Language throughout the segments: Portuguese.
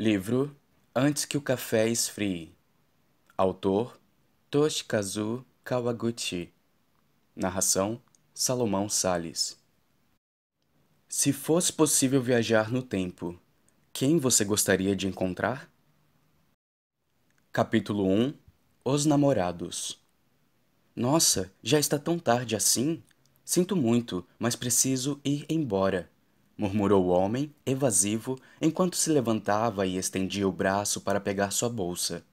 Livro Antes que o Café Esfrie. Autor Toshikazu Kawaguchi. Narração Salomão Sales. Se fosse possível viajar no tempo, quem você gostaria de encontrar? Capítulo 1 Os Namorados. Nossa, já está tão tarde assim? Sinto muito, mas preciso ir embora murmurou o homem, evasivo, enquanto se levantava e estendia o braço para pegar sua bolsa.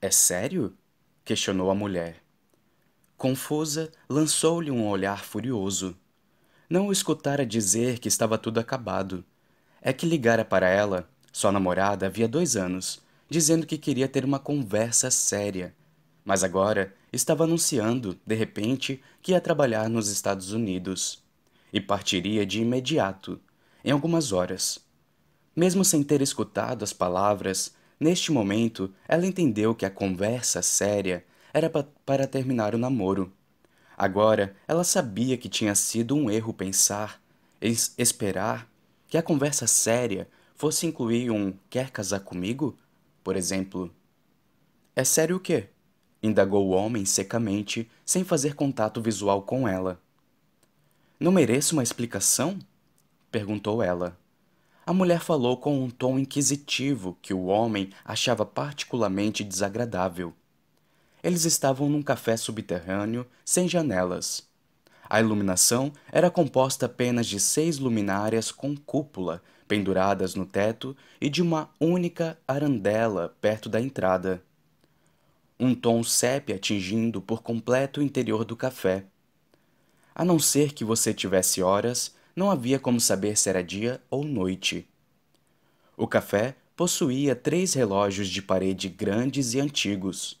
É sério? questionou a mulher. Confusa, lançou-lhe um olhar furioso. Não o escutara dizer que estava tudo acabado. É que ligara para ela, sua namorada, havia dois anos, dizendo que queria ter uma conversa séria. Mas agora estava anunciando, de repente, que ia trabalhar nos Estados Unidos e partiria de imediato, em algumas horas. Mesmo sem ter escutado as palavras, neste momento ela entendeu que a conversa séria era pa para terminar o namoro. Agora ela sabia que tinha sido um erro pensar, es esperar, que a conversa séria fosse incluir um quer casar comigo? Por exemplo. É sério o quê? indagou o homem secamente, sem fazer contato visual com ela. Não mereço uma explicação? perguntou ela. A mulher falou com um tom inquisitivo que o homem achava particularmente desagradável. Eles estavam num café subterrâneo, sem janelas. A iluminação era composta apenas de seis luminárias com cúpula, penduradas no teto, e de uma única arandela perto da entrada. Um tom sépia atingindo por completo o interior do café. A não ser que você tivesse horas, não havia como saber se era dia ou noite. O café possuía três relógios de parede grandes e antigos.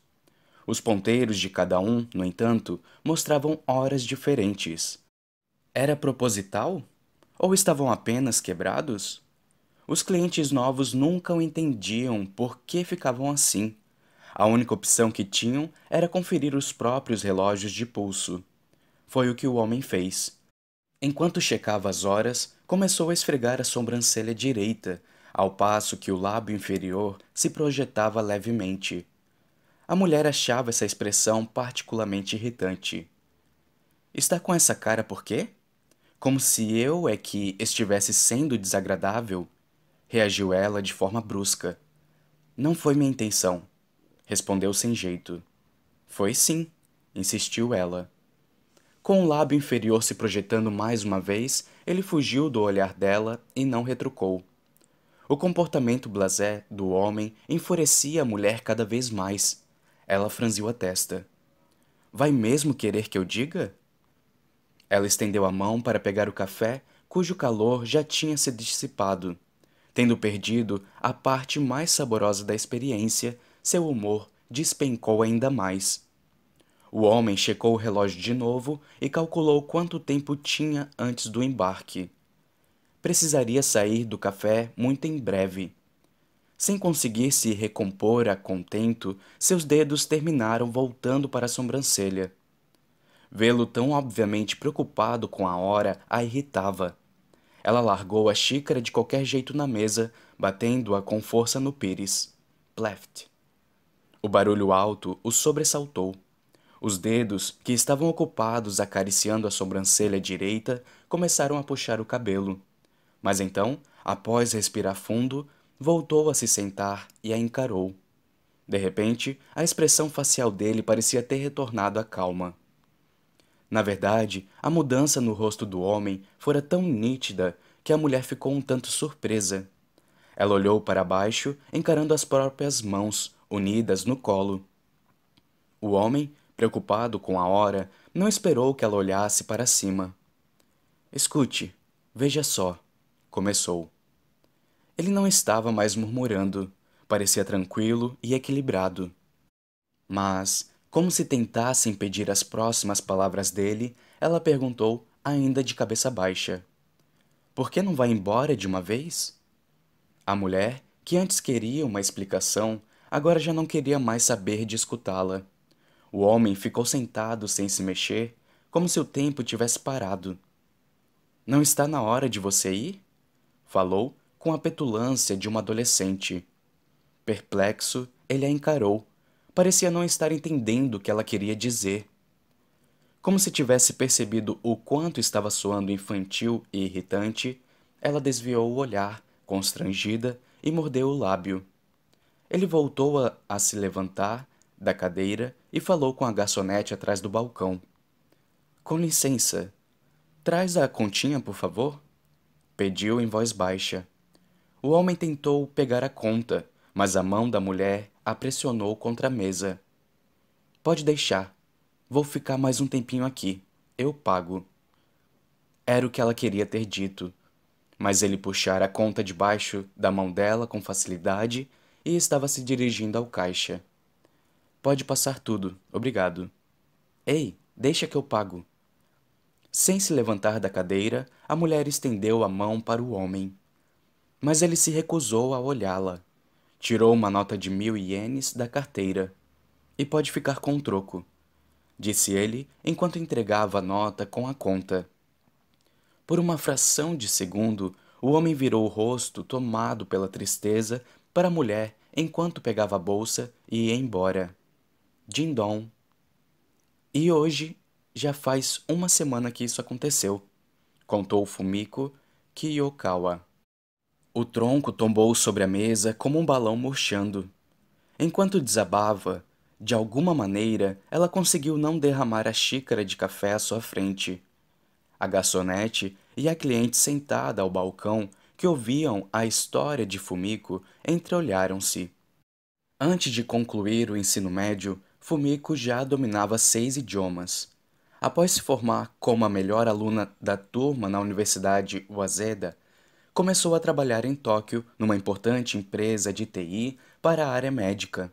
Os ponteiros de cada um, no entanto, mostravam horas diferentes. Era proposital? Ou estavam apenas quebrados? Os clientes novos nunca o entendiam por que ficavam assim. A única opção que tinham era conferir os próprios relógios de pulso. Foi o que o homem fez. Enquanto checava as horas, começou a esfregar a sobrancelha direita, ao passo que o lábio inferior se projetava levemente. A mulher achava essa expressão particularmente irritante. Está com essa cara por quê? Como se eu é que estivesse sendo desagradável? Reagiu ela de forma brusca. Não foi minha intenção, respondeu sem jeito. Foi sim, insistiu ela. Com o lábio inferior se projetando mais uma vez, ele fugiu do olhar dela e não retrucou. O comportamento blasé do homem enfurecia a mulher cada vez mais. Ela franziu a testa. Vai mesmo querer que eu diga? Ela estendeu a mão para pegar o café, cujo calor já tinha se dissipado, tendo perdido a parte mais saborosa da experiência, seu humor despencou ainda mais. O homem checou o relógio de novo e calculou quanto tempo tinha antes do embarque. Precisaria sair do café muito em breve. Sem conseguir se recompor a contento, seus dedos terminaram voltando para a sobrancelha. Vê-lo tão obviamente preocupado com a hora a irritava. Ela largou a xícara de qualquer jeito na mesa, batendo-a com força no pires. Pleft. O barulho alto o sobressaltou. Os dedos, que estavam ocupados acariciando a sobrancelha direita, começaram a puxar o cabelo. Mas então, após respirar fundo, voltou a se sentar e a encarou. De repente, a expressão facial dele parecia ter retornado à calma. Na verdade, a mudança no rosto do homem fora tão nítida que a mulher ficou um tanto surpresa. Ela olhou para baixo, encarando as próprias mãos, unidas no colo. O homem preocupado com a hora, não esperou que ela olhasse para cima. Escute, veja só, começou. Ele não estava mais murmurando, parecia tranquilo e equilibrado. Mas, como se tentasse impedir as próximas palavras dele, ela perguntou, ainda de cabeça baixa: Por que não vai embora de uma vez? A mulher, que antes queria uma explicação, agora já não queria mais saber de escutá-la. O homem ficou sentado sem se mexer, como se o tempo tivesse parado. Não está na hora de você ir? Falou com a petulância de um adolescente. Perplexo, ele a encarou. Parecia não estar entendendo o que ela queria dizer. Como se tivesse percebido o quanto estava soando infantil e irritante, ela desviou o olhar, constrangida, e mordeu o lábio. Ele voltou a, a se levantar da cadeira e falou com a garçonete atrás do balcão. Com licença, traz a continha, por favor? Pediu em voz baixa. O homem tentou pegar a conta, mas a mão da mulher a pressionou contra a mesa. Pode deixar. Vou ficar mais um tempinho aqui. Eu pago. Era o que ela queria ter dito, mas ele puxara a conta de baixo da mão dela com facilidade e estava se dirigindo ao caixa. Pode passar tudo, obrigado. Ei, deixa que eu pago. Sem se levantar da cadeira, a mulher estendeu a mão para o homem. Mas ele se recusou a olhá-la. Tirou uma nota de mil ienes da carteira. E pode ficar com o troco, disse ele enquanto entregava a nota com a conta. Por uma fração de segundo, o homem virou o rosto, tomado pela tristeza, para a mulher enquanto pegava a bolsa e ia embora. Dindon. E hoje já faz uma semana que isso aconteceu, contou Fumiko Kiyokawa. O tronco tombou sobre a mesa como um balão murchando. Enquanto desabava, de alguma maneira ela conseguiu não derramar a xícara de café à sua frente. A garçonete e a cliente sentada ao balcão que ouviam a história de Fumiko entreolharam-se. Antes de concluir o ensino médio, Fumiko já dominava seis idiomas. Após se formar como a melhor aluna da turma na Universidade Waseda, começou a trabalhar em Tóquio numa importante empresa de TI para a área médica.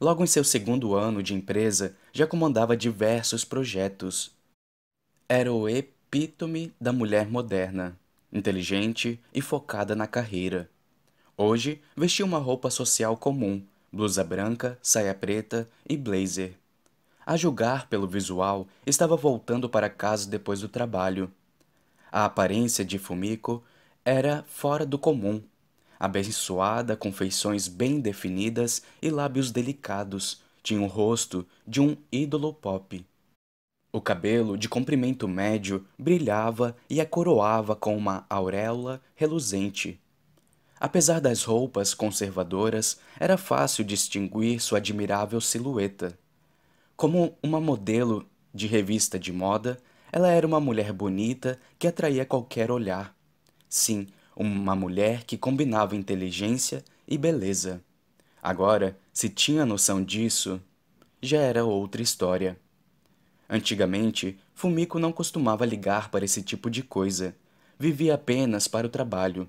Logo em seu segundo ano de empresa, já comandava diversos projetos. Era o epítome da mulher moderna, inteligente e focada na carreira. Hoje, vestia uma roupa social comum, blusa branca, saia preta e blazer. A julgar pelo visual, estava voltando para casa depois do trabalho. A aparência de Fumiko era fora do comum, abençoada com feições bem definidas e lábios delicados, tinha o rosto de um ídolo pop. O cabelo, de comprimento médio, brilhava e a coroava com uma auréola reluzente. Apesar das roupas conservadoras, era fácil distinguir sua admirável silhueta. Como uma modelo de revista de moda, ela era uma mulher bonita que atraía qualquer olhar. Sim, uma mulher que combinava inteligência e beleza. Agora, se tinha noção disso, já era outra história. Antigamente, Fumiko não costumava ligar para esse tipo de coisa. Vivia apenas para o trabalho.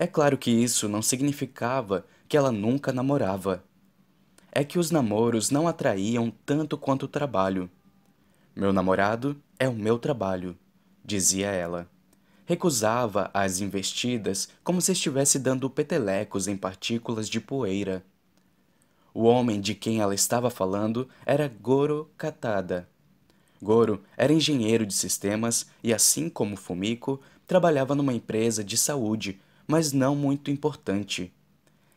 É claro que isso não significava que ela nunca namorava. É que os namoros não atraíam tanto quanto o trabalho. Meu namorado é o meu trabalho, dizia ela. Recusava as investidas como se estivesse dando petelecos em partículas de poeira. O homem de quem ela estava falando era Goro Katada. Goro era engenheiro de sistemas e, assim como Fumiko, trabalhava numa empresa de saúde mas não muito importante.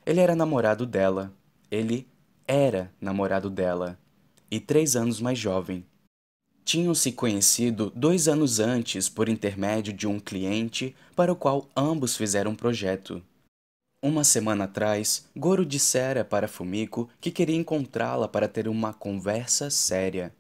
Ele era namorado dela. Ele era namorado dela. E três anos mais jovem. Tinham se conhecido dois anos antes por intermédio de um cliente para o qual ambos fizeram um projeto. Uma semana atrás, Goro dissera para Fumiko que queria encontrá-la para ter uma conversa séria.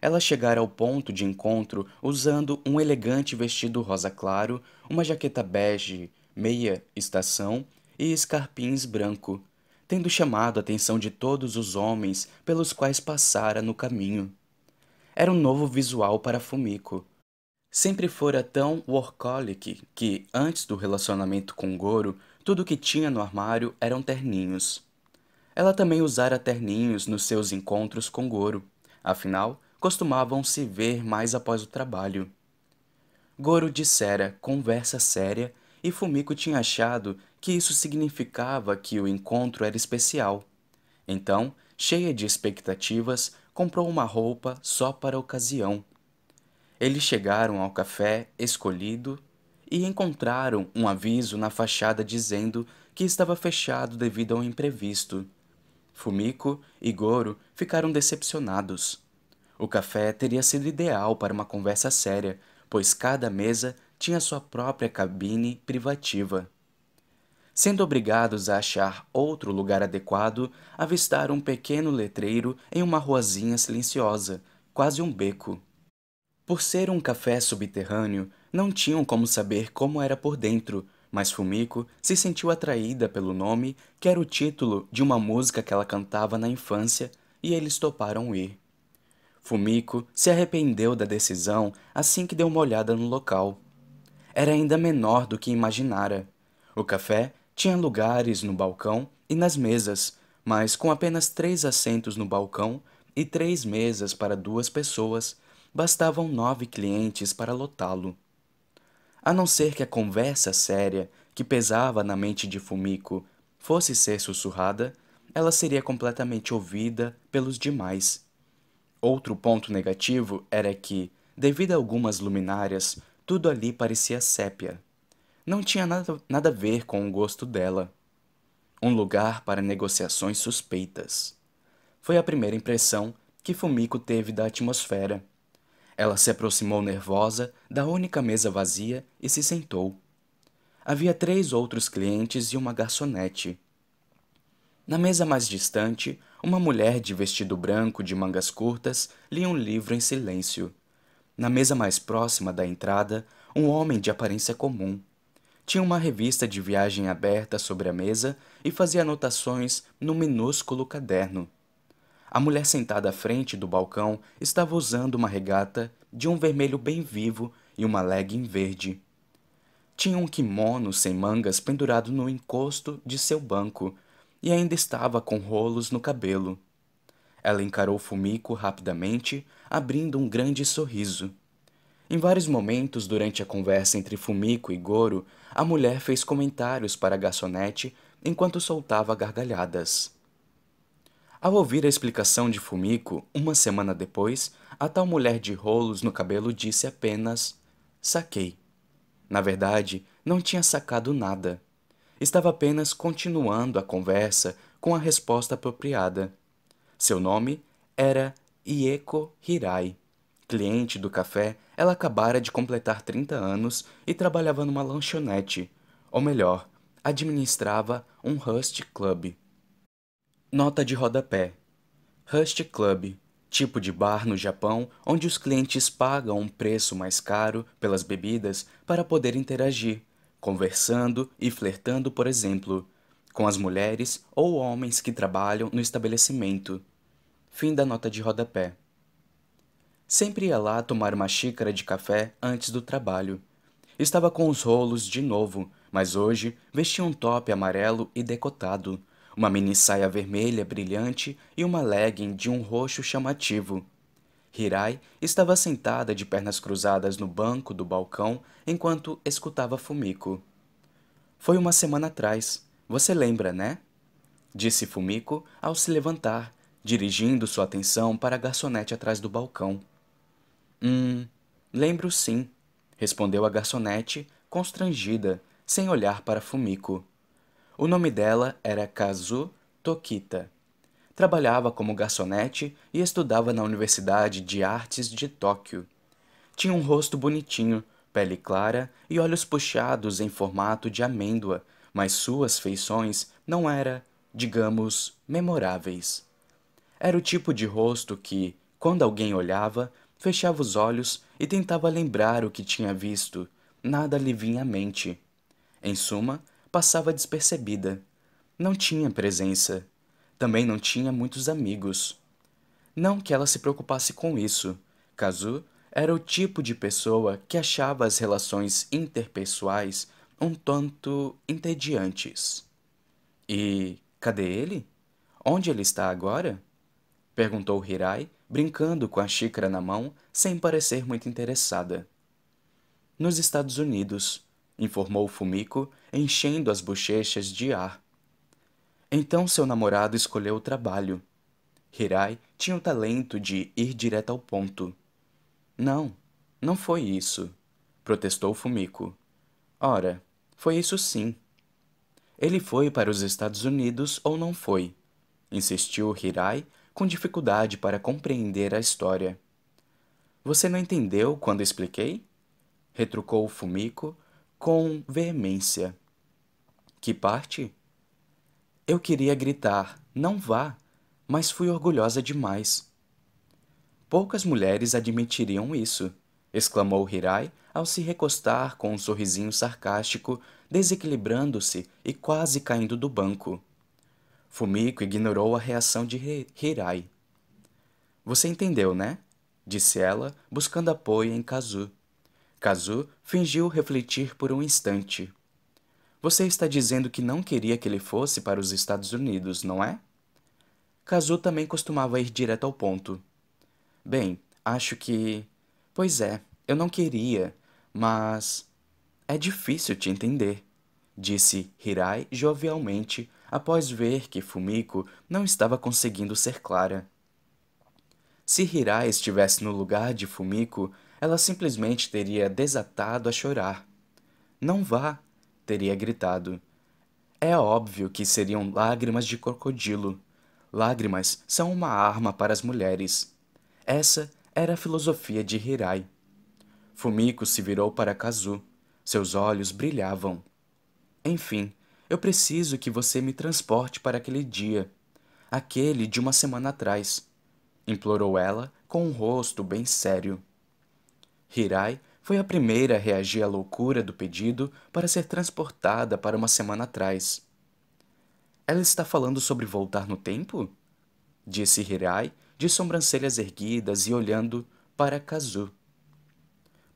Ela chegara ao ponto de encontro usando um elegante vestido rosa claro, uma jaqueta bege, meia estação e escarpins branco, tendo chamado a atenção de todos os homens pelos quais passara no caminho. Era um novo visual para Fumiko. Sempre fora tão workaholic que, antes do relacionamento com Goro, tudo que tinha no armário eram terninhos. Ela também usara terninhos nos seus encontros com Goro. Afinal, costumavam se ver mais após o trabalho. Goro dissera, conversa séria, e Fumiko tinha achado que isso significava que o encontro era especial. Então, cheia de expectativas, comprou uma roupa só para a ocasião. Eles chegaram ao café escolhido e encontraram um aviso na fachada dizendo que estava fechado devido a um imprevisto. Fumiko e Goro ficaram decepcionados. O café teria sido ideal para uma conversa séria, pois cada mesa tinha sua própria cabine privativa. Sendo obrigados a achar outro lugar adequado, avistaram um pequeno letreiro em uma ruazinha silenciosa, quase um beco. Por ser um café subterrâneo, não tinham como saber como era por dentro, mas Fumiko se sentiu atraída pelo nome, que era o título de uma música que ela cantava na infância, e eles toparam ir. Fumiko se arrependeu da decisão assim que deu uma olhada no local era ainda menor do que imaginara. O café tinha lugares no balcão e nas mesas, mas com apenas três assentos no balcão e três mesas para duas pessoas, bastavam nove clientes para lotá-lo. A não ser que a conversa séria que pesava na mente de Fumiko fosse ser sussurrada, ela seria completamente ouvida pelos demais. Outro ponto negativo era que, devido a algumas luminárias tudo ali parecia sépia. Não tinha nada, nada a ver com o gosto dela. Um lugar para negociações suspeitas. Foi a primeira impressão que Fumiko teve da atmosfera. Ela se aproximou nervosa da única mesa vazia e se sentou. Havia três outros clientes e uma garçonete. Na mesa mais distante, uma mulher de vestido branco de mangas curtas lia um livro em silêncio. Na mesa mais próxima da entrada, um homem de aparência comum. Tinha uma revista de viagem aberta sobre a mesa e fazia anotações num minúsculo caderno. A mulher sentada à frente do balcão estava usando uma regata de um vermelho bem vivo e uma legging verde. Tinha um kimono sem mangas pendurado no encosto de seu banco e ainda estava com rolos no cabelo. Ela encarou Fumiko rapidamente, abrindo um grande sorriso. Em vários momentos durante a conversa entre Fumiko e Goro, a mulher fez comentários para a garçonete enquanto soltava gargalhadas. Ao ouvir a explicação de Fumiko, uma semana depois, a tal mulher de rolos no cabelo disse apenas: Saquei. Na verdade, não tinha sacado nada. Estava apenas continuando a conversa com a resposta apropriada. Seu nome era Ieko Hirai. Cliente do café, ela acabara de completar 30 anos e trabalhava numa lanchonete, ou melhor, administrava um Rust Club. Nota de rodapé: Rust Club, tipo de bar no Japão onde os clientes pagam um preço mais caro pelas bebidas para poder interagir, conversando e flertando, por exemplo, com as mulheres ou homens que trabalham no estabelecimento. Fim da nota de rodapé. Sempre ia lá tomar uma xícara de café antes do trabalho. Estava com os rolos de novo, mas hoje vestia um top amarelo e decotado, uma mini saia vermelha brilhante e uma legging de um roxo chamativo. Hirai estava sentada de pernas cruzadas no banco do balcão enquanto escutava Fumiko. Foi uma semana atrás. Você lembra, né? Disse Fumiko ao se levantar dirigindo sua atenção para a garçonete atrás do balcão. Hum, lembro sim, respondeu a garçonete, constrangida, sem olhar para Fumiko. O nome dela era Kazu Tokita. Trabalhava como garçonete e estudava na Universidade de Artes de Tóquio. Tinha um rosto bonitinho, pele clara e olhos puxados em formato de amêndoa, mas suas feições não eram, digamos, memoráveis. Era o tipo de rosto que, quando alguém olhava, fechava os olhos e tentava lembrar o que tinha visto. Nada lhe vinha à mente. Em suma, passava despercebida. Não tinha presença. Também não tinha muitos amigos. Não que ela se preocupasse com isso. Kazu era o tipo de pessoa que achava as relações interpessoais um tanto entediantes. E cadê ele? Onde ele está agora? Perguntou Hirai, brincando com a xícara na mão, sem parecer muito interessada. Nos Estados Unidos, informou Fumiko, enchendo as bochechas de ar. Então seu namorado escolheu o trabalho. Hirai tinha o talento de ir direto ao ponto. Não, não foi isso, protestou Fumiko. Ora, foi isso sim. Ele foi para os Estados Unidos ou não foi? Insistiu Hirai, com dificuldade para compreender a história. Você não entendeu quando expliquei? retrucou Fumiko com veemência. Que parte? Eu queria gritar, não vá, mas fui orgulhosa demais. Poucas mulheres admitiriam isso, exclamou Hirai ao se recostar com um sorrisinho sarcástico, desequilibrando-se e quase caindo do banco. Fumiko ignorou a reação de Hirai. Você entendeu, né? Disse ela, buscando apoio em Kazu. Kazu fingiu refletir por um instante. Você está dizendo que não queria que ele fosse para os Estados Unidos, não é? Kazu também costumava ir direto ao ponto. Bem, acho que. Pois é, eu não queria, mas. É difícil te entender, disse Hirai jovialmente, após ver que Fumiko não estava conseguindo ser clara. Se Hirai estivesse no lugar de Fumiko, ela simplesmente teria desatado a chorar. Não vá, teria gritado. É óbvio que seriam lágrimas de crocodilo. Lágrimas são uma arma para as mulheres. Essa era a filosofia de Hirai. Fumiko se virou para Kazu. Seus olhos brilhavam. Enfim, eu preciso que você me transporte para aquele dia, aquele de uma semana atrás, implorou ela com um rosto bem sério. Hirai foi a primeira a reagir à loucura do pedido para ser transportada para uma semana atrás. Ela está falando sobre voltar no tempo? disse Hirai, de sobrancelhas erguidas e olhando para Kazu.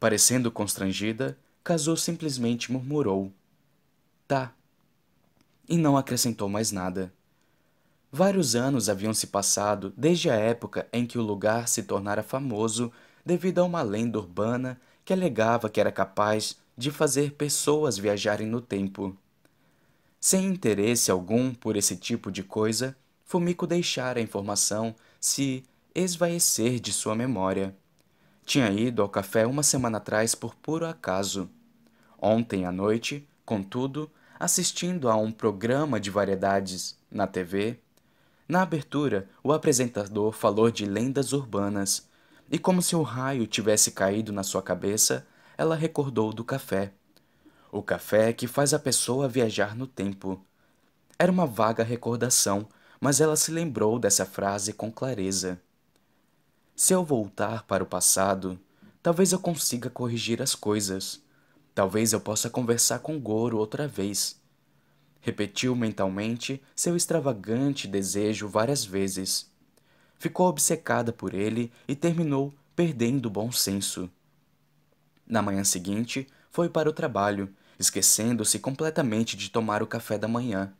Parecendo constrangida, Kazu simplesmente murmurou: Tá e não acrescentou mais nada. Vários anos haviam se passado desde a época em que o lugar se tornara famoso devido a uma lenda urbana que alegava que era capaz de fazer pessoas viajarem no tempo. Sem interesse algum por esse tipo de coisa, Fumiko deixara a informação se esvaecer de sua memória. Tinha ido ao café uma semana atrás por puro acaso. Ontem à noite, contudo, assistindo a um programa de variedades na TV. Na abertura, o apresentador falou de lendas urbanas, e como se o um raio tivesse caído na sua cabeça, ela recordou do café. O café que faz a pessoa viajar no tempo. Era uma vaga recordação, mas ela se lembrou dessa frase com clareza. Se eu voltar para o passado, talvez eu consiga corrigir as coisas. Talvez eu possa conversar com Goro outra vez. Repetiu mentalmente seu extravagante desejo várias vezes. Ficou obcecada por ele e terminou perdendo o bom senso. Na manhã seguinte, foi para o trabalho, esquecendo-se completamente de tomar o café da manhã.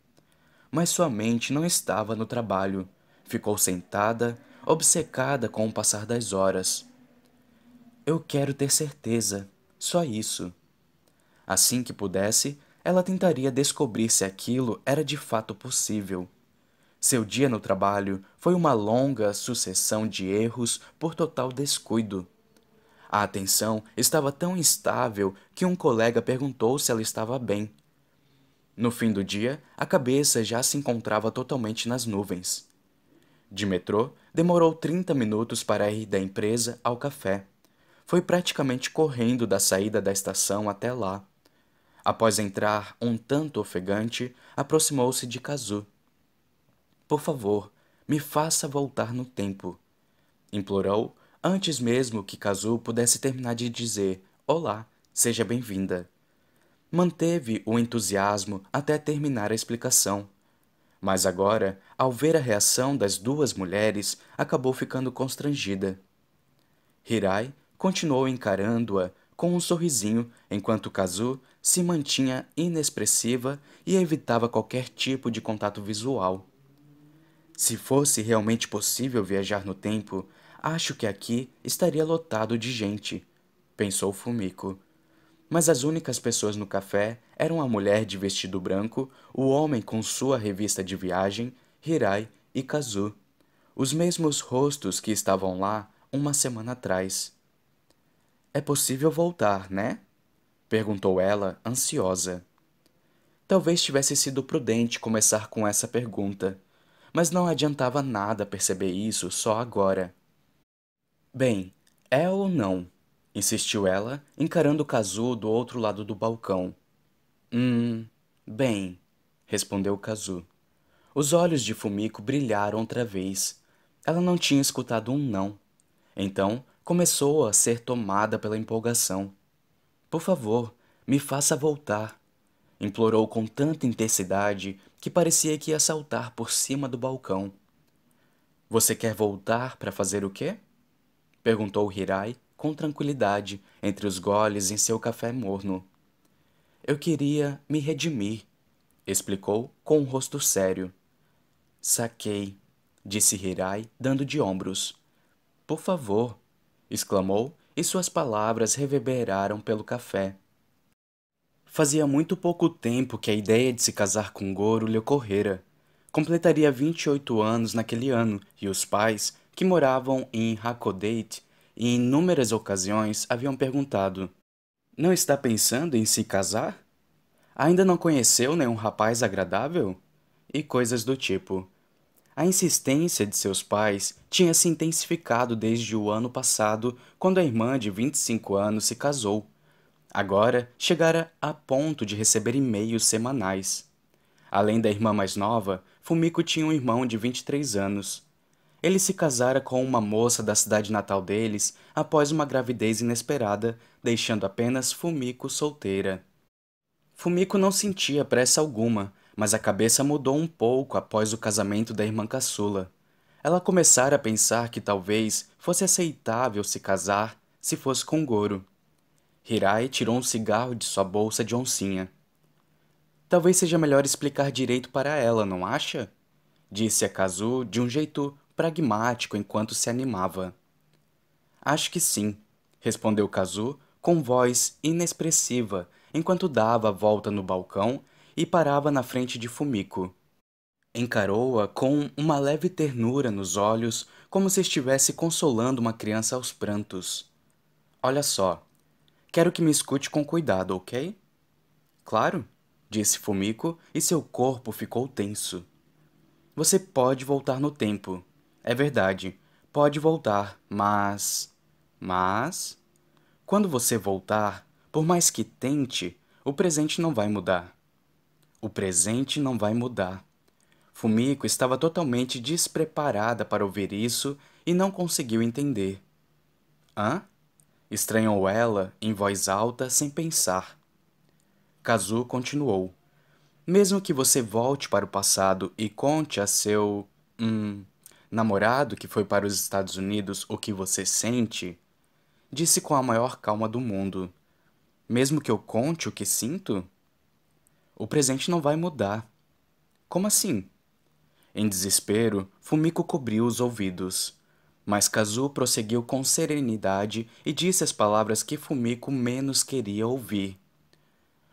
Mas sua mente não estava no trabalho. Ficou sentada, obcecada com o passar das horas. Eu quero ter certeza, só isso. Assim que pudesse, ela tentaria descobrir se aquilo era de fato possível. Seu dia no trabalho foi uma longa sucessão de erros por total descuido. A atenção estava tão instável que um colega perguntou se ela estava bem. No fim do dia, a cabeça já se encontrava totalmente nas nuvens. De metrô, demorou 30 minutos para ir da empresa ao café. Foi praticamente correndo da saída da estação até lá. Após entrar um tanto ofegante, aproximou-se de Kazu. Por favor, me faça voltar no tempo. Implorou, antes mesmo que Kazu pudesse terminar de dizer Olá, seja bem-vinda. Manteve o entusiasmo até terminar a explicação. Mas agora, ao ver a reação das duas mulheres, acabou ficando constrangida. Hirai continuou encarando-a com um sorrisinho, enquanto Kazu se mantinha inexpressiva e evitava qualquer tipo de contato visual. Se fosse realmente possível viajar no tempo, acho que aqui estaria lotado de gente, pensou Fumiko. Mas as únicas pessoas no café eram a mulher de vestido branco, o homem com sua revista de viagem, Hirai e Kazu. Os mesmos rostos que estavam lá uma semana atrás. É possível voltar, né? perguntou ela, ansiosa. Talvez tivesse sido prudente começar com essa pergunta, mas não adiantava nada perceber isso só agora. Bem, é ou não? insistiu ela, encarando Kazu do outro lado do balcão. Hum, bem, respondeu Kazu. Os olhos de Fumiko brilharam outra vez. Ela não tinha escutado um não. Então, começou a ser tomada pela empolgação. Por favor, me faça voltar. Implorou com tanta intensidade que parecia que ia saltar por cima do balcão. Você quer voltar para fazer o quê? perguntou Hirai com tranquilidade entre os goles em seu café morno. Eu queria me redimir, explicou com um rosto sério. Saquei, disse Hirai, dando de ombros. Por favor, exclamou, e suas palavras reverberaram pelo café. Fazia muito pouco tempo que a ideia de se casar com Goro lhe ocorrera. Completaria 28 anos naquele ano, e os pais, que moravam em Hakodate, em inúmeras ocasiões haviam perguntado: Não está pensando em se casar? Ainda não conheceu nenhum rapaz agradável? E coisas do tipo. A insistência de seus pais tinha se intensificado desde o ano passado, quando a irmã de 25 anos se casou. Agora chegara a ponto de receber e-mails semanais. Além da irmã mais nova, Fumiko tinha um irmão de 23 anos. Ele se casara com uma moça da cidade natal deles após uma gravidez inesperada, deixando apenas Fumiko solteira. Fumiko não sentia pressa alguma, mas a cabeça mudou um pouco após o casamento da irmã caçula. Ela começara a pensar que talvez fosse aceitável se casar se fosse com Goro. Hirai tirou um cigarro de sua bolsa de oncinha. Talvez seja melhor explicar direito para ela, não acha? Disse a Kazu de um jeito pragmático enquanto se animava. Acho que sim, respondeu Kazu com voz inexpressiva enquanto dava a volta no balcão e parava na frente de Fumiko. Encarou-a com uma leve ternura nos olhos, como se estivesse consolando uma criança aos prantos. Olha só, quero que me escute com cuidado, ok? Claro, disse Fumiko e seu corpo ficou tenso. Você pode voltar no tempo. É verdade, pode voltar, mas. Mas. Quando você voltar, por mais que tente, o presente não vai mudar. O presente não vai mudar. Fumiko estava totalmente despreparada para ouvir isso e não conseguiu entender. Hã? Estranhou ela, em voz alta, sem pensar. Kazu continuou. Mesmo que você volte para o passado e conte a seu. Hum, namorado que foi para os Estados Unidos o que você sente, disse com a maior calma do mundo. Mesmo que eu conte o que sinto? O presente não vai mudar. Como assim? Em desespero, Fumiko cobriu os ouvidos. Mas Kazu prosseguiu com serenidade e disse as palavras que Fumiko menos queria ouvir.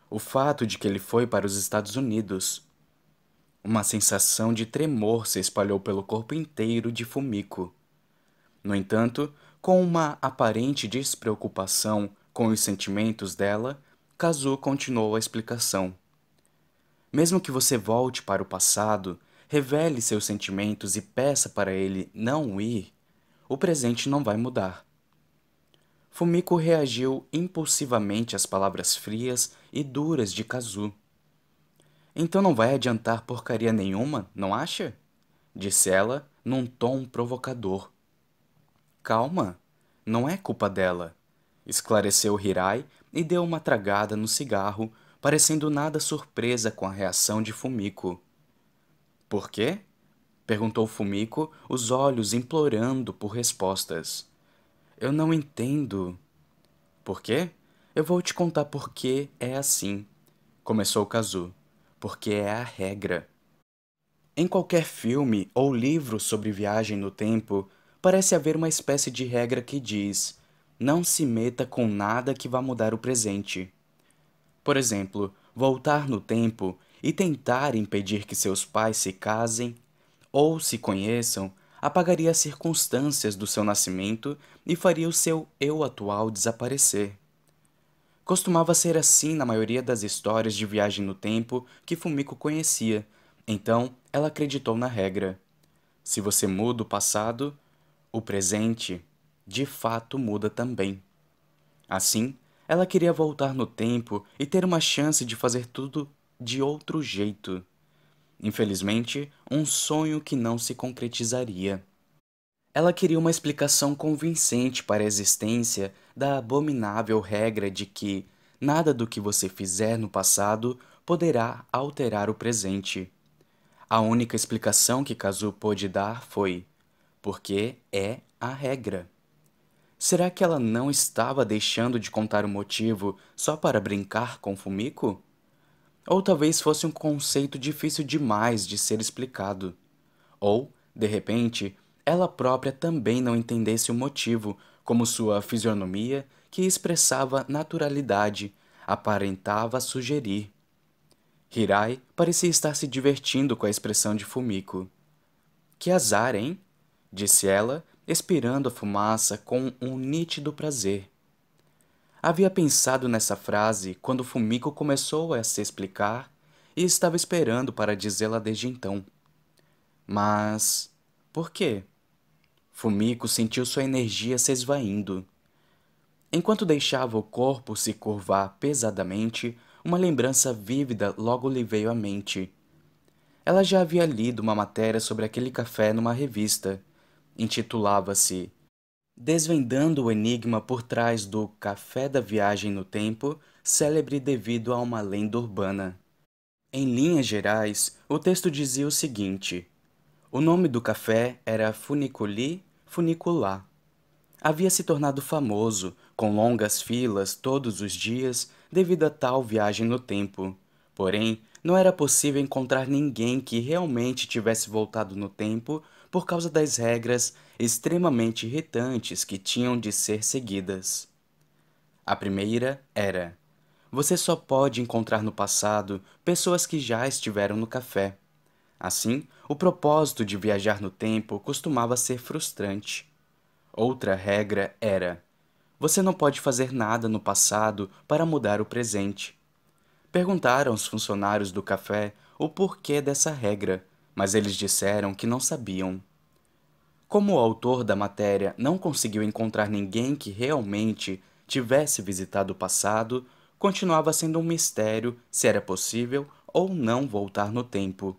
O fato de que ele foi para os Estados Unidos. Uma sensação de tremor se espalhou pelo corpo inteiro de Fumiko. No entanto, com uma aparente despreocupação com os sentimentos dela, Kazu continuou a explicação. Mesmo que você volte para o passado, revele seus sentimentos e peça para ele não ir, o presente não vai mudar. Fumiko reagiu impulsivamente às palavras frias e duras de Kazu. Então não vai adiantar porcaria nenhuma, não acha? Disse ela num tom provocador. Calma, não é culpa dela, esclareceu Hirai e deu uma tragada no cigarro parecendo nada surpresa com a reação de Fumiko. Por quê? perguntou Fumiko, os olhos implorando por respostas. Eu não entendo. Por quê? Eu vou te contar por que é assim, começou Kazu. Porque é a regra. Em qualquer filme ou livro sobre viagem no tempo, parece haver uma espécie de regra que diz: não se meta com nada que vá mudar o presente. Por exemplo, voltar no tempo e tentar impedir que seus pais se casem ou se conheçam apagaria as circunstâncias do seu nascimento e faria o seu eu atual desaparecer. Costumava ser assim na maioria das histórias de viagem no tempo que Fumiko conhecia, então ela acreditou na regra. Se você muda o passado, o presente de fato muda também. Assim, ela queria voltar no tempo e ter uma chance de fazer tudo de outro jeito. Infelizmente, um sonho que não se concretizaria. Ela queria uma explicação convincente para a existência da abominável regra de que nada do que você fizer no passado poderá alterar o presente. A única explicação que Kazu pôde dar foi: porque é a regra. Será que ela não estava deixando de contar o motivo só para brincar com Fumiko? Ou talvez fosse um conceito difícil demais de ser explicado. Ou, de repente, ela própria também não entendesse o motivo, como sua fisionomia, que expressava naturalidade, aparentava sugerir. Hirai parecia estar se divertindo com a expressão de Fumiko. Que azar, hein? disse ela, expirando a fumaça com um nítido prazer. Havia pensado nessa frase quando Fumiko começou a se explicar e estava esperando para dizê-la desde então. Mas por quê? Fumiko sentiu sua energia se esvaindo. Enquanto deixava o corpo se curvar pesadamente, uma lembrança vívida logo lhe veio à mente. Ela já havia lido uma matéria sobre aquele café numa revista intitulava-se Desvendando o Enigma por trás do Café da Viagem no Tempo, célebre devido a uma lenda urbana. Em linhas gerais, o texto dizia o seguinte: O nome do café era Funiculi Funicular. Havia se tornado famoso, com longas filas todos os dias, devido a tal viagem no tempo. Porém, não era possível encontrar ninguém que realmente tivesse voltado no tempo por causa das regras extremamente irritantes que tinham de ser seguidas. A primeira era: você só pode encontrar no passado pessoas que já estiveram no café. Assim, o propósito de viajar no tempo costumava ser frustrante. Outra regra era: você não pode fazer nada no passado para mudar o presente. Perguntaram os funcionários do café o porquê dessa regra, mas eles disseram que não sabiam. Como o autor da matéria não conseguiu encontrar ninguém que realmente tivesse visitado o passado, continuava sendo um mistério se era possível ou não voltar no tempo.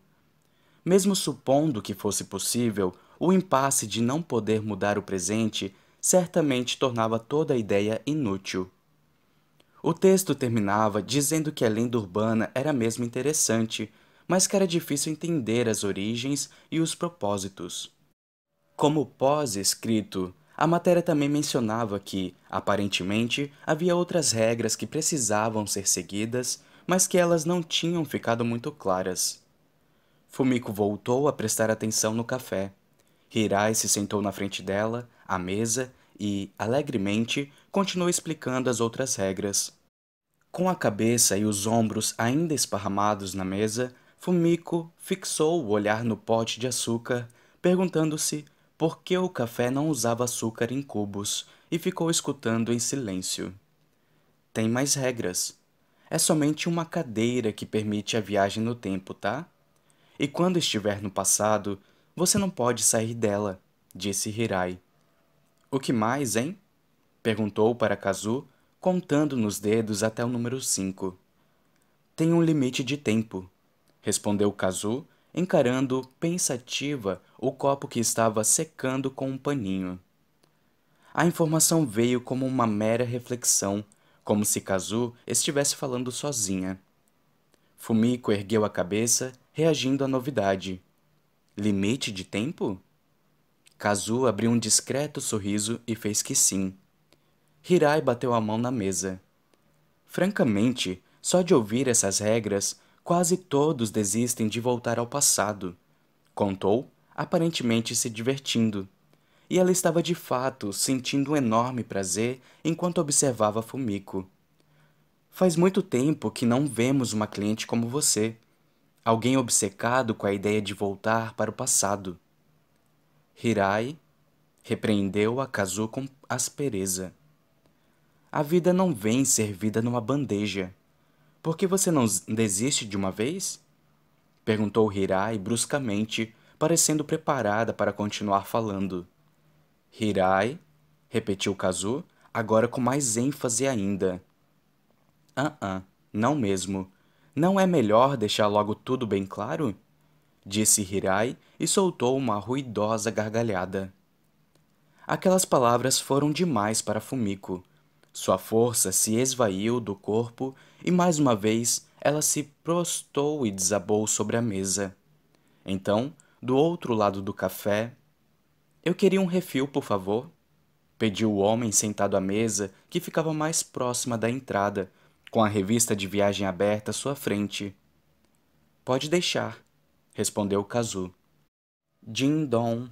Mesmo supondo que fosse possível, o impasse de não poder mudar o presente certamente tornava toda a ideia inútil. O texto terminava dizendo que a lenda urbana era mesmo interessante, mas que era difícil entender as origens e os propósitos. Como pós-escrito, a matéria também mencionava que, aparentemente, havia outras regras que precisavam ser seguidas, mas que elas não tinham ficado muito claras. Fumiko voltou a prestar atenção no café. Hirai se sentou na frente dela, à mesa, e, alegremente, continuou explicando as outras regras. Com a cabeça e os ombros ainda esparramados na mesa, Fumiko fixou o olhar no pote de açúcar, perguntando-se por que o café não usava açúcar em cubos e ficou escutando em silêncio. Tem mais regras. É somente uma cadeira que permite a viagem no tempo, tá? E quando estiver no passado, você não pode sair dela, disse Hirai. O que mais, hein? perguntou para Kazu, contando nos dedos até o número 5. Tem um limite de tempo, respondeu Cazu, encarando pensativa o copo que estava secando com um paninho. A informação veio como uma mera reflexão, como se Kazu estivesse falando sozinha. Fumiko ergueu a cabeça, reagindo à novidade. Limite de tempo? Kazu abriu um discreto sorriso e fez que sim. Hirai bateu a mão na mesa. Francamente, só de ouvir essas regras, Quase todos desistem de voltar ao passado, contou, aparentemente se divertindo. E ela estava de fato sentindo um enorme prazer enquanto observava Fumiko. Faz muito tempo que não vemos uma cliente como você. Alguém obcecado com a ideia de voltar para o passado. Hirai repreendeu a Kazu com aspereza. A vida não vem servida numa bandeja. Por que você não desiste de uma vez? Perguntou Hirai bruscamente, parecendo preparada para continuar falando. Hirai? repetiu Kazu, agora com mais ênfase ainda. Ah, uh, -uh não mesmo. Não é melhor deixar logo tudo bem claro? Disse Hirai e soltou uma ruidosa gargalhada. Aquelas palavras foram demais para Fumiko. Sua força se esvaiu do corpo e mais uma vez ela se prostou e desabou sobre a mesa. Então, do outro lado do café, eu queria um refil, por favor. Pediu o homem sentado à mesa, que ficava mais próxima da entrada, com a revista de viagem aberta à sua frente. Pode deixar, respondeu Kazu. din Dong.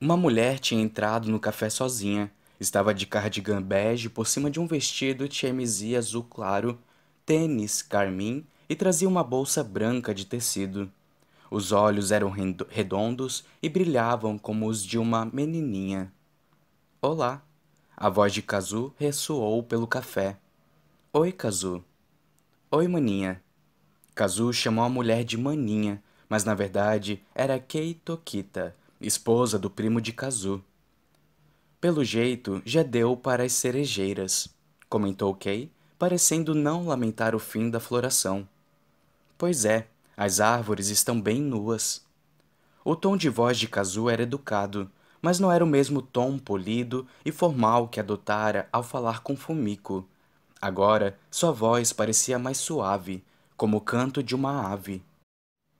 Uma mulher tinha entrado no café sozinha. Estava de cardigan bege por cima de um vestido chemise azul claro tênis carmim e trazia uma bolsa branca de tecido. Os olhos eram redondos e brilhavam como os de uma menininha. Olá! A voz de Kazu ressoou pelo café. Oi, Kazu. Oi, maninha. Kazu chamou a mulher de maninha, mas na verdade era Kei Tokita, esposa do primo de Kazu. Pelo jeito, já deu para as cerejeiras, comentou Kei, parecendo não lamentar o fim da floração. Pois é, as árvores estão bem nuas. O tom de voz de Kazu era educado, mas não era o mesmo tom polido e formal que adotara ao falar com Fumiko. Agora, sua voz parecia mais suave, como o canto de uma ave.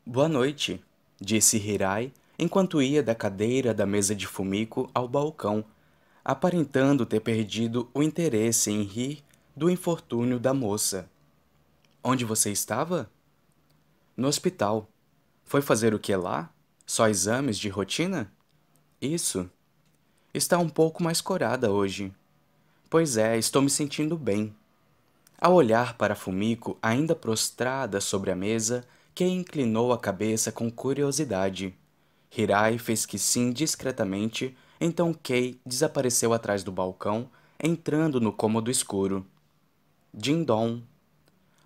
Boa noite, disse Hirai, enquanto ia da cadeira da mesa de Fumiko ao balcão, aparentando ter perdido o interesse em rir do infortúnio da moça. Onde você estava? No hospital. Foi fazer o que lá? Só exames de rotina? Isso. Está um pouco mais corada hoje. Pois é, estou me sentindo bem. Ao olhar para Fumiko, ainda prostrada sobre a mesa, Kei inclinou a cabeça com curiosidade. Hirai fez que sim discretamente, então Kei desapareceu atrás do balcão, entrando no cômodo escuro. Dong.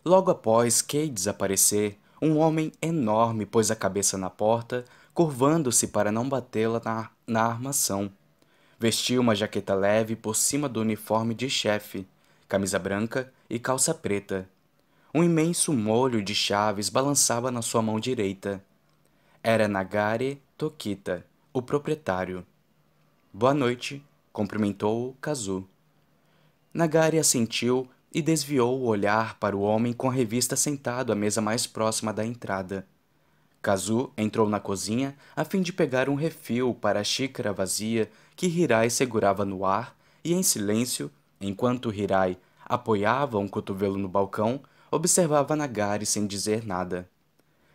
Logo após Kay desaparecer, um homem enorme pôs a cabeça na porta, curvando-se para não batê-la na, na armação. Vestiu uma jaqueta leve por cima do uniforme de chefe, camisa branca e calça preta. Um imenso molho de chaves balançava na sua mão direita. Era Nagare Tokita, o proprietário. Boa noite, cumprimentou-o Kazu. Nagari assentiu e desviou o olhar para o homem com a revista sentado à mesa mais próxima da entrada. Kazu entrou na cozinha a fim de pegar um refil para a xícara vazia que Hirai segurava no ar e, em silêncio, enquanto Hirai apoiava um cotovelo no balcão, observava Nagari sem dizer nada.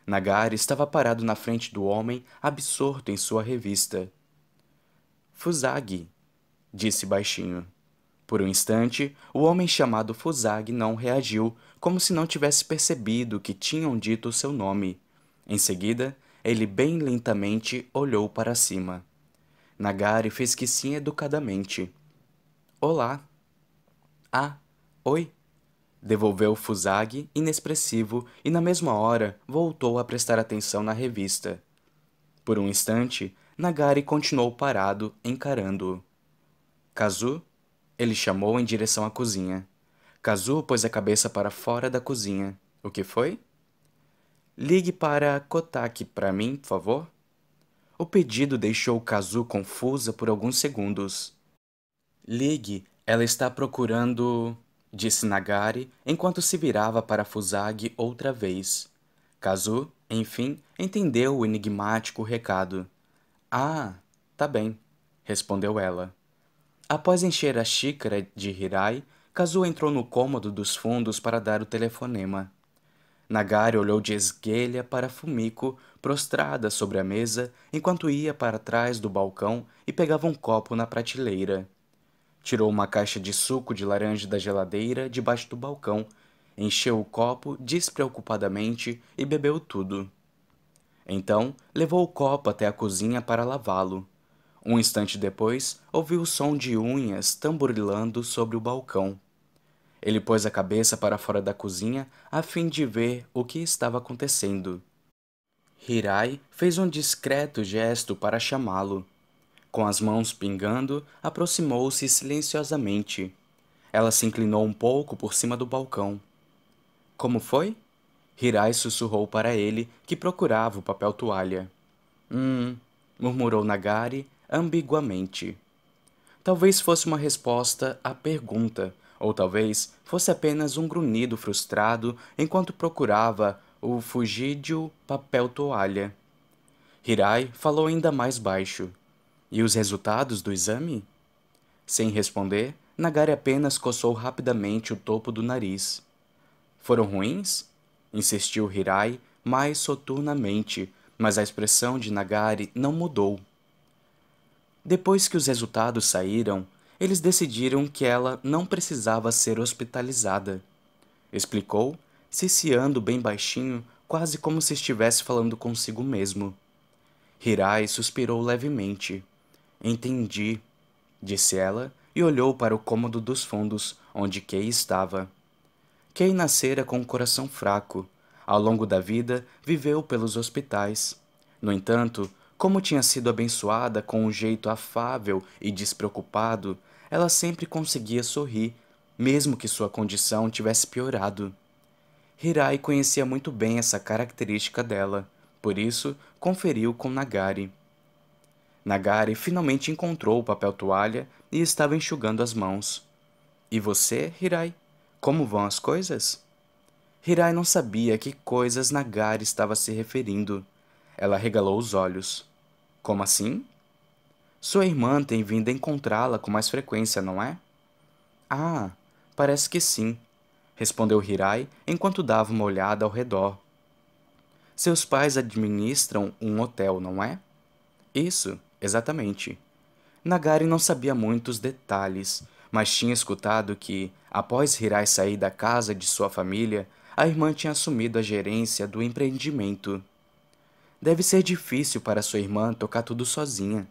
Nagari estava parado na frente do homem, absorto em sua revista. Fusagi, disse baixinho. Por um instante, o homem chamado Fuzag não reagiu, como se não tivesse percebido que tinham dito seu nome. Em seguida, ele bem lentamente olhou para cima. Nagari fez que sim educadamente. Olá. Ah, oi. Devolveu Fuzag, inexpressivo, e na mesma hora voltou a prestar atenção na revista. Por um instante, Nagari continuou parado, encarando-o. Kazu ele chamou em direção à cozinha. Kazuo pôs a cabeça para fora da cozinha. O que foi? Ligue para Kotak para mim, por favor. O pedido deixou Kazuo confusa por alguns segundos. Ligue, ela está procurando. disse Nagari enquanto se virava para Fusagi outra vez. Kazuo, enfim, entendeu o enigmático recado. Ah, tá bem, respondeu ela. Após encher a xícara de Hirai, Kazuo entrou no cômodo dos fundos para dar o telefonema. Nagari olhou de esguelha para Fumiko, prostrada sobre a mesa, enquanto ia para trás do balcão e pegava um copo na prateleira. Tirou uma caixa de suco de laranja da geladeira debaixo do balcão, encheu o copo despreocupadamente e bebeu tudo. Então, levou o copo até a cozinha para lavá-lo. Um instante depois, ouviu o som de unhas tamborilando sobre o balcão. Ele pôs a cabeça para fora da cozinha a fim de ver o que estava acontecendo. Hirai fez um discreto gesto para chamá-lo. Com as mãos pingando, aproximou-se silenciosamente. Ela se inclinou um pouco por cima do balcão. Como foi? Hirai sussurrou para ele que procurava o papel toalha. Hum, murmurou Nagari ambiguamente. Talvez fosse uma resposta à pergunta, ou talvez fosse apenas um grunhido frustrado enquanto procurava o fugídio papel toalha. Hirai falou ainda mais baixo. E os resultados do exame? Sem responder, Nagari apenas coçou rapidamente o topo do nariz. Foram ruins? insistiu Hirai mais soturnamente, mas a expressão de Nagari não mudou. Depois que os resultados saíram, eles decidiram que ela não precisava ser hospitalizada. Explicou, ciciando bem baixinho, quase como se estivesse falando consigo mesmo. Hirai suspirou levemente. Entendi, disse ela e olhou para o cômodo dos fundos, onde Kei estava. Kei nascera com o um coração fraco. Ao longo da vida, viveu pelos hospitais. No entanto, como tinha sido abençoada com um jeito afável e despreocupado, ela sempre conseguia sorrir, mesmo que sua condição tivesse piorado. Hirai conhecia muito bem essa característica dela, por isso conferiu com Nagari. Nagari finalmente encontrou o papel toalha e estava enxugando as mãos. E você, Hirai? Como vão as coisas? Hirai não sabia a que coisas Nagari estava se referindo. Ela regalou os olhos. Como assim? Sua irmã tem vindo encontrá-la com mais frequência, não é? Ah, parece que sim, respondeu Hirai enquanto dava uma olhada ao redor. Seus pais administram um hotel, não é? Isso, exatamente. Nagari não sabia muitos detalhes, mas tinha escutado que, após Hirai sair da casa de sua família, a irmã tinha assumido a gerência do empreendimento. Deve ser difícil para sua irmã tocar tudo sozinha.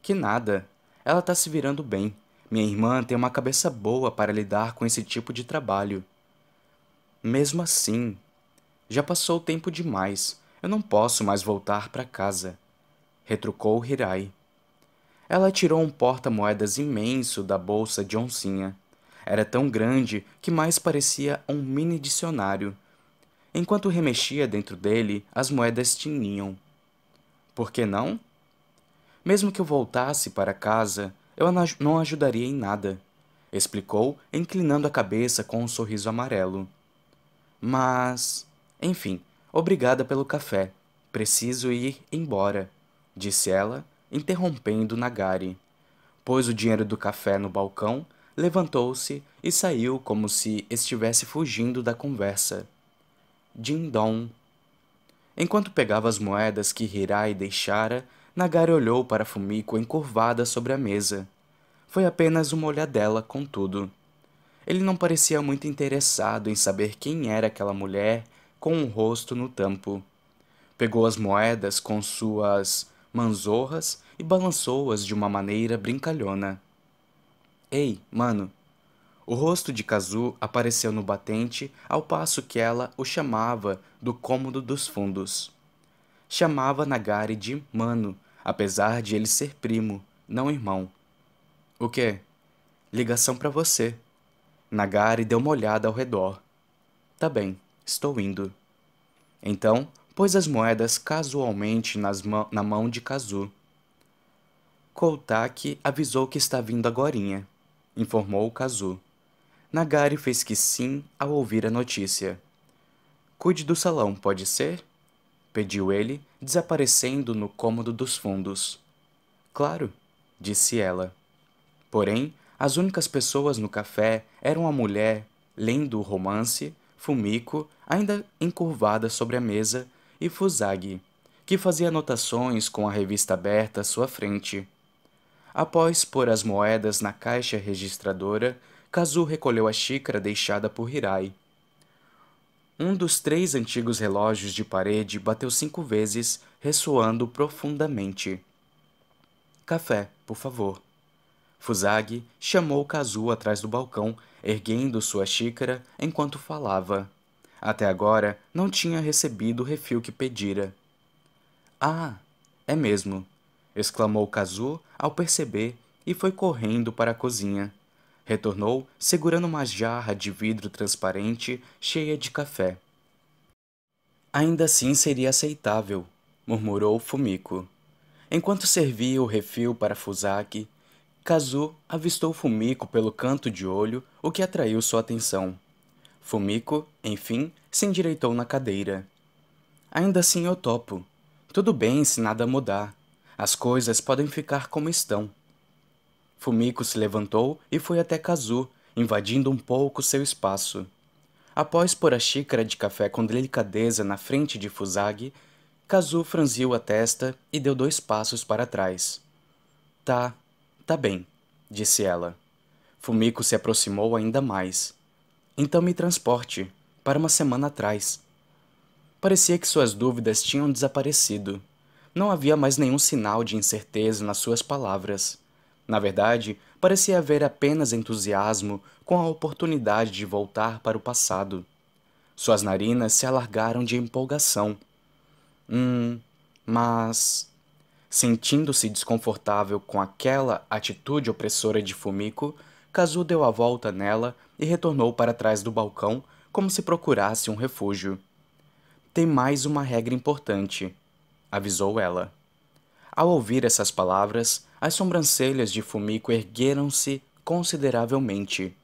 Que nada, ela está se virando bem. Minha irmã tem uma cabeça boa para lidar com esse tipo de trabalho. Mesmo assim, já passou tempo demais. Eu não posso mais voltar para casa. Retrucou Hirai. Ela tirou um porta-moedas imenso da bolsa de oncinha. Era tão grande que mais parecia um mini dicionário. Enquanto remexia dentro dele, as moedas tinham Por que não? Mesmo que eu voltasse para casa, eu não ajudaria em nada, explicou, inclinando a cabeça com um sorriso amarelo. Mas. Enfim, obrigada pelo café. Preciso ir embora, disse ela, interrompendo Nagari. Pôs o dinheiro do café no balcão, levantou-se e saiu como se estivesse fugindo da conversa. Dindom. Enquanto pegava as moedas que Hirai deixara, Nagari olhou para Fumiko encurvada sobre a mesa. Foi apenas uma olhadela, contudo. Ele não parecia muito interessado em saber quem era aquela mulher com o um rosto no tampo. Pegou as moedas com suas manzorras e balançou-as de uma maneira brincalhona. Ei, mano, o rosto de Kazu apareceu no batente ao passo que ela o chamava do cômodo dos fundos. Chamava Nagari de mano, apesar de ele ser primo, não irmão. O quê? Ligação para você. Nagari deu uma olhada ao redor. Tá bem, estou indo. Então, pôs as moedas casualmente ma na mão de Kazu. Koutaki avisou que está vindo agorinha, informou Kazu. Nagari fez que sim ao ouvir a notícia. Cuide do salão, pode ser? pediu ele, desaparecendo no cômodo dos fundos. Claro, disse ela. Porém, as únicas pessoas no café eram a mulher, lendo o romance, Fumiko, ainda encurvada sobre a mesa, e Fusagi que fazia anotações com a revista aberta à sua frente. Após pôr as moedas na caixa registradora, Kazu recolheu a xícara deixada por Hirai. Um dos três antigos relógios de parede bateu cinco vezes, ressoando profundamente. Café, por favor. Fusagi chamou Kazu atrás do balcão, erguendo sua xícara enquanto falava. Até agora, não tinha recebido o refil que pedira. Ah, é mesmo! exclamou Kazu ao perceber e foi correndo para a cozinha. Retornou segurando uma jarra de vidro transparente cheia de café. Ainda assim seria aceitável, murmurou Fumiko. Enquanto servia o refil para Fusaki, Kazu avistou Fumiko pelo canto de olho, o que atraiu sua atenção. Fumiko, enfim, se endireitou na cadeira. Ainda assim eu topo. Tudo bem se nada mudar. As coisas podem ficar como estão. Fumiko se levantou e foi até Kazu, invadindo um pouco seu espaço. Após pôr a xícara de café com delicadeza na frente de Fusagi, Kazu franziu a testa e deu dois passos para trás. Tá, tá bem, disse ela. Fumiko se aproximou ainda mais. Então me transporte, para uma semana atrás. Parecia que suas dúvidas tinham desaparecido. Não havia mais nenhum sinal de incerteza nas suas palavras. Na verdade, parecia haver apenas entusiasmo com a oportunidade de voltar para o passado. Suas narinas se alargaram de empolgação. Hum, mas. Sentindo-se desconfortável com aquela atitude opressora de Fumiko, Kazu deu a volta nela e retornou para trás do balcão como se procurasse um refúgio. Tem mais uma regra importante, avisou ela. Ao ouvir essas palavras, as sobrancelhas de Fumiko ergueram-se consideravelmente.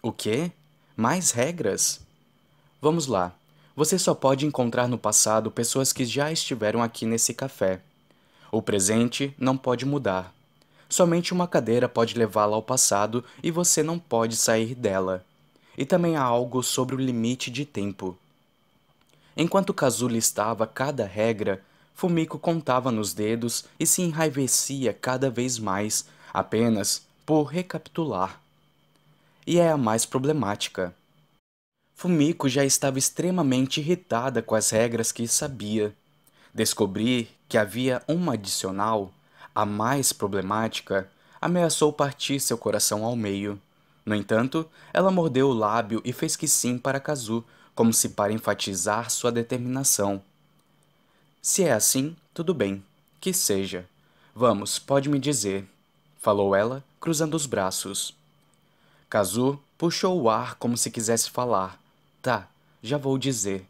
O quê? Mais regras? Vamos lá. Você só pode encontrar no passado pessoas que já estiveram aqui nesse café. O presente não pode mudar. Somente uma cadeira pode levá-la ao passado e você não pode sair dela. E também há algo sobre o limite de tempo. Enquanto Kazu listava cada regra, Fumiko contava nos dedos e se enraivecia cada vez mais, apenas por recapitular. E é a mais problemática. Fumiko já estava extremamente irritada com as regras que sabia. Descobrir que havia uma adicional, a mais problemática, ameaçou partir seu coração ao meio. No entanto, ela mordeu o lábio e fez que sim para Kazu, como se para enfatizar sua determinação. Se é assim, tudo bem, que seja. Vamos, pode me dizer, falou ela, cruzando os braços. Kazu puxou o ar como se quisesse falar. Tá, já vou dizer.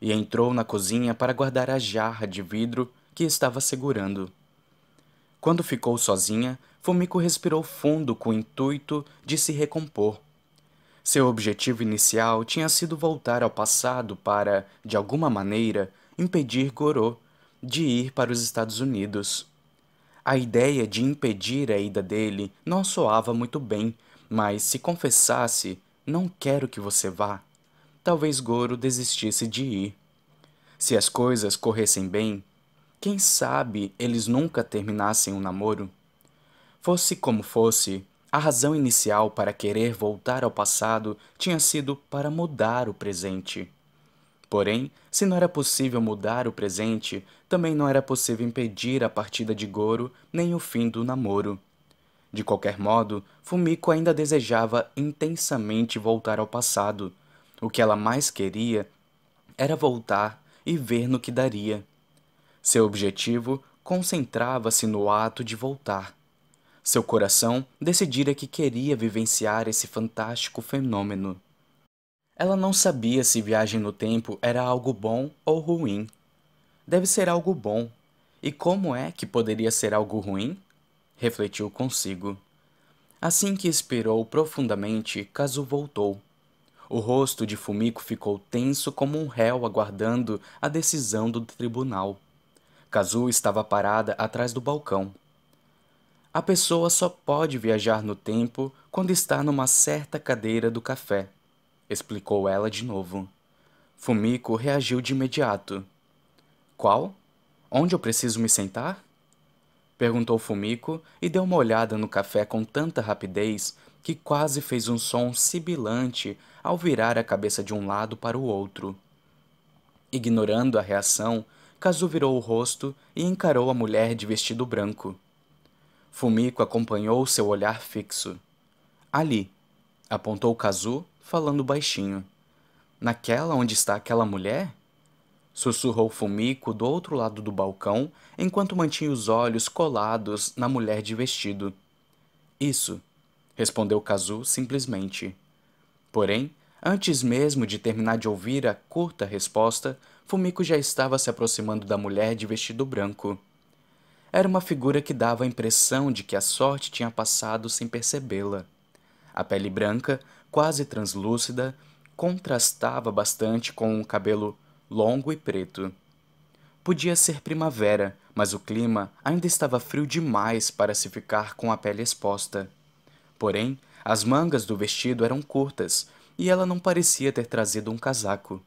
E entrou na cozinha para guardar a jarra de vidro que estava segurando. Quando ficou sozinha, Fumiko respirou fundo com o intuito de se recompor. Seu objetivo inicial tinha sido voltar ao passado para, de alguma maneira, impedir Gorô de ir para os Estados Unidos. A ideia de impedir a ida dele não soava muito bem, mas se confessasse, não quero que você vá, talvez Goro desistisse de ir. Se as coisas corressem bem, quem sabe eles nunca terminassem o um namoro? Fosse como fosse, a razão inicial para querer voltar ao passado tinha sido para mudar o presente. Porém, se não era possível mudar o presente, também não era possível impedir a partida de Goro nem o fim do namoro. De qualquer modo, Fumiko ainda desejava intensamente voltar ao passado. O que ela mais queria era voltar e ver no que daria. Seu objetivo concentrava-se no ato de voltar. Seu coração decidira que queria vivenciar esse fantástico fenômeno. Ela não sabia se viagem no tempo era algo bom ou ruim. Deve ser algo bom. E como é que poderia ser algo ruim? Refletiu consigo. Assim que expirou profundamente, Kazu voltou. O rosto de Fumiko ficou tenso como um réu aguardando a decisão do tribunal. Kazu estava parada atrás do balcão. A pessoa só pode viajar no tempo quando está numa certa cadeira do café explicou ela de novo. Fumiko reagiu de imediato. Qual? Onde eu preciso me sentar? Perguntou Fumiko e deu uma olhada no café com tanta rapidez que quase fez um som sibilante ao virar a cabeça de um lado para o outro. Ignorando a reação, Kazu virou o rosto e encarou a mulher de vestido branco. Fumiko acompanhou seu olhar fixo. Ali, apontou Kazu falando baixinho. Naquela onde está aquela mulher? Sussurrou Fumiko do outro lado do balcão, enquanto mantinha os olhos colados na mulher de vestido. Isso, respondeu Kazu simplesmente. Porém, antes mesmo de terminar de ouvir a curta resposta, Fumiko já estava se aproximando da mulher de vestido branco. Era uma figura que dava a impressão de que a sorte tinha passado sem percebê-la. A pele branca quase translúcida, contrastava bastante com o cabelo longo e preto. Podia ser primavera, mas o clima ainda estava frio demais para se ficar com a pele exposta. Porém, as mangas do vestido eram curtas e ela não parecia ter trazido um casaco.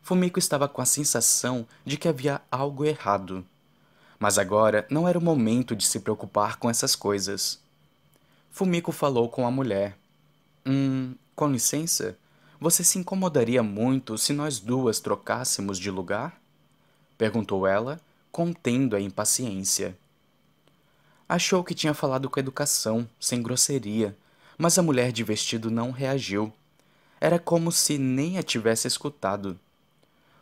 Fumiko estava com a sensação de que havia algo errado. Mas agora não era o momento de se preocupar com essas coisas. Fumiko falou com a mulher. Hum, com licença, você se incomodaria muito se nós duas trocássemos de lugar? perguntou ela, contendo a impaciência. Achou que tinha falado com educação, sem grosseria, mas a mulher de vestido não reagiu. Era como se nem a tivesse escutado.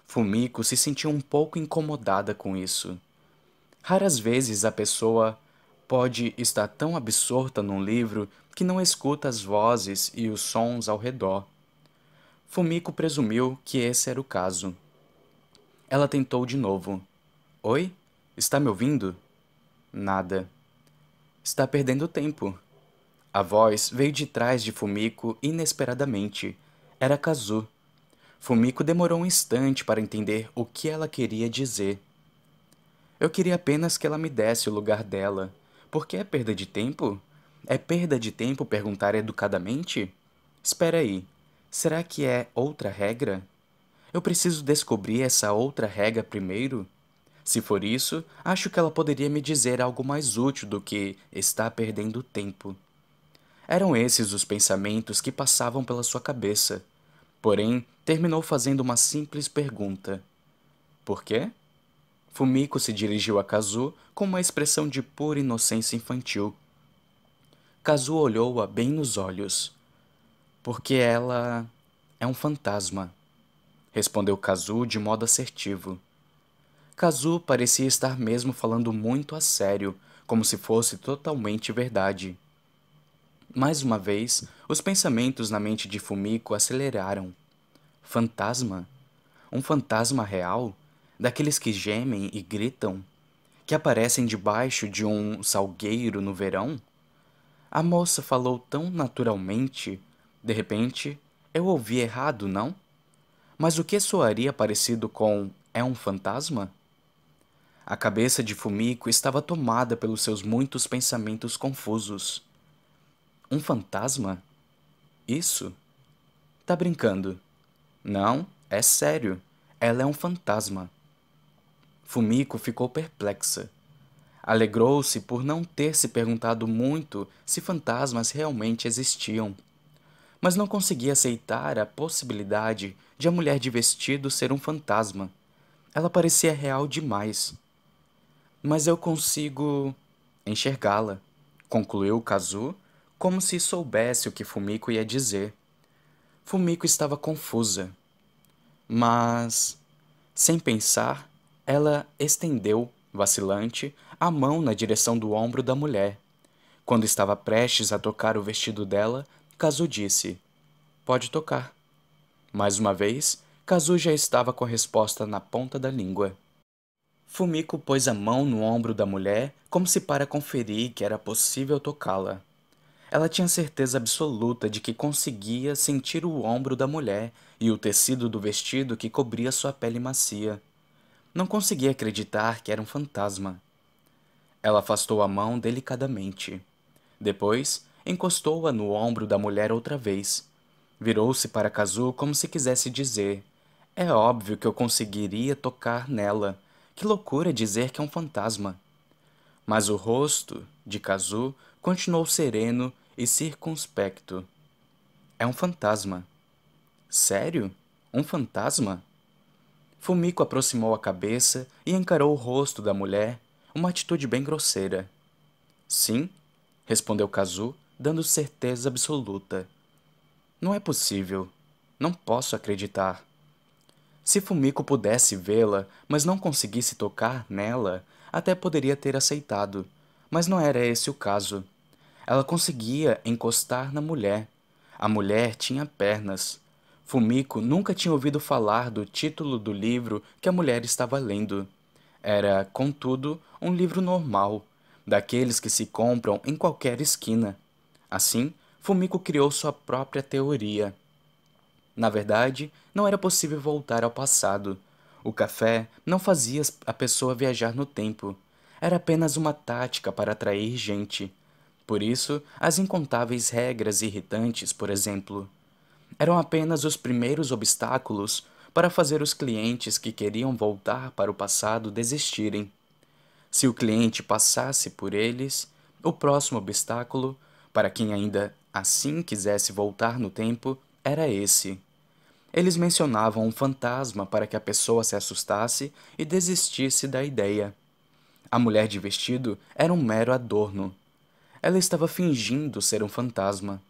Fumiko se sentiu um pouco incomodada com isso. Raras vezes a pessoa pode estar tão absorta num livro que não escuta as vozes e os sons ao redor. Fumiko presumiu que esse era o caso. Ela tentou de novo. Oi? Está me ouvindo? Nada. Está perdendo tempo. A voz veio de trás de Fumiko inesperadamente. Era Kazu. Fumiko demorou um instante para entender o que ela queria dizer. Eu queria apenas que ela me desse o lugar dela. Por que é perda de tempo? É perda de tempo perguntar educadamente? Espera aí, será que é outra regra? Eu preciso descobrir essa outra regra primeiro? Se for isso, acho que ela poderia me dizer algo mais útil do que está perdendo tempo. Eram esses os pensamentos que passavam pela sua cabeça. Porém, terminou fazendo uma simples pergunta: Por quê? Fumiko se dirigiu a Kazu com uma expressão de pura inocência infantil Kazuo olhou-a bem nos olhos. Porque ela é um fantasma, respondeu Kazuo de modo assertivo. Kazuo parecia estar mesmo falando muito a sério, como se fosse totalmente verdade. Mais uma vez, os pensamentos na mente de Fumiko aceleraram. Fantasma? Um fantasma real? Daqueles que gemem e gritam? Que aparecem debaixo de um salgueiro no verão? A moça falou tão naturalmente. De repente, eu ouvi errado, não? Mas o que soaria parecido com é um fantasma? A cabeça de Fumiko estava tomada pelos seus muitos pensamentos confusos. Um fantasma? Isso? Tá brincando? Não, é sério. Ela é um fantasma. Fumiko ficou perplexa. Alegrou-se por não ter se perguntado muito se fantasmas realmente existiam. Mas não conseguia aceitar a possibilidade de a mulher de vestido ser um fantasma. Ela parecia real demais. Mas eu consigo enxergá-la, concluiu Kazu, como se soubesse o que Fumiko ia dizer. Fumiko estava confusa. Mas, sem pensar, ela estendeu, vacilante, a mão na direção do ombro da mulher. Quando estava prestes a tocar o vestido dela, Kazu disse: Pode tocar. Mais uma vez, Kazu já estava com a resposta na ponta da língua. Fumiko pôs a mão no ombro da mulher como se para conferir que era possível tocá-la. Ela tinha certeza absoluta de que conseguia sentir o ombro da mulher e o tecido do vestido que cobria sua pele macia. Não conseguia acreditar que era um fantasma. Ela afastou a mão delicadamente. Depois, encostou-a no ombro da mulher outra vez. Virou-se para Kazu como se quisesse dizer: É óbvio que eu conseguiria tocar nela. Que loucura dizer que é um fantasma. Mas o rosto de Kazu continuou sereno e circunspecto. É um fantasma. Sério? Um fantasma? Fumiko aproximou a cabeça e encarou o rosto da mulher uma atitude bem grosseira. Sim, respondeu Kazu, dando certeza absoluta. Não é possível. Não posso acreditar. Se Fumiko pudesse vê-la, mas não conseguisse tocar nela, até poderia ter aceitado, mas não era esse o caso. Ela conseguia encostar na mulher. A mulher tinha pernas. Fumiko nunca tinha ouvido falar do título do livro que a mulher estava lendo. Era, contudo, um livro normal, daqueles que se compram em qualquer esquina. Assim, Fumiko criou sua própria teoria. Na verdade, não era possível voltar ao passado. O café não fazia a pessoa viajar no tempo. Era apenas uma tática para atrair gente. Por isso, as incontáveis regras irritantes, por exemplo, eram apenas os primeiros obstáculos para fazer os clientes que queriam voltar para o passado desistirem. Se o cliente passasse por eles, o próximo obstáculo, para quem ainda assim quisesse voltar no tempo, era esse. Eles mencionavam um fantasma para que a pessoa se assustasse e desistisse da ideia. A mulher de vestido era um mero adorno. Ela estava fingindo ser um fantasma.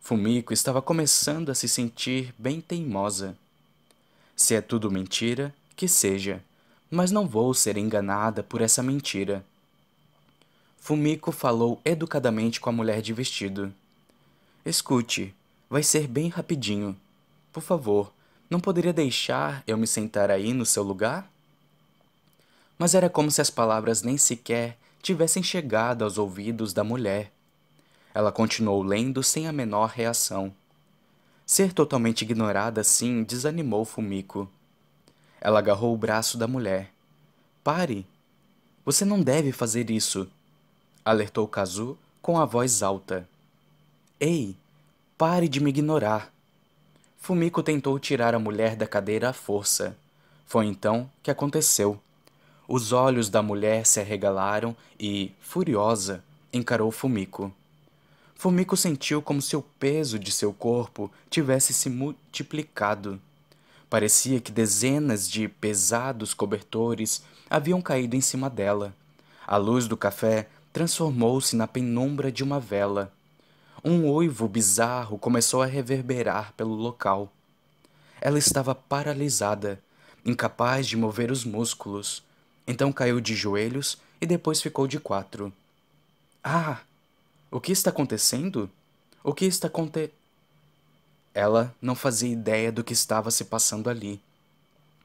Fumiko estava começando a se sentir bem teimosa. Se é tudo mentira, que seja, mas não vou ser enganada por essa mentira. Fumiko falou educadamente com a mulher de vestido. Escute, vai ser bem rapidinho. Por favor, não poderia deixar eu me sentar aí no seu lugar? Mas era como se as palavras nem sequer tivessem chegado aos ouvidos da mulher. Ela continuou lendo sem a menor reação. Ser totalmente ignorada assim desanimou Fumiko. Ela agarrou o braço da mulher. Pare! Você não deve fazer isso! alertou Kazu com a voz alta. Ei, pare de me ignorar! Fumiko tentou tirar a mulher da cadeira à força. Foi então que aconteceu. Os olhos da mulher se arregalaram e, furiosa, encarou Fumiko. Fumiko sentiu como se o peso de seu corpo tivesse se multiplicado. Parecia que dezenas de pesados cobertores haviam caído em cima dela. A luz do café transformou-se na penumbra de uma vela. Um oivo bizarro começou a reverberar pelo local. Ela estava paralisada, incapaz de mover os músculos. Então caiu de joelhos e depois ficou de quatro. Ah! O que está acontecendo? O que está aconte... Ela não fazia ideia do que estava se passando ali.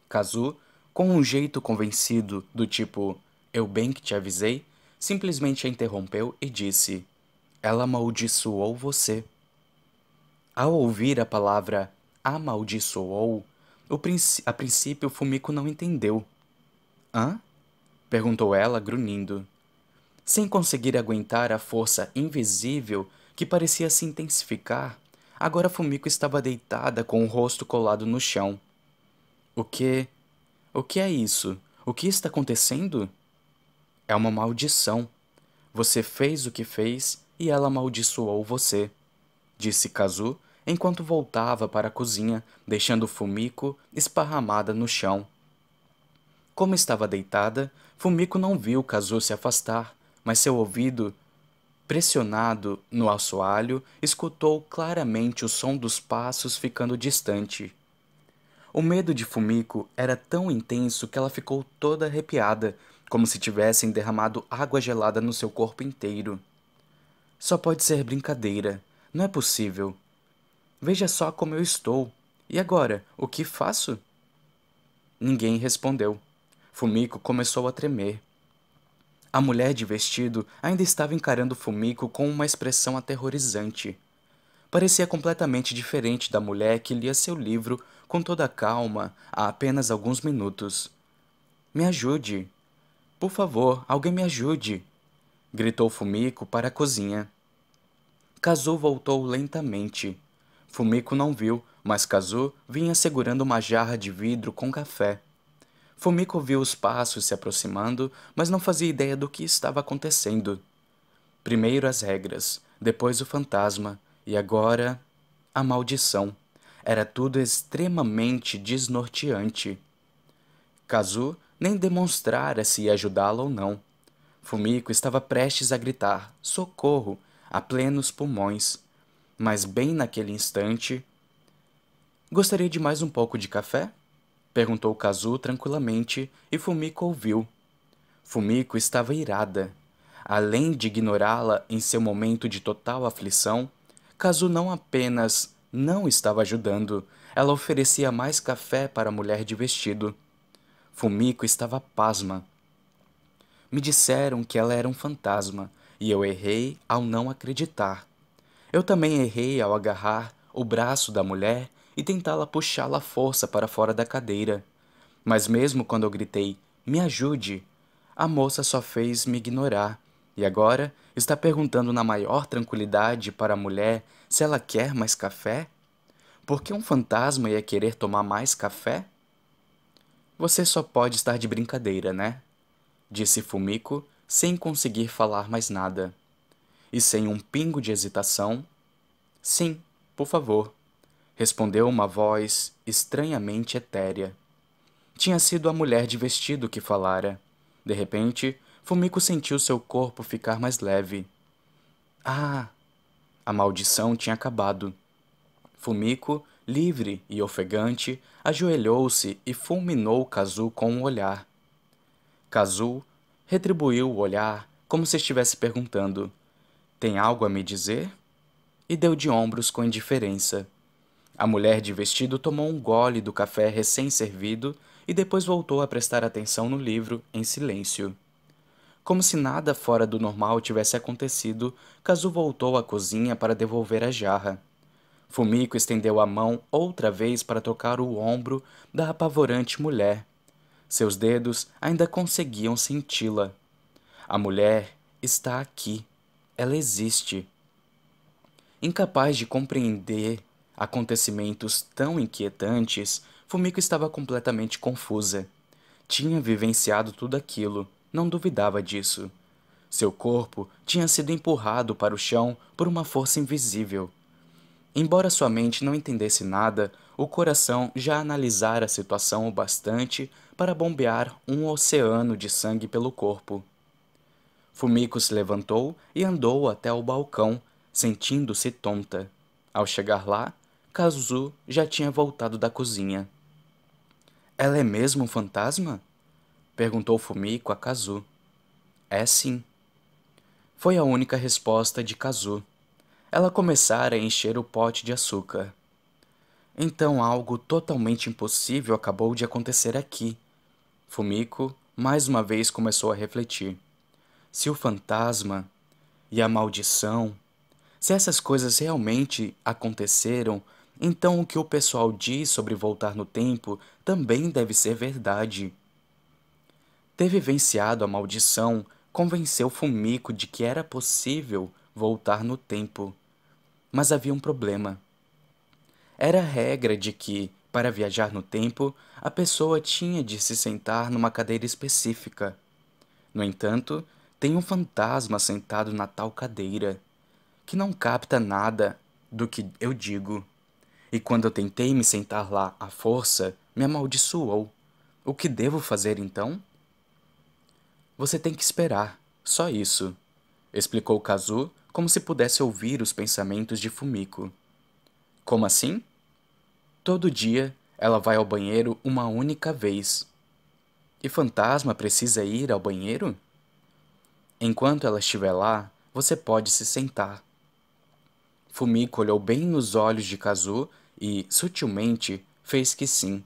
Kazu, com um jeito convencido do tipo eu bem que te avisei, simplesmente a interrompeu e disse: Ela amaldiçoou você. Ao ouvir a palavra amaldiçoou, princ a princípio Fumiko não entendeu. Hã? perguntou ela, grunhindo. Sem conseguir aguentar a força invisível que parecia se intensificar, agora Fumiko estava deitada com o rosto colado no chão. O que? O que é isso? O que está acontecendo? É uma maldição. Você fez o que fez e ela amaldiçoou você, disse Kazu enquanto voltava para a cozinha, deixando Fumiko esparramada no chão. Como estava deitada, Fumiko não viu Kazu se afastar mas seu ouvido, pressionado no assoalho, escutou claramente o som dos passos ficando distante. O medo de Fumiko era tão intenso que ela ficou toda arrepiada, como se tivessem derramado água gelada no seu corpo inteiro. Só pode ser brincadeira. Não é possível. Veja só como eu estou. E agora, o que faço? Ninguém respondeu. Fumiko começou a tremer. A mulher de vestido ainda estava encarando Fumiko com uma expressão aterrorizante. Parecia completamente diferente da mulher que lia seu livro com toda a calma há apenas alguns minutos. Me ajude! Por favor, alguém me ajude! gritou Fumiko para a cozinha. Kazu voltou lentamente. Fumiko não viu, mas Kazu vinha segurando uma jarra de vidro com café. Fumiko viu os passos se aproximando, mas não fazia ideia do que estava acontecendo. Primeiro as regras, depois o fantasma, e agora a maldição. Era tudo extremamente desnorteante. Kazu nem demonstrara se ia ajudá-la ou não. Fumiko estava prestes a gritar socorro a plenos pulmões, mas bem naquele instante. Gostaria de mais um pouco de café? Perguntou Kazu tranquilamente e Fumiko ouviu. Fumiko estava irada. Além de ignorá-la em seu momento de total aflição, Kazu não apenas não estava ajudando, ela oferecia mais café para a mulher de vestido. Fumiko estava pasma. Me disseram que ela era um fantasma, e eu errei ao não acreditar. Eu também errei ao agarrar o braço da mulher e tentá-la puxá-la à força para fora da cadeira. Mas mesmo quando eu gritei, me ajude, a moça só fez me ignorar, e agora está perguntando na maior tranquilidade para a mulher se ela quer mais café? Por que um fantasma ia querer tomar mais café? Você só pode estar de brincadeira, né? Disse Fumiko, sem conseguir falar mais nada. E sem um pingo de hesitação, sim, por favor respondeu uma voz estranhamente etérea. Tinha sido a mulher de vestido que falara. De repente, Fumiko sentiu seu corpo ficar mais leve. Ah! A maldição tinha acabado. Fumiko, livre e ofegante, ajoelhou-se e fulminou Kazu com um olhar. Kazu retribuiu o olhar como se estivesse perguntando: Tem algo a me dizer? E deu de ombros com indiferença. A mulher de vestido tomou um gole do café recém-servido e depois voltou a prestar atenção no livro em silêncio. Como se nada fora do normal tivesse acontecido, Kazu voltou à cozinha para devolver a jarra. Fumiko estendeu a mão outra vez para tocar o ombro da apavorante mulher. Seus dedos ainda conseguiam senti-la. A mulher está aqui. Ela existe. Incapaz de compreender acontecimentos tão inquietantes, Fumiko estava completamente confusa. Tinha vivenciado tudo aquilo, não duvidava disso. Seu corpo tinha sido empurrado para o chão por uma força invisível. Embora sua mente não entendesse nada, o coração já analisara a situação o bastante para bombear um oceano de sangue pelo corpo. Fumiko se levantou e andou até o balcão, sentindo-se tonta. Ao chegar lá, Kazu já tinha voltado da cozinha. Ela é mesmo um fantasma? perguntou Fumiko a Kazu. É sim. Foi a única resposta de Kazu. Ela começara a encher o pote de açúcar. Então algo totalmente impossível acabou de acontecer aqui. Fumiko mais uma vez começou a refletir. Se o fantasma e a maldição, se essas coisas realmente aconteceram então, o que o pessoal diz sobre voltar no tempo também deve ser verdade. Ter vivenciado a maldição convenceu Fumiko de que era possível voltar no tempo. Mas havia um problema. Era a regra de que, para viajar no tempo, a pessoa tinha de se sentar numa cadeira específica. No entanto, tem um fantasma sentado na tal cadeira, que não capta nada do que eu digo e quando eu tentei me sentar lá à força, me amaldiçoou. O que devo fazer então? Você tem que esperar, só isso, explicou Kazu, como se pudesse ouvir os pensamentos de Fumiko. Como assim? Todo dia ela vai ao banheiro uma única vez. E fantasma precisa ir ao banheiro? Enquanto ela estiver lá, você pode se sentar. Fumiko olhou bem nos olhos de Kazu e, sutilmente, fez que sim.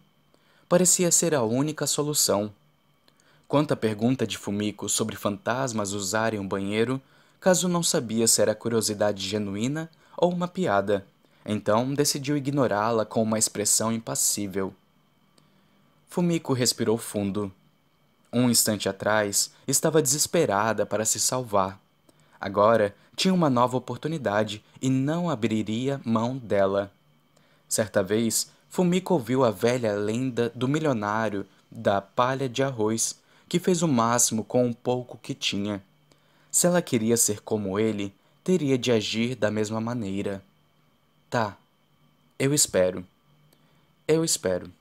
Parecia ser a única solução. Quanto à pergunta de Fumiko sobre fantasmas usarem o um banheiro, Kazu não sabia se era curiosidade genuína ou uma piada, então decidiu ignorá-la com uma expressão impassível. Fumiko respirou fundo. Um instante atrás, estava desesperada para se salvar. Agora, tinha uma nova oportunidade e não abriria mão dela. Certa vez, Fumiko ouviu a velha lenda do milionário da palha de arroz, que fez o máximo com o pouco que tinha. Se ela queria ser como ele, teria de agir da mesma maneira. Tá. Eu espero. Eu espero.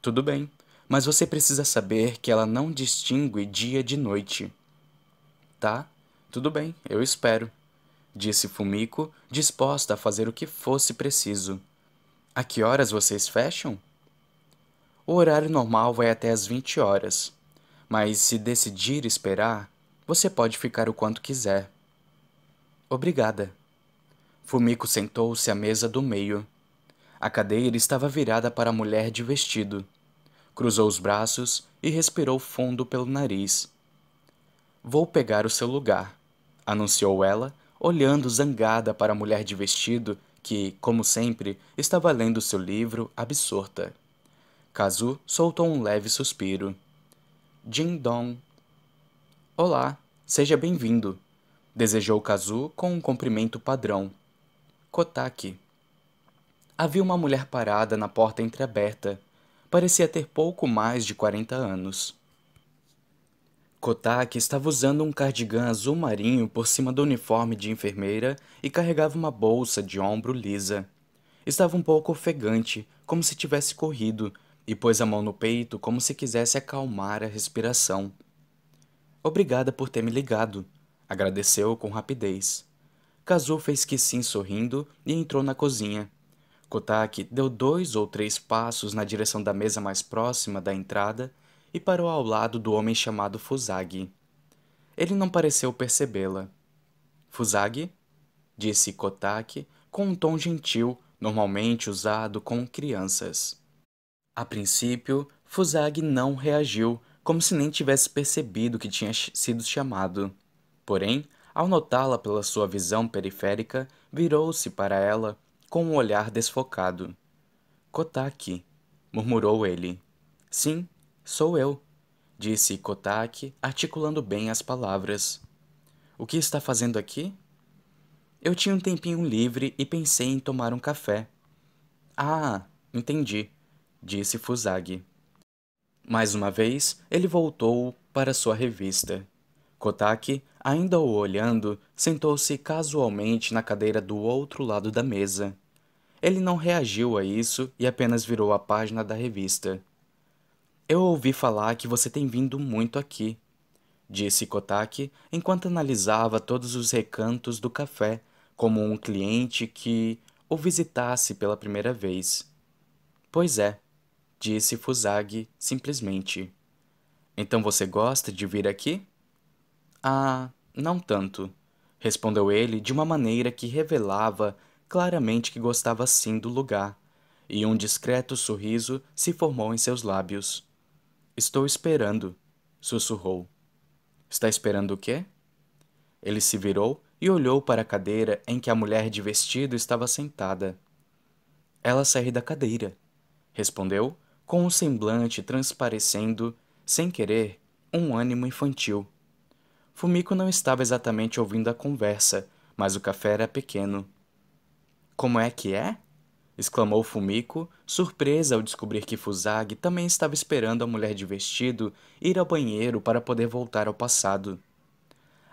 Tudo bem, mas você precisa saber que ela não distingue dia de noite. Tá? Tudo bem, eu espero, disse Fumiko, disposta a fazer o que fosse preciso. A que horas vocês fecham? O horário normal vai até as 20 horas, mas se decidir esperar, você pode ficar o quanto quiser. Obrigada. Fumiko sentou-se à mesa do meio. A cadeira estava virada para a mulher de vestido. Cruzou os braços e respirou fundo pelo nariz. Vou pegar o seu lugar anunciou ela, olhando zangada para a mulher de vestido que, como sempre, estava lendo seu livro absorta. Kazu soltou um leve suspiro. Jin Dong. Olá, seja bem-vindo, desejou Kazu com um cumprimento padrão. Kotaki. Havia uma mulher parada na porta entreaberta. Parecia ter pouco mais de 40 anos. Kotak estava usando um cardigan azul marinho por cima do uniforme de enfermeira e carregava uma bolsa de ombro lisa. Estava um pouco ofegante, como se tivesse corrido, e pôs a mão no peito como se quisesse acalmar a respiração. Obrigada por ter me ligado, agradeceu com rapidez. Kazu fez que sim sorrindo e entrou na cozinha. Kotak deu dois ou três passos na direção da mesa mais próxima da entrada e parou ao lado do homem chamado Fusagi. Ele não pareceu percebê-la. Fusagi? disse Kotaki com um tom gentil, normalmente usado com crianças. A princípio, Fusagi não reagiu, como se nem tivesse percebido que tinha sido chamado. Porém, ao notá-la pela sua visão periférica, virou-se para ela com um olhar desfocado. Kotaki, murmurou ele. Sim, Sou eu, disse Kotak, articulando bem as palavras. O que está fazendo aqui? Eu tinha um tempinho livre e pensei em tomar um café. Ah, entendi, disse Fusagi. Mais uma vez, ele voltou para sua revista. Kotak, ainda o olhando, sentou-se casualmente na cadeira do outro lado da mesa. Ele não reagiu a isso e apenas virou a página da revista. Eu ouvi falar que você tem vindo muito aqui, disse Kotaki enquanto analisava todos os recantos do café, como um cliente que o visitasse pela primeira vez. Pois é, disse Fusagi simplesmente. Então você gosta de vir aqui? Ah, não tanto, respondeu ele de uma maneira que revelava claramente que gostava sim do lugar, e um discreto sorriso se formou em seus lábios. Estou esperando, sussurrou. Está esperando o quê? Ele se virou e olhou para a cadeira em que a mulher de vestido estava sentada. Ela sai da cadeira, respondeu, com um semblante transparecendo, sem querer, um ânimo infantil. Fumiko não estava exatamente ouvindo a conversa, mas o café era pequeno. Como é que é? exclamou Fumiko, surpresa ao descobrir que Fusag também estava esperando a mulher de vestido ir ao banheiro para poder voltar ao passado.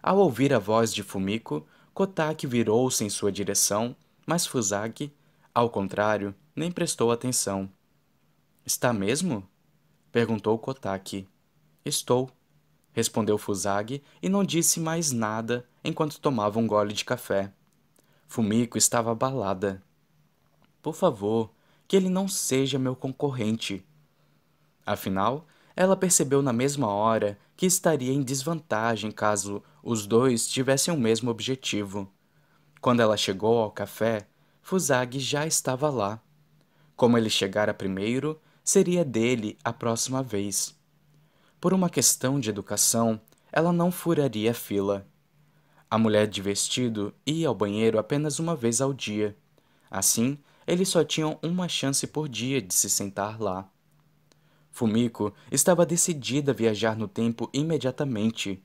Ao ouvir a voz de Fumiko, Kotaki virou-se em sua direção, mas Fusag, ao contrário, nem prestou atenção. Está mesmo? perguntou Kotaki. Estou, respondeu Fusag e não disse mais nada enquanto tomava um gole de café. Fumiko estava abalada. Por favor, que ele não seja meu concorrente. Afinal, ela percebeu na mesma hora que estaria em desvantagem caso os dois tivessem o mesmo objetivo. Quando ela chegou ao café, Fuzag já estava lá. Como ele chegara primeiro, seria dele a próxima vez. Por uma questão de educação, ela não furaria a fila. A mulher de vestido ia ao banheiro apenas uma vez ao dia. Assim, eles só tinham uma chance por dia de se sentar lá. Fumiko estava decidida a viajar no tempo imediatamente.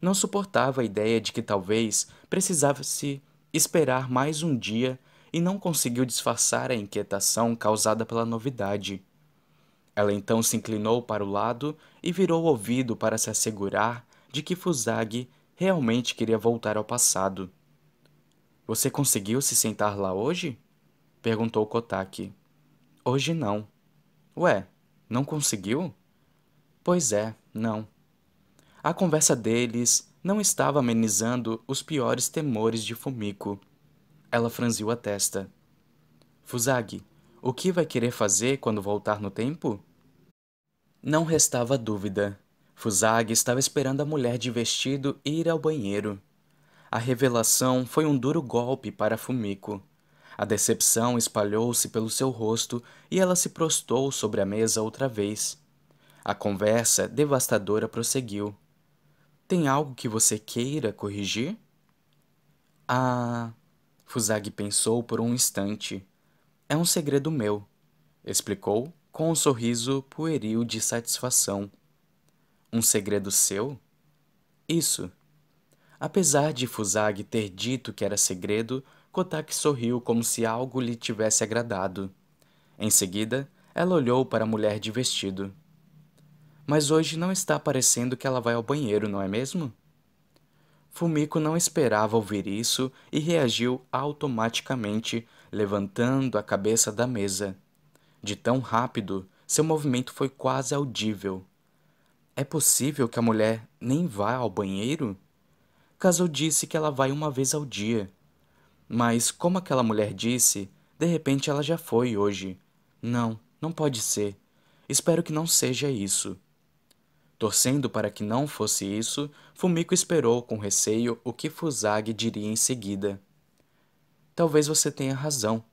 Não suportava a ideia de que talvez precisasse esperar mais um dia e não conseguiu disfarçar a inquietação causada pela novidade. Ela então se inclinou para o lado e virou o ouvido para se assegurar de que Fuzagi realmente queria voltar ao passado. Você conseguiu se sentar lá hoje? Perguntou Kotaki. Hoje não. Ué, não conseguiu? Pois é, não. A conversa deles não estava amenizando os piores temores de Fumiko. Ela franziu a testa. Fusagi, o que vai querer fazer quando voltar no tempo? Não restava dúvida. Fusagi estava esperando a mulher de vestido ir ao banheiro. A revelação foi um duro golpe para Fumiko. A decepção espalhou-se pelo seu rosto e ela se prostou sobre a mesa outra vez. A conversa devastadora prosseguiu. Tem algo que você queira corrigir? Ah. Fusag pensou por um instante. É um segredo meu, explicou com um sorriso pueril de satisfação. Um segredo seu? Isso. Apesar de Fusag ter dito que era segredo, Kotak sorriu como se algo lhe tivesse agradado. Em seguida, ela olhou para a mulher de vestido. Mas hoje não está parecendo que ela vai ao banheiro, não é mesmo? Fumiko não esperava ouvir isso e reagiu automaticamente, levantando a cabeça da mesa. De tão rápido, seu movimento foi quase audível. É possível que a mulher nem vá ao banheiro? Caso disse que ela vai uma vez ao dia, mas, como aquela mulher disse, de repente ela já foi hoje. Não, não pode ser. Espero que não seja isso. Torcendo para que não fosse isso, Fumiko esperou com receio o que Fuzag diria em seguida. Talvez você tenha razão,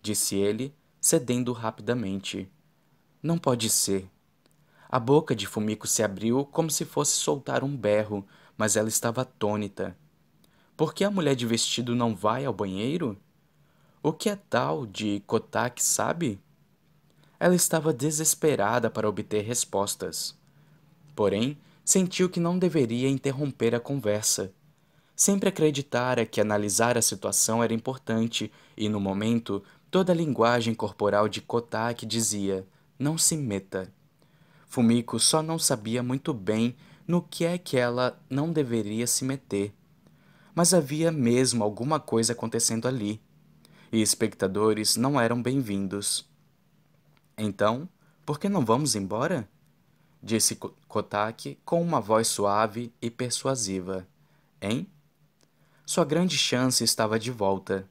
disse ele, cedendo rapidamente. Não pode ser. A boca de Fumiko se abriu como se fosse soltar um berro, mas ela estava atônita. Por que a mulher de vestido não vai ao banheiro? O que é tal de Kotak sabe? Ela estava desesperada para obter respostas. Porém, sentiu que não deveria interromper a conversa. Sempre acreditara que analisar a situação era importante e, no momento, toda a linguagem corporal de Kotak dizia: não se meta. Fumiko só não sabia muito bem no que é que ela não deveria se meter mas havia mesmo alguma coisa acontecendo ali, e espectadores não eram bem-vindos. Então, por que não vamos embora? disse Kotaki com uma voz suave e persuasiva. Hein? Sua grande chance estava de volta.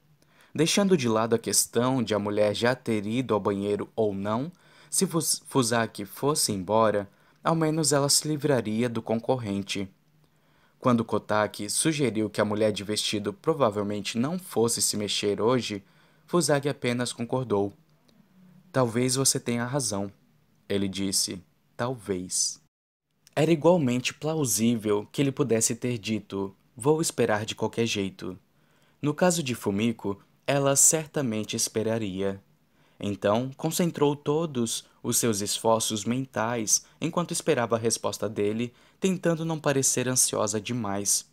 Deixando de lado a questão de a mulher já ter ido ao banheiro ou não, se Fusaki fosse embora, ao menos ela se livraria do concorrente. Quando Kotaki sugeriu que a mulher de vestido provavelmente não fosse se mexer hoje, Fusagi apenas concordou. Talvez você tenha razão, ele disse. Talvez. Era igualmente plausível que ele pudesse ter dito: Vou esperar de qualquer jeito. No caso de Fumiko, ela certamente esperaria. Então, concentrou todos os seus esforços mentais enquanto esperava a resposta dele, tentando não parecer ansiosa demais.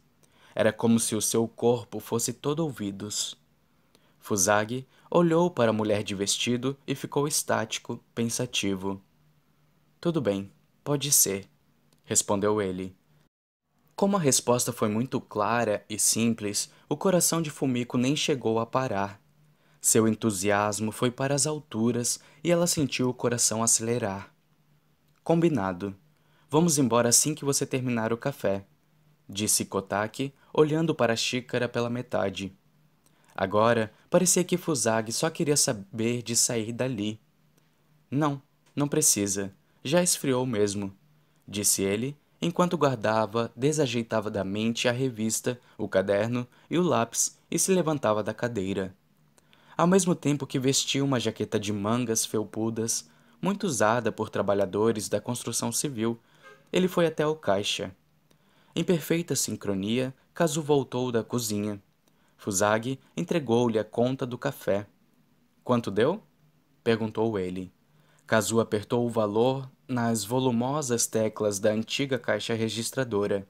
Era como se o seu corpo fosse todo ouvidos. Fusagi olhou para a mulher de vestido e ficou estático, pensativo. Tudo bem, pode ser, respondeu ele. Como a resposta foi muito clara e simples, o coração de Fumiko nem chegou a parar. Seu entusiasmo foi para as alturas e ela sentiu o coração acelerar. Combinado. Vamos embora assim que você terminar o café, disse Kotaki, olhando para a xícara pela metade. Agora, parecia que Fusag só queria saber de sair dali. Não, não precisa. Já esfriou mesmo, disse ele, enquanto guardava desajeitava da mente a revista, o caderno e o lápis e se levantava da cadeira ao mesmo tempo que vestia uma jaqueta de mangas felpudas, muito usada por trabalhadores da construção civil, ele foi até o caixa. Em perfeita sincronia, Kazu voltou da cozinha. Fusagi entregou-lhe a conta do café. Quanto deu? perguntou ele. Kazu apertou o valor nas volumosas teclas da antiga caixa registradora.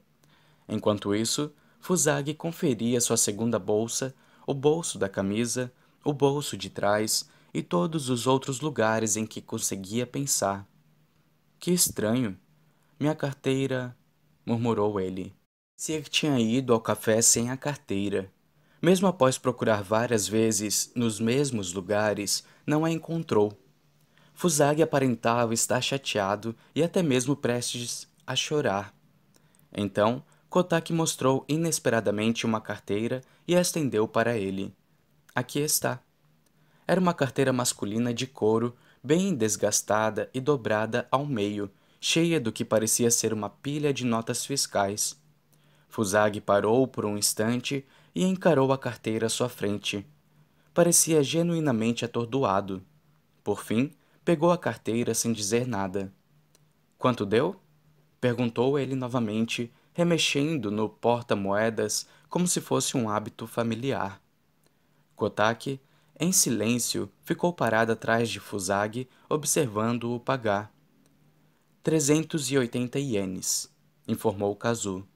Enquanto isso, Fusagi conferia sua segunda bolsa, o bolso da camisa, o bolso de trás e todos os outros lugares em que conseguia pensar. Que estranho! Minha carteira, murmurou ele. se ele tinha ido ao café sem a carteira. Mesmo após procurar várias vezes nos mesmos lugares, não a encontrou. Fusag aparentava estar chateado e até mesmo prestes a chorar. Então, Kotak mostrou inesperadamente uma carteira e a estendeu para ele. Aqui está. Era uma carteira masculina de couro, bem desgastada e dobrada ao meio, cheia do que parecia ser uma pilha de notas fiscais. Fusag parou por um instante e encarou a carteira à sua frente. Parecia genuinamente atordoado. Por fim, pegou a carteira sem dizer nada. Quanto deu? perguntou ele novamente, remexendo no porta-moedas como se fosse um hábito familiar. Kotak, em silêncio, ficou parada atrás de Fusag, observando-o pagar. 380 ienes, informou Kazu.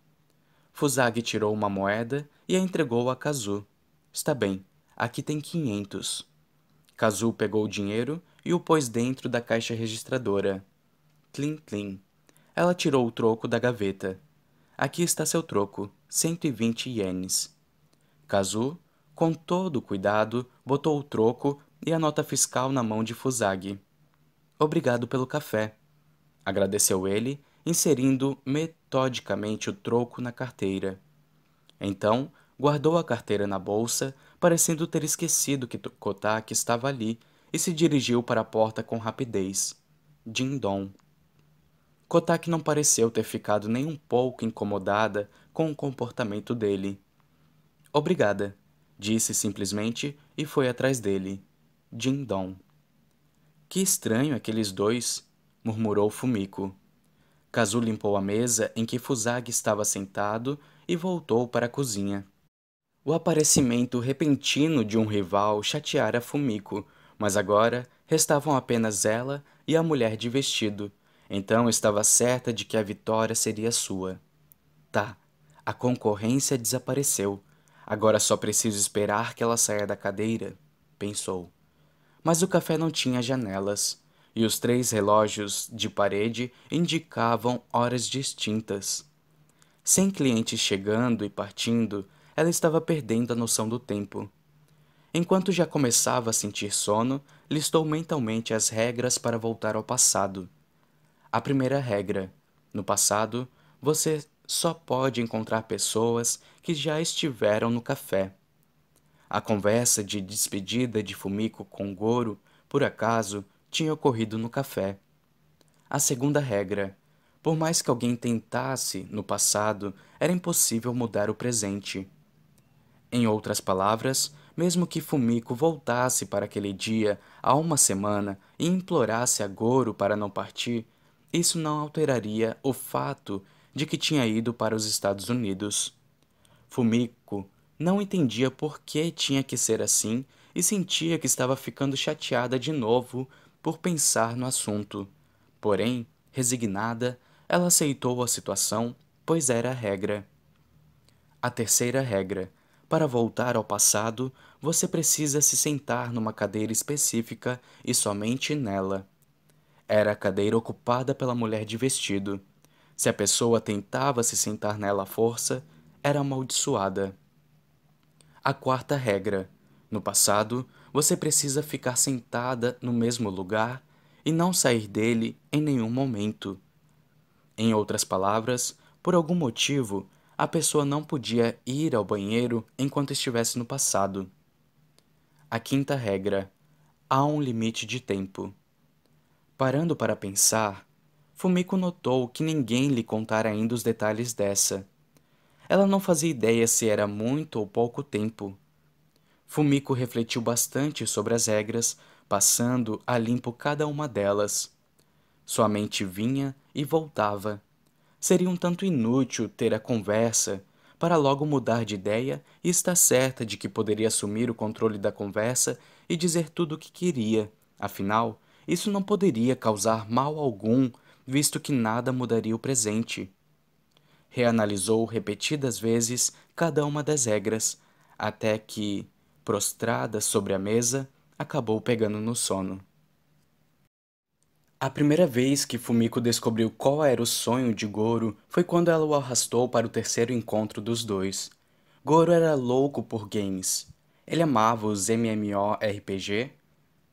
Fusag tirou uma moeda e a entregou a Kazu. Está bem, aqui tem 500. Kazu pegou o dinheiro e o pôs dentro da caixa registradora. Clim, clim. Ela tirou o troco da gaveta. Aqui está seu troco, 120 ienes. Kazu com todo o cuidado, botou o troco e a nota fiscal na mão de Fusagi. Obrigado pelo café. Agradeceu ele, inserindo metodicamente o troco na carteira. Então, guardou a carteira na bolsa, parecendo ter esquecido que Kotak estava ali, e se dirigiu para a porta com rapidez. Dindom. Kotak não pareceu ter ficado nem um pouco incomodada com o comportamento dele. Obrigada, Disse simplesmente e foi atrás dele. Jin Dong. Que estranho aqueles dois, murmurou Fumiko. Kazu limpou a mesa em que Fusagi estava sentado e voltou para a cozinha. O aparecimento repentino de um rival chateara Fumiko, mas agora restavam apenas ela e a mulher de vestido. Então estava certa de que a vitória seria sua. Tá, a concorrência desapareceu. Agora só preciso esperar que ela saia da cadeira, pensou. Mas o café não tinha janelas, e os três relógios de parede indicavam horas distintas. Sem clientes chegando e partindo, ela estava perdendo a noção do tempo. Enquanto já começava a sentir sono, listou mentalmente as regras para voltar ao passado. A primeira regra: no passado, você só pode encontrar pessoas que já estiveram no café. A conversa de despedida de Fumiko com Goro, por acaso, tinha ocorrido no café. A segunda regra: por mais que alguém tentasse no passado, era impossível mudar o presente. Em outras palavras, mesmo que Fumiko voltasse para aquele dia há uma semana e implorasse a Goro para não partir, isso não alteraria o fato de que tinha ido para os Estados Unidos. Fumiko não entendia por que tinha que ser assim e sentia que estava ficando chateada de novo por pensar no assunto. Porém, resignada, ela aceitou a situação, pois era a regra. A terceira regra: para voltar ao passado, você precisa se sentar numa cadeira específica e somente nela. Era a cadeira ocupada pela mulher de vestido. Se a pessoa tentava se sentar nela à força, era amaldiçoada. A quarta regra: no passado, você precisa ficar sentada no mesmo lugar e não sair dele em nenhum momento. Em outras palavras, por algum motivo, a pessoa não podia ir ao banheiro enquanto estivesse no passado. A quinta regra: há um limite de tempo. Parando para pensar, Fumiko notou que ninguém lhe contara ainda os detalhes dessa. Ela não fazia ideia se era muito ou pouco tempo. Fumiko refletiu bastante sobre as regras, passando a limpo cada uma delas. Sua mente vinha e voltava. Seria um tanto inútil ter a conversa para logo mudar de ideia e estar certa de que poderia assumir o controle da conversa e dizer tudo o que queria. Afinal, isso não poderia causar mal algum visto que nada mudaria o presente. Reanalisou repetidas vezes cada uma das regras, até que, prostrada sobre a mesa, acabou pegando no sono. A primeira vez que Fumiko descobriu qual era o sonho de Goro foi quando ela o arrastou para o terceiro encontro dos dois. Goro era louco por games. Ele amava os MMORPG,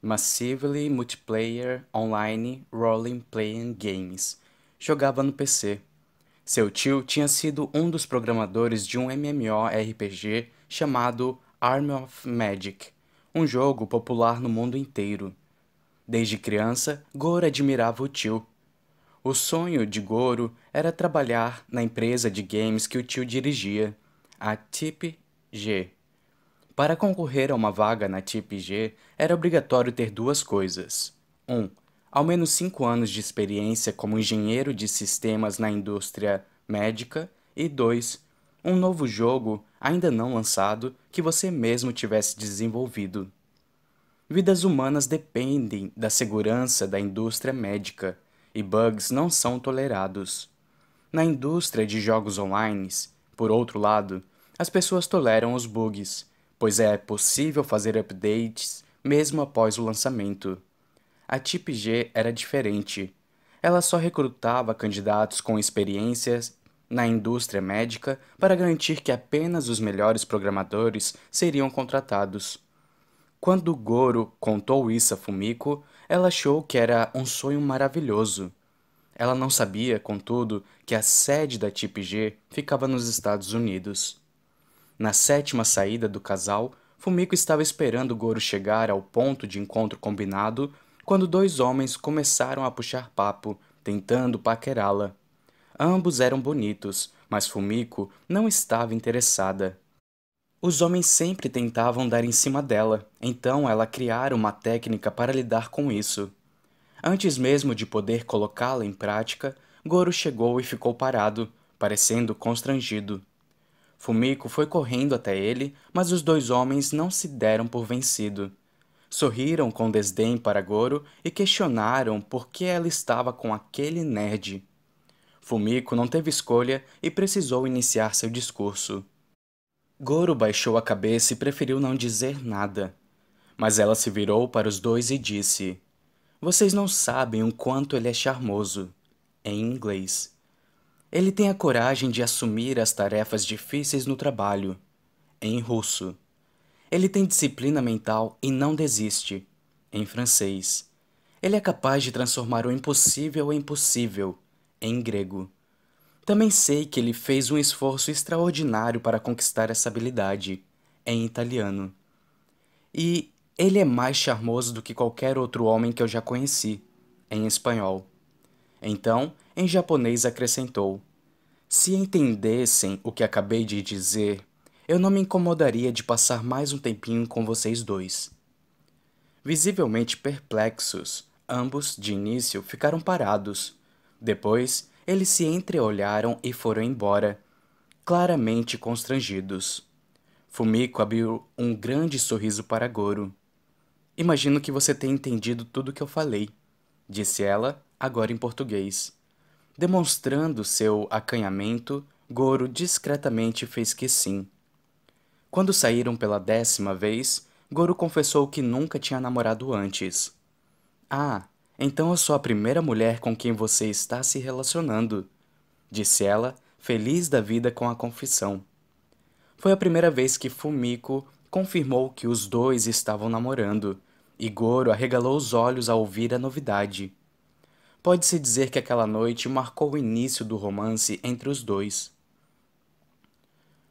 Massively Multiplayer Online Role Playing Games. Jogava no PC. Seu tio tinha sido um dos programadores de um MMORPG chamado Arm of Magic, um jogo popular no mundo inteiro. Desde criança, Goro admirava o tio. O sonho de Goro era trabalhar na empresa de games que o tio dirigia, a TIP G. Para concorrer a uma vaga na TIP G, era obrigatório ter duas coisas. 1. Um, ao menos 5 anos de experiência como engenheiro de sistemas na indústria médica. E 2. Um novo jogo, ainda não lançado, que você mesmo tivesse desenvolvido. Vidas humanas dependem da segurança da indústria médica e bugs não são tolerados. Na indústria de jogos online, por outro lado, as pessoas toleram os bugs pois é possível fazer updates mesmo após o lançamento. A Tip G era diferente. Ela só recrutava candidatos com experiências na indústria médica para garantir que apenas os melhores programadores seriam contratados. Quando Goro contou isso a Fumiko, ela achou que era um sonho maravilhoso. Ela não sabia, contudo, que a sede da Tip G ficava nos Estados Unidos. Na sétima saída do casal, Fumiko estava esperando Goro chegar ao ponto de encontro combinado quando dois homens começaram a puxar papo, tentando paquerá-la. Ambos eram bonitos, mas Fumiko não estava interessada. Os homens sempre tentavam dar em cima dela, então ela criara uma técnica para lidar com isso. Antes mesmo de poder colocá-la em prática, Goro chegou e ficou parado, parecendo constrangido. Fumiko foi correndo até ele, mas os dois homens não se deram por vencido. Sorriram com desdém para Goro e questionaram por que ela estava com aquele nerd. Fumiko não teve escolha e precisou iniciar seu discurso. Goro baixou a cabeça e preferiu não dizer nada. Mas ela se virou para os dois e disse: Vocês não sabem o quanto ele é charmoso. Em inglês. Ele tem a coragem de assumir as tarefas difíceis no trabalho, em russo. Ele tem disciplina mental e não desiste, em francês. Ele é capaz de transformar o impossível em possível, em grego. Também sei que ele fez um esforço extraordinário para conquistar essa habilidade, em italiano. E ele é mais charmoso do que qualquer outro homem que eu já conheci, em espanhol. Então, em japonês acrescentou: Se entendessem o que acabei de dizer, eu não me incomodaria de passar mais um tempinho com vocês dois. Visivelmente perplexos, ambos, de início, ficaram parados. Depois, eles se entreolharam e foram embora, claramente constrangidos. Fumiko abriu um grande sorriso para Goro. Imagino que você tenha entendido tudo o que eu falei, disse ela, agora em português. Demonstrando seu acanhamento, Goro discretamente fez que sim. Quando saíram pela décima vez, Goro confessou que nunca tinha namorado antes. Ah, então eu sou a primeira mulher com quem você está se relacionando, disse ela, feliz da vida com a confissão. Foi a primeira vez que Fumiko confirmou que os dois estavam namorando, e Goro arregalou os olhos ao ouvir a novidade. Pode-se dizer que aquela noite marcou o início do romance entre os dois.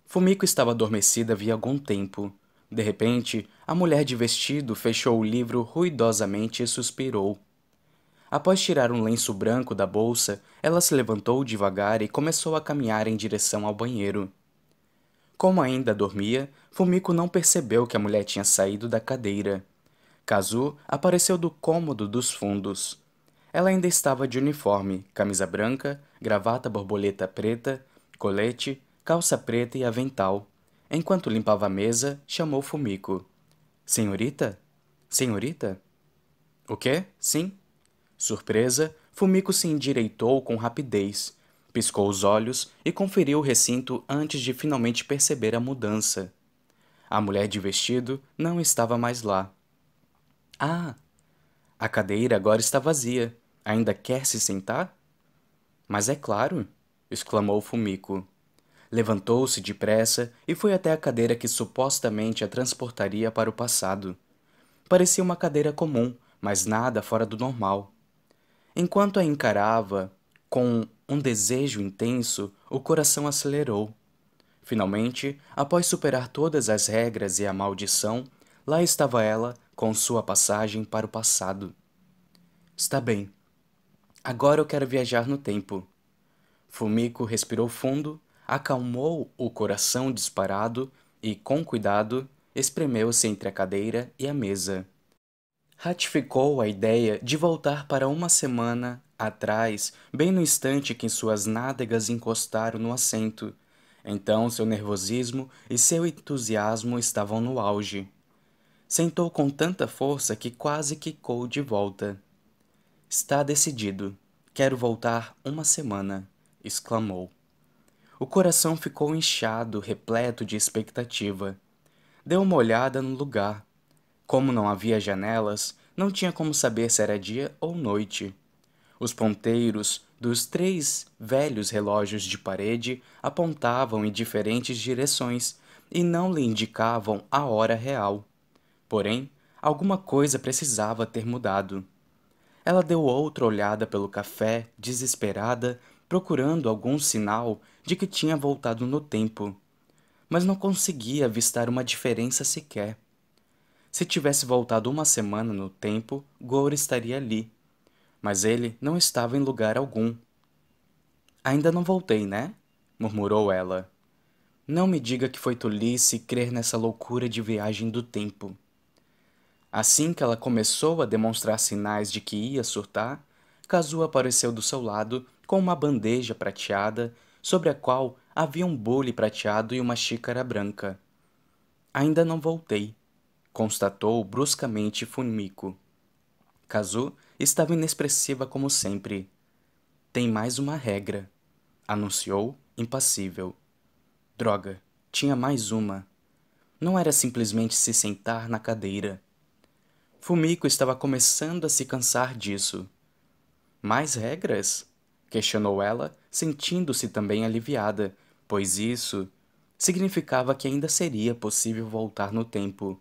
Fumiko estava adormecida havia algum tempo. De repente, a mulher de vestido fechou o livro ruidosamente e suspirou. Após tirar um lenço branco da bolsa, ela se levantou devagar e começou a caminhar em direção ao banheiro. Como ainda dormia, Fumiko não percebeu que a mulher tinha saído da cadeira. Kazu apareceu do cômodo dos fundos. Ela ainda estava de uniforme, camisa branca, gravata borboleta preta, colete, calça preta e avental. Enquanto limpava a mesa, chamou Fumiko. Senhorita? Senhorita? O quê? Sim? Surpresa, Fumiko se endireitou com rapidez, piscou os olhos e conferiu o recinto antes de finalmente perceber a mudança. A mulher de vestido não estava mais lá. Ah! A cadeira agora está vazia. Ainda quer se sentar? Mas é claro! exclamou Fumiko. Levantou-se depressa e foi até a cadeira que supostamente a transportaria para o passado. Parecia uma cadeira comum, mas nada fora do normal. Enquanto a encarava, com um desejo intenso, o coração acelerou. Finalmente, após superar todas as regras e a maldição, lá estava ela com sua passagem para o passado. Está bem, Agora eu quero viajar no tempo. Fumiko respirou fundo, acalmou o coração disparado e, com cuidado, espremeu-se entre a cadeira e a mesa. Ratificou a ideia de voltar para uma semana atrás, bem no instante que suas nádegas encostaram no assento. Então seu nervosismo e seu entusiasmo estavam no auge. Sentou com tanta força que quase quicou de volta. Está decidido. Quero voltar uma semana, exclamou. O coração ficou inchado, repleto de expectativa. Deu uma olhada no lugar. Como não havia janelas, não tinha como saber se era dia ou noite. Os ponteiros dos três velhos relógios de parede apontavam em diferentes direções e não lhe indicavam a hora real. Porém, alguma coisa precisava ter mudado. Ela deu outra olhada pelo café, desesperada, procurando algum sinal de que tinha voltado no tempo. Mas não conseguia avistar uma diferença sequer. Se tivesse voltado uma semana no tempo, Gore estaria ali. Mas ele não estava em lugar algum. Ainda não voltei, né? murmurou ela. Não me diga que foi tolice crer nessa loucura de viagem do tempo. Assim que ela começou a demonstrar sinais de que ia surtar, Kazuo apareceu do seu lado com uma bandeja prateada sobre a qual havia um bule prateado e uma xícara branca. Ainda não voltei, constatou bruscamente Funico. Kazu estava inexpressiva como sempre. Tem mais uma regra, anunciou, impassível. Droga, tinha mais uma. Não era simplesmente se sentar na cadeira. Fumiko estava começando a se cansar disso. Mais regras? questionou ela, sentindo-se também aliviada, pois isso significava que ainda seria possível voltar no tempo.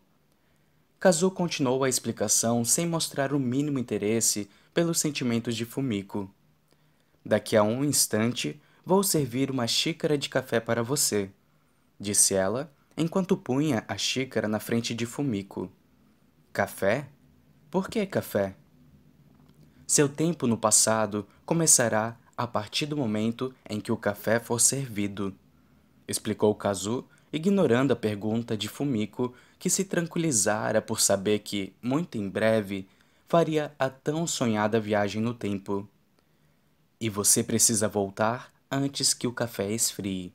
Kazu continuou a explicação sem mostrar o mínimo interesse pelos sentimentos de Fumiko. Daqui a um instante vou servir uma xícara de café para você, disse ela, enquanto punha a xícara na frente de Fumiko. Café? Por que café? Seu tempo no passado começará a partir do momento em que o café for servido, explicou Kazu, ignorando a pergunta de Fumiko, que se tranquilizara por saber que, muito em breve, faria a tão sonhada viagem no tempo. E você precisa voltar antes que o café esfrie.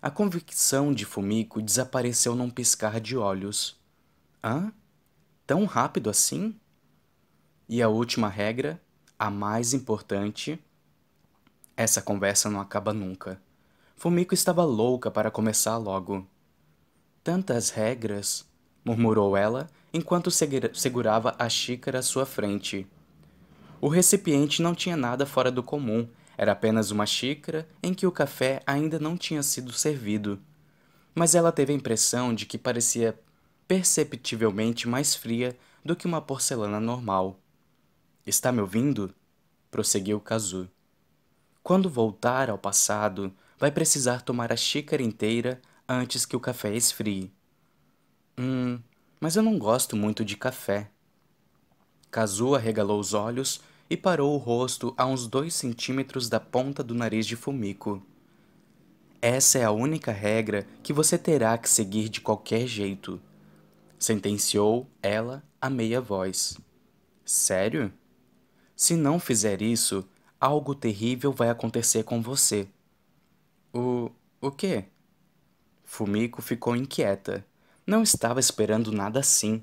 A convicção de Fumiko desapareceu num piscar de olhos. Hã? tão rápido assim? E a última regra, a mais importante, essa conversa não acaba nunca. Fumiko estava louca para começar logo. Tantas regras, murmurou ela enquanto segurava a xícara à sua frente. O recipiente não tinha nada fora do comum, era apenas uma xícara em que o café ainda não tinha sido servido. Mas ela teve a impressão de que parecia perceptivelmente mais fria do que uma porcelana normal. Está me ouvindo? prosseguiu Kazu. Quando voltar ao passado, vai precisar tomar a xícara inteira antes que o café esfrie. Hum, mas eu não gosto muito de café. Kazu arregalou os olhos e parou o rosto a uns dois centímetros da ponta do nariz de Fumico. Essa é a única regra que você terá que seguir de qualquer jeito sentenciou ela a meia voz. Sério? Se não fizer isso, algo terrível vai acontecer com você. O. o quê? Fumiko ficou inquieta. Não estava esperando nada assim.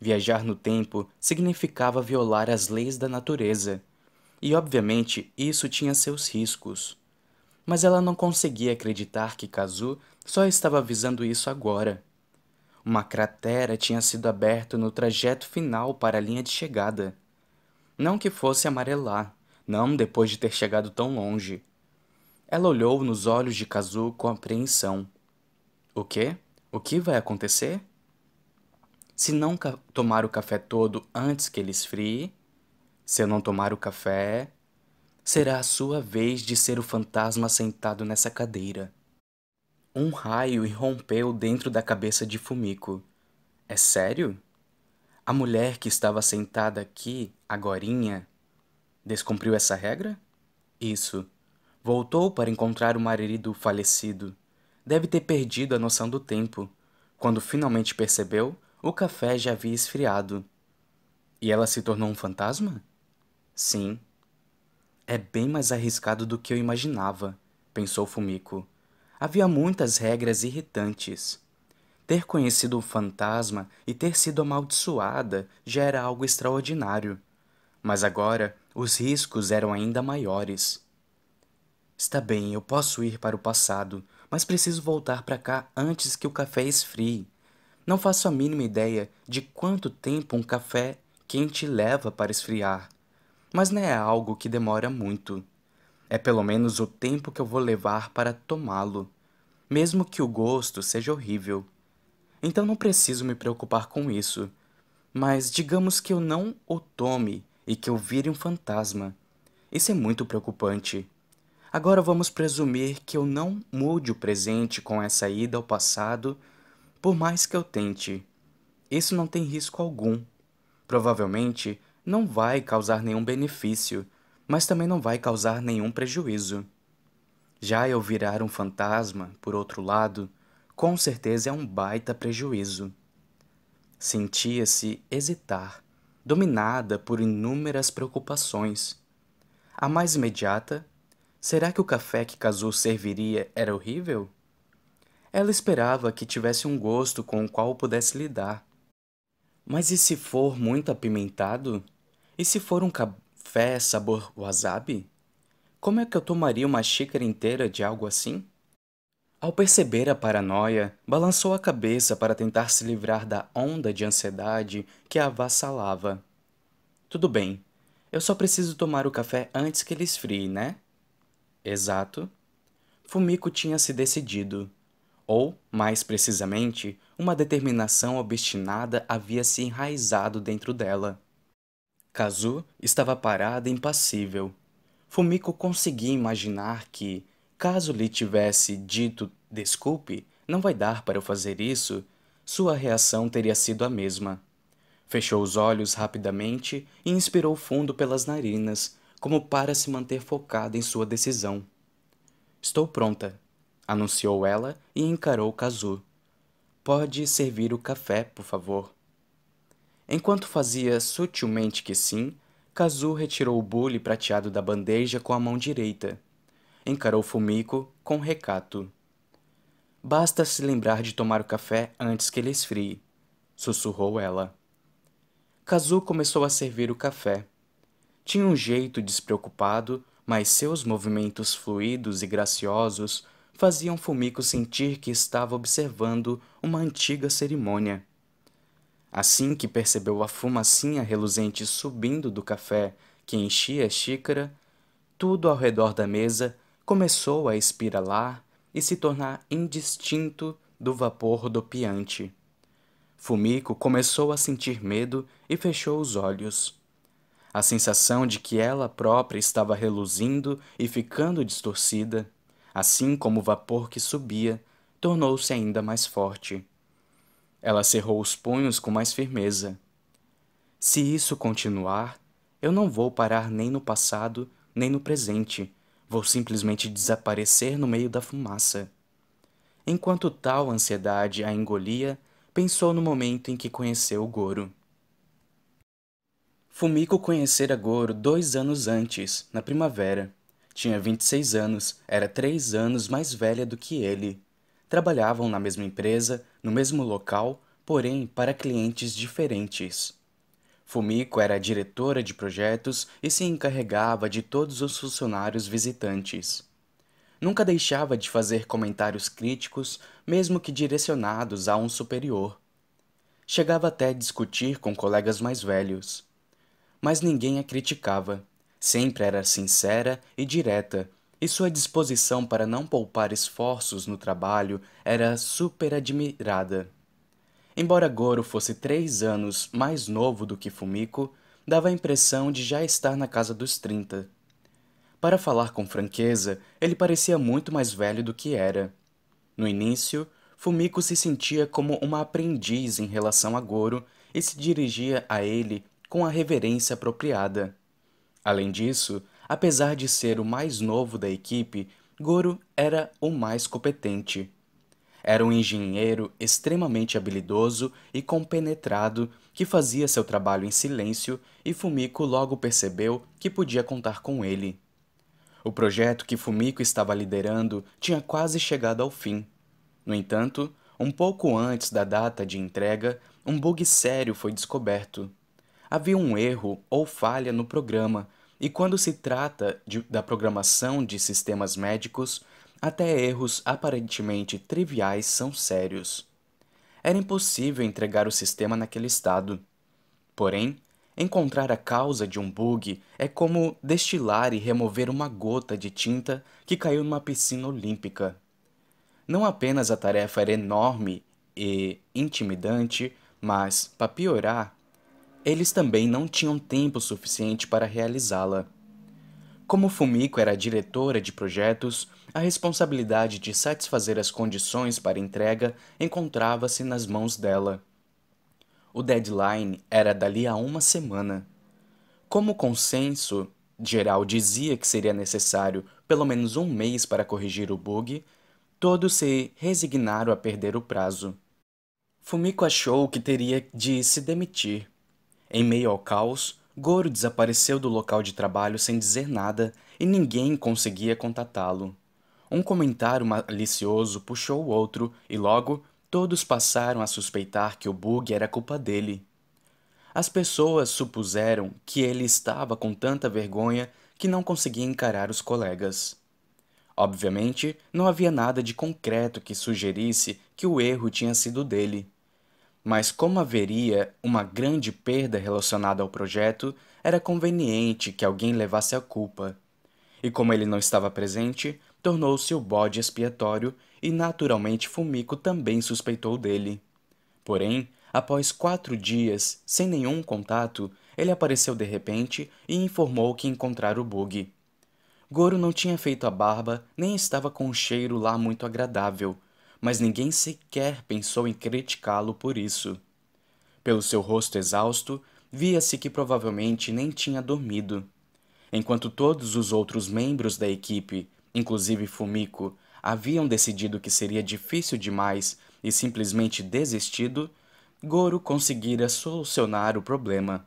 Viajar no tempo significava violar as leis da natureza. E obviamente isso tinha seus riscos. Mas ela não conseguia acreditar que Kazu só estava avisando isso agora. Uma cratera tinha sido aberta no trajeto final para a linha de chegada. Não que fosse amarelar, não depois de ter chegado tão longe. Ela olhou nos olhos de Kazu com apreensão. O quê? O que vai acontecer? Se não tomar o café todo antes que ele esfrie, se eu não tomar o café, será a sua vez de ser o fantasma sentado nessa cadeira. Um raio irrompeu dentro da cabeça de Fumiko. É sério? A mulher que estava sentada aqui, agorinha, descumpriu essa regra? Isso. Voltou para encontrar o marido falecido. Deve ter perdido a noção do tempo. Quando finalmente percebeu, o café já havia esfriado. E ela se tornou um fantasma? Sim. É bem mais arriscado do que eu imaginava, pensou Fumiko havia muitas regras irritantes. Ter conhecido um fantasma e ter sido amaldiçoada já era algo extraordinário. Mas agora os riscos eram ainda maiores. Está bem, eu posso ir para o passado, mas preciso voltar para cá antes que o café esfrie. Não faço a mínima ideia de quanto tempo um café quente leva para esfriar, mas não é algo que demora muito. É pelo menos o tempo que eu vou levar para tomá-lo mesmo que o gosto seja horrível. Então não preciso me preocupar com isso. Mas digamos que eu não o tome e que eu vire um fantasma. Isso é muito preocupante. Agora vamos presumir que eu não mude o presente com essa ida ao passado, por mais que eu tente. Isso não tem risco algum. Provavelmente não vai causar nenhum benefício, mas também não vai causar nenhum prejuízo. Já eu virar um fantasma, por outro lado, com certeza é um baita prejuízo. Sentia-se hesitar, dominada por inúmeras preocupações. A mais imediata, será que o café que Kazu serviria era horrível? Ela esperava que tivesse um gosto com o qual pudesse lidar. Mas e se for muito apimentado? E se for um café sabor wasabi? Como é que eu tomaria uma xícara inteira de algo assim? Ao perceber a paranoia, balançou a cabeça para tentar se livrar da onda de ansiedade que a avassalava. Tudo bem, eu só preciso tomar o café antes que ele esfrie, né? Exato. Fumiko tinha se decidido. Ou, mais precisamente, uma determinação obstinada havia se enraizado dentro dela. Kazu estava parada impassível, Fumiko conseguia imaginar que, caso lhe tivesse dito desculpe, não vai dar para eu fazer isso, sua reação teria sido a mesma. Fechou os olhos rapidamente e inspirou fundo pelas narinas, como para se manter focada em sua decisão. Estou pronta, anunciou ela e encarou Kazu. Pode servir o café, por favor. Enquanto fazia sutilmente que sim, Kazu retirou o bule prateado da bandeja com a mão direita. Encarou Fumiko com recato. Basta se lembrar de tomar o café antes que ele esfrie, sussurrou ela. Kazu começou a servir o café. Tinha um jeito despreocupado, mas seus movimentos fluidos e graciosos faziam Fumiko sentir que estava observando uma antiga cerimônia. Assim que percebeu a fumacinha reluzente subindo do café que enchia a xícara, tudo ao redor da mesa começou a espiralar e se tornar indistinto do vapor dopiante. Fumico começou a sentir medo e fechou os olhos. A sensação de que ela própria estava reluzindo e ficando distorcida, assim como o vapor que subia, tornou-se ainda mais forte. Ela cerrou os punhos com mais firmeza. Se isso continuar, eu não vou parar nem no passado, nem no presente. Vou simplesmente desaparecer no meio da fumaça. Enquanto tal ansiedade a engolia, pensou no momento em que conheceu o Goro. Fumiko conhecera Goro dois anos antes, na primavera. Tinha 26 anos, era três anos mais velha do que ele. Trabalhavam na mesma empresa, no mesmo local, porém para clientes diferentes. Fumiko era diretora de projetos e se encarregava de todos os funcionários visitantes. Nunca deixava de fazer comentários críticos, mesmo que direcionados a um superior. Chegava até a discutir com colegas mais velhos. Mas ninguém a criticava. Sempre era sincera e direta, e sua disposição para não poupar esforços no trabalho era super admirada. Embora Goro fosse três anos mais novo do que Fumiko, dava a impressão de já estar na casa dos trinta. Para falar com franqueza, ele parecia muito mais velho do que era. No início, Fumiko se sentia como uma aprendiz em relação a Goro e se dirigia a ele com a reverência apropriada. Além disso, Apesar de ser o mais novo da equipe, Goro era o mais competente. Era um engenheiro extremamente habilidoso e compenetrado que fazia seu trabalho em silêncio e Fumiko logo percebeu que podia contar com ele. O projeto que Fumiko estava liderando tinha quase chegado ao fim. No entanto, um pouco antes da data de entrega, um bug sério foi descoberto. Havia um erro ou falha no programa e quando se trata de, da programação de sistemas médicos, até erros aparentemente triviais são sérios. Era impossível entregar o sistema naquele estado. Porém, encontrar a causa de um bug é como destilar e remover uma gota de tinta que caiu numa piscina olímpica. Não apenas a tarefa era enorme e intimidante, mas, para piorar, eles também não tinham tempo suficiente para realizá-la. Como Fumiko era diretora de projetos, a responsabilidade de satisfazer as condições para entrega encontrava-se nas mãos dela. O deadline era dali a uma semana. Como o consenso geral dizia que seria necessário pelo menos um mês para corrigir o bug, todos se resignaram a perder o prazo. Fumiko achou que teria de se demitir, em meio ao caos, Goro desapareceu do local de trabalho sem dizer nada e ninguém conseguia contatá-lo. Um comentário malicioso puxou o outro e logo todos passaram a suspeitar que o bug era culpa dele. As pessoas supuseram que ele estava com tanta vergonha que não conseguia encarar os colegas. Obviamente, não havia nada de concreto que sugerisse que o erro tinha sido dele. Mas como haveria uma grande perda relacionada ao projeto, era conveniente que alguém levasse a culpa. E como ele não estava presente, tornou-se o bode expiatório e naturalmente Fumico também suspeitou dele. Porém, após quatro dias, sem nenhum contato, ele apareceu de repente e informou que encontrara o bug. Goro não tinha feito a barba, nem estava com um cheiro lá muito agradável, mas ninguém sequer pensou em criticá-lo por isso. Pelo seu rosto exausto, via-se que provavelmente nem tinha dormido. Enquanto todos os outros membros da equipe, inclusive Fumiko, haviam decidido que seria difícil demais e simplesmente desistido, Goro conseguira solucionar o problema.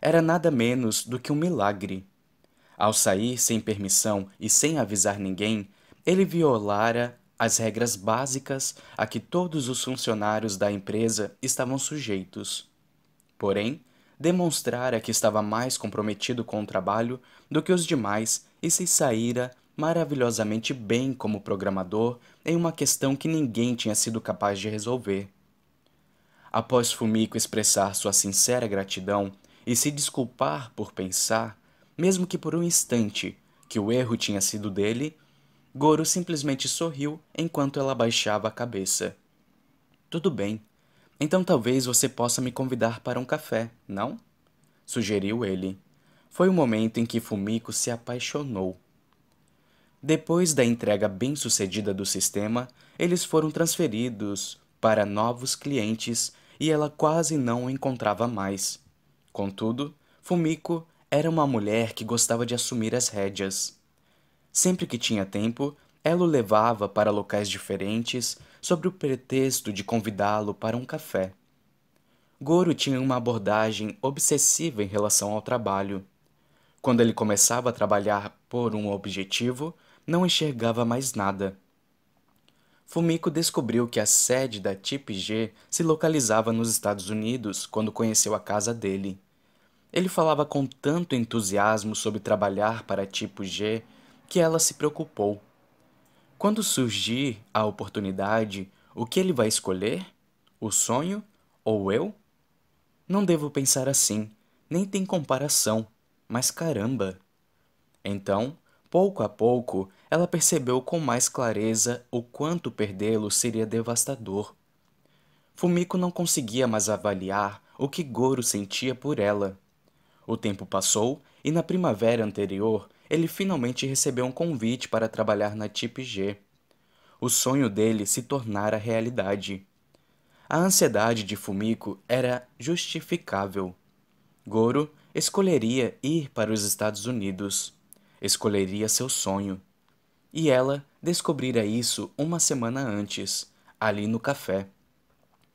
Era nada menos do que um milagre. Ao sair sem permissão e sem avisar ninguém, ele violara as regras básicas a que todos os funcionários da empresa estavam sujeitos. Porém, demonstrara é que estava mais comprometido com o trabalho do que os demais e se saíra maravilhosamente bem como programador em uma questão que ninguém tinha sido capaz de resolver. Após fumico expressar sua sincera gratidão e se desculpar por pensar, mesmo que por um instante, que o erro tinha sido dele, Goro simplesmente sorriu enquanto ela baixava a cabeça. Tudo bem. Então talvez você possa me convidar para um café, não? Sugeriu ele. Foi o momento em que Fumiko se apaixonou. Depois da entrega bem-sucedida do sistema, eles foram transferidos para novos clientes e ela quase não o encontrava mais. Contudo, Fumiko era uma mulher que gostava de assumir as rédeas. Sempre que tinha tempo, ela o levava para locais diferentes sobre o pretexto de convidá-lo para um café. Goro tinha uma abordagem obsessiva em relação ao trabalho. Quando ele começava a trabalhar por um objetivo, não enxergava mais nada. Fumiko descobriu que a sede da Tip G se localizava nos Estados Unidos quando conheceu a casa dele. Ele falava com tanto entusiasmo sobre trabalhar para a Tipo G que ela se preocupou. Quando surgir a oportunidade, o que ele vai escolher? O sonho ou eu? Não devo pensar assim, nem tem comparação, mas caramba! Então, pouco a pouco, ela percebeu com mais clareza o quanto perdê-lo seria devastador. Fumiko não conseguia mais avaliar o que Goro sentia por ela. O tempo passou e na primavera anterior ele finalmente recebeu um convite para trabalhar na Tip G. O sonho dele se tornara realidade. A ansiedade de Fumiko era justificável. Goro escolheria ir para os Estados Unidos. Escolheria seu sonho. E ela descobrira isso uma semana antes, ali no café.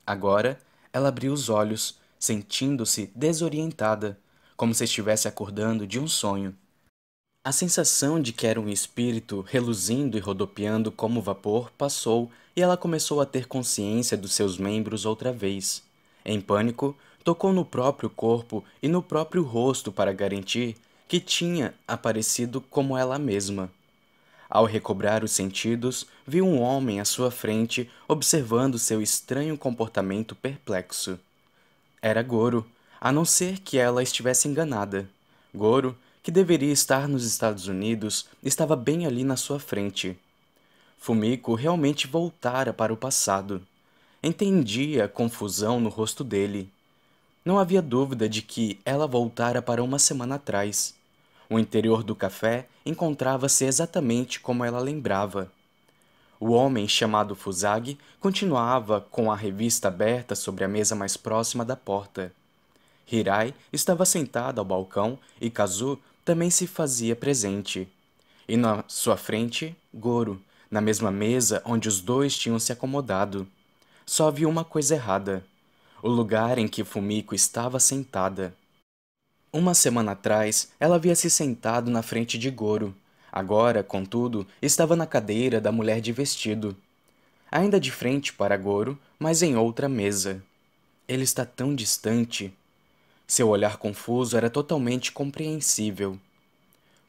Agora, ela abriu os olhos, sentindo-se desorientada, como se estivesse acordando de um sonho. A sensação de que era um espírito reluzindo e rodopiando como vapor passou e ela começou a ter consciência dos seus membros outra vez. Em pânico, tocou no próprio corpo e no próprio rosto para garantir que tinha aparecido como ela mesma. Ao recobrar os sentidos, viu um homem à sua frente observando seu estranho comportamento perplexo. Era Goro, a não ser que ela estivesse enganada. Goro que deveria estar nos Estados Unidos, estava bem ali na sua frente. Fumiko realmente voltara para o passado. Entendia a confusão no rosto dele. Não havia dúvida de que ela voltara para uma semana atrás. O interior do café encontrava-se exatamente como ela lembrava. O homem chamado Fusagi continuava com a revista aberta sobre a mesa mais próxima da porta. Hirai estava sentada ao balcão e Kazu também se fazia presente. E na sua frente, Goro, na mesma mesa onde os dois tinham se acomodado. Só havia uma coisa errada: o lugar em que Fumiko estava sentada. Uma semana atrás, ela havia se sentado na frente de Goro. Agora, contudo, estava na cadeira da mulher de vestido. Ainda de frente para Goro, mas em outra mesa. Ele está tão distante, seu olhar confuso era totalmente compreensível.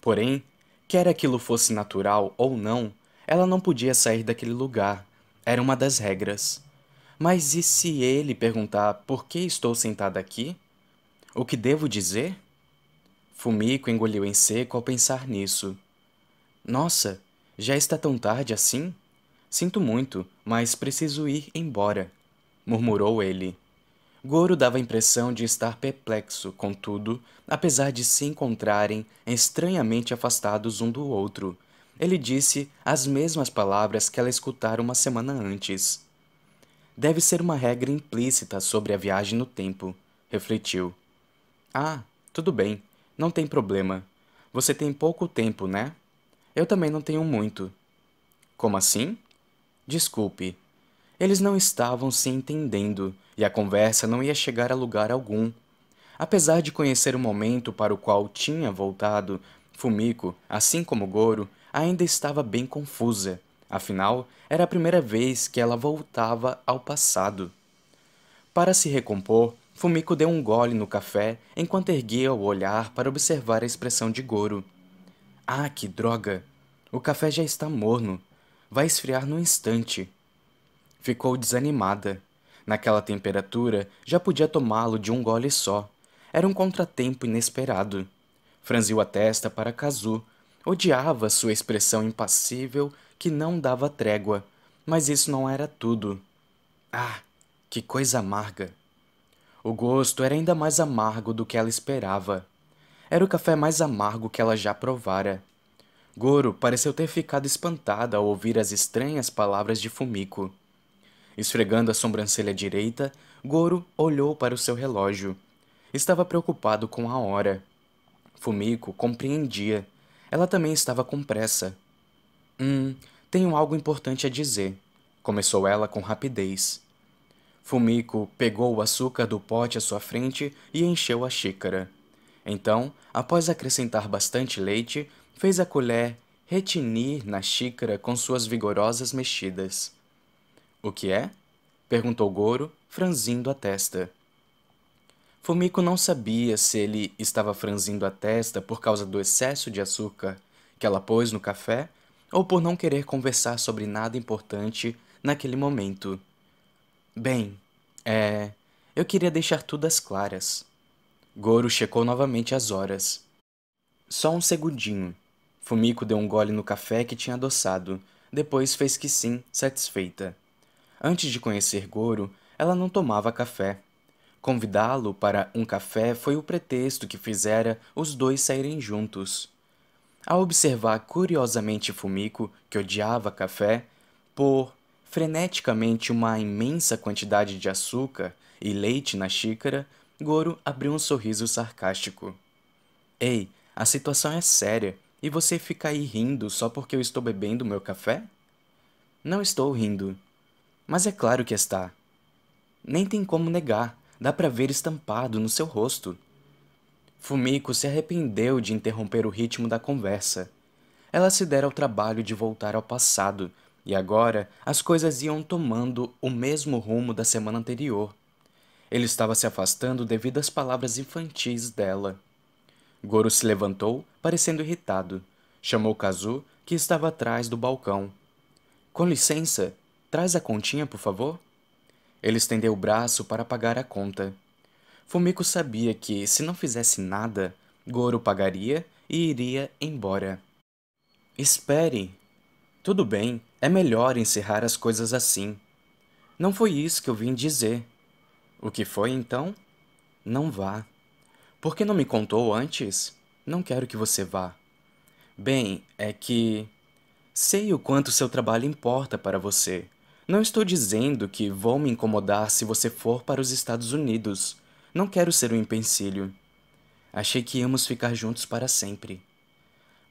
Porém, quer aquilo fosse natural ou não, ela não podia sair daquele lugar. Era uma das regras. Mas e se ele perguntar por que estou sentada aqui? O que devo dizer? Fumiko engoliu em seco ao pensar nisso. Nossa, já está tão tarde assim? Sinto muito, mas preciso ir embora, murmurou ele. Goro dava a impressão de estar perplexo, contudo, apesar de se encontrarem estranhamente afastados um do outro. Ele disse as mesmas palavras que ela escutara uma semana antes. Deve ser uma regra implícita sobre a viagem no tempo, refletiu. Ah, tudo bem, não tem problema. Você tem pouco tempo, né? Eu também não tenho muito. Como assim? Desculpe. Eles não estavam se entendendo e a conversa não ia chegar a lugar algum. Apesar de conhecer o momento para o qual tinha voltado, Fumiko, assim como Goro, ainda estava bem confusa. Afinal, era a primeira vez que ela voltava ao passado. Para se recompor, Fumiko deu um gole no café enquanto erguia o olhar para observar a expressão de Goro. Ah, que droga! O café já está morno. Vai esfriar num instante. Ficou desanimada. Naquela temperatura, já podia tomá-lo de um gole só. Era um contratempo inesperado. Franziu a testa para Kazu. Odiava sua expressão impassível que não dava trégua. Mas isso não era tudo. Ah, que coisa amarga! O gosto era ainda mais amargo do que ela esperava. Era o café mais amargo que ela já provara. Goro pareceu ter ficado espantada ao ouvir as estranhas palavras de Fumiko. Esfregando a sobrancelha direita, Goro olhou para o seu relógio. Estava preocupado com a hora. Fumiko compreendia. Ela também estava com pressa. Hum, tenho algo importante a dizer, começou ela com rapidez. Fumiko pegou o açúcar do pote à sua frente e encheu a xícara. Então, após acrescentar bastante leite, fez a colher retinir na xícara com suas vigorosas mexidas. O que é? perguntou Goro, franzindo a testa. Fumiko não sabia se ele estava franzindo a testa por causa do excesso de açúcar que ela pôs no café ou por não querer conversar sobre nada importante naquele momento. Bem, é. Eu queria deixar tudo às claras. Goro checou novamente as horas. Só um segundinho. Fumiko deu um gole no café que tinha adoçado, depois fez que sim, satisfeita. Antes de conhecer Goro, ela não tomava café. Convidá-lo para um café foi o pretexto que fizera os dois saírem juntos. Ao observar curiosamente Fumiko, que odiava café, pôr freneticamente uma imensa quantidade de açúcar e leite na xícara, Goro abriu um sorriso sarcástico. Ei, a situação é séria e você fica aí rindo só porque eu estou bebendo meu café? Não estou rindo, mas é claro que está. Nem tem como negar, dá para ver estampado no seu rosto. Fumiko se arrependeu de interromper o ritmo da conversa. Ela se dera ao trabalho de voltar ao passado, e agora as coisas iam tomando o mesmo rumo da semana anterior. Ele estava se afastando devido às palavras infantis dela. Goro se levantou, parecendo irritado. Chamou Kazu, que estava atrás do balcão. Com licença, Traz a continha, por favor? Ele estendeu o braço para pagar a conta. Fumiko sabia que, se não fizesse nada, Goro pagaria e iria embora. Espere! Tudo bem, é melhor encerrar as coisas assim. Não foi isso que eu vim dizer. O que foi então? Não vá. Por que não me contou antes? Não quero que você vá. Bem, é que. Sei o quanto seu trabalho importa para você. Não estou dizendo que vou me incomodar se você for para os Estados Unidos. Não quero ser um empecilho. Achei que íamos ficar juntos para sempre.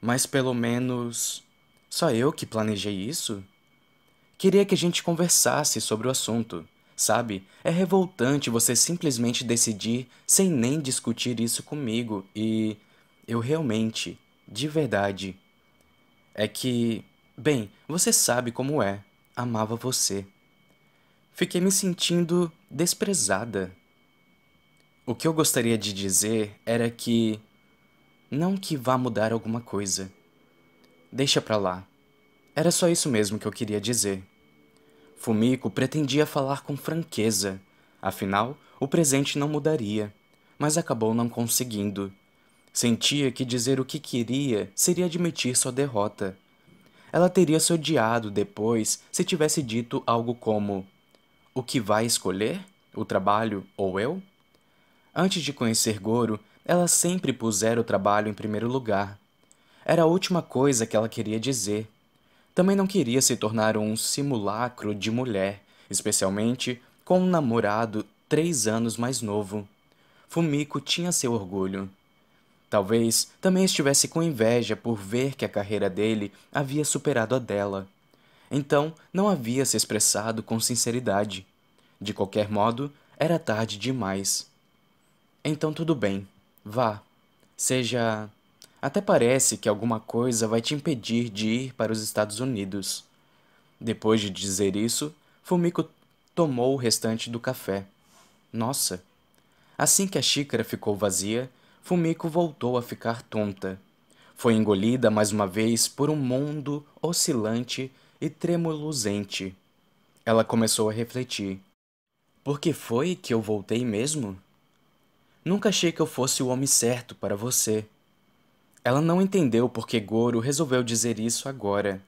Mas pelo menos. Só eu que planejei isso? Queria que a gente conversasse sobre o assunto. Sabe, é revoltante você simplesmente decidir sem nem discutir isso comigo e. Eu realmente, de verdade. É que. Bem, você sabe como é amava você. Fiquei me sentindo desprezada. O que eu gostaria de dizer era que. Não que vá mudar alguma coisa. Deixa pra lá. Era só isso mesmo que eu queria dizer. Fumiko pretendia falar com franqueza, afinal, o presente não mudaria, mas acabou não conseguindo. Sentia que dizer o que queria seria admitir sua derrota, ela teria se odiado depois se tivesse dito algo como: O que vai escolher? O trabalho ou eu? Antes de conhecer Goro, ela sempre pusera o trabalho em primeiro lugar. Era a última coisa que ela queria dizer. Também não queria se tornar um simulacro de mulher, especialmente com um namorado três anos mais novo. Fumiko tinha seu orgulho. Talvez também estivesse com inveja por ver que a carreira dele havia superado a dela. Então, não havia se expressado com sinceridade. De qualquer modo, era tarde demais. Então tudo bem. Vá. Seja. Até parece que alguma coisa vai te impedir de ir para os Estados Unidos. Depois de dizer isso, Fumiko tomou o restante do café. Nossa! Assim que a xícara ficou vazia, Fumiko voltou a ficar tonta. Foi engolida mais uma vez por um mundo oscilante e tremuluzente. Ela começou a refletir. Por que foi que eu voltei mesmo? Nunca achei que eu fosse o homem certo para você. Ela não entendeu por que Goro resolveu dizer isso agora.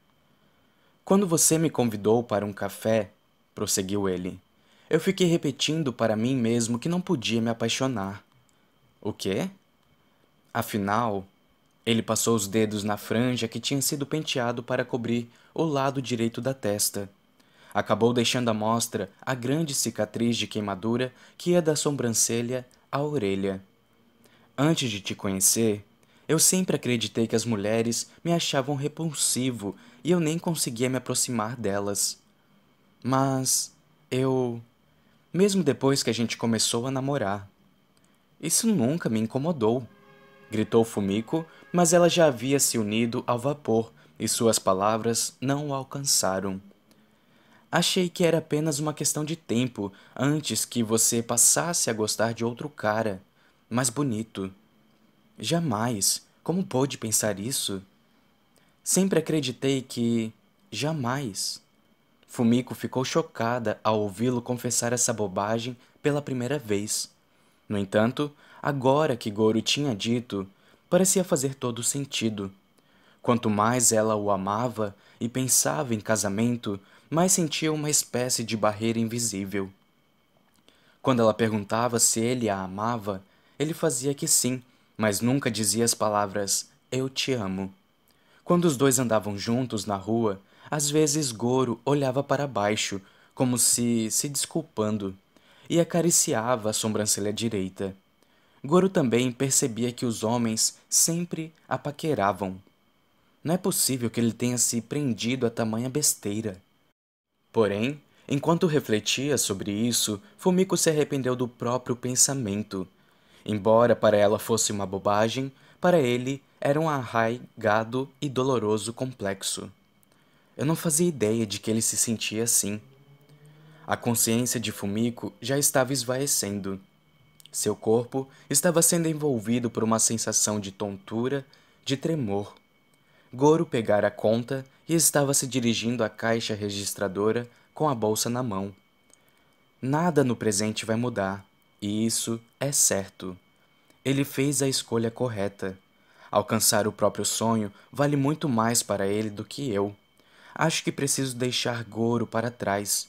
Quando você me convidou para um café, prosseguiu ele, eu fiquei repetindo para mim mesmo que não podia me apaixonar. O quê? Afinal, ele passou os dedos na franja que tinha sido penteado para cobrir o lado direito da testa. Acabou deixando à mostra a grande cicatriz de queimadura que ia é da sobrancelha à orelha. Antes de te conhecer, eu sempre acreditei que as mulheres me achavam repulsivo e eu nem conseguia me aproximar delas. Mas eu. Mesmo depois que a gente começou a namorar, isso nunca me incomodou gritou Fumiko, mas ela já havia se unido ao vapor e suas palavras não o alcançaram. Achei que era apenas uma questão de tempo antes que você passasse a gostar de outro cara, mais bonito. Jamais. Como pôde pensar isso? Sempre acreditei que. Jamais. Fumiko ficou chocada ao ouvi-lo confessar essa bobagem pela primeira vez. No entanto, agora que Goro tinha dito, parecia fazer todo sentido. Quanto mais ela o amava e pensava em casamento, mais sentia uma espécie de barreira invisível. Quando ela perguntava se ele a amava, ele fazia que sim, mas nunca dizia as palavras Eu te amo. Quando os dois andavam juntos na rua, às vezes Goro olhava para baixo, como se se desculpando, e acariciava a sobrancelha direita. Goro também percebia que os homens sempre a paqueravam. Não é possível que ele tenha se prendido a tamanha besteira. Porém, enquanto refletia sobre isso, Fumiko se arrependeu do próprio pensamento. Embora para ela fosse uma bobagem, para ele era um arraigado e doloroso complexo. Eu não fazia ideia de que ele se sentia assim. A consciência de Fumiko já estava esvaecendo. Seu corpo estava sendo envolvido por uma sensação de tontura, de tremor. Goro pegara a conta e estava se dirigindo à caixa registradora com a bolsa na mão. Nada no presente vai mudar, e isso é certo. Ele fez a escolha correta. Alcançar o próprio sonho vale muito mais para ele do que eu. Acho que preciso deixar Goro para trás.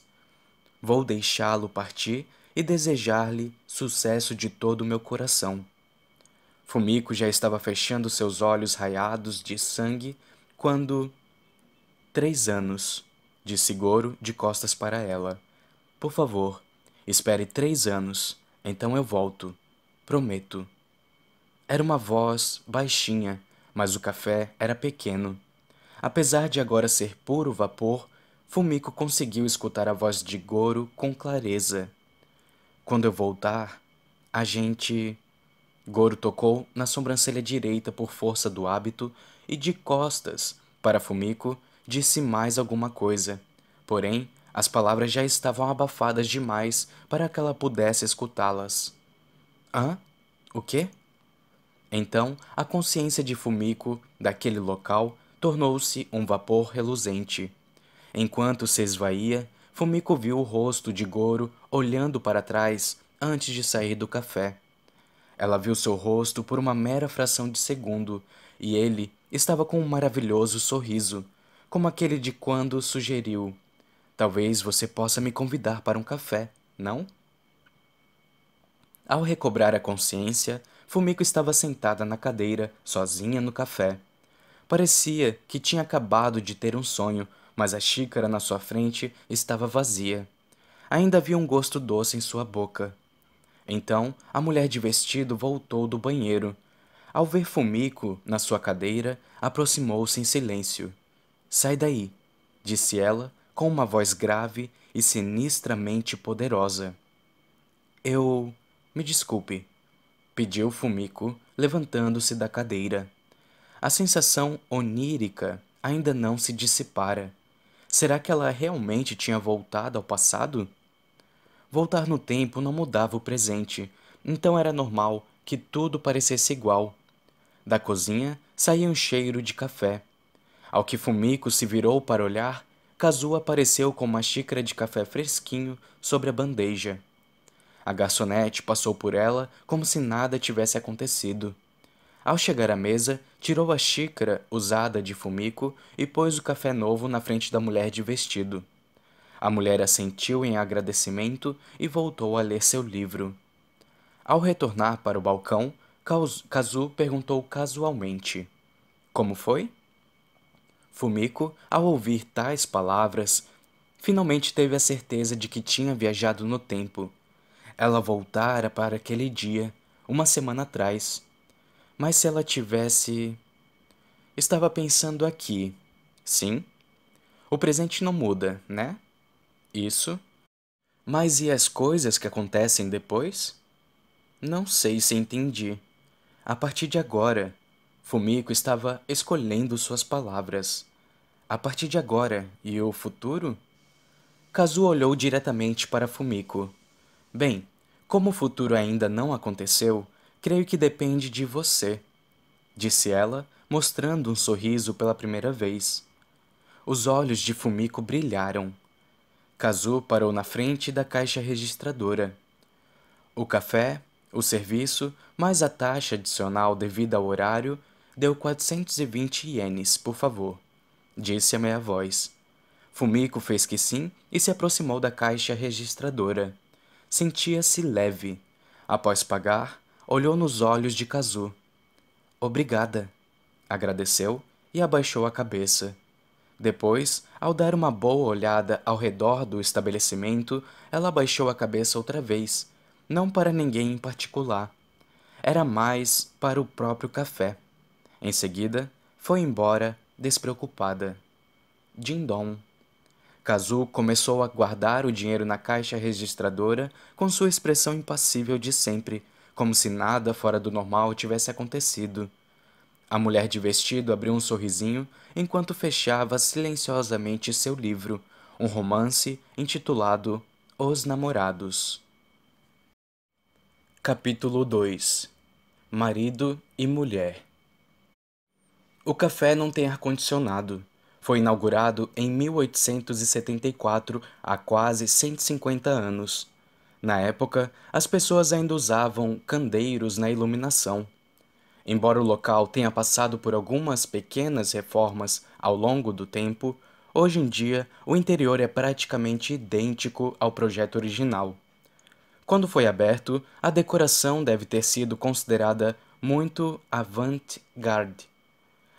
Vou deixá-lo partir e desejar-lhe sucesso de todo o meu coração. Fumico já estava fechando seus olhos raiados de sangue quando. Três anos, disse Goro de costas para ela. Por favor, espere três anos, então eu volto. Prometo. Era uma voz baixinha, mas o café era pequeno. Apesar de agora ser puro vapor, Fumiko conseguiu escutar a voz de Goro com clareza. Quando eu voltar, a gente. Goro tocou na sobrancelha direita por força do hábito e de costas para Fumiko disse mais alguma coisa. Porém, as palavras já estavam abafadas demais para que ela pudesse escutá-las. Hã? O quê? Então, a consciência de Fumiko daquele local tornou-se um vapor reluzente. Enquanto se esvaía, Fumiko viu o rosto de Goro olhando para trás antes de sair do café. Ela viu seu rosto por uma mera fração de segundo, e ele estava com um maravilhoso sorriso, como aquele de quando sugeriu: Talvez você possa me convidar para um café, não? Ao recobrar a consciência, Fumiko estava sentada na cadeira, sozinha no café. Parecia que tinha acabado de ter um sonho mas a xícara na sua frente estava vazia. Ainda havia um gosto doce em sua boca. Então, a mulher de vestido voltou do banheiro. Ao ver Fumiko na sua cadeira, aproximou-se em silêncio. Sai daí, disse ela, com uma voz grave e sinistramente poderosa. Eu. me desculpe, pediu Fumiko, levantando-se da cadeira. A sensação onírica ainda não se dissipara. Será que ela realmente tinha voltado ao passado? Voltar no tempo não mudava o presente, então era normal que tudo parecesse igual. Da cozinha saía um cheiro de café. Ao que Fumiko se virou para olhar, Kazuo apareceu com uma xícara de café fresquinho sobre a bandeja. A garçonete passou por ela como se nada tivesse acontecido. Ao chegar à mesa, tirou a xícara usada de Fumiko e pôs o café novo na frente da mulher de vestido. A mulher assentiu em agradecimento e voltou a ler seu livro. Ao retornar para o balcão, Kazu perguntou casualmente: Como foi? Fumiko, ao ouvir tais palavras, finalmente teve a certeza de que tinha viajado no tempo. Ela voltara para aquele dia, uma semana atrás mas se ela tivesse. Estava pensando aqui. Sim? O presente não muda, né? Isso. Mas e as coisas que acontecem depois? Não sei se entendi. A partir de agora, Fumiko estava escolhendo suas palavras. A partir de agora e o futuro? Kazuo olhou diretamente para Fumiko. Bem, como o futuro ainda não aconteceu, Creio que depende de você, disse ela, mostrando um sorriso pela primeira vez. Os olhos de Fumiko brilharam. Kazu parou na frente da caixa registradora. O café, o serviço, mais a taxa adicional devida ao horário, deu 420 ienes, por favor, disse a meia voz. Fumiko fez que sim e se aproximou da caixa registradora. Sentia-se leve. Após pagar, olhou nos olhos de Kazu. Obrigada, agradeceu e abaixou a cabeça. Depois, ao dar uma boa olhada ao redor do estabelecimento, ela abaixou a cabeça outra vez, não para ninguém em particular. Era mais para o próprio café. Em seguida, foi embora, despreocupada. Dindom. Kazu começou a guardar o dinheiro na caixa registradora com sua expressão impassível de sempre, como se nada fora do normal tivesse acontecido. A mulher de vestido abriu um sorrisinho enquanto fechava silenciosamente seu livro, um romance intitulado Os Namorados. Capítulo 2 Marido e Mulher O café não tem ar-condicionado. Foi inaugurado em 1874, há quase 150 anos na época, as pessoas ainda usavam candeiros na iluminação. Embora o local tenha passado por algumas pequenas reformas ao longo do tempo, hoje em dia o interior é praticamente idêntico ao projeto original. Quando foi aberto, a decoração deve ter sido considerada muito avant-garde.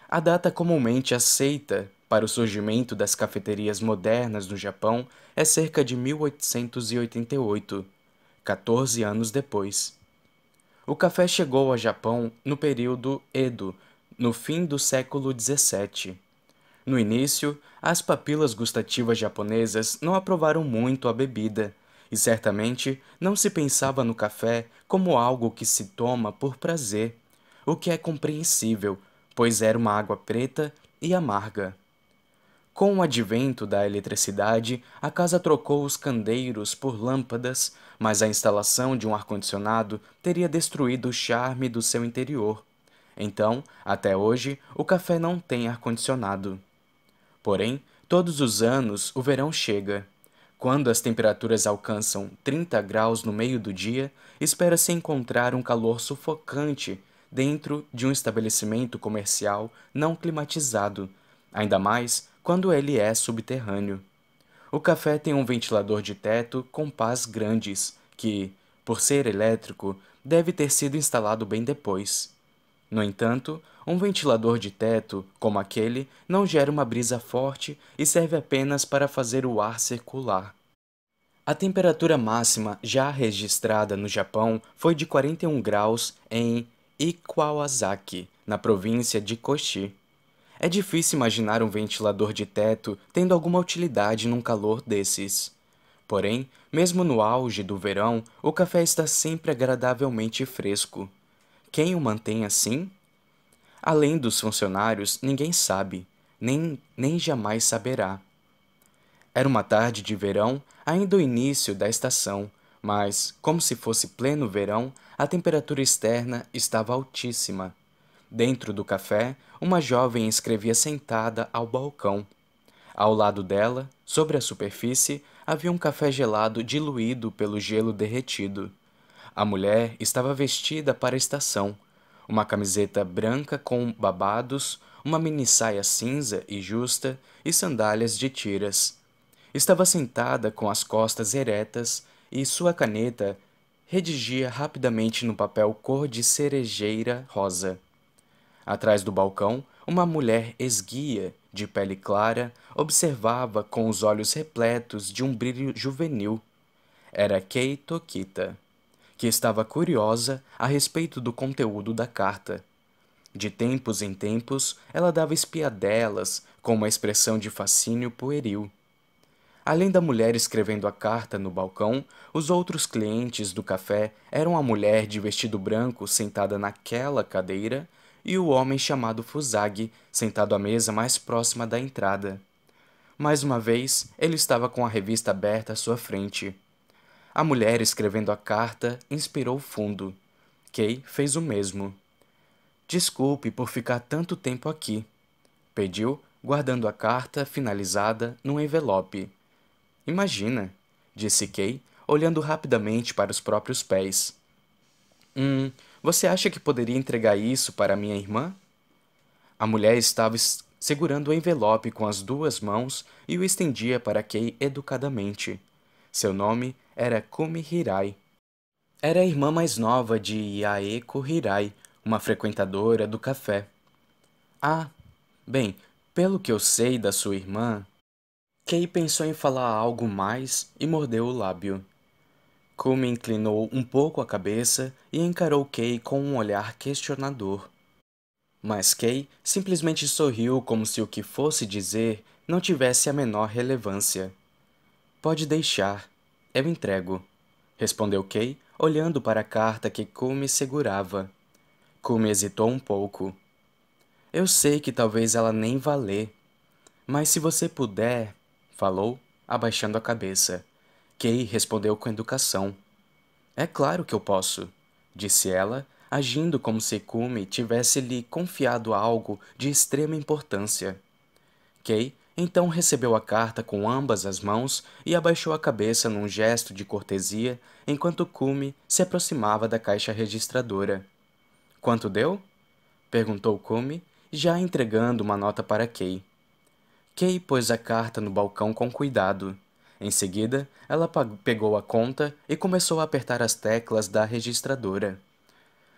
A data comumente aceita para o surgimento das cafeterias modernas no Japão é cerca de 1888. 14 anos depois. O café chegou ao Japão no período Edo, no fim do século XVII. No início, as papilas gustativas japonesas não aprovaram muito a bebida, e certamente não se pensava no café como algo que se toma por prazer, o que é compreensível, pois era uma água preta e amarga. Com o advento da eletricidade, a casa trocou os candeiros por lâmpadas, mas a instalação de um ar-condicionado teria destruído o charme do seu interior. Então, até hoje, o café não tem ar-condicionado. Porém, todos os anos o verão chega. Quando as temperaturas alcançam 30 graus no meio do dia, espera-se encontrar um calor sufocante dentro de um estabelecimento comercial não climatizado, ainda mais quando ele é subterrâneo. O café tem um ventilador de teto com pás grandes, que, por ser elétrico, deve ter sido instalado bem depois. No entanto, um ventilador de teto, como aquele, não gera uma brisa forte e serve apenas para fazer o ar circular. A temperatura máxima já registrada no Japão foi de 41 graus em Iwawazaki, na província de Kochi. É difícil imaginar um ventilador de teto tendo alguma utilidade num calor desses. Porém, mesmo no auge do verão, o café está sempre agradavelmente fresco. Quem o mantém assim? Além dos funcionários, ninguém sabe, nem, nem jamais saberá. Era uma tarde de verão, ainda o início da estação, mas, como se fosse pleno verão, a temperatura externa estava altíssima. Dentro do café, uma jovem escrevia sentada ao balcão. Ao lado dela, sobre a superfície, havia um café gelado diluído pelo gelo derretido. A mulher estava vestida para a estação, uma camiseta branca com babados, uma mini saia cinza e justa e sandálias de tiras. Estava sentada com as costas eretas e sua caneta redigia rapidamente no papel cor de cerejeira rosa. Atrás do balcão, uma mulher esguia, de pele clara, observava com os olhos repletos de um brilho juvenil. Era Kei Tokita, que estava curiosa a respeito do conteúdo da carta. De tempos em tempos, ela dava espiadelas com uma expressão de fascínio pueril. Além da mulher escrevendo a carta no balcão, os outros clientes do café eram a mulher de vestido branco sentada naquela cadeira e o homem chamado Fusagi, sentado à mesa mais próxima da entrada. Mais uma vez, ele estava com a revista aberta à sua frente. A mulher escrevendo a carta inspirou fundo. Kay fez o mesmo. Desculpe por ficar tanto tempo aqui, pediu, guardando a carta finalizada num envelope. Imagina, disse Kay, olhando rapidamente para os próprios pés. Hum, você acha que poderia entregar isso para minha irmã? A mulher estava segurando o envelope com as duas mãos e o estendia para Kei educadamente. Seu nome era Kumi Hirai. Era a irmã mais nova de Yaeko Hirai, uma frequentadora do café. Ah, bem, pelo que eu sei da sua irmã. Kei pensou em falar algo mais e mordeu o lábio. Kumi inclinou um pouco a cabeça e encarou Kay com um olhar questionador. Mas Kay simplesmente sorriu como se o que fosse dizer não tivesse a menor relevância. Pode deixar, eu entrego, respondeu Kay, olhando para a carta que Kumi segurava. Kumi hesitou um pouco. Eu sei que talvez ela nem valer. mas se você puder, falou, abaixando a cabeça. Kay respondeu com educação. É claro que eu posso, disse ela, agindo como se Kume tivesse lhe confiado algo de extrema importância. Kay então recebeu a carta com ambas as mãos e abaixou a cabeça num gesto de cortesia enquanto Kume se aproximava da caixa registradora. Quanto deu? perguntou Kume, já entregando uma nota para Kay. Kay pôs a carta no balcão com cuidado. Em seguida, ela pegou a conta e começou a apertar as teclas da registradora.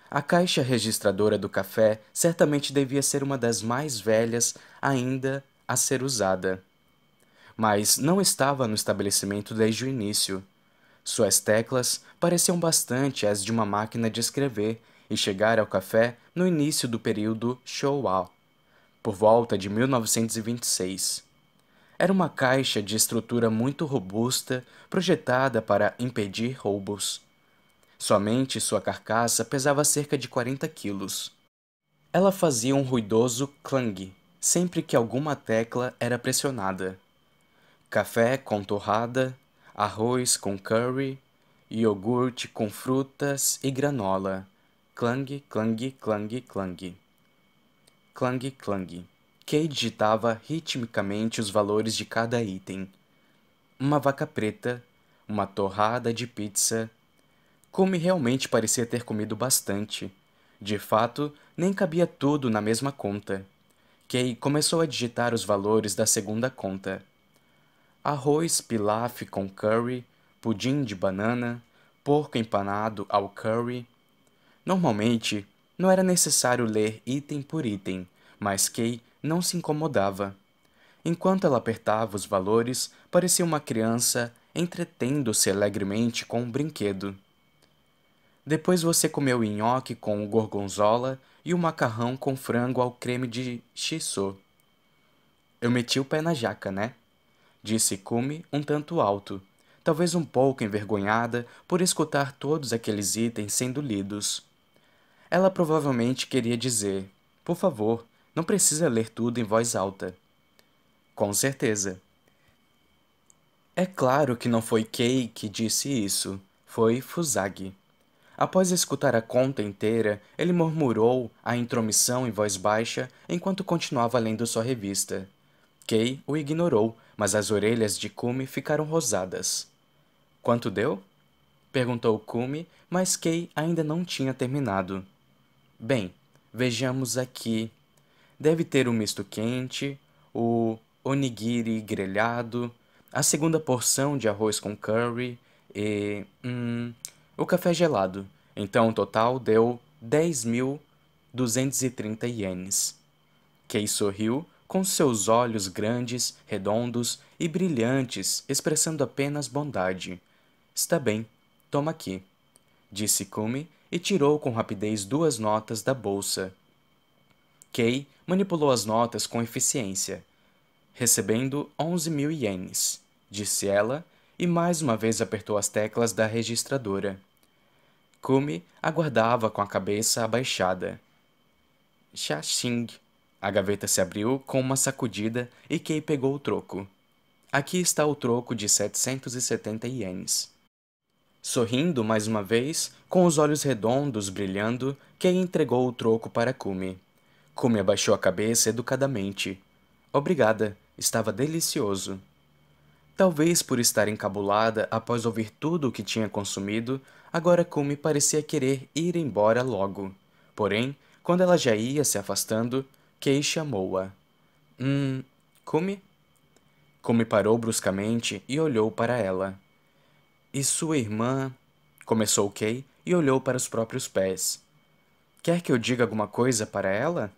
A caixa registradora do café certamente devia ser uma das mais velhas ainda a ser usada. Mas não estava no estabelecimento desde o início. Suas teclas pareciam bastante as de uma máquina de escrever e chegaram ao café no início do período Showa, por volta de 1926. Era uma caixa de estrutura muito robusta, projetada para impedir roubos. Somente sua carcaça pesava cerca de 40 quilos. Ela fazia um ruidoso clang sempre que alguma tecla era pressionada. Café com torrada, arroz com curry, iogurte com frutas e granola. Clang, clang, clang, clang. Clang, clang. Kay digitava ritmicamente os valores de cada item. Uma vaca preta, uma torrada de pizza. Come realmente parecia ter comido bastante. De fato, nem cabia tudo na mesma conta. Kay começou a digitar os valores da segunda conta. Arroz pilaf com curry, pudim de banana, porco empanado ao curry. Normalmente, não era necessário ler item por item, mas Kay não se incomodava. Enquanto ela apertava os valores, parecia uma criança entretendo-se alegremente com um brinquedo. Depois você comeu nhoque com o gorgonzola e o macarrão com frango ao creme de shiso. Eu meti o pé na jaca, né? Disse Kumi um tanto alto, talvez um pouco envergonhada por escutar todos aqueles itens sendo lidos. Ela provavelmente queria dizer: Por favor, não precisa ler tudo em voz alta. Com certeza. É claro que não foi Kei que disse isso, foi Fusagi. Após escutar a conta inteira, ele murmurou a intromissão em voz baixa enquanto continuava lendo sua revista. Kei o ignorou, mas as orelhas de Kumi ficaram rosadas. Quanto deu? perguntou Kumi, mas Kei ainda não tinha terminado. Bem, vejamos aqui deve ter o misto quente, o onigiri grelhado, a segunda porção de arroz com curry e. Hum, o café gelado. Então o total deu 10.230 ienes. Kei sorriu com seus olhos grandes, redondos e brilhantes, expressando apenas bondade. Está bem, toma aqui, disse Kumi e tirou com rapidez duas notas da bolsa. Kay manipulou as notas com eficiência, recebendo 11 mil ienes, disse ela, e mais uma vez apertou as teclas da registradora. Kumi aguardava com a cabeça abaixada. Xaxing. A gaveta se abriu com uma sacudida e Kay pegou o troco. Aqui está o troco de 770 ienes. Sorrindo mais uma vez, com os olhos redondos brilhando, Kay entregou o troco para Kumi. Kumi abaixou a cabeça educadamente. Obrigada, estava delicioso. Talvez por estar encabulada após ouvir tudo o que tinha consumido, agora Kumi parecia querer ir embora logo. Porém, quando ela já ia se afastando, Kei chamou-a. Hum, Kumi? Kumi parou bruscamente e olhou para ela. E sua irmã? Começou Kei e olhou para os próprios pés. Quer que eu diga alguma coisa para ela?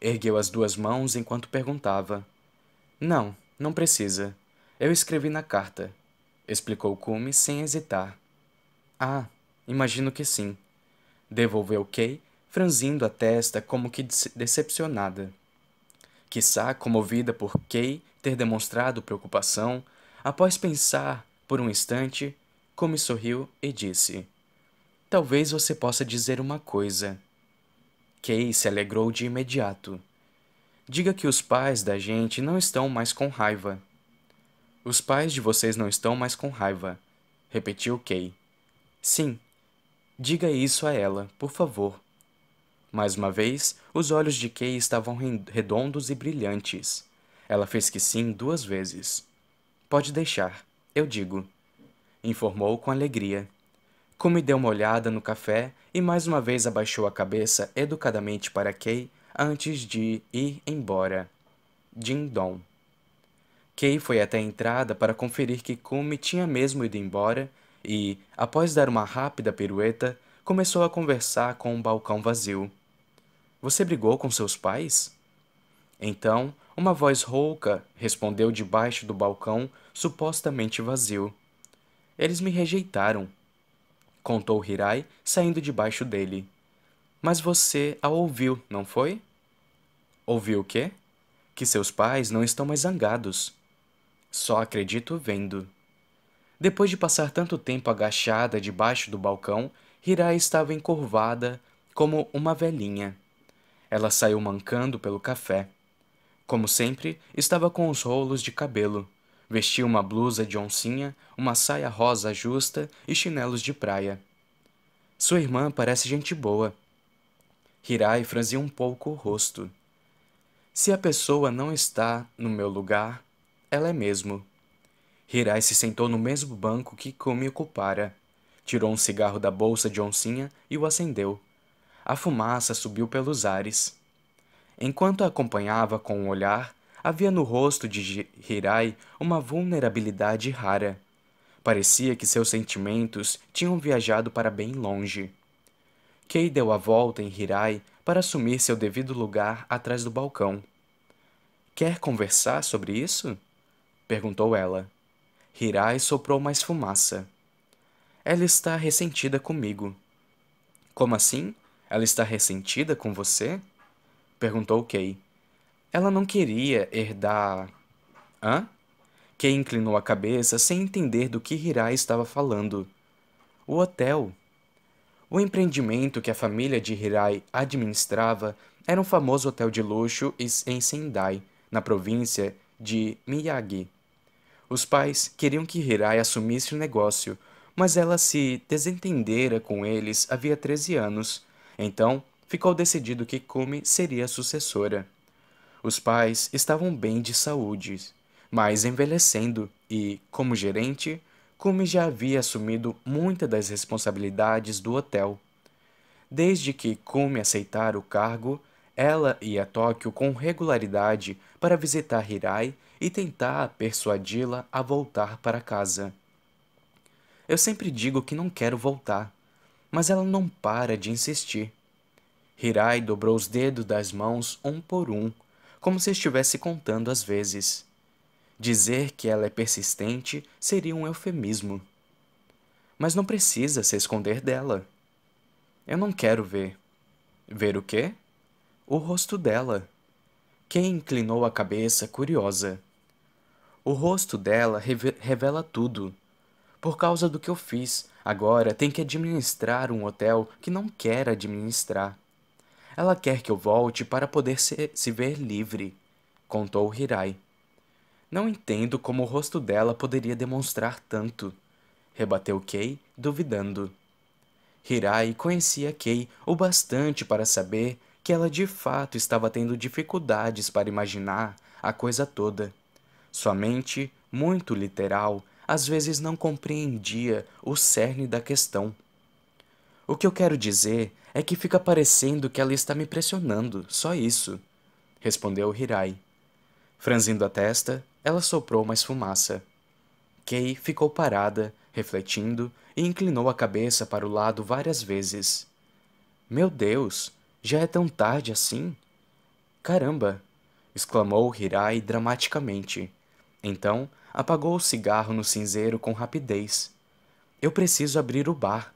Ergueu as duas mãos enquanto perguntava. Não, não precisa. Eu escrevi na carta, explicou Kumi sem hesitar. Ah, imagino que sim. Devolveu Kay, franzindo a testa como que decepcionada. Quissá comovida por Kay ter demonstrado preocupação, após pensar por um instante, Kumi sorriu e disse: Talvez você possa dizer uma coisa. Kay se alegrou de imediato. Diga que os pais da gente não estão mais com raiva. Os pais de vocês não estão mais com raiva, repetiu Kay. Sim. Diga isso a ela, por favor. Mais uma vez, os olhos de Kay estavam redondos e brilhantes. Ela fez que sim duas vezes. Pode deixar, eu digo. Informou com alegria. Kumi deu uma olhada no café e mais uma vez abaixou a cabeça educadamente para Kei antes de ir embora. Jin Dong. Kei foi até a entrada para conferir que Kumi tinha mesmo ido embora e, após dar uma rápida pirueta, começou a conversar com um balcão vazio. Você brigou com seus pais? Então, uma voz rouca respondeu debaixo do balcão supostamente vazio. Eles me rejeitaram, contou Hirai, saindo debaixo dele. Mas você a ouviu, não foi? Ouviu o quê? Que seus pais não estão mais zangados. Só acredito vendo. Depois de passar tanto tempo agachada debaixo do balcão, Hirai estava encurvada, como uma velhinha. Ela saiu mancando pelo café. Como sempre, estava com os rolos de cabelo. Vestia uma blusa de oncinha, uma saia rosa justa e chinelos de praia. Sua irmã parece gente boa. Hirai franzia um pouco o rosto. Se a pessoa não está no meu lugar, ela é mesmo. Hirai se sentou no mesmo banco que Kumi ocupara. Tirou um cigarro da bolsa de oncinha e o acendeu. A fumaça subiu pelos ares. Enquanto a acompanhava com o um olhar, Havia no rosto de Hirai uma vulnerabilidade rara. Parecia que seus sentimentos tinham viajado para bem longe. Kei deu a volta em Hirai para assumir seu devido lugar atrás do balcão. Quer conversar sobre isso? perguntou ela. Hirai soprou mais fumaça. Ela está ressentida comigo. Como assim? Ela está ressentida com você? perguntou Kei. Ela não queria herdar. Hã? Kay inclinou a cabeça sem entender do que Hirai estava falando. O hotel. O empreendimento que a família de Hirai administrava era um famoso hotel de luxo em Sendai, na província de Miyagi. Os pais queriam que Hirai assumisse o negócio, mas ela se desentendera com eles havia 13 anos, então ficou decidido que Kumi seria a sucessora. Os pais estavam bem de saúde, mas envelhecendo e, como gerente, Kumi já havia assumido muitas das responsabilidades do hotel. Desde que Kumi aceitara o cargo, ela ia a Tóquio com regularidade para visitar Hirai e tentar persuadi-la a voltar para casa. Eu sempre digo que não quero voltar, mas ela não para de insistir. Hirai dobrou os dedos das mãos um por um como se estivesse contando às vezes. Dizer que ela é persistente seria um eufemismo. Mas não precisa se esconder dela. Eu não quero ver. Ver o quê? O rosto dela. quem inclinou a cabeça, curiosa. O rosto dela reve revela tudo. Por causa do que eu fiz, agora tem que administrar um hotel que não quer administrar. Ela quer que eu volte para poder se, se ver livre, contou Hirai. Não entendo como o rosto dela poderia demonstrar tanto, rebateu Kei, duvidando. Hirai conhecia Kei o bastante para saber que ela de fato estava tendo dificuldades para imaginar a coisa toda. Sua mente, muito literal, às vezes não compreendia o cerne da questão. O que eu quero dizer é que fica parecendo que ela está me pressionando, só isso. Respondeu Hirai. Franzindo a testa, ela soprou mais fumaça. Kei ficou parada, refletindo, e inclinou a cabeça para o lado várias vezes. Meu Deus, já é tão tarde assim? Caramba! exclamou Hirai dramaticamente. Então, apagou o cigarro no cinzeiro com rapidez. Eu preciso abrir o bar.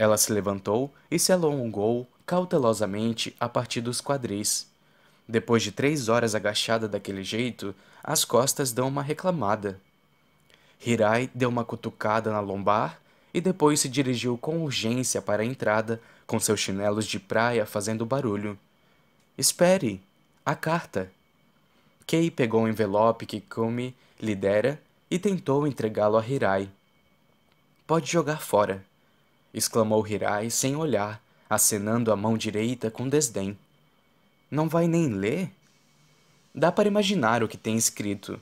Ela se levantou e se alongou cautelosamente a partir dos quadris. Depois de três horas agachada daquele jeito, as costas dão uma reclamada. Hirai deu uma cutucada na lombar e depois se dirigiu com urgência para a entrada, com seus chinelos de praia fazendo barulho. Espere! A carta! Kei pegou o um envelope que Kumi lhe dera e tentou entregá-lo a Hirai. Pode jogar fora exclamou Hirai sem olhar, acenando a mão direita com desdém. Não vai nem ler? Dá para imaginar o que tem escrito.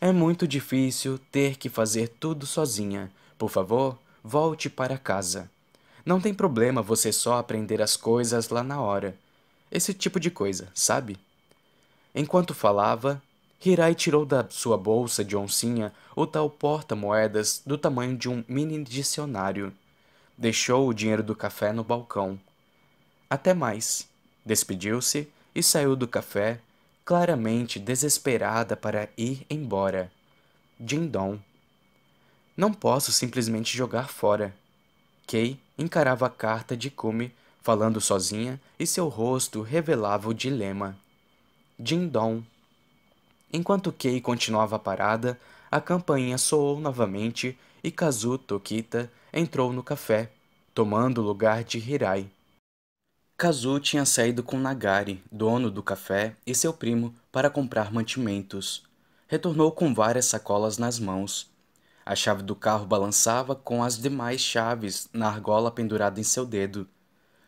É muito difícil ter que fazer tudo sozinha. Por favor, volte para casa. Não tem problema você só aprender as coisas lá na hora. Esse tipo de coisa, sabe? Enquanto falava, Hirai tirou da sua bolsa de oncinha o tal porta-moedas do tamanho de um mini dicionário. Deixou o dinheiro do café no balcão. Até mais. Despediu-se e saiu do café, claramente desesperada para ir embora. Dindom. Não posso simplesmente jogar fora. Kay encarava a carta de Kumi, falando sozinha, e seu rosto revelava o dilema. Dindom. Enquanto Kay continuava parada, a campainha soou novamente e Kazu Tokita entrou no café, tomando o lugar de Hirai. Kazu tinha saído com Nagari, dono do café, e seu primo para comprar mantimentos. Retornou com várias sacolas nas mãos. A chave do carro balançava com as demais chaves na argola pendurada em seu dedo.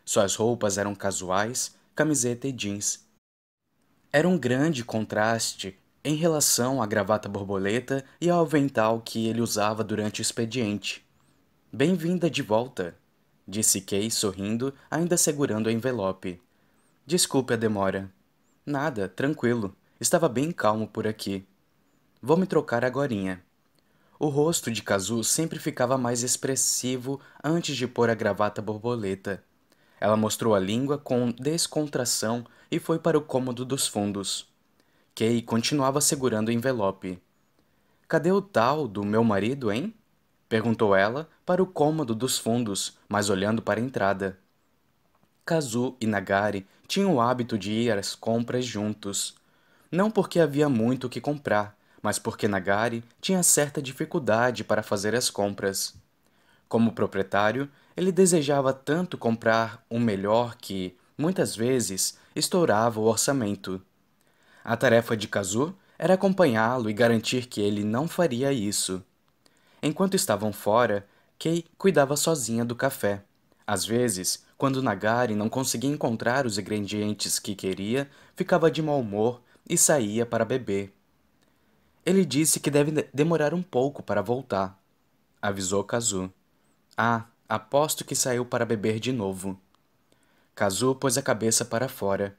Suas roupas eram casuais, camiseta e jeans. Era um grande contraste em relação à gravata borboleta e ao avental que ele usava durante o expediente. Bem-vinda de volta, disse Kay sorrindo, ainda segurando o envelope. Desculpe a demora. Nada, tranquilo. Estava bem calmo por aqui. Vou me trocar agorinha. O rosto de Kazu sempre ficava mais expressivo antes de pôr a gravata borboleta. Ela mostrou a língua com descontração e foi para o cômodo dos fundos. Kay continuava segurando o envelope. Cadê o tal do meu marido, hein? perguntou ela para o cômodo dos fundos, mas olhando para a entrada. Kazu e Nagari tinham o hábito de ir às compras juntos. Não porque havia muito o que comprar, mas porque Nagari tinha certa dificuldade para fazer as compras. Como proprietário, ele desejava tanto comprar o um melhor que, muitas vezes, estourava o orçamento. A tarefa de Kazu era acompanhá-lo e garantir que ele não faria isso. Enquanto estavam fora, Kei cuidava sozinha do café. Às vezes, quando Nagari não conseguia encontrar os ingredientes que queria, ficava de mau humor e saía para beber. Ele disse que deve demorar um pouco para voltar. Avisou Kazu. Ah, aposto que saiu para beber de novo. Kazu pôs a cabeça para fora.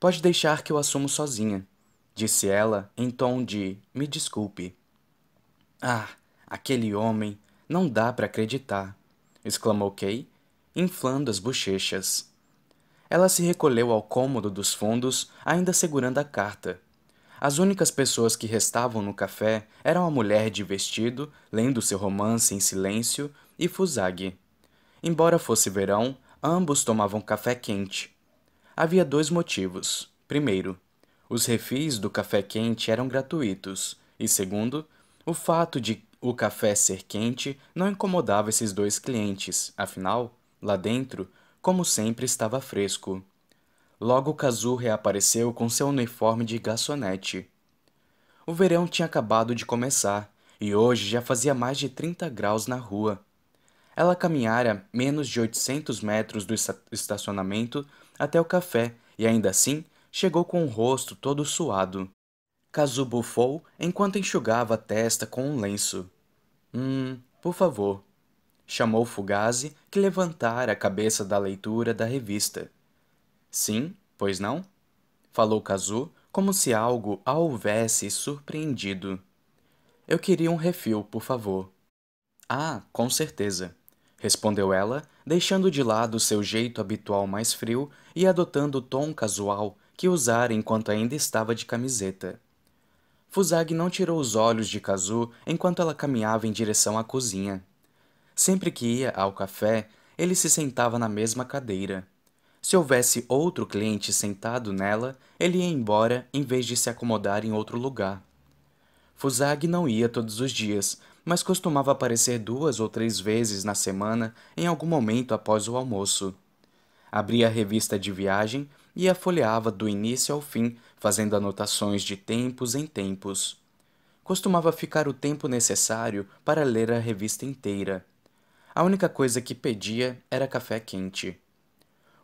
Pode deixar que eu assumo sozinha, disse ela em tom de me desculpe. Ah, aquele homem, não dá para acreditar, exclamou Kay, inflando as bochechas. Ela se recolheu ao cômodo dos fundos, ainda segurando a carta. As únicas pessoas que restavam no café eram a mulher de vestido, lendo seu romance em silêncio, e Fuzag. Embora fosse verão, ambos tomavam café quente, havia dois motivos. Primeiro, os refis do café quente eram gratuitos, e segundo, o fato de o café ser quente não incomodava esses dois clientes, afinal, lá dentro, como sempre, estava fresco. Logo Kazu reapareceu com seu uniforme de garçonete. O verão tinha acabado de começar e hoje já fazia mais de 30 graus na rua. Ela caminhara menos de 800 metros do estacionamento até o café e ainda assim chegou com o rosto todo suado. Kazu bufou enquanto enxugava a testa com um lenço. Hum, por favor. Chamou Fugazi que levantara a cabeça da leitura da revista. Sim, pois não? Falou Kazu como se algo a houvesse surpreendido. Eu queria um refil, por favor. Ah, com certeza respondeu ela, deixando de lado seu jeito habitual mais frio e adotando o tom casual que usara enquanto ainda estava de camiseta. Fusag não tirou os olhos de Kazu enquanto ela caminhava em direção à cozinha. Sempre que ia ao café, ele se sentava na mesma cadeira. Se houvesse outro cliente sentado nela, ele ia embora em vez de se acomodar em outro lugar. Fusag não ia todos os dias, mas costumava aparecer duas ou três vezes na semana em algum momento após o almoço. Abria a revista de viagem e a folheava do início ao fim, fazendo anotações de tempos em tempos. Costumava ficar o tempo necessário para ler a revista inteira. A única coisa que pedia era café quente.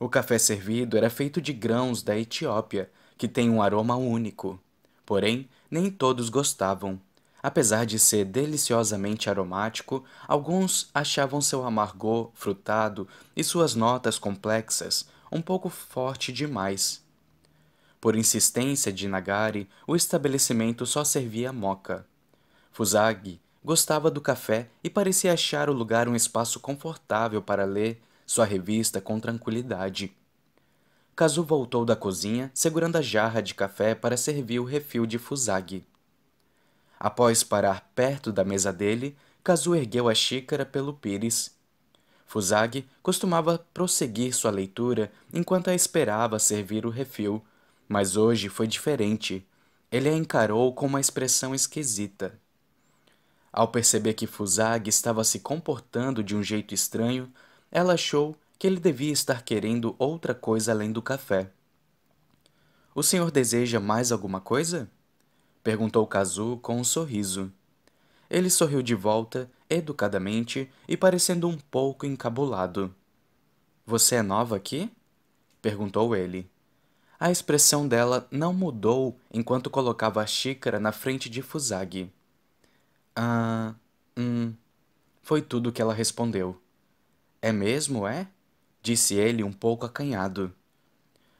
O café servido era feito de grãos da Etiópia, que tem um aroma único. Porém, nem todos gostavam. Apesar de ser deliciosamente aromático, alguns achavam seu amargor frutado e suas notas complexas um pouco forte demais. Por insistência de Nagari, o estabelecimento só servia moca. Fusagi gostava do café e parecia achar o lugar um espaço confortável para ler sua revista com tranquilidade. Kazu voltou da cozinha segurando a jarra de café para servir o refil de Fusagi. Após parar perto da mesa dele, Kazu ergueu a xícara pelo pires. Fusagi costumava prosseguir sua leitura enquanto a esperava servir o refil, mas hoje foi diferente. Ele a encarou com uma expressão esquisita. Ao perceber que Fusagi estava se comportando de um jeito estranho, ela achou que ele devia estar querendo outra coisa além do café. O senhor deseja mais alguma coisa? Perguntou Kazu com um sorriso. Ele sorriu de volta, educadamente e parecendo um pouco encabulado. Você é nova aqui? perguntou ele. A expressão dela não mudou enquanto colocava a xícara na frente de Fusagi. Ah, hum. Foi tudo que ela respondeu. É mesmo, é? disse ele um pouco acanhado.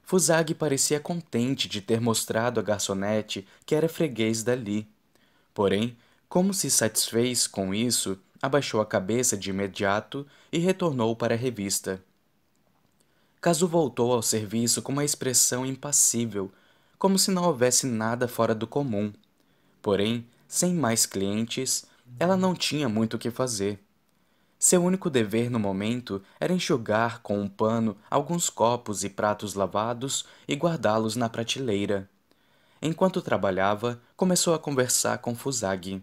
Fusag parecia contente de ter mostrado à garçonete que era freguês dali. Porém, como se satisfez com isso, abaixou a cabeça de imediato e retornou para a revista. Caso voltou ao serviço com uma expressão impassível, como se não houvesse nada fora do comum. Porém, sem mais clientes, ela não tinha muito o que fazer. Seu único dever no momento era enxugar com um pano alguns copos e pratos lavados e guardá-los na prateleira. Enquanto trabalhava, começou a conversar com Fuzag.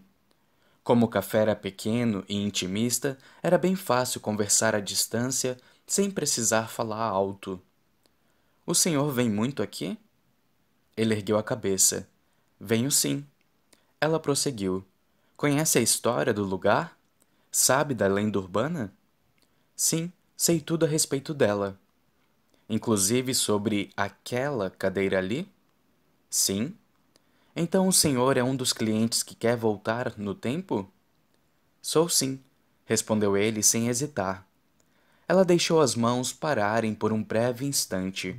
Como o café era pequeno e intimista, era bem fácil conversar à distância sem precisar falar alto. O senhor vem muito aqui? Ele ergueu a cabeça. Venho sim. Ela prosseguiu. Conhece a história do lugar? Sabe da lenda urbana? Sim, sei tudo a respeito dela. Inclusive sobre aquela cadeira ali? Sim. Então o senhor é um dos clientes que quer voltar no tempo? Sou sim, respondeu ele sem hesitar. Ela deixou as mãos pararem por um breve instante.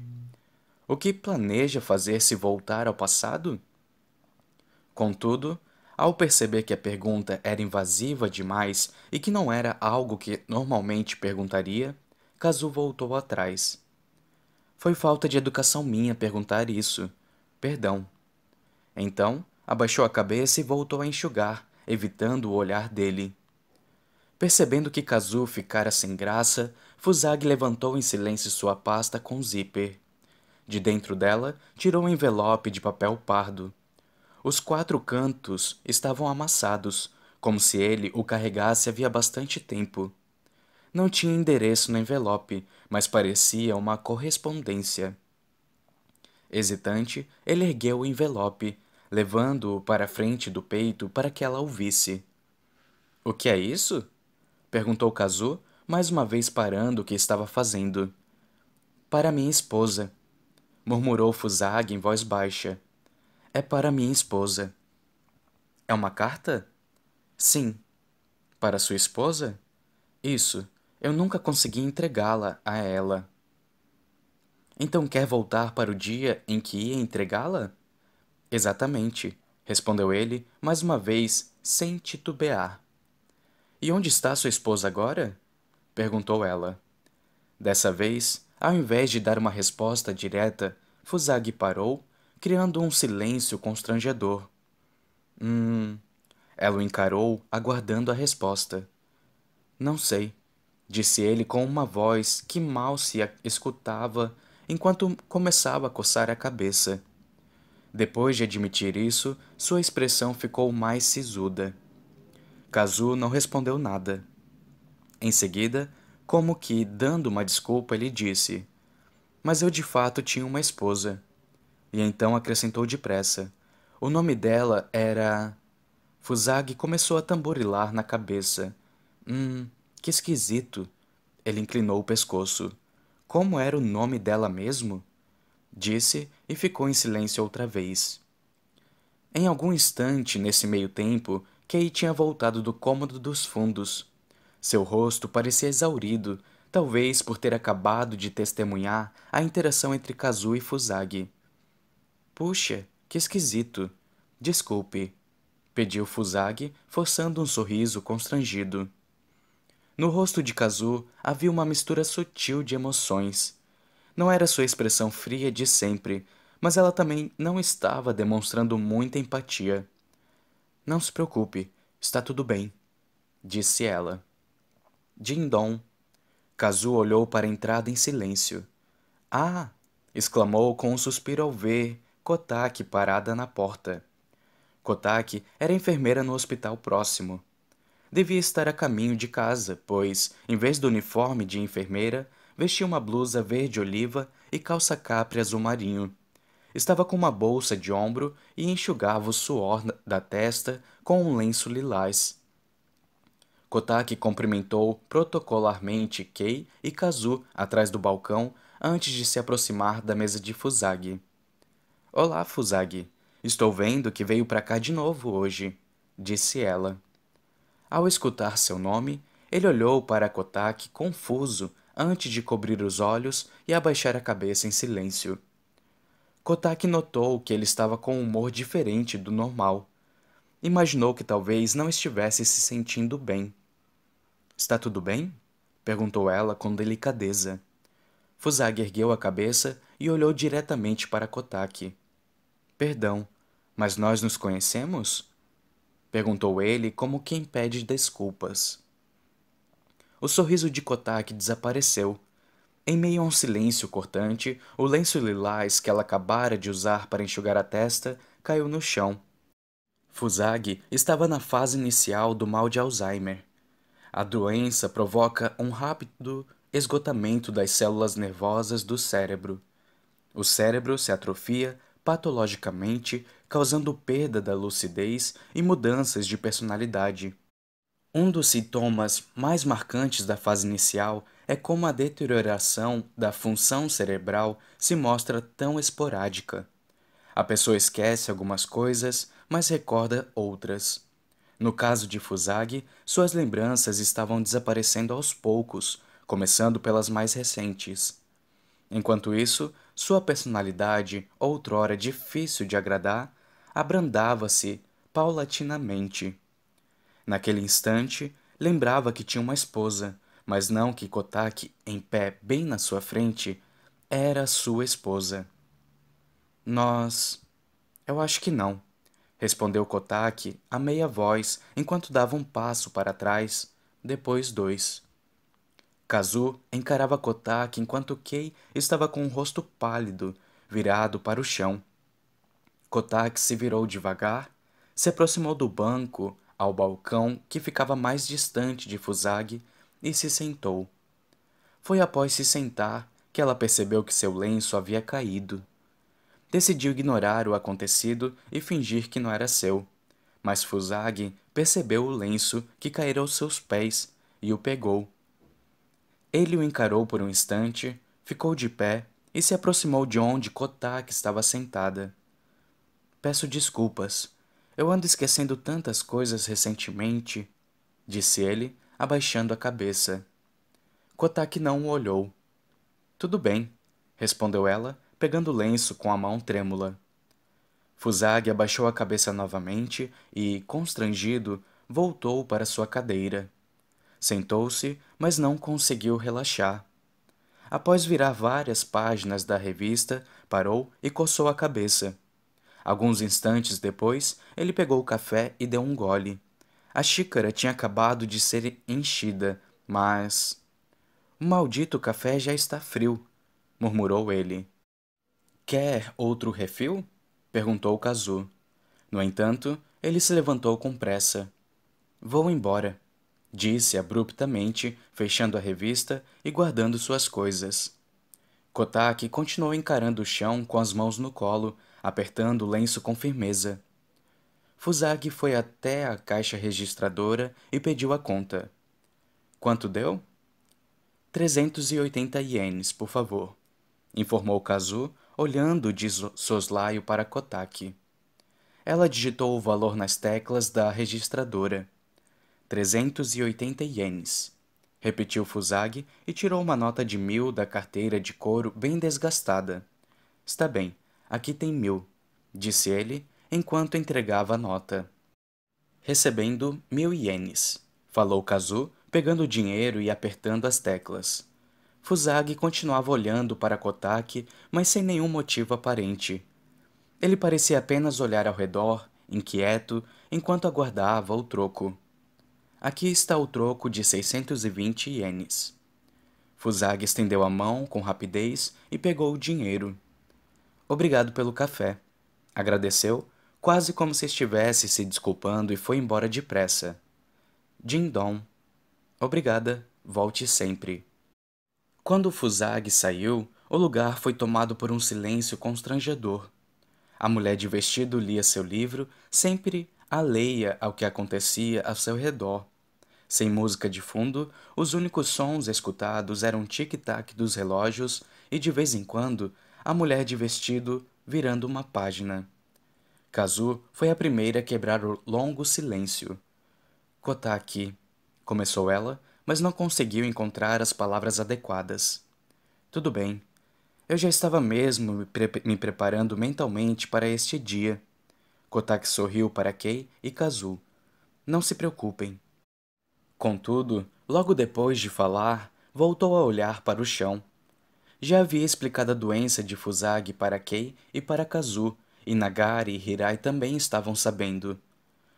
O que planeja fazer se voltar ao passado? Contudo, ao perceber que a pergunta era invasiva demais e que não era algo que normalmente perguntaria, Kazu voltou atrás. Foi falta de educação minha perguntar isso. Perdão. Então, abaixou a cabeça e voltou a enxugar, evitando o olhar dele. Percebendo que Kazu ficara sem graça, Fuzag levantou em silêncio sua pasta com zíper. De dentro dela, tirou um envelope de papel pardo. Os quatro cantos estavam amassados, como se ele o carregasse havia bastante tempo. Não tinha endereço no envelope, mas parecia uma correspondência. Hesitante, ele ergueu o envelope, levando-o para a frente do peito para que ela o visse. O que é isso? perguntou Kazu, mais uma vez parando o que estava fazendo. Para minha esposa, murmurou Fusag em voz baixa. É para minha esposa. É uma carta? Sim. Para sua esposa? Isso. Eu nunca consegui entregá-la a ela. Então quer voltar para o dia em que ia entregá-la? Exatamente, respondeu ele, mais uma vez, sem titubear. E onde está sua esposa agora? perguntou ela. Dessa vez, ao invés de dar uma resposta direta, Fuzag parou criando um silêncio constrangedor. Hum. Ela o encarou, aguardando a resposta. Não sei, disse ele com uma voz que mal se escutava enquanto começava a coçar a cabeça. Depois de admitir isso, sua expressão ficou mais sisuda. Kazu não respondeu nada. Em seguida, como que dando uma desculpa, ele disse: Mas eu de fato tinha uma esposa e então acrescentou depressa. O nome dela era. Fusag começou a tamborilar na cabeça. Hum, que esquisito. Ele inclinou o pescoço. Como era o nome dela mesmo? Disse e ficou em silêncio outra vez. Em algum instante, nesse meio tempo, Kei tinha voltado do cômodo dos fundos. Seu rosto parecia exaurido, talvez por ter acabado de testemunhar a interação entre Kazu e Fusag. Puxa, que esquisito. Desculpe, pediu Fusag, forçando um sorriso constrangido. No rosto de Kazu havia uma mistura sutil de emoções. Não era sua expressão fria de sempre, mas ela também não estava demonstrando muita empatia. Não se preocupe, está tudo bem, disse ela. Dindon. Kazu olhou para a entrada em silêncio. Ah! exclamou com um suspiro ao ver Kotaki parada na porta. Kotaki era enfermeira no hospital próximo. Devia estar a caminho de casa, pois, em vez do uniforme de enfermeira, vestia uma blusa verde oliva e calça capre azul marinho. Estava com uma bolsa de ombro e enxugava o suor da testa com um lenço lilás. Kotaki cumprimentou protocolarmente Kei e Kazu atrás do balcão antes de se aproximar da mesa de Fusagi. Olá, Fuzag. Estou vendo que veio para cá de novo hoje, disse ela. Ao escutar seu nome, ele olhou para Kotak confuso antes de cobrir os olhos e abaixar a cabeça em silêncio. Kotak notou que ele estava com um humor diferente do normal. Imaginou que talvez não estivesse se sentindo bem. Está tudo bem? perguntou ela com delicadeza. Fuzag ergueu a cabeça e olhou diretamente para Kotak. Perdão, mas nós nos conhecemos? Perguntou ele, como quem pede desculpas. O sorriso de Kotak desapareceu. Em meio a um silêncio cortante, o lenço lilás que ela acabara de usar para enxugar a testa caiu no chão. Fuzag estava na fase inicial do mal de Alzheimer. A doença provoca um rápido esgotamento das células nervosas do cérebro. O cérebro se atrofia patologicamente, causando perda da lucidez e mudanças de personalidade. Um dos sintomas mais marcantes da fase inicial é como a deterioração da função cerebral se mostra tão esporádica. A pessoa esquece algumas coisas, mas recorda outras. No caso de Fusag, suas lembranças estavam desaparecendo aos poucos, começando pelas mais recentes. Enquanto isso, sua personalidade, outrora difícil de agradar, abrandava-se paulatinamente. Naquele instante, lembrava que tinha uma esposa, mas não que Kotaki, em pé bem na sua frente, era sua esposa. Nós. Eu acho que não, respondeu Kotaki a meia voz enquanto dava um passo para trás, depois dois. Kazu encarava Kotak enquanto Kei estava com o rosto pálido, virado para o chão. Kotak se virou devagar, se aproximou do banco ao balcão que ficava mais distante de Fusagi e se sentou. Foi após se sentar que ela percebeu que seu lenço havia caído. Decidiu ignorar o acontecido e fingir que não era seu. Mas Fusagi percebeu o lenço que caíra aos seus pés e o pegou ele o encarou por um instante, ficou de pé e se aproximou de onde Kotak estava sentada. Peço desculpas. Eu ando esquecendo tantas coisas recentemente, disse ele, abaixando a cabeça. Kotak não o olhou. Tudo bem, respondeu ela, pegando o lenço com a mão trêmula. Fusag abaixou a cabeça novamente e, constrangido, voltou para sua cadeira. Sentou-se, mas não conseguiu relaxar. Após virar várias páginas da revista, parou e coçou a cabeça. Alguns instantes depois, ele pegou o café e deu um gole. A xícara tinha acabado de ser enchida, mas. O maldito café já está frio, murmurou ele. Quer outro refil? perguntou Kazu. No entanto, ele se levantou com pressa. Vou embora disse abruptamente, fechando a revista e guardando suas coisas. Kotak continuou encarando o chão com as mãos no colo, apertando o lenço com firmeza. Fusag foi até a caixa registradora e pediu a conta. Quanto deu? 380 ienes, por favor, informou Kazu, olhando de soslaio para Kotak. Ela digitou o valor nas teclas da registradora. 380 ienes. Repetiu Fusag e tirou uma nota de mil da carteira de couro bem desgastada. Está bem, aqui tem mil, disse ele, enquanto entregava a nota. Recebendo mil ienes, falou Kazu, pegando o dinheiro e apertando as teclas. Fusag continuava olhando para Kotak, mas sem nenhum motivo aparente. Ele parecia apenas olhar ao redor, inquieto, enquanto aguardava o troco. Aqui está o troco de 620 ienes. Fusag estendeu a mão com rapidez e pegou o dinheiro. Obrigado pelo café. Agradeceu, quase como se estivesse se desculpando e foi embora depressa. Dindom. Obrigada, volte sempre. Quando Fusag saiu, o lugar foi tomado por um silêncio constrangedor. A mulher de vestido lia seu livro, sempre alheia ao que acontecia a seu redor. Sem música de fundo, os únicos sons escutados eram o tic-tac dos relógios e, de vez em quando, a mulher de vestido virando uma página. Kazu foi a primeira a quebrar o longo silêncio. Kotaki, começou ela, mas não conseguiu encontrar as palavras adequadas. Tudo bem. Eu já estava mesmo me, pre me preparando mentalmente para este dia. Kotaki sorriu para Kei e Kazu. Não se preocupem. Contudo, logo depois de falar, voltou a olhar para o chão. Já havia explicado a doença de Fusagi para Kei e para Kazu, e Nagari e Hirai também estavam sabendo.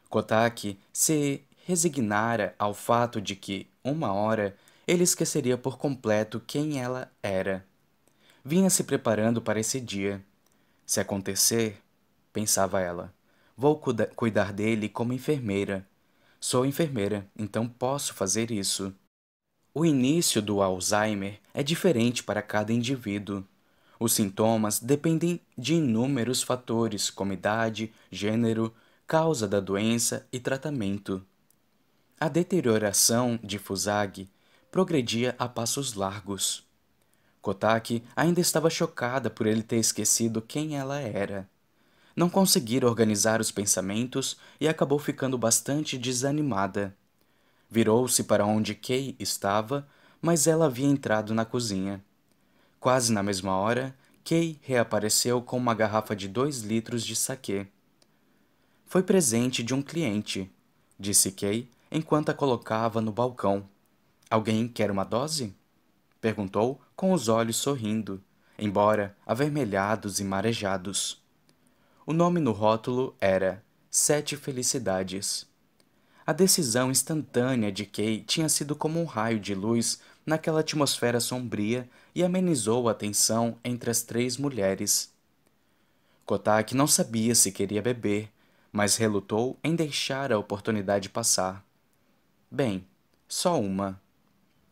Kotaki se resignara ao fato de que, uma hora, ele esqueceria por completo quem ela era. Vinha se preparando para esse dia. Se acontecer, pensava ela, vou cuidar dele como enfermeira. Sou enfermeira, então posso fazer isso. O início do Alzheimer é diferente para cada indivíduo. Os sintomas dependem de inúmeros fatores, como idade, gênero, causa da doença e tratamento. A deterioração de Fusag progredia a passos largos. Kotaki ainda estava chocada por ele ter esquecido quem ela era não conseguira organizar os pensamentos e acabou ficando bastante desanimada. Virou-se para onde Kay estava, mas ela havia entrado na cozinha. Quase na mesma hora, Kay reapareceu com uma garrafa de dois litros de saquê. Foi presente de um cliente, disse Kay enquanto a colocava no balcão. Alguém quer uma dose? perguntou, com os olhos sorrindo, embora avermelhados e marejados. O nome no rótulo era Sete Felicidades. A decisão instantânea de Kay tinha sido como um raio de luz naquela atmosfera sombria e amenizou a tensão entre as três mulheres. Kotak não sabia se queria beber, mas relutou em deixar a oportunidade passar. Bem, só uma.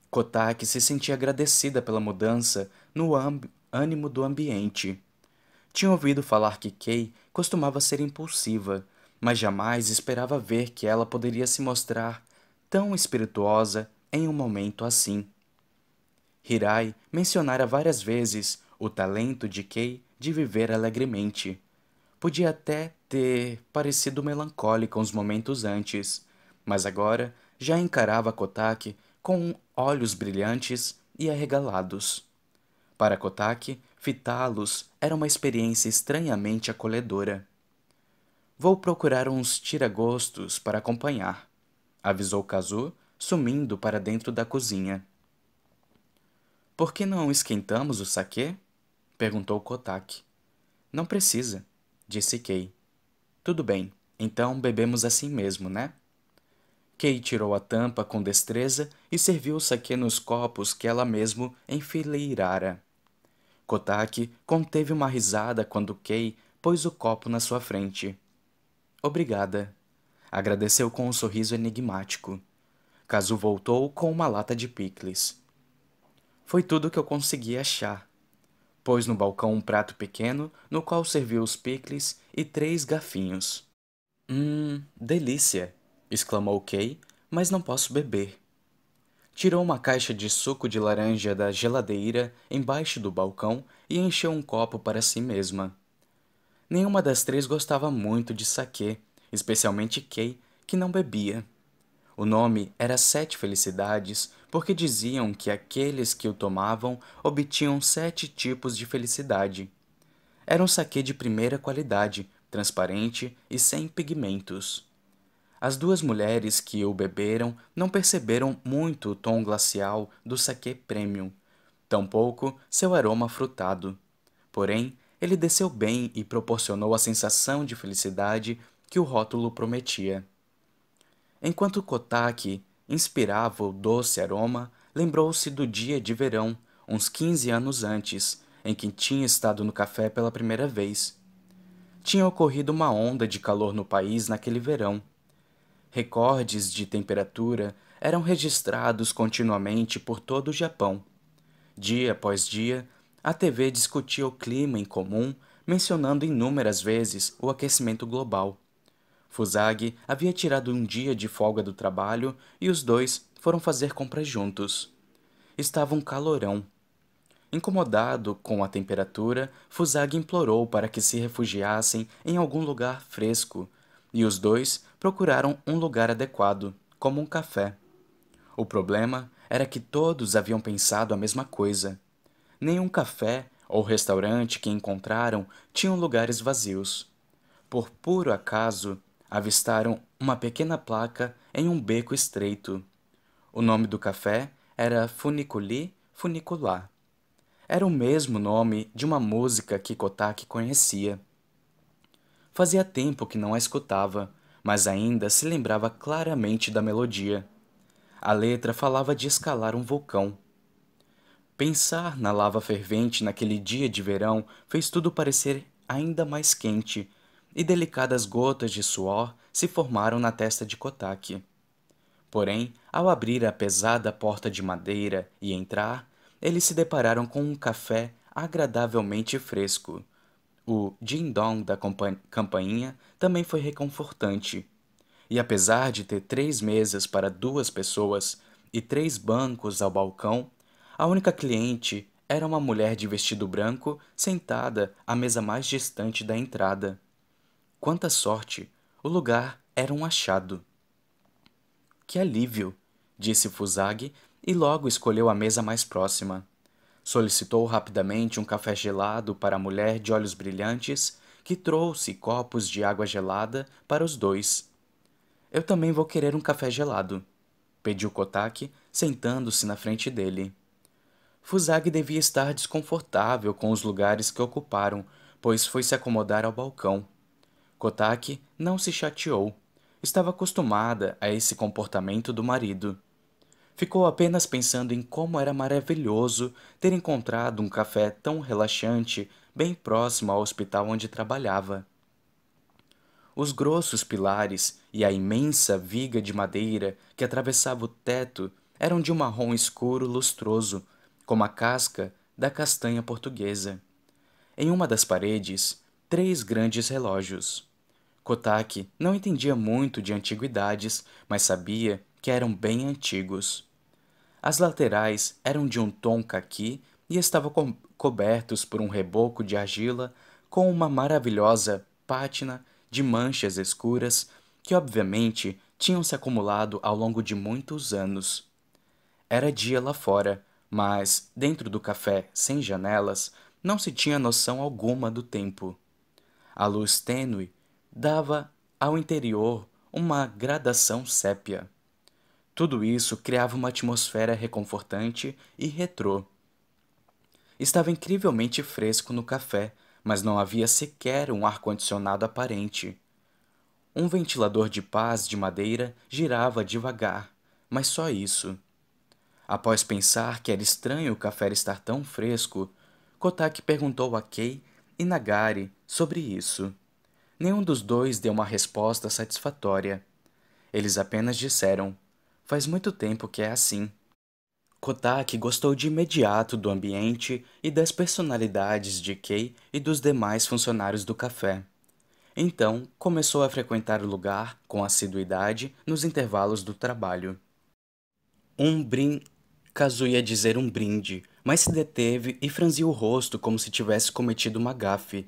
Kotak se sentia agradecida pela mudança no ânimo do ambiente. Tinha ouvido falar que Kay costumava ser impulsiva, mas jamais esperava ver que ela poderia se mostrar tão espirituosa em um momento assim. Hirai mencionara várias vezes o talento de Kei de viver alegremente. Podia até ter parecido melancólica uns momentos antes, mas agora já encarava Kotaki com olhos brilhantes e arregalados. Para Kotaki, Fitá-los era uma experiência estranhamente acolhedora. Vou procurar uns tiragostos para acompanhar, avisou Kazu, sumindo para dentro da cozinha. Por que não esquentamos o saquê? perguntou Kotak. Não precisa, disse Kei. Tudo bem, então bebemos assim mesmo, né? Kei tirou a tampa com destreza e serviu o saquê nos copos que ela mesmo enfileirara. Kotaki conteve uma risada quando Kei pôs o copo na sua frente. Obrigada. Agradeceu com um sorriso enigmático. Kazu voltou com uma lata de picles. Foi tudo que eu consegui achar. Pôs no balcão um prato pequeno, no qual serviu os picles e três gafinhos. Hum, delícia! exclamou Kay, mas não posso beber tirou uma caixa de suco de laranja da geladeira embaixo do balcão e encheu um copo para si mesma. Nenhuma das três gostava muito de saquê, especialmente Kay, que não bebia. O nome era Sete Felicidades porque diziam que aqueles que o tomavam obtinham sete tipos de felicidade. Era um saquê de primeira qualidade, transparente e sem pigmentos. As duas mulheres que o beberam não perceberam muito o tom glacial do saquê premium, tampouco seu aroma frutado. Porém, ele desceu bem e proporcionou a sensação de felicidade que o rótulo prometia. Enquanto Kotaki inspirava o doce aroma, lembrou-se do dia de verão, uns 15 anos antes, em que tinha estado no café pela primeira vez. Tinha ocorrido uma onda de calor no país naquele verão. Recordes de temperatura eram registrados continuamente por todo o Japão. Dia após dia, a TV discutia o clima em comum, mencionando inúmeras vezes o aquecimento global. Fusagi havia tirado um dia de folga do trabalho e os dois foram fazer compras juntos. Estava um calorão. Incomodado com a temperatura, Fusagi implorou para que se refugiassem em algum lugar fresco, e os dois procuraram um lugar adequado, como um café. O problema era que todos haviam pensado a mesma coisa. Nenhum café ou restaurante que encontraram tinham lugares vazios. Por puro acaso, avistaram uma pequena placa em um beco estreito. O nome do café era Funiculi Funicular. Era o mesmo nome de uma música que Kotak conhecia. Fazia tempo que não a escutava, mas ainda se lembrava claramente da melodia. A letra falava de escalar um vulcão. Pensar na lava fervente naquele dia de verão fez tudo parecer ainda mais quente, e delicadas gotas de suor se formaram na testa de Kotak. Porém, ao abrir a pesada porta de madeira e entrar, eles se depararam com um café agradavelmente fresco. O ding-dong da campainha também foi reconfortante. E apesar de ter três mesas para duas pessoas e três bancos ao balcão, a única cliente era uma mulher de vestido branco sentada à mesa mais distante da entrada. Quanta sorte! O lugar era um achado. Que alívio! disse Fusag e logo escolheu a mesa mais próxima. Solicitou rapidamente um café gelado para a mulher de olhos brilhantes que trouxe copos de água gelada para os dois. Eu também vou querer um café gelado, pediu Kotak, sentando-se na frente dele. Fuzag devia estar desconfortável com os lugares que ocuparam, pois foi se acomodar ao balcão. Kotak não se chateou. Estava acostumada a esse comportamento do marido ficou apenas pensando em como era maravilhoso ter encontrado um café tão relaxante bem próximo ao hospital onde trabalhava. Os grossos pilares e a imensa viga de madeira que atravessava o teto eram de um marrom escuro lustroso, como a casca da castanha portuguesa. Em uma das paredes, três grandes relógios. Kotak não entendia muito de antiguidades, mas sabia que eram bem antigos. As laterais eram de um tom caqui e estavam, cobertos por um reboco de argila com uma maravilhosa pátina de manchas escuras que, obviamente, tinham se acumulado ao longo de muitos anos. Era dia lá fora, mas, dentro do café sem janelas, não se tinha noção alguma do tempo. A luz tênue dava ao interior uma gradação sépia. Tudo isso criava uma atmosfera reconfortante e retrô. Estava incrivelmente fresco no café, mas não havia sequer um ar-condicionado aparente. Um ventilador de paz de madeira girava devagar, mas só isso. Após pensar que era estranho o café estar tão fresco, Kotak perguntou a Kei e Nagari sobre isso. Nenhum dos dois deu uma resposta satisfatória. Eles apenas disseram: Faz muito tempo que é assim. Kotak gostou de imediato do ambiente e das personalidades de Kei e dos demais funcionários do café. Então, começou a frequentar o lugar com assiduidade nos intervalos do trabalho. Um brin... Kazu ia dizer um brinde, mas se deteve e franziu o rosto como se tivesse cometido uma gafe.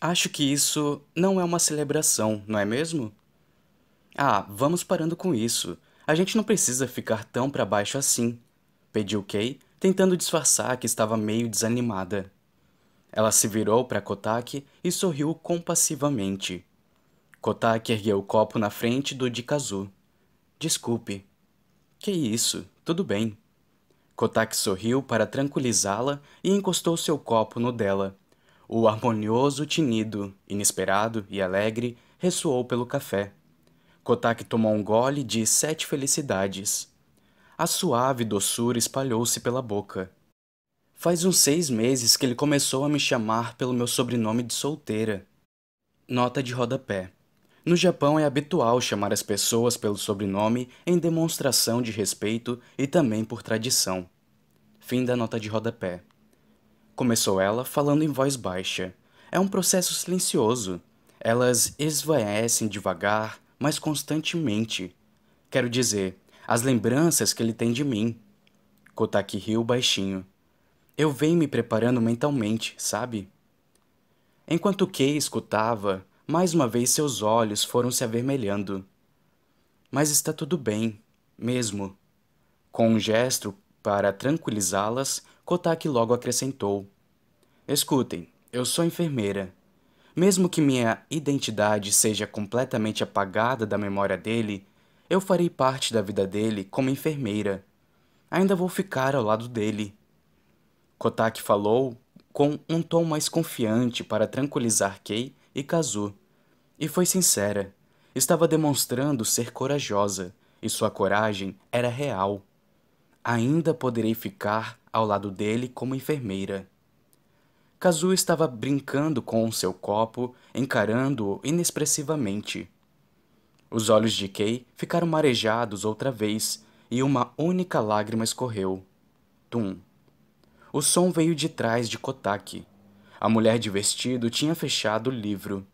Acho que isso não é uma celebração, não é mesmo? Ah, vamos parando com isso. A gente não precisa ficar tão para baixo assim, pediu Kay, tentando disfarçar que estava meio desanimada. Ela se virou para Kotaki e sorriu compassivamente. Kotaki ergueu o copo na frente do de Kazu. Desculpe. Que isso, tudo bem. Kotaki sorriu para tranquilizá-la e encostou seu copo no dela. O harmonioso tinido, inesperado e alegre, ressoou pelo café. Kotaki tomou um gole de sete felicidades. A suave doçura espalhou-se pela boca. Faz uns seis meses que ele começou a me chamar pelo meu sobrenome de solteira. Nota de rodapé. No Japão é habitual chamar as pessoas pelo sobrenome em demonstração de respeito e também por tradição. Fim da nota de rodapé. Começou ela falando em voz baixa. É um processo silencioso. Elas esvaecem devagar, mas constantemente. Quero dizer, as lembranças que ele tem de mim. Kotaki riu baixinho. Eu venho me preparando mentalmente, sabe? Enquanto Kei escutava, mais uma vez seus olhos foram se avermelhando. Mas está tudo bem, mesmo. Com um gesto para tranquilizá-las, Kotaki logo acrescentou: Escutem, eu sou enfermeira. Mesmo que minha identidade seja completamente apagada da memória dele, eu farei parte da vida dele como enfermeira. Ainda vou ficar ao lado dele. Kotak falou com um tom mais confiante para tranquilizar Kei e Kazu. E foi sincera. Estava demonstrando ser corajosa, e sua coragem era real. Ainda poderei ficar ao lado dele como enfermeira. Kazu estava brincando com seu copo, encarando-o inexpressivamente. Os olhos de Kay ficaram marejados outra vez e uma única lágrima escorreu. Tum. O som veio de trás de Kotak. A mulher de vestido tinha fechado o livro.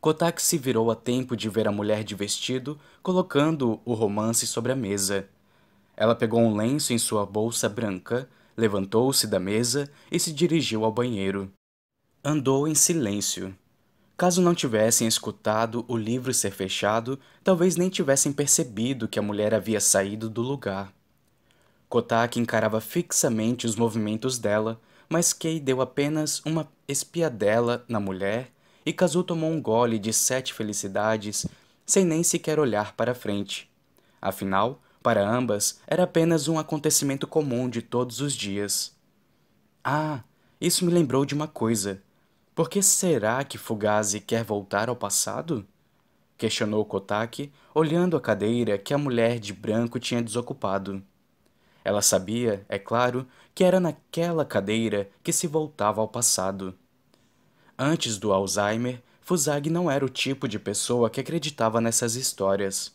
Kotak se virou a tempo de ver a mulher de vestido colocando o romance sobre a mesa. Ela pegou um lenço em sua bolsa branca, levantou-se da mesa e se dirigiu ao banheiro. Andou em silêncio, Caso não tivessem escutado o livro ser fechado, talvez nem tivessem percebido que a mulher havia saído do lugar. Kotak encarava fixamente os movimentos dela, mas Kay deu apenas uma espiadela na mulher e Kazu tomou um gole de sete felicidades sem nem sequer olhar para frente. Afinal, para ambas, era apenas um acontecimento comum de todos os dias. Ah, isso me lembrou de uma coisa. Por que será que Fugazi quer voltar ao passado? Questionou Kotaki, olhando a cadeira que a mulher de branco tinha desocupado. Ela sabia, é claro, que era naquela cadeira que se voltava ao passado. Antes do Alzheimer, Fuzag não era o tipo de pessoa que acreditava nessas histórias.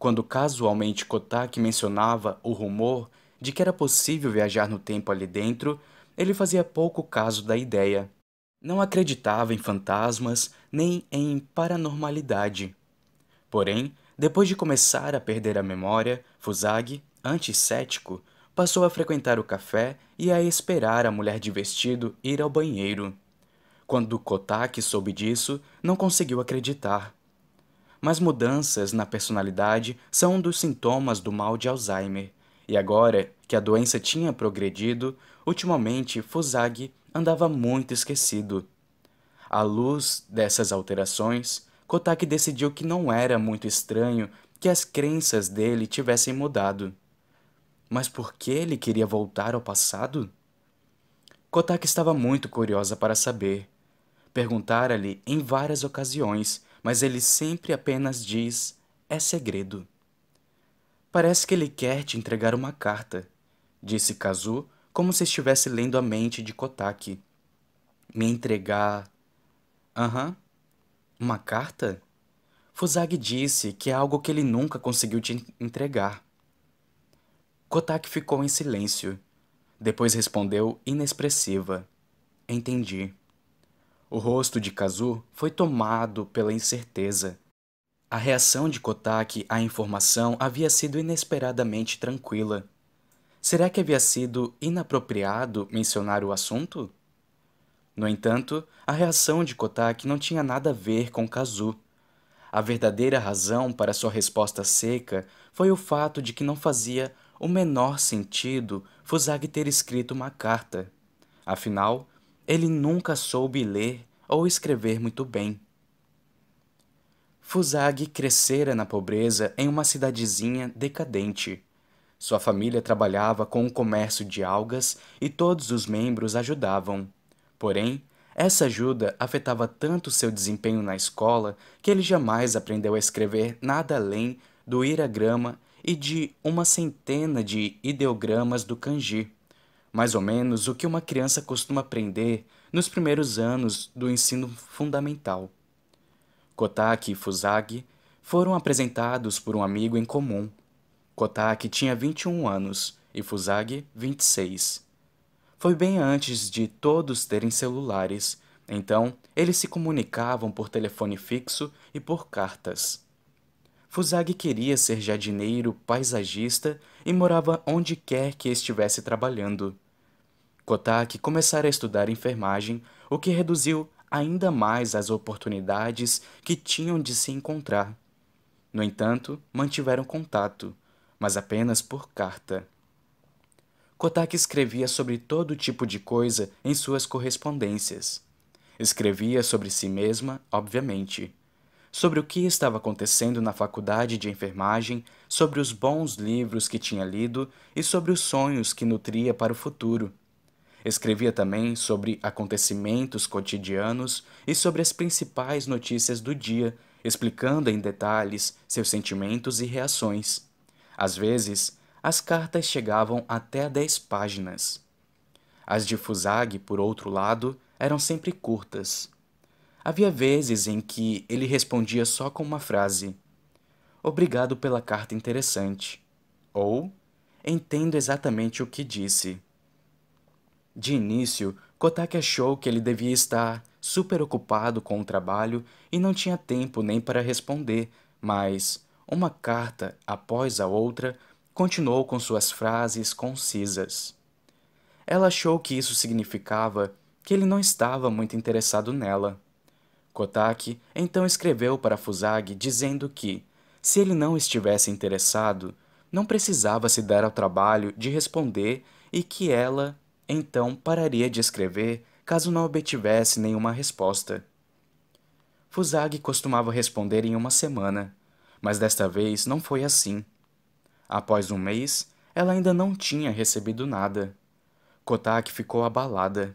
Quando casualmente Kotaki mencionava o rumor de que era possível viajar no tempo ali dentro, ele fazia pouco caso da ideia. Não acreditava em fantasmas nem em paranormalidade. Porém, depois de começar a perder a memória, Fuzag, antisséptico, passou a frequentar o café e a esperar a mulher de vestido ir ao banheiro. Quando Kotak soube disso, não conseguiu acreditar. Mas mudanças na personalidade são um dos sintomas do mal de Alzheimer, e agora que a doença tinha progredido, ultimamente Fuzag andava muito esquecido. À luz dessas alterações, Kotak decidiu que não era muito estranho que as crenças dele tivessem mudado. Mas por que ele queria voltar ao passado? Kotak estava muito curiosa para saber. Perguntara-lhe em várias ocasiões, mas ele sempre apenas diz: é segredo. Parece que ele quer te entregar uma carta, disse Kazu como se estivesse lendo a mente de Kotaki. Me entregar. Aham. Uhum. Uma carta? Fuzagi disse que é algo que ele nunca conseguiu te entregar. Kotaki ficou em silêncio. Depois respondeu inexpressiva. Entendi. O rosto de Kazu foi tomado pela incerteza. A reação de Kotaki à informação havia sido inesperadamente tranquila. Será que havia sido inapropriado mencionar o assunto? No entanto, a reação de Kotak não tinha nada a ver com Kazu. A verdadeira razão para sua resposta seca foi o fato de que não fazia o menor sentido Fusagi ter escrito uma carta. Afinal, ele nunca soube ler ou escrever muito bem. Fusagi crescera na pobreza em uma cidadezinha decadente. Sua família trabalhava com o comércio de algas e todos os membros ajudavam. Porém, essa ajuda afetava tanto seu desempenho na escola que ele jamais aprendeu a escrever nada além do iragrama e de uma centena de ideogramas do kanji, mais ou menos o que uma criança costuma aprender nos primeiros anos do ensino fundamental. Kotaki e Fusagi foram apresentados por um amigo em comum, Kotaki tinha 21 anos e Fusagi 26. Foi bem antes de todos terem celulares, então eles se comunicavam por telefone fixo e por cartas. Fusagi queria ser jardineiro, paisagista e morava onde quer que estivesse trabalhando. Kotaki começara a estudar enfermagem, o que reduziu ainda mais as oportunidades que tinham de se encontrar. No entanto, mantiveram contato mas apenas por carta. Kotak escrevia sobre todo tipo de coisa em suas correspondências. Escrevia sobre si mesma, obviamente. Sobre o que estava acontecendo na faculdade de enfermagem, sobre os bons livros que tinha lido e sobre os sonhos que nutria para o futuro. Escrevia também sobre acontecimentos cotidianos e sobre as principais notícias do dia, explicando em detalhes seus sentimentos e reações. Às vezes, as cartas chegavam até dez páginas. As de Fusag, por outro lado, eram sempre curtas. Havia vezes em que ele respondia só com uma frase: Obrigado pela carta interessante. Ou Entendo exatamente o que disse. De início, Kotak achou que ele devia estar super ocupado com o trabalho e não tinha tempo nem para responder, mas uma carta após a outra, continuou com suas frases concisas. Ela achou que isso significava que ele não estava muito interessado nela. Kotaki então escreveu para Fusagi dizendo que, se ele não estivesse interessado, não precisava se dar ao trabalho de responder e que ela, então, pararia de escrever caso não obtivesse nenhuma resposta. Fusagi costumava responder em uma semana. Mas desta vez não foi assim. Após um mês, ela ainda não tinha recebido nada. Kotak ficou abalada.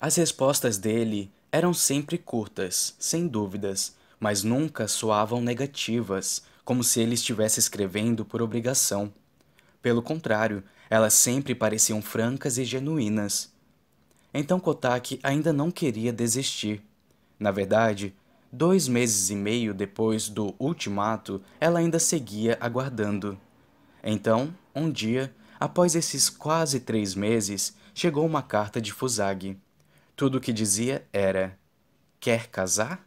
As respostas dele eram sempre curtas, sem dúvidas, mas nunca soavam negativas, como se ele estivesse escrevendo por obrigação. Pelo contrário, elas sempre pareciam francas e genuínas. Então Kotak ainda não queria desistir. Na verdade, Dois meses e meio depois do ultimato, ela ainda seguia aguardando. Então, um dia, após esses quase três meses, chegou uma carta de Fusagi. Tudo o que dizia era: Quer casar?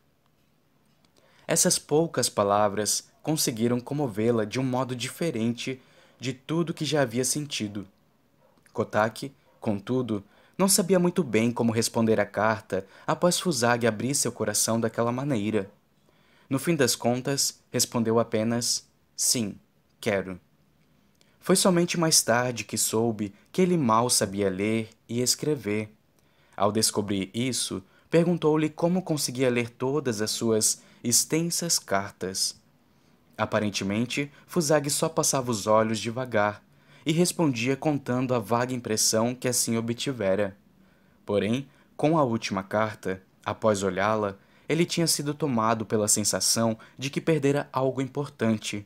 Essas poucas palavras conseguiram comovê-la de um modo diferente de tudo que já havia sentido. Kotaki, contudo, não sabia muito bem como responder à carta após Fusag abrir seu coração daquela maneira. No fim das contas, respondeu apenas: Sim, quero. Foi somente mais tarde que soube que ele mal sabia ler e escrever. Ao descobrir isso, perguntou-lhe como conseguia ler todas as suas extensas cartas. Aparentemente, Fusag só passava os olhos devagar, e respondia contando a vaga impressão que assim obtivera. Porém, com a última carta, após olhá-la, ele tinha sido tomado pela sensação de que perdera algo importante.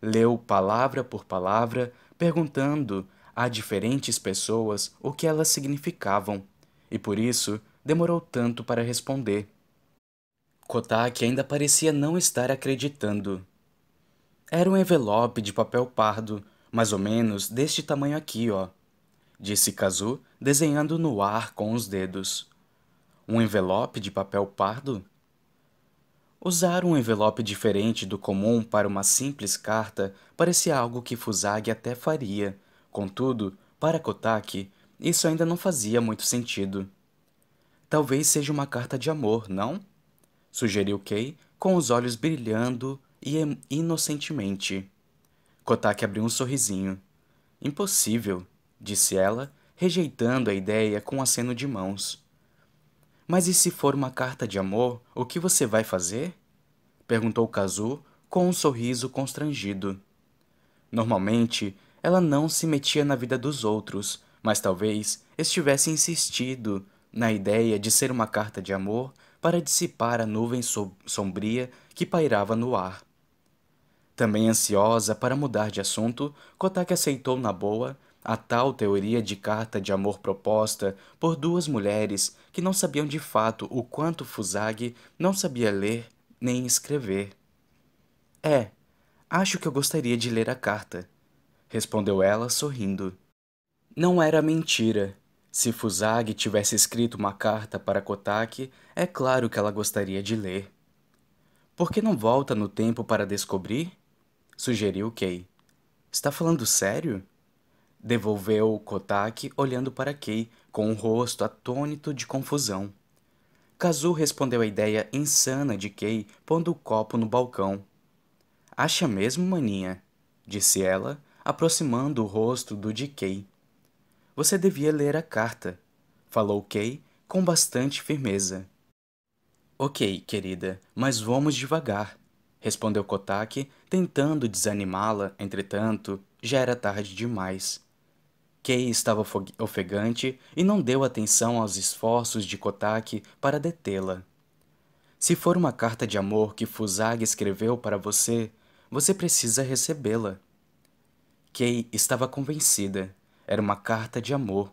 Leu palavra por palavra, perguntando a diferentes pessoas o que elas significavam, e por isso demorou tanto para responder. Kotak ainda parecia não estar acreditando. Era um envelope de papel pardo, mais ou menos deste tamanho aqui, ó, disse Kazu, desenhando no ar com os dedos. Um envelope de papel pardo? Usar um envelope diferente do comum para uma simples carta parecia algo que Fusagi até faria. Contudo, para Kotaki, isso ainda não fazia muito sentido. Talvez seja uma carta de amor, não? Sugeriu Kei, com os olhos brilhando e inocentemente. Kotak abriu um sorrisinho. Impossível, disse ela, rejeitando a ideia com um aceno de mãos. Mas e se for uma carta de amor, o que você vai fazer? perguntou Kazu com um sorriso constrangido. Normalmente, ela não se metia na vida dos outros, mas talvez estivesse insistido na ideia de ser uma carta de amor para dissipar a nuvem sombria que pairava no ar. Também ansiosa para mudar de assunto, Kotaki aceitou na boa a tal teoria de carta de amor proposta por duas mulheres que não sabiam de fato o quanto Fusagi não sabia ler nem escrever. É, acho que eu gostaria de ler a carta, respondeu ela sorrindo. Não era mentira. Se Fusagi tivesse escrito uma carta para Kotaki, é claro que ela gostaria de ler. Por que não volta no tempo para descobrir? sugeriu Kay. Está falando sério? Devolveu Kotak olhando para Kay com um rosto atônito de confusão. Kazu respondeu à ideia insana de Kay pondo o copo no balcão. Acha mesmo, maninha? disse ela, aproximando o rosto do de Kay. Você devia ler a carta, falou Kay com bastante firmeza. Ok, querida, mas vamos devagar, respondeu Kotak, Tentando desanimá-la, entretanto, já era tarde demais. Kay estava ofegante e não deu atenção aos esforços de Kotaki para detê-la. Se for uma carta de amor que Fusag escreveu para você, você precisa recebê-la. Kay estava convencida. Era uma carta de amor.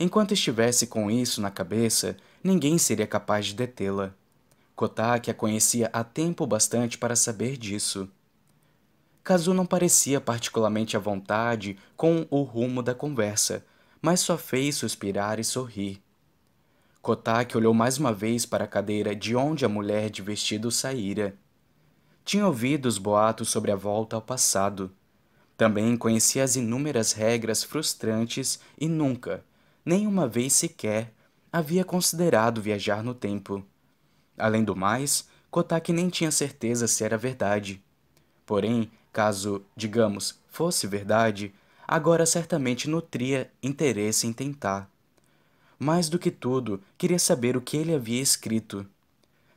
Enquanto estivesse com isso na cabeça, ninguém seria capaz de detê-la. Kotaki a conhecia há tempo bastante para saber disso. Kazu não parecia particularmente à vontade com o rumo da conversa, mas só fez suspirar e sorrir. Kotaki olhou mais uma vez para a cadeira de onde a mulher de vestido saíra. Tinha ouvido os boatos sobre a volta ao passado. Também conhecia as inúmeras regras frustrantes e nunca, nenhuma vez sequer, havia considerado viajar no tempo. Além do mais, Kotaki nem tinha certeza se era verdade. Porém, Caso, digamos, fosse verdade, agora certamente nutria interesse em tentar. Mais do que tudo, queria saber o que ele havia escrito.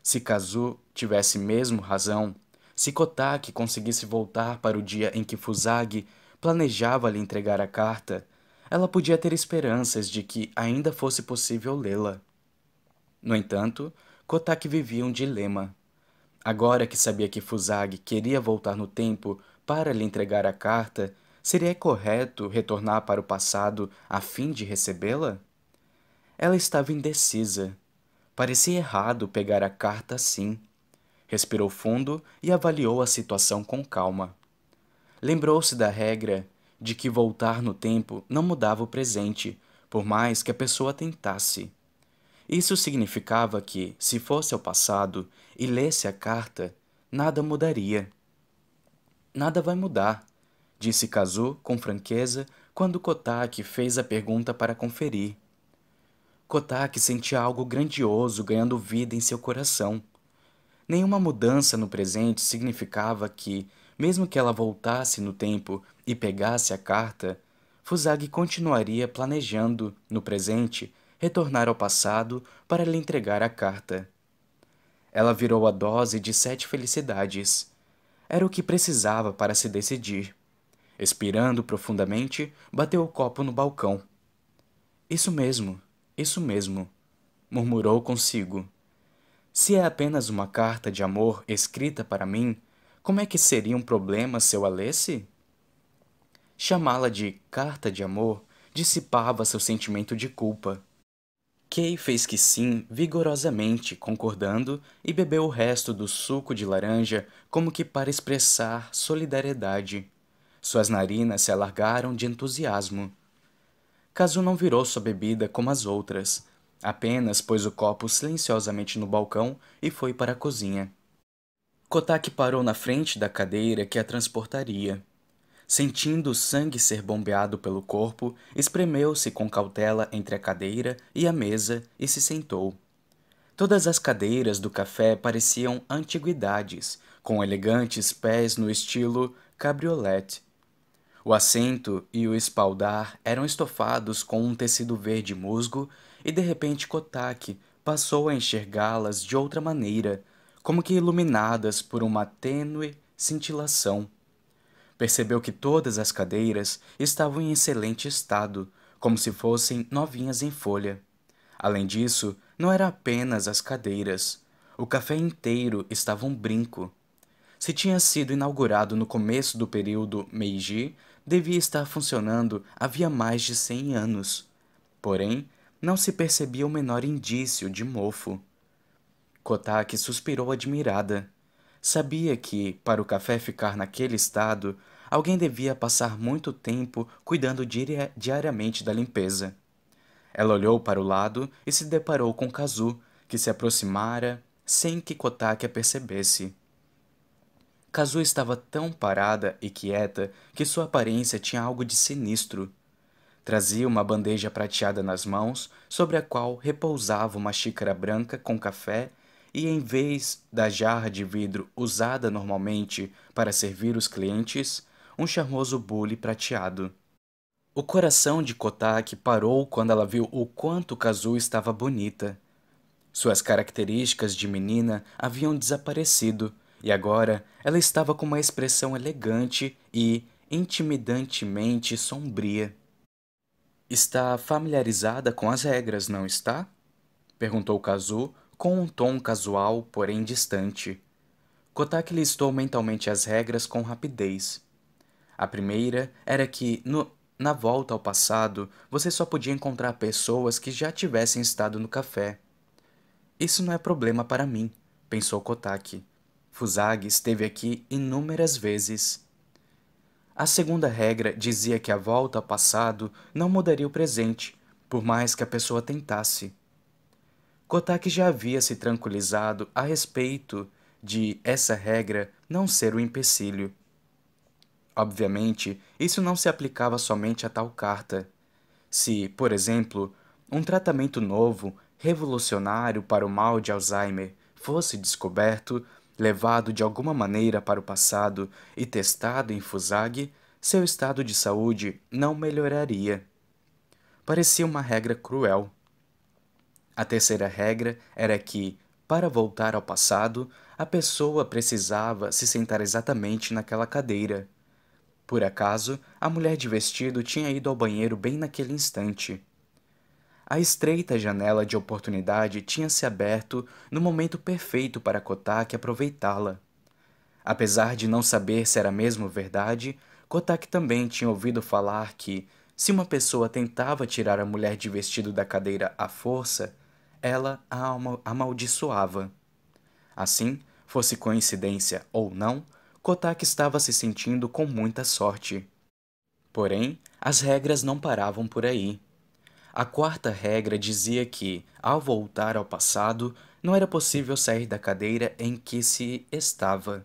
Se Kazu tivesse mesmo razão, se Kotaki conseguisse voltar para o dia em que Fusagi planejava lhe entregar a carta, ela podia ter esperanças de que ainda fosse possível lê-la. No entanto, Kotaki vivia um dilema. Agora que sabia que Fusag queria voltar no tempo para lhe entregar a carta, seria correto retornar para o passado a fim de recebê-la? Ela estava indecisa. Parecia errado pegar a carta assim. Respirou fundo e avaliou a situação com calma. Lembrou-se da regra de que voltar no tempo não mudava o presente, por mais que a pessoa tentasse. Isso significava que, se fosse ao passado, e lesse a carta, nada mudaria. Nada vai mudar, disse Kazu com franqueza quando Kotak fez a pergunta para conferir. Kotak sentia algo grandioso ganhando vida em seu coração. Nenhuma mudança no presente significava que, mesmo que ela voltasse no tempo e pegasse a carta, Fusagi continuaria planejando, no presente, retornar ao passado para lhe entregar a carta. Ela virou a dose de sete felicidades. Era o que precisava para se decidir. Expirando profundamente, bateu o copo no balcão. Isso mesmo, isso mesmo, murmurou consigo. Se é apenas uma carta de amor escrita para mim, como é que seria um problema se eu a lesse? Chamá-la de carta de amor dissipava seu sentimento de culpa. Kay fez que sim, vigorosamente, concordando, e bebeu o resto do suco de laranja como que para expressar solidariedade. Suas narinas se alargaram de entusiasmo. Caso não virou sua bebida como as outras. Apenas pôs o copo silenciosamente no balcão e foi para a cozinha. Kotak parou na frente da cadeira que a transportaria. Sentindo o sangue ser bombeado pelo corpo, espremeu-se com cautela entre a cadeira e a mesa e se sentou. Todas as cadeiras do café pareciam antiguidades, com elegantes pés no estilo cabriolet. O assento e o espaldar eram estofados com um tecido verde musgo e de repente Kotak passou a enxergá-las de outra maneira, como que iluminadas por uma tênue cintilação. Percebeu que todas as cadeiras estavam em excelente estado, como se fossem novinhas em folha. Além disso, não era apenas as cadeiras. O café inteiro estava um brinco. Se tinha sido inaugurado no começo do período Meiji, devia estar funcionando havia mais de 100 anos. Porém, não se percebia o menor indício de mofo. Kotaki suspirou admirada. Sabia que, para o café ficar naquele estado, alguém devia passar muito tempo cuidando diariamente da limpeza. Ela olhou para o lado e se deparou com Kazu, que se aproximara sem que Kotaki a percebesse. Kazu estava tão parada e quieta que sua aparência tinha algo de sinistro. Trazia uma bandeja prateada nas mãos, sobre a qual repousava uma xícara branca com café e em vez da jarra de vidro usada normalmente para servir os clientes, um charmoso bule prateado. O coração de Kotak parou quando ela viu o quanto Kazu estava bonita. Suas características de menina haviam desaparecido e agora ela estava com uma expressão elegante e intimidantemente sombria. Está familiarizada com as regras, não está? perguntou Kazu com um tom casual, porém distante, Kotak listou mentalmente as regras com rapidez. A primeira era que, no, na volta ao passado, você só podia encontrar pessoas que já tivessem estado no café. Isso não é problema para mim, pensou Kotak. Fusag esteve aqui inúmeras vezes. A segunda regra dizia que a volta ao passado não mudaria o presente, por mais que a pessoa tentasse. Kotak já havia se tranquilizado a respeito de essa regra não ser um empecilho. Obviamente, isso não se aplicava somente a tal carta. Se, por exemplo, um tratamento novo, revolucionário para o mal de Alzheimer fosse descoberto, levado de alguma maneira para o passado e testado em Fusag, seu estado de saúde não melhoraria. Parecia uma regra cruel. A terceira regra era que, para voltar ao passado, a pessoa precisava se sentar exatamente naquela cadeira. Por acaso, a mulher de vestido tinha ido ao banheiro bem naquele instante. A estreita janela de oportunidade tinha se aberto no momento perfeito para Kotak aproveitá-la. Apesar de não saber se era mesmo verdade, Kotak também tinha ouvido falar que, se uma pessoa tentava tirar a mulher de vestido da cadeira à força, ela a amaldiçoava. Assim, fosse coincidência ou não, Kotak estava se sentindo com muita sorte. Porém, as regras não paravam por aí. A quarta regra dizia que, ao voltar ao passado, não era possível sair da cadeira em que se estava.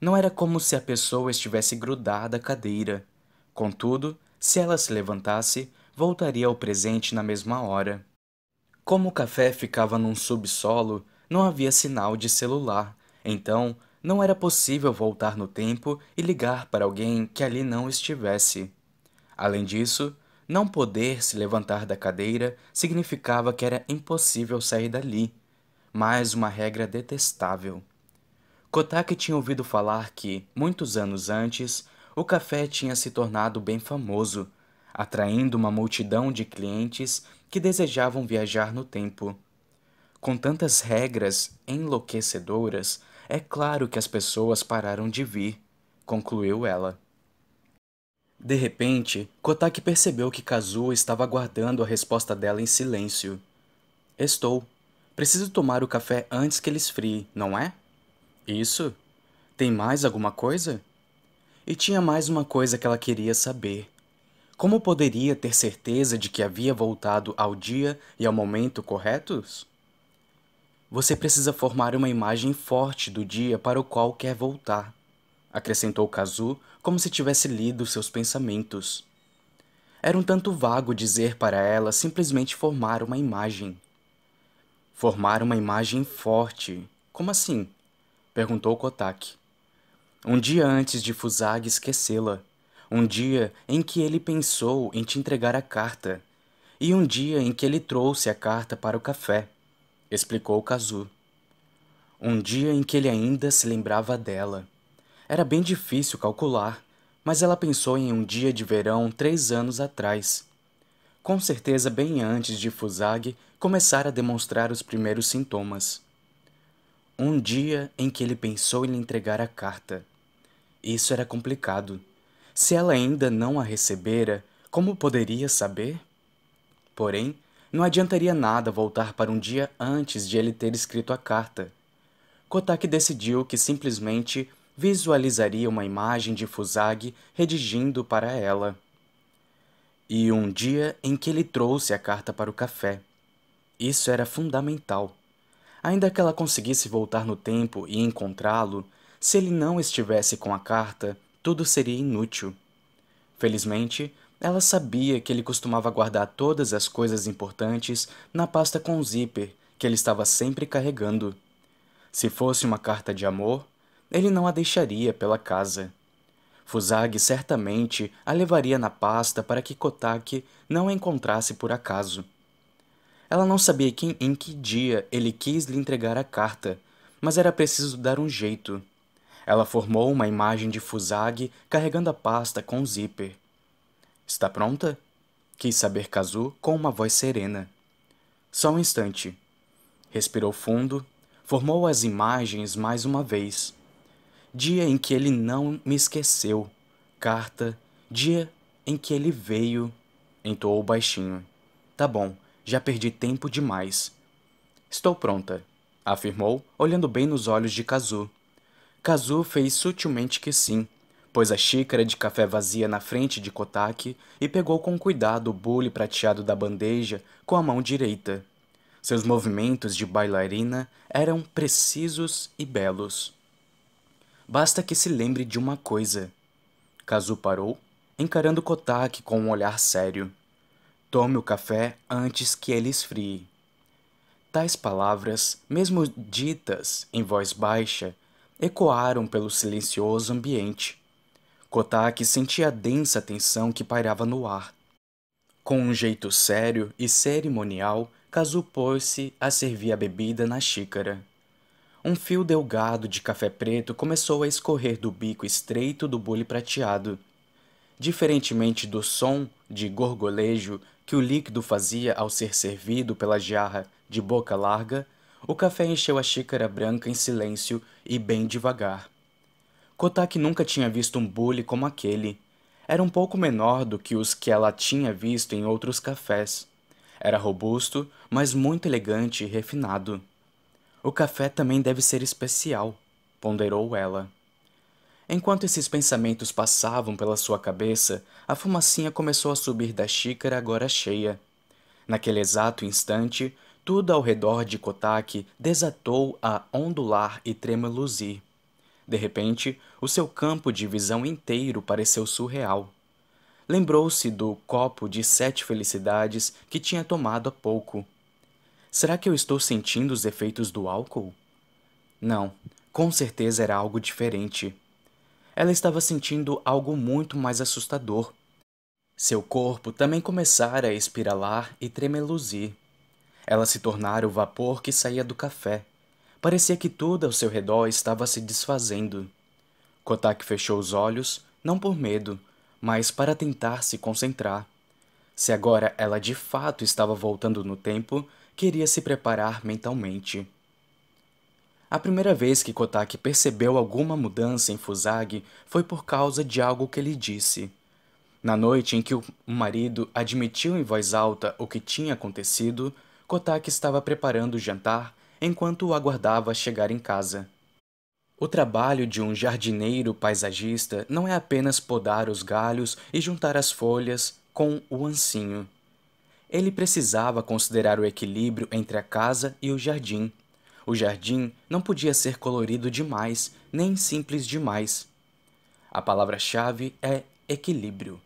Não era como se a pessoa estivesse grudada à cadeira. Contudo, se ela se levantasse, voltaria ao presente na mesma hora. Como o café ficava num subsolo, não havia sinal de celular, então não era possível voltar no tempo e ligar para alguém que ali não estivesse. Além disso, não poder se levantar da cadeira significava que era impossível sair dali. Mais uma regra detestável. Kotak tinha ouvido falar que, muitos anos antes, o café tinha se tornado bem famoso, atraindo uma multidão de clientes que desejavam viajar no tempo. Com tantas regras enlouquecedoras, é claro que as pessoas pararam de vir, concluiu ela. De repente, Kotak percebeu que Kazuo estava aguardando a resposta dela em silêncio. Estou. Preciso tomar o café antes que ele esfrie, não é? Isso? Tem mais alguma coisa? E tinha mais uma coisa que ela queria saber. Como poderia ter certeza de que havia voltado ao dia e ao momento corretos? Você precisa formar uma imagem forte do dia para o qual quer voltar, acrescentou Kazu, como se tivesse lido seus pensamentos. Era um tanto vago dizer para ela simplesmente formar uma imagem. Formar uma imagem forte. Como assim? perguntou Kotak. Um dia antes de Fusag esquecê-la um dia em que ele pensou em te entregar a carta, e um dia em que ele trouxe a carta para o café, explicou Kazu. Um dia em que ele ainda se lembrava dela. Era bem difícil calcular, mas ela pensou em um dia de verão três anos atrás. Com certeza, bem antes de Fusag começar a demonstrar os primeiros sintomas. Um dia em que ele pensou em lhe entregar a carta. Isso era complicado. Se ela ainda não a recebera, como poderia saber? Porém, não adiantaria nada voltar para um dia antes de ele ter escrito a carta. Kotak decidiu que simplesmente visualizaria uma imagem de Fusag redigindo para ela. E um dia em que ele trouxe a carta para o café. Isso era fundamental. Ainda que ela conseguisse voltar no tempo e encontrá-lo, se ele não estivesse com a carta, tudo seria inútil. Felizmente, ela sabia que ele costumava guardar todas as coisas importantes na pasta com zíper que ele estava sempre carregando. Se fosse uma carta de amor, ele não a deixaria pela casa. Fusag certamente a levaria na pasta para que Kotaki não a encontrasse por acaso. Ela não sabia quem, em que dia ele quis lhe entregar a carta, mas era preciso dar um jeito. Ela formou uma imagem de Fusagi carregando a pasta com zíper. Está pronta? Quis saber Kazu com uma voz serena. Só um instante. Respirou fundo, formou as imagens mais uma vez. Dia em que ele não me esqueceu. Carta. Dia em que ele veio. Entoou baixinho. Tá bom, já perdi tempo demais. Estou pronta, afirmou, olhando bem nos olhos de Kazu. Kazu fez sutilmente que sim, pôs a xícara de café vazia na frente de Kotaki e pegou com cuidado o bule prateado da bandeja com a mão direita. Seus movimentos de bailarina eram precisos e belos. Basta que se lembre de uma coisa. Kazu parou, encarando Kotaki com um olhar sério. Tome o café antes que ele esfrie. Tais palavras, mesmo ditas em voz baixa, ecoaram pelo silencioso ambiente. Kotak sentia a densa tensão que pairava no ar. Com um jeito sério e cerimonial, Kazu pôs-se a servir a bebida na xícara. Um fio delgado de café preto começou a escorrer do bico estreito do bule prateado. Diferentemente do som de gorgolejo que o líquido fazia ao ser servido pela jarra de boca larga, o café encheu a xícara branca em silêncio e bem devagar. Kotak nunca tinha visto um bule como aquele. Era um pouco menor do que os que ela tinha visto em outros cafés. Era robusto, mas muito elegante e refinado. O café também deve ser especial, ponderou ela. Enquanto esses pensamentos passavam pela sua cabeça, a fumacinha começou a subir da xícara agora cheia. Naquele exato instante, tudo ao redor de Kotak desatou a ondular e tremeluzir. De repente, o seu campo de visão inteiro pareceu surreal. Lembrou-se do copo de sete felicidades que tinha tomado há pouco. Será que eu estou sentindo os efeitos do álcool? Não, com certeza era algo diferente. Ela estava sentindo algo muito mais assustador. Seu corpo também começara a espiralar e tremeluzir. Ela se tornara o vapor que saía do café. Parecia que tudo ao seu redor estava se desfazendo. Kotak fechou os olhos, não por medo, mas para tentar se concentrar. Se agora ela de fato estava voltando no tempo, queria se preparar mentalmente. A primeira vez que Kotak percebeu alguma mudança em Fuzag foi por causa de algo que ele disse. Na noite em que o marido admitiu em voz alta o que tinha acontecido, Kotak estava preparando o jantar enquanto o aguardava chegar em casa. O trabalho de um jardineiro paisagista não é apenas podar os galhos e juntar as folhas com o ancinho. Ele precisava considerar o equilíbrio entre a casa e o jardim. O jardim não podia ser colorido demais, nem simples demais. A palavra-chave é equilíbrio.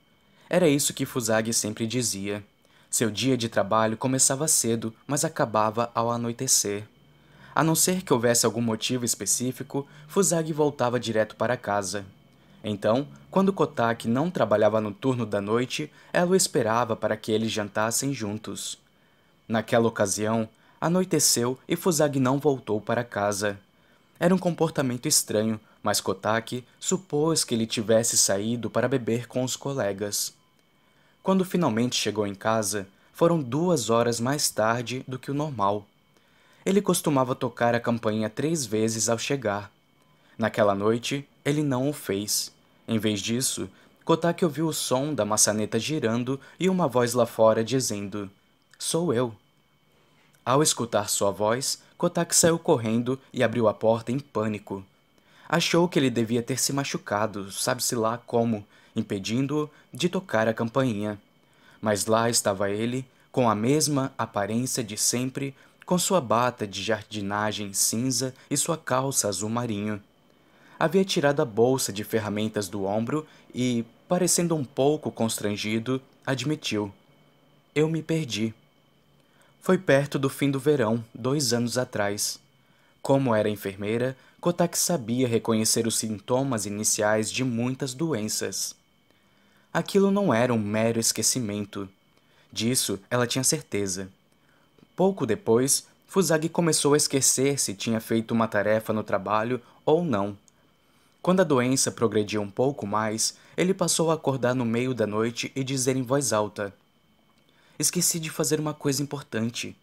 Era isso que Fuzag sempre dizia. Seu dia de trabalho começava cedo, mas acabava ao anoitecer. A não ser que houvesse algum motivo específico, Fuzag voltava direto para casa. Então, quando Kotak não trabalhava no turno da noite, ela o esperava para que eles jantassem juntos. Naquela ocasião, anoiteceu e Fuzag não voltou para casa. Era um comportamento estranho, mas Kotak supôs que ele tivesse saído para beber com os colegas. Quando finalmente chegou em casa, foram duas horas mais tarde do que o normal. Ele costumava tocar a campainha três vezes ao chegar. Naquela noite, ele não o fez. Em vez disso, Kotak ouviu o som da maçaneta girando e uma voz lá fora dizendo: Sou eu. Ao escutar sua voz, Kotak saiu correndo e abriu a porta em pânico. Achou que ele devia ter se machucado, sabe-se lá como, impedindo-o de tocar a campainha. Mas lá estava ele, com a mesma aparência de sempre, com sua bata de jardinagem cinza e sua calça azul marinho. Havia tirado a bolsa de ferramentas do ombro e, parecendo um pouco constrangido, admitiu: Eu me perdi. Foi perto do fim do verão, dois anos atrás. Como era enfermeira, Kotak sabia reconhecer os sintomas iniciais de muitas doenças. Aquilo não era um mero esquecimento. Disso ela tinha certeza. Pouco depois, Fuzagi começou a esquecer se tinha feito uma tarefa no trabalho ou não. Quando a doença progredia um pouco mais, ele passou a acordar no meio da noite e dizer em voz alta: Esqueci de fazer uma coisa importante.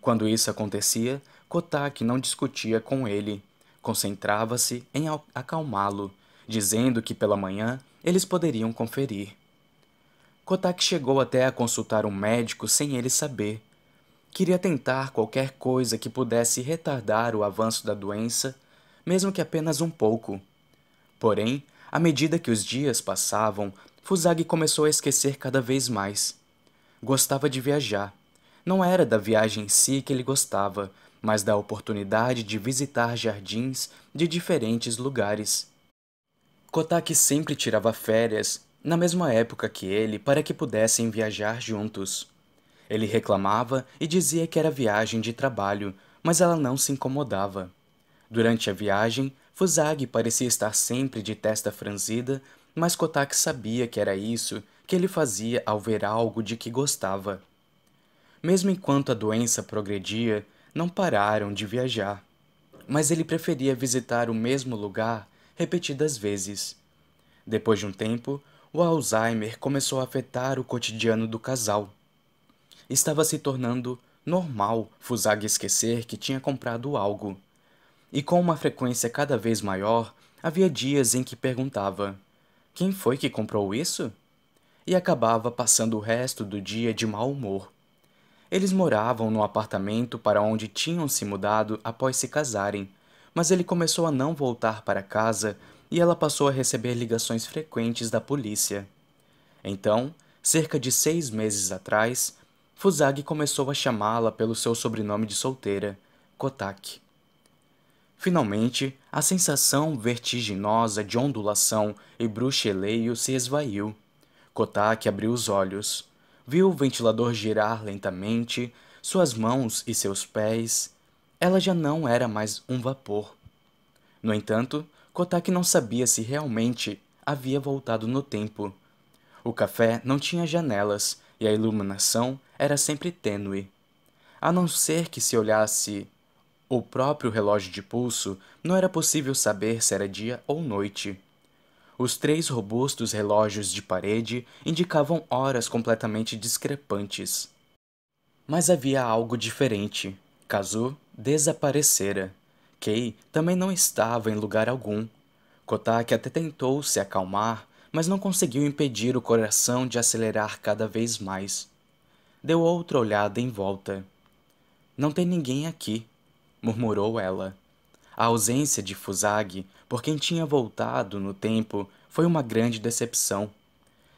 Quando isso acontecia, Kotaki não discutia com ele, concentrava-se em acalmá-lo, dizendo que pela manhã eles poderiam conferir. Kotak chegou até a consultar um médico sem ele saber. Queria tentar qualquer coisa que pudesse retardar o avanço da doença, mesmo que apenas um pouco. Porém, à medida que os dias passavam, Fusagi começou a esquecer cada vez mais. Gostava de viajar. Não era da viagem em si que ele gostava, mas da oportunidade de visitar jardins de diferentes lugares. Kotaki sempre tirava férias, na mesma época que ele, para que pudessem viajar juntos. Ele reclamava e dizia que era viagem de trabalho, mas ela não se incomodava. Durante a viagem, Fuzagi parecia estar sempre de testa franzida, mas Kotaki sabia que era isso que ele fazia ao ver algo de que gostava. Mesmo enquanto a doença progredia, não pararam de viajar. Mas ele preferia visitar o mesmo lugar repetidas vezes. Depois de um tempo, o Alzheimer começou a afetar o cotidiano do casal. Estava se tornando normal Fusag esquecer que tinha comprado algo. E com uma frequência cada vez maior, havia dias em que perguntava: Quem foi que comprou isso? E acabava passando o resto do dia de mau humor. Eles moravam no apartamento para onde tinham se mudado após se casarem, mas ele começou a não voltar para casa e ela passou a receber ligações frequentes da polícia. Então, cerca de seis meses atrás, Fuzagi começou a chamá-la pelo seu sobrenome de solteira, Kotak. Finalmente, a sensação vertiginosa de ondulação e bruxeleio se esvaiu. Kotak abriu os olhos. Viu o ventilador girar lentamente, suas mãos e seus pés, ela já não era mais um vapor. No entanto, Kotak não sabia se realmente havia voltado no tempo. O café não tinha janelas e a iluminação era sempre tênue. A não ser que se olhasse o próprio relógio de pulso, não era possível saber se era dia ou noite. Os três robustos relógios de parede indicavam horas completamente discrepantes. Mas havia algo diferente. Kazu desaparecera. Kei também não estava em lugar algum. Kotak até tentou se acalmar, mas não conseguiu impedir o coração de acelerar cada vez mais. Deu outra olhada em volta. Não tem ninguém aqui, murmurou ela. A ausência de Fusagi, por quem tinha voltado no tempo, foi uma grande decepção.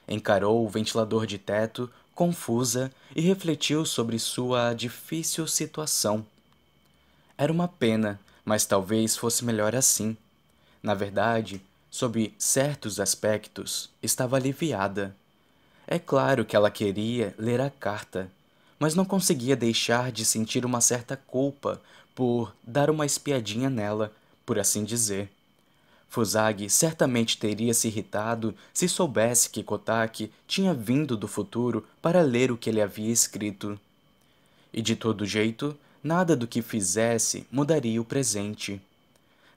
Encarou o ventilador de teto, confusa, e refletiu sobre sua difícil situação. Era uma pena, mas talvez fosse melhor assim. Na verdade, sob certos aspectos, estava aliviada. É claro que ela queria ler a carta, mas não conseguia deixar de sentir uma certa culpa por dar uma espiadinha nela, por assim dizer. Fuzag certamente teria se irritado se soubesse que Kotaki tinha vindo do futuro para ler o que ele havia escrito. E de todo jeito, Nada do que fizesse mudaria o presente.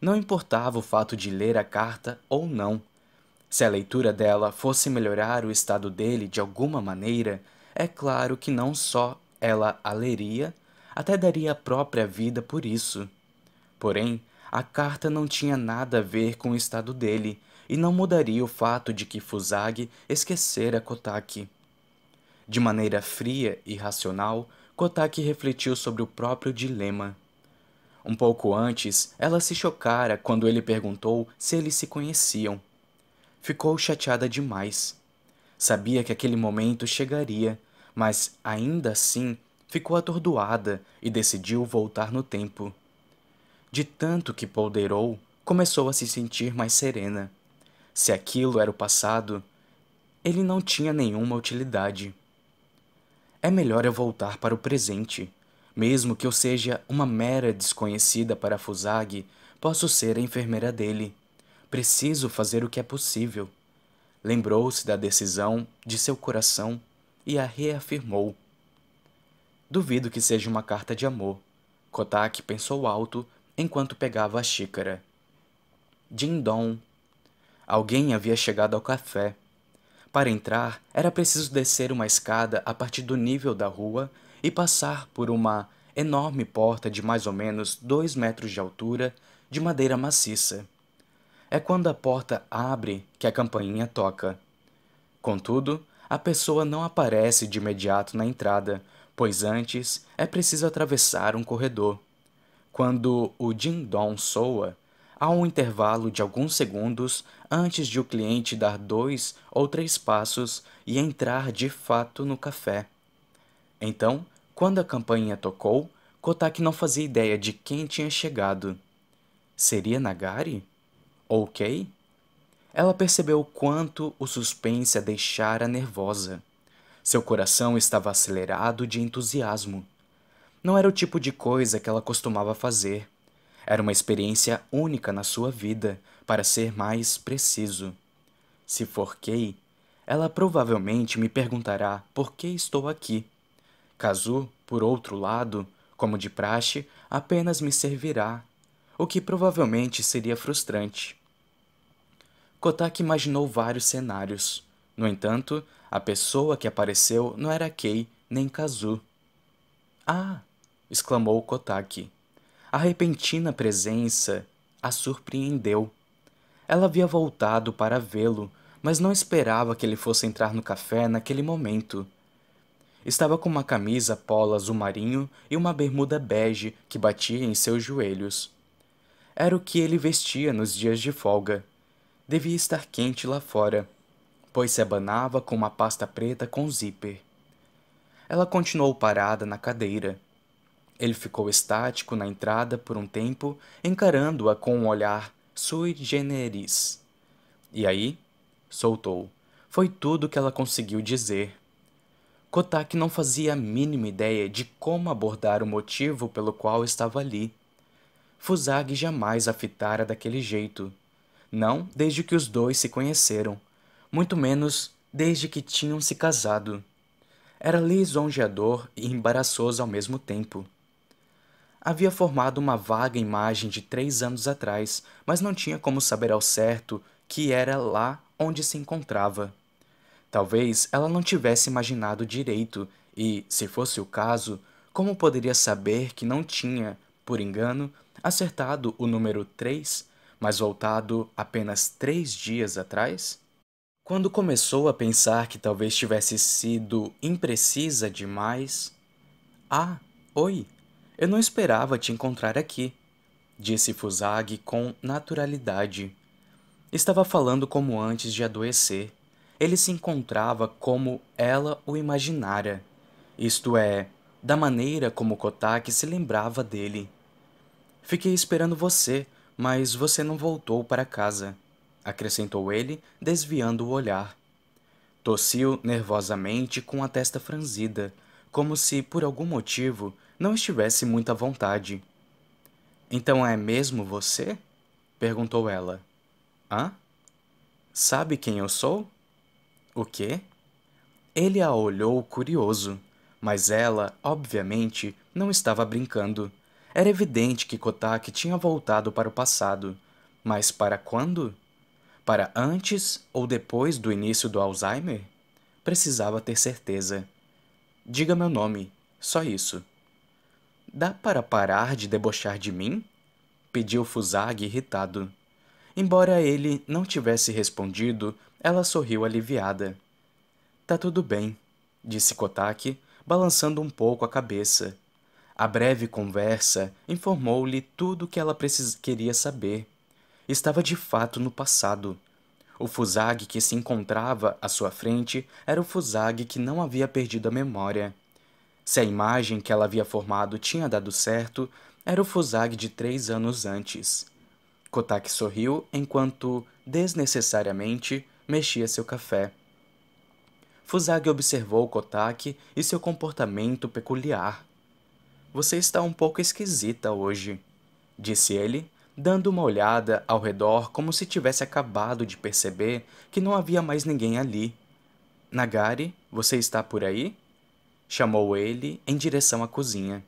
Não importava o fato de ler a carta ou não. Se a leitura dela fosse melhorar o estado dele de alguma maneira, é claro que não só ela a leria, até daria a própria vida por isso. Porém, a carta não tinha nada a ver com o estado dele e não mudaria o fato de que Fusag esquecera Kotaki. De maneira fria e racional, Kotaki refletiu sobre o próprio dilema. Um pouco antes, ela se chocara quando ele perguntou se eles se conheciam. Ficou chateada demais. Sabia que aquele momento chegaria, mas ainda assim ficou atordoada e decidiu voltar no tempo. De tanto que ponderou, começou a se sentir mais serena. Se aquilo era o passado, ele não tinha nenhuma utilidade. É melhor eu voltar para o presente. Mesmo que eu seja uma mera desconhecida para Fusag, posso ser a enfermeira dele. Preciso fazer o que é possível. Lembrou-se da decisão de seu coração e a reafirmou. Duvido que seja uma carta de amor. Kotak pensou alto enquanto pegava a xícara. Dindom. Alguém havia chegado ao café. Para entrar, era preciso descer uma escada a partir do nível da rua e passar por uma enorme porta de mais ou menos dois metros de altura, de madeira maciça. É quando a porta abre que a campainha toca. Contudo, a pessoa não aparece de imediato na entrada, pois antes é preciso atravessar um corredor. Quando o ding-dong soa, Há um intervalo de alguns segundos antes de o cliente dar dois ou três passos e entrar de fato no café. Então, quando a campainha tocou, Kotak não fazia ideia de quem tinha chegado. Seria Nagari? Ou Ela percebeu o quanto o suspense a deixara nervosa. Seu coração estava acelerado de entusiasmo. Não era o tipo de coisa que ela costumava fazer. Era uma experiência única na sua vida, para ser mais preciso. Se for Kay, ela provavelmente me perguntará por que estou aqui. Kazu, por outro lado, como de praxe, apenas me servirá, o que provavelmente seria frustrante. Kotak imaginou vários cenários. No entanto, a pessoa que apareceu não era Kei nem Kazu. Ah! exclamou Kotak. A repentina presença a surpreendeu. Ela havia voltado para vê-lo, mas não esperava que ele fosse entrar no café naquele momento. Estava com uma camisa polo azul marinho e uma bermuda bege que batia em seus joelhos. Era o que ele vestia nos dias de folga. Devia estar quente lá fora, pois se abanava com uma pasta preta com zíper. Ela continuou parada na cadeira. Ele ficou estático na entrada por um tempo, encarando-a com um olhar sui generis. E aí, soltou. Foi tudo que ela conseguiu dizer. Kotak não fazia a mínima ideia de como abordar o motivo pelo qual estava ali. Fuzag jamais a fitara daquele jeito. Não desde que os dois se conheceram, muito menos desde que tinham se casado. Era lisonjeador e embaraçoso ao mesmo tempo havia formado uma vaga imagem de três anos atrás, mas não tinha como saber ao certo que era lá onde se encontrava. Talvez ela não tivesse imaginado direito, e, se fosse o caso, como poderia saber que não tinha, por engano, acertado o número 3, mas voltado apenas três dias atrás? Quando começou a pensar que talvez tivesse sido imprecisa demais. Ah, oi! Eu não esperava te encontrar aqui, disse Fusag com naturalidade. Estava falando como antes de adoecer. Ele se encontrava como ela o imaginara, isto é, da maneira como Kotak se lembrava dele. Fiquei esperando você, mas você não voltou para casa, acrescentou ele, desviando o olhar. Tossiu nervosamente com a testa franzida, como se, por algum motivo, não estivesse muito à vontade. Então é mesmo você? perguntou ela. Hã? Sabe quem eu sou? O quê? Ele a olhou curioso, mas ela, obviamente, não estava brincando. Era evidente que Kotak tinha voltado para o passado. Mas para quando? Para antes ou depois do início do Alzheimer? Precisava ter certeza. Diga meu nome, só isso. Dá para parar de debochar de mim? Pediu Fuzag irritado. Embora ele não tivesse respondido, ela sorriu aliviada. Tá tudo bem, disse Kotaki, balançando um pouco a cabeça. A breve conversa informou-lhe tudo o que ela queria saber. Estava de fato no passado. O Fuzag que se encontrava à sua frente era o Fuzag que não havia perdido a memória. Se a imagem que ela havia formado tinha dado certo, era o Fuzag de três anos antes. Kotak sorriu enquanto, desnecessariamente, mexia seu café. Fuzag observou Kotak e seu comportamento peculiar. Você está um pouco esquisita hoje, disse ele, dando uma olhada ao redor como se tivesse acabado de perceber que não havia mais ninguém ali. Nagari, você está por aí? chamou ele em direção à cozinha.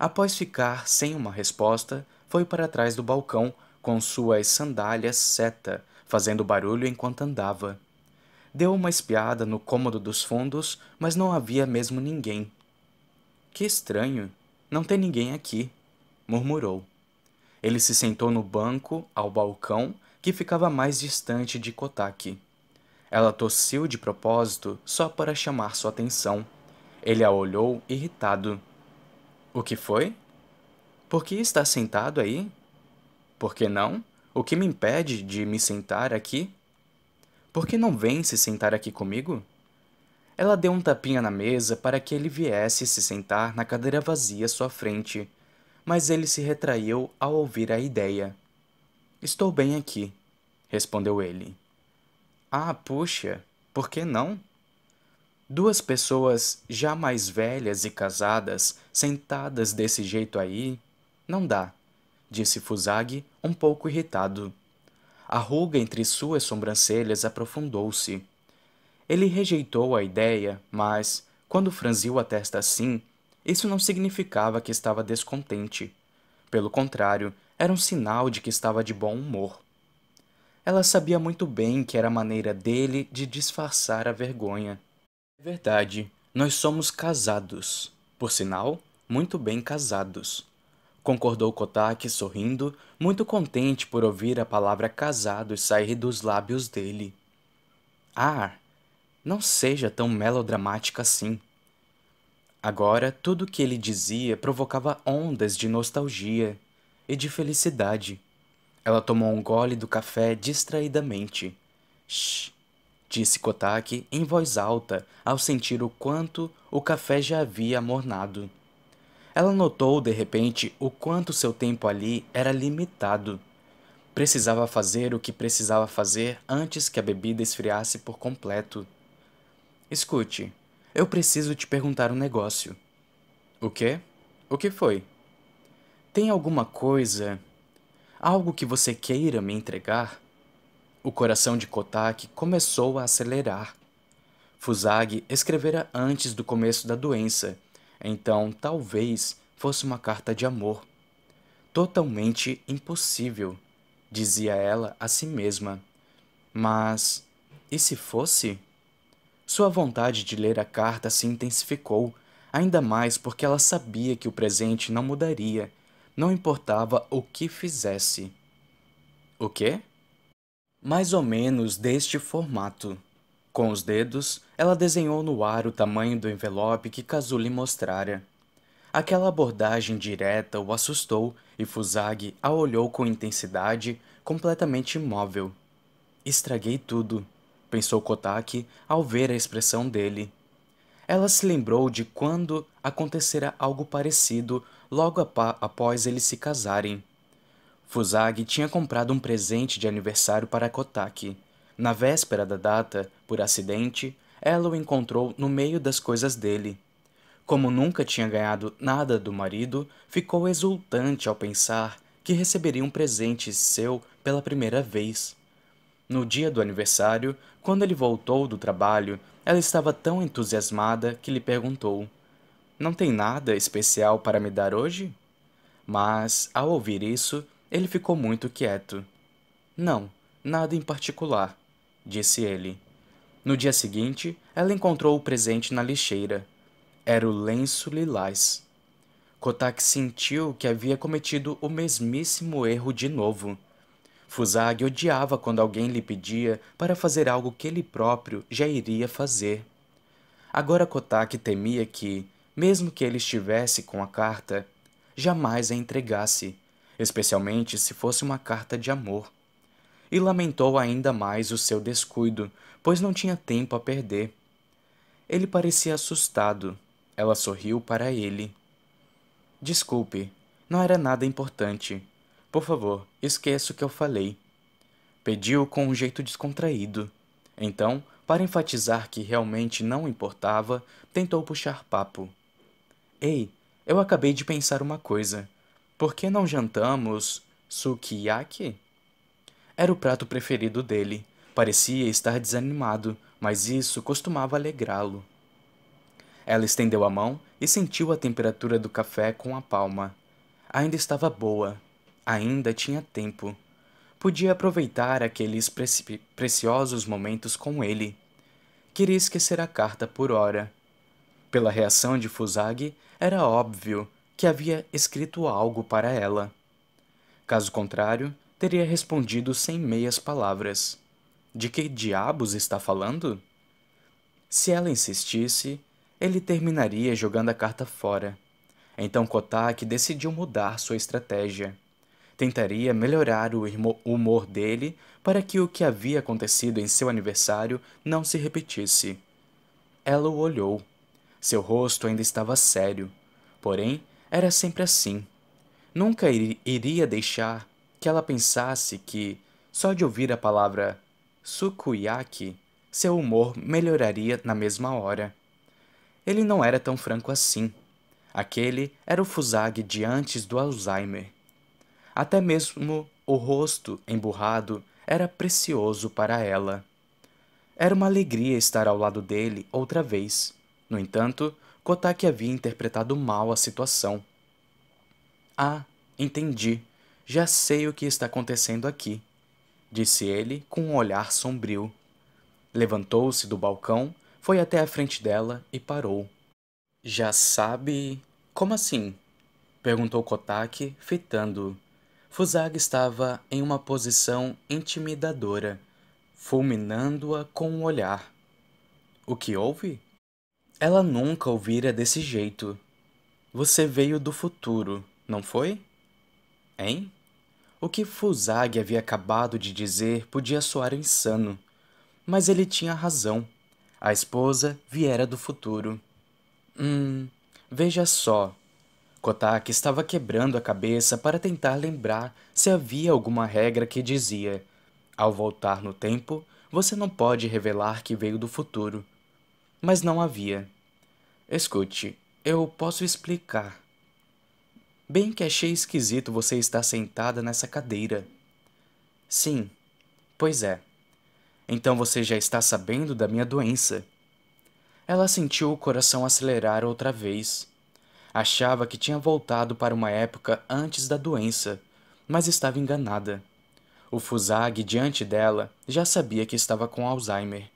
Após ficar sem uma resposta, foi para trás do balcão com suas sandálias seta, fazendo barulho enquanto andava. Deu uma espiada no cômodo dos fundos, mas não havia mesmo ninguém. Que estranho, não tem ninguém aqui, murmurou. Ele se sentou no banco, ao balcão, que ficava mais distante de Kotaki. Ela tossiu de propósito só para chamar sua atenção. Ele a olhou irritado. O que foi? Por que está sentado aí? Por que não? O que me impede de me sentar aqui? Por que não vem se sentar aqui comigo? Ela deu um tapinha na mesa para que ele viesse se sentar na cadeira vazia à sua frente, mas ele se retraiu ao ouvir a ideia. Estou bem aqui, respondeu ele. Ah, puxa, por que não? Duas pessoas já mais velhas e casadas, sentadas desse jeito aí, não dá, disse Fusag, um pouco irritado. A ruga entre suas sobrancelhas aprofundou-se. Ele rejeitou a ideia, mas, quando franziu a testa assim, isso não significava que estava descontente. Pelo contrário, era um sinal de que estava de bom humor. Ela sabia muito bem que era a maneira dele de disfarçar a vergonha. Verdade, nós somos casados. Por sinal, muito bem casados. Concordou Kotak, sorrindo, muito contente por ouvir a palavra casados sair dos lábios dele. Ah, não seja tão melodramática assim. Agora, tudo o que ele dizia provocava ondas de nostalgia e de felicidade. Ela tomou um gole do café distraidamente. Shhh disse Kotaki em voz alta ao sentir o quanto o café já havia mornado. Ela notou de repente o quanto seu tempo ali era limitado. Precisava fazer o que precisava fazer antes que a bebida esfriasse por completo. Escute, eu preciso te perguntar um negócio. O quê? O que foi? Tem alguma coisa, algo que você queira me entregar? O coração de Kotak começou a acelerar. Fusagi escrevera antes do começo da doença, então talvez fosse uma carta de amor. Totalmente impossível, dizia ela a si mesma. Mas e se fosse? Sua vontade de ler a carta se intensificou, ainda mais porque ela sabia que o presente não mudaria, não importava o que fizesse. O quê? mais ou menos deste formato. Com os dedos, ela desenhou no ar o tamanho do envelope que Kazu lhe mostrara. Aquela abordagem direta o assustou e Fuzag a olhou com intensidade, completamente imóvel. Estraguei tudo, pensou Kotaki ao ver a expressão dele. Ela se lembrou de quando acontecera algo parecido logo após eles se casarem. Fuzag tinha comprado um presente de aniversário para Kotaki. Na véspera da data, por acidente, ela o encontrou no meio das coisas dele. Como nunca tinha ganhado nada do marido, ficou exultante ao pensar que receberia um presente seu pela primeira vez. No dia do aniversário, quando ele voltou do trabalho, ela estava tão entusiasmada que lhe perguntou: Não tem nada especial para me dar hoje? Mas, ao ouvir isso, ele ficou muito quieto. Não, nada em particular, disse ele. No dia seguinte, ela encontrou o presente na lixeira. Era o lenço lilás. Kotak sentiu que havia cometido o mesmíssimo erro de novo. Fusag odiava quando alguém lhe pedia para fazer algo que ele próprio já iria fazer. Agora Kotak temia que, mesmo que ele estivesse com a carta, jamais a entregasse especialmente se fosse uma carta de amor. E lamentou ainda mais o seu descuido, pois não tinha tempo a perder. Ele parecia assustado. Ela sorriu para ele. Desculpe, não era nada importante. Por favor, esqueça o que eu falei. Pediu com um jeito descontraído. Então, para enfatizar que realmente não importava, tentou puxar papo. Ei, eu acabei de pensar uma coisa. Por que não jantamos sukiyaki? Era o prato preferido dele. Parecia estar desanimado, mas isso costumava alegrá-lo. Ela estendeu a mão e sentiu a temperatura do café com a palma. Ainda estava boa. Ainda tinha tempo. Podia aproveitar aqueles preci preciosos momentos com ele. Queria esquecer a carta por hora. Pela reação de Fusagi, era óbvio que havia escrito algo para ela. Caso contrário, teria respondido sem meias palavras. De que diabos está falando? Se ela insistisse, ele terminaria jogando a carta fora. Então Kotak decidiu mudar sua estratégia. Tentaria melhorar o humor dele para que o que havia acontecido em seu aniversário não se repetisse. Ela o olhou. Seu rosto ainda estava sério, porém era sempre assim. Nunca iria deixar que ela pensasse que, só de ouvir a palavra sukuyaki, seu humor melhoraria na mesma hora. Ele não era tão franco assim. Aquele era o Fusag de antes do Alzheimer. Até mesmo o rosto emburrado era precioso para ela. Era uma alegria estar ao lado dele outra vez. No entanto, Kotaki havia interpretado mal a situação. Ah, entendi. Já sei o que está acontecendo aqui, disse ele com um olhar sombrio. Levantou-se do balcão, foi até a frente dela e parou. Já sabe. Como assim? perguntou Kotaki, fitando. Fusaga estava em uma posição intimidadora, fulminando-a com o um olhar. O que houve? Ela nunca ouvira desse jeito. Você veio do futuro, não foi? Hein? O que Fuzag havia acabado de dizer podia soar insano, mas ele tinha razão. A esposa viera do futuro. Hum, veja só. Kotak estava quebrando a cabeça para tentar lembrar se havia alguma regra que dizia: ao voltar no tempo, você não pode revelar que veio do futuro mas não havia. Escute, eu posso explicar. Bem que achei esquisito você estar sentada nessa cadeira. Sim, pois é. Então você já está sabendo da minha doença. Ela sentiu o coração acelerar outra vez. Achava que tinha voltado para uma época antes da doença, mas estava enganada. O Fusag diante dela já sabia que estava com Alzheimer.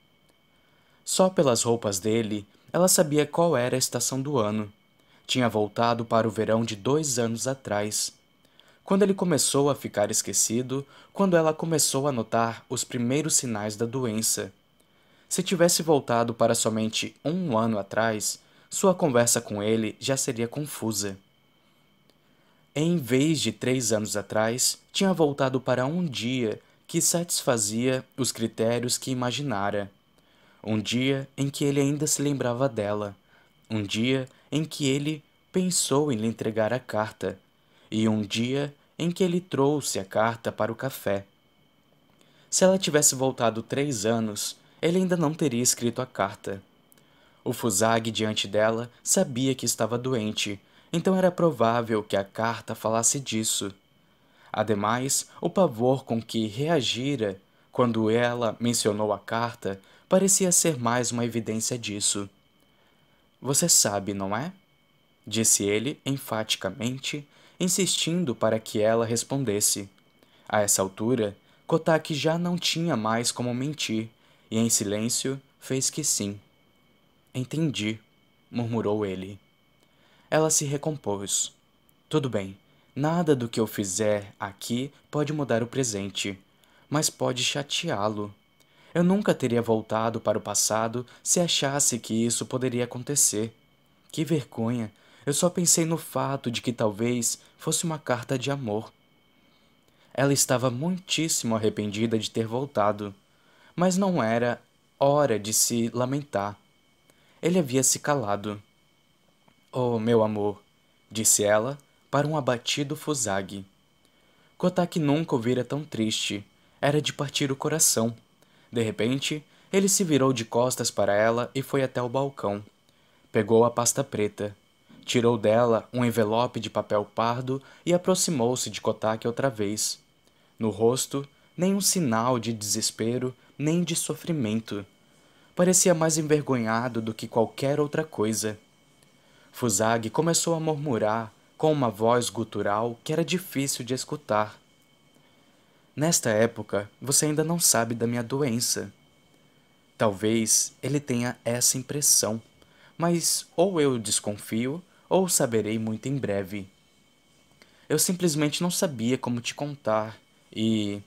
Só pelas roupas dele, ela sabia qual era a estação do ano. Tinha voltado para o verão de dois anos atrás. Quando ele começou a ficar esquecido, quando ela começou a notar os primeiros sinais da doença. Se tivesse voltado para somente um ano atrás, sua conversa com ele já seria confusa. Em vez de três anos atrás, tinha voltado para um dia que satisfazia os critérios que imaginara. Um dia em que ele ainda se lembrava dela. Um dia em que ele pensou em lhe entregar a carta. E um dia em que ele trouxe a carta para o café. Se ela tivesse voltado três anos, ele ainda não teria escrito a carta. O Fusag diante dela sabia que estava doente, então era provável que a carta falasse disso. Ademais, o pavor com que reagira quando ela mencionou a carta parecia ser mais uma evidência disso. Você sabe, não é? Disse ele enfaticamente, insistindo para que ela respondesse. A essa altura, Kotaki já não tinha mais como mentir, e em silêncio fez que sim. Entendi, murmurou ele. Ela se recompôs. Tudo bem, nada do que eu fizer aqui pode mudar o presente, mas pode chateá-lo. Eu nunca teria voltado para o passado se achasse que isso poderia acontecer. Que vergonha! Eu só pensei no fato de que talvez fosse uma carta de amor. Ela estava muitíssimo arrependida de ter voltado, mas não era hora de se lamentar. Ele havia se calado. Oh, meu amor, disse ela para um abatido Fuzag. Kotak nunca o vira tão triste. Era de partir o coração. De repente, ele se virou de costas para ela e foi até o balcão. Pegou a pasta preta, tirou dela um envelope de papel pardo e aproximou-se de Kotak outra vez. No rosto, nenhum sinal de desespero nem de sofrimento. Parecia mais envergonhado do que qualquer outra coisa. Fusag começou a murmurar com uma voz gutural que era difícil de escutar. Nesta época, você ainda não sabe da minha doença. Talvez ele tenha essa impressão, mas ou eu desconfio, ou saberei muito em breve. Eu simplesmente não sabia como te contar e.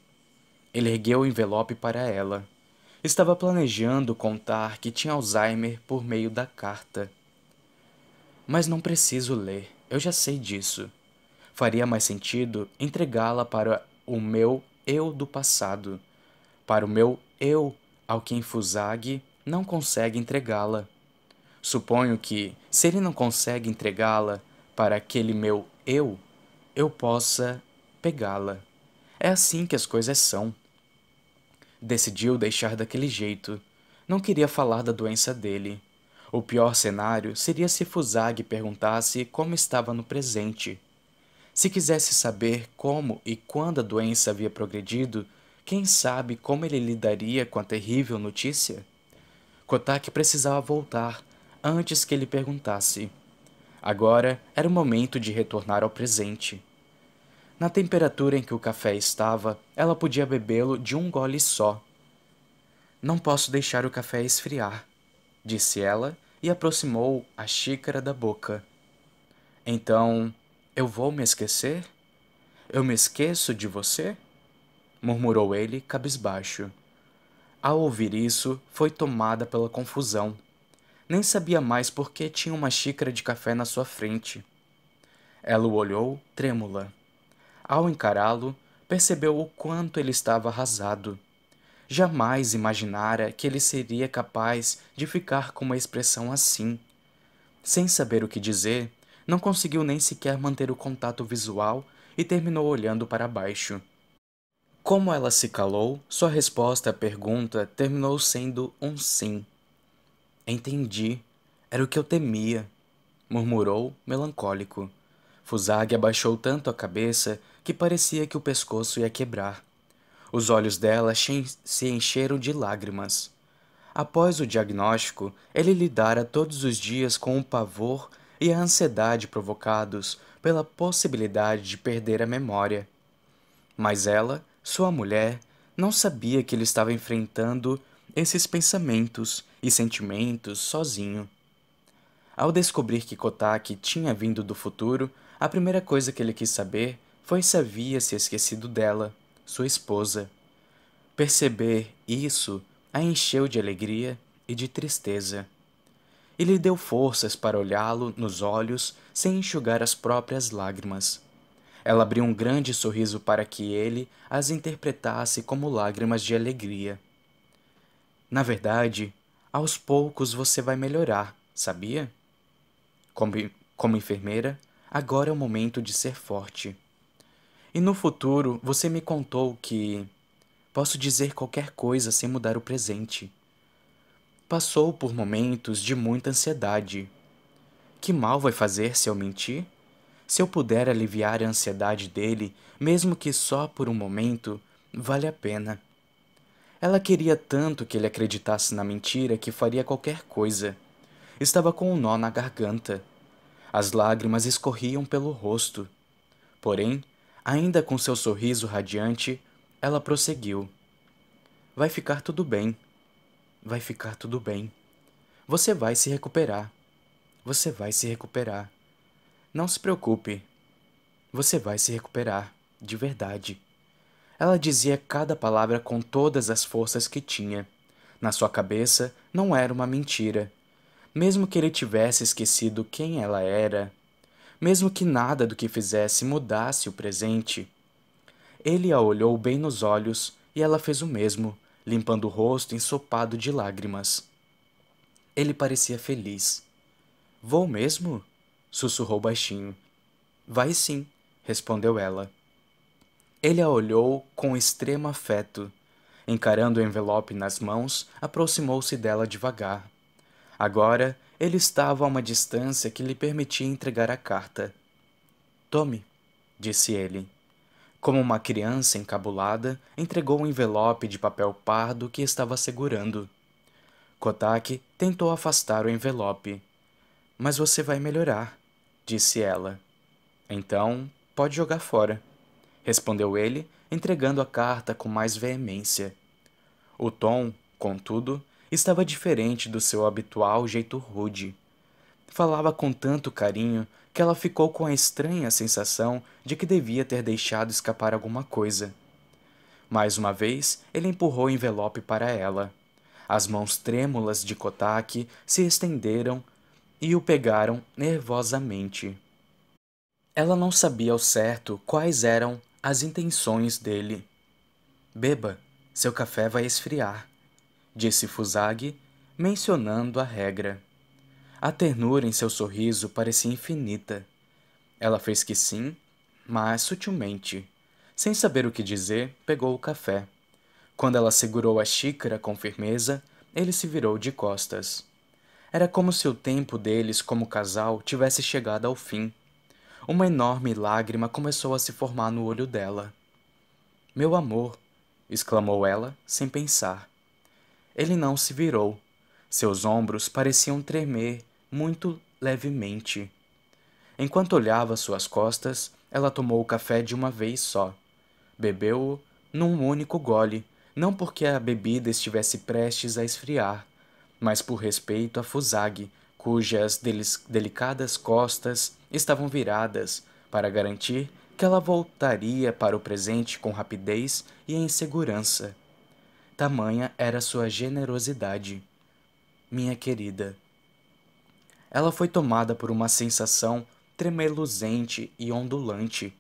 Ele ergueu o envelope para ela. Estava planejando contar que tinha Alzheimer por meio da carta. Mas não preciso ler, eu já sei disso. Faria mais sentido entregá-la para o meu eu do passado. Para o meu eu, ao quem Infusague não consegue entregá-la. Suponho que, se ele não consegue entregá-la para aquele meu eu, eu possa pegá-la. É assim que as coisas são. Decidiu deixar daquele jeito. Não queria falar da doença dele. O pior cenário seria se Fusag perguntasse como estava no presente. Se quisesse saber como e quando a doença havia progredido, quem sabe como ele lidaria com a terrível notícia? Kotak precisava voltar antes que ele perguntasse. Agora era o momento de retornar ao presente. Na temperatura em que o café estava, ela podia bebê-lo de um gole só. Não posso deixar o café esfriar, disse ela e aproximou a xícara da boca. Então, eu vou me esquecer? Eu me esqueço de você? murmurou ele, cabisbaixo. Ao ouvir isso, foi tomada pela confusão. Nem sabia mais por que tinha uma xícara de café na sua frente. Ela o olhou, trêmula. Ao encará-lo, percebeu o quanto ele estava arrasado. Jamais imaginara que ele seria capaz de ficar com uma expressão assim. Sem saber o que dizer, não conseguiu nem sequer manter o contato visual e terminou olhando para baixo. Como ela se calou, sua resposta à pergunta terminou sendo um sim. Entendi. Era o que eu temia, murmurou, melancólico. Fusag abaixou tanto a cabeça que parecia que o pescoço ia quebrar. Os olhos dela se encheram de lágrimas. Após o diagnóstico, ele lidara todos os dias com o pavor e a ansiedade provocados pela possibilidade de perder a memória. Mas ela, sua mulher, não sabia que ele estava enfrentando esses pensamentos e sentimentos sozinho. Ao descobrir que Kotaki tinha vindo do futuro, a primeira coisa que ele quis saber foi se havia se esquecido dela, sua esposa. Perceber isso a encheu de alegria e de tristeza e lhe deu forças para olhá-lo nos olhos sem enxugar as próprias lágrimas. Ela abriu um grande sorriso para que ele as interpretasse como lágrimas de alegria. Na verdade, aos poucos você vai melhorar, sabia? Como, como enfermeira, agora é o momento de ser forte. E no futuro, você me contou que. Posso dizer qualquer coisa sem mudar o presente. Passou por momentos de muita ansiedade. Que mal vai fazer se eu mentir? Se eu puder aliviar a ansiedade dele, mesmo que só por um momento, vale a pena. Ela queria tanto que ele acreditasse na mentira que faria qualquer coisa. Estava com um nó na garganta. As lágrimas escorriam pelo rosto. Porém, ainda com seu sorriso radiante, ela prosseguiu: Vai ficar tudo bem. Vai ficar tudo bem. Você vai se recuperar. Você vai se recuperar. Não se preocupe. Você vai se recuperar, de verdade. Ela dizia cada palavra com todas as forças que tinha. Na sua cabeça, não era uma mentira. Mesmo que ele tivesse esquecido quem ela era, mesmo que nada do que fizesse mudasse o presente, ele a olhou bem nos olhos e ela fez o mesmo, limpando o rosto ensopado de lágrimas. Ele parecia feliz. Vou mesmo? sussurrou baixinho. Vai sim, respondeu ela. Ele a olhou com extremo afeto. Encarando o envelope nas mãos, aproximou-se dela devagar. Agora, ele estava a uma distância que lhe permitia entregar a carta. Tome, disse ele. Como uma criança encabulada, entregou um envelope de papel pardo que estava segurando. Kotak tentou afastar o envelope. Mas você vai melhorar, disse ela. Então, pode jogar fora, respondeu ele, entregando a carta com mais veemência. O tom, contudo, estava diferente do seu habitual jeito rude. Falava com tanto carinho que ela ficou com a estranha sensação de que devia ter deixado escapar alguma coisa. Mais uma vez, ele empurrou o envelope para ela. As mãos trêmulas de Kotak se estenderam e o pegaram nervosamente. Ela não sabia ao certo quais eram as intenções dele. Beba, seu café vai esfriar, disse Fusagi, mencionando a regra. A ternura em seu sorriso parecia infinita. Ela fez que sim, mas sutilmente. Sem saber o que dizer, pegou o café. Quando ela segurou a xícara com firmeza, ele se virou de costas. Era como se o tempo deles como casal tivesse chegado ao fim. Uma enorme lágrima começou a se formar no olho dela. Meu amor! exclamou ela, sem pensar. Ele não se virou. Seus ombros pareciam tremer muito levemente. Enquanto olhava suas costas, ela tomou o café de uma vez só. Bebeu-o num único gole, não porque a bebida estivesse prestes a esfriar, mas por respeito a Fusag, cujas delicadas costas estavam viradas para garantir que ela voltaria para o presente com rapidez e em segurança. Tamanha era sua generosidade. Minha querida, ela foi tomada por uma sensação tremeluzente e ondulante.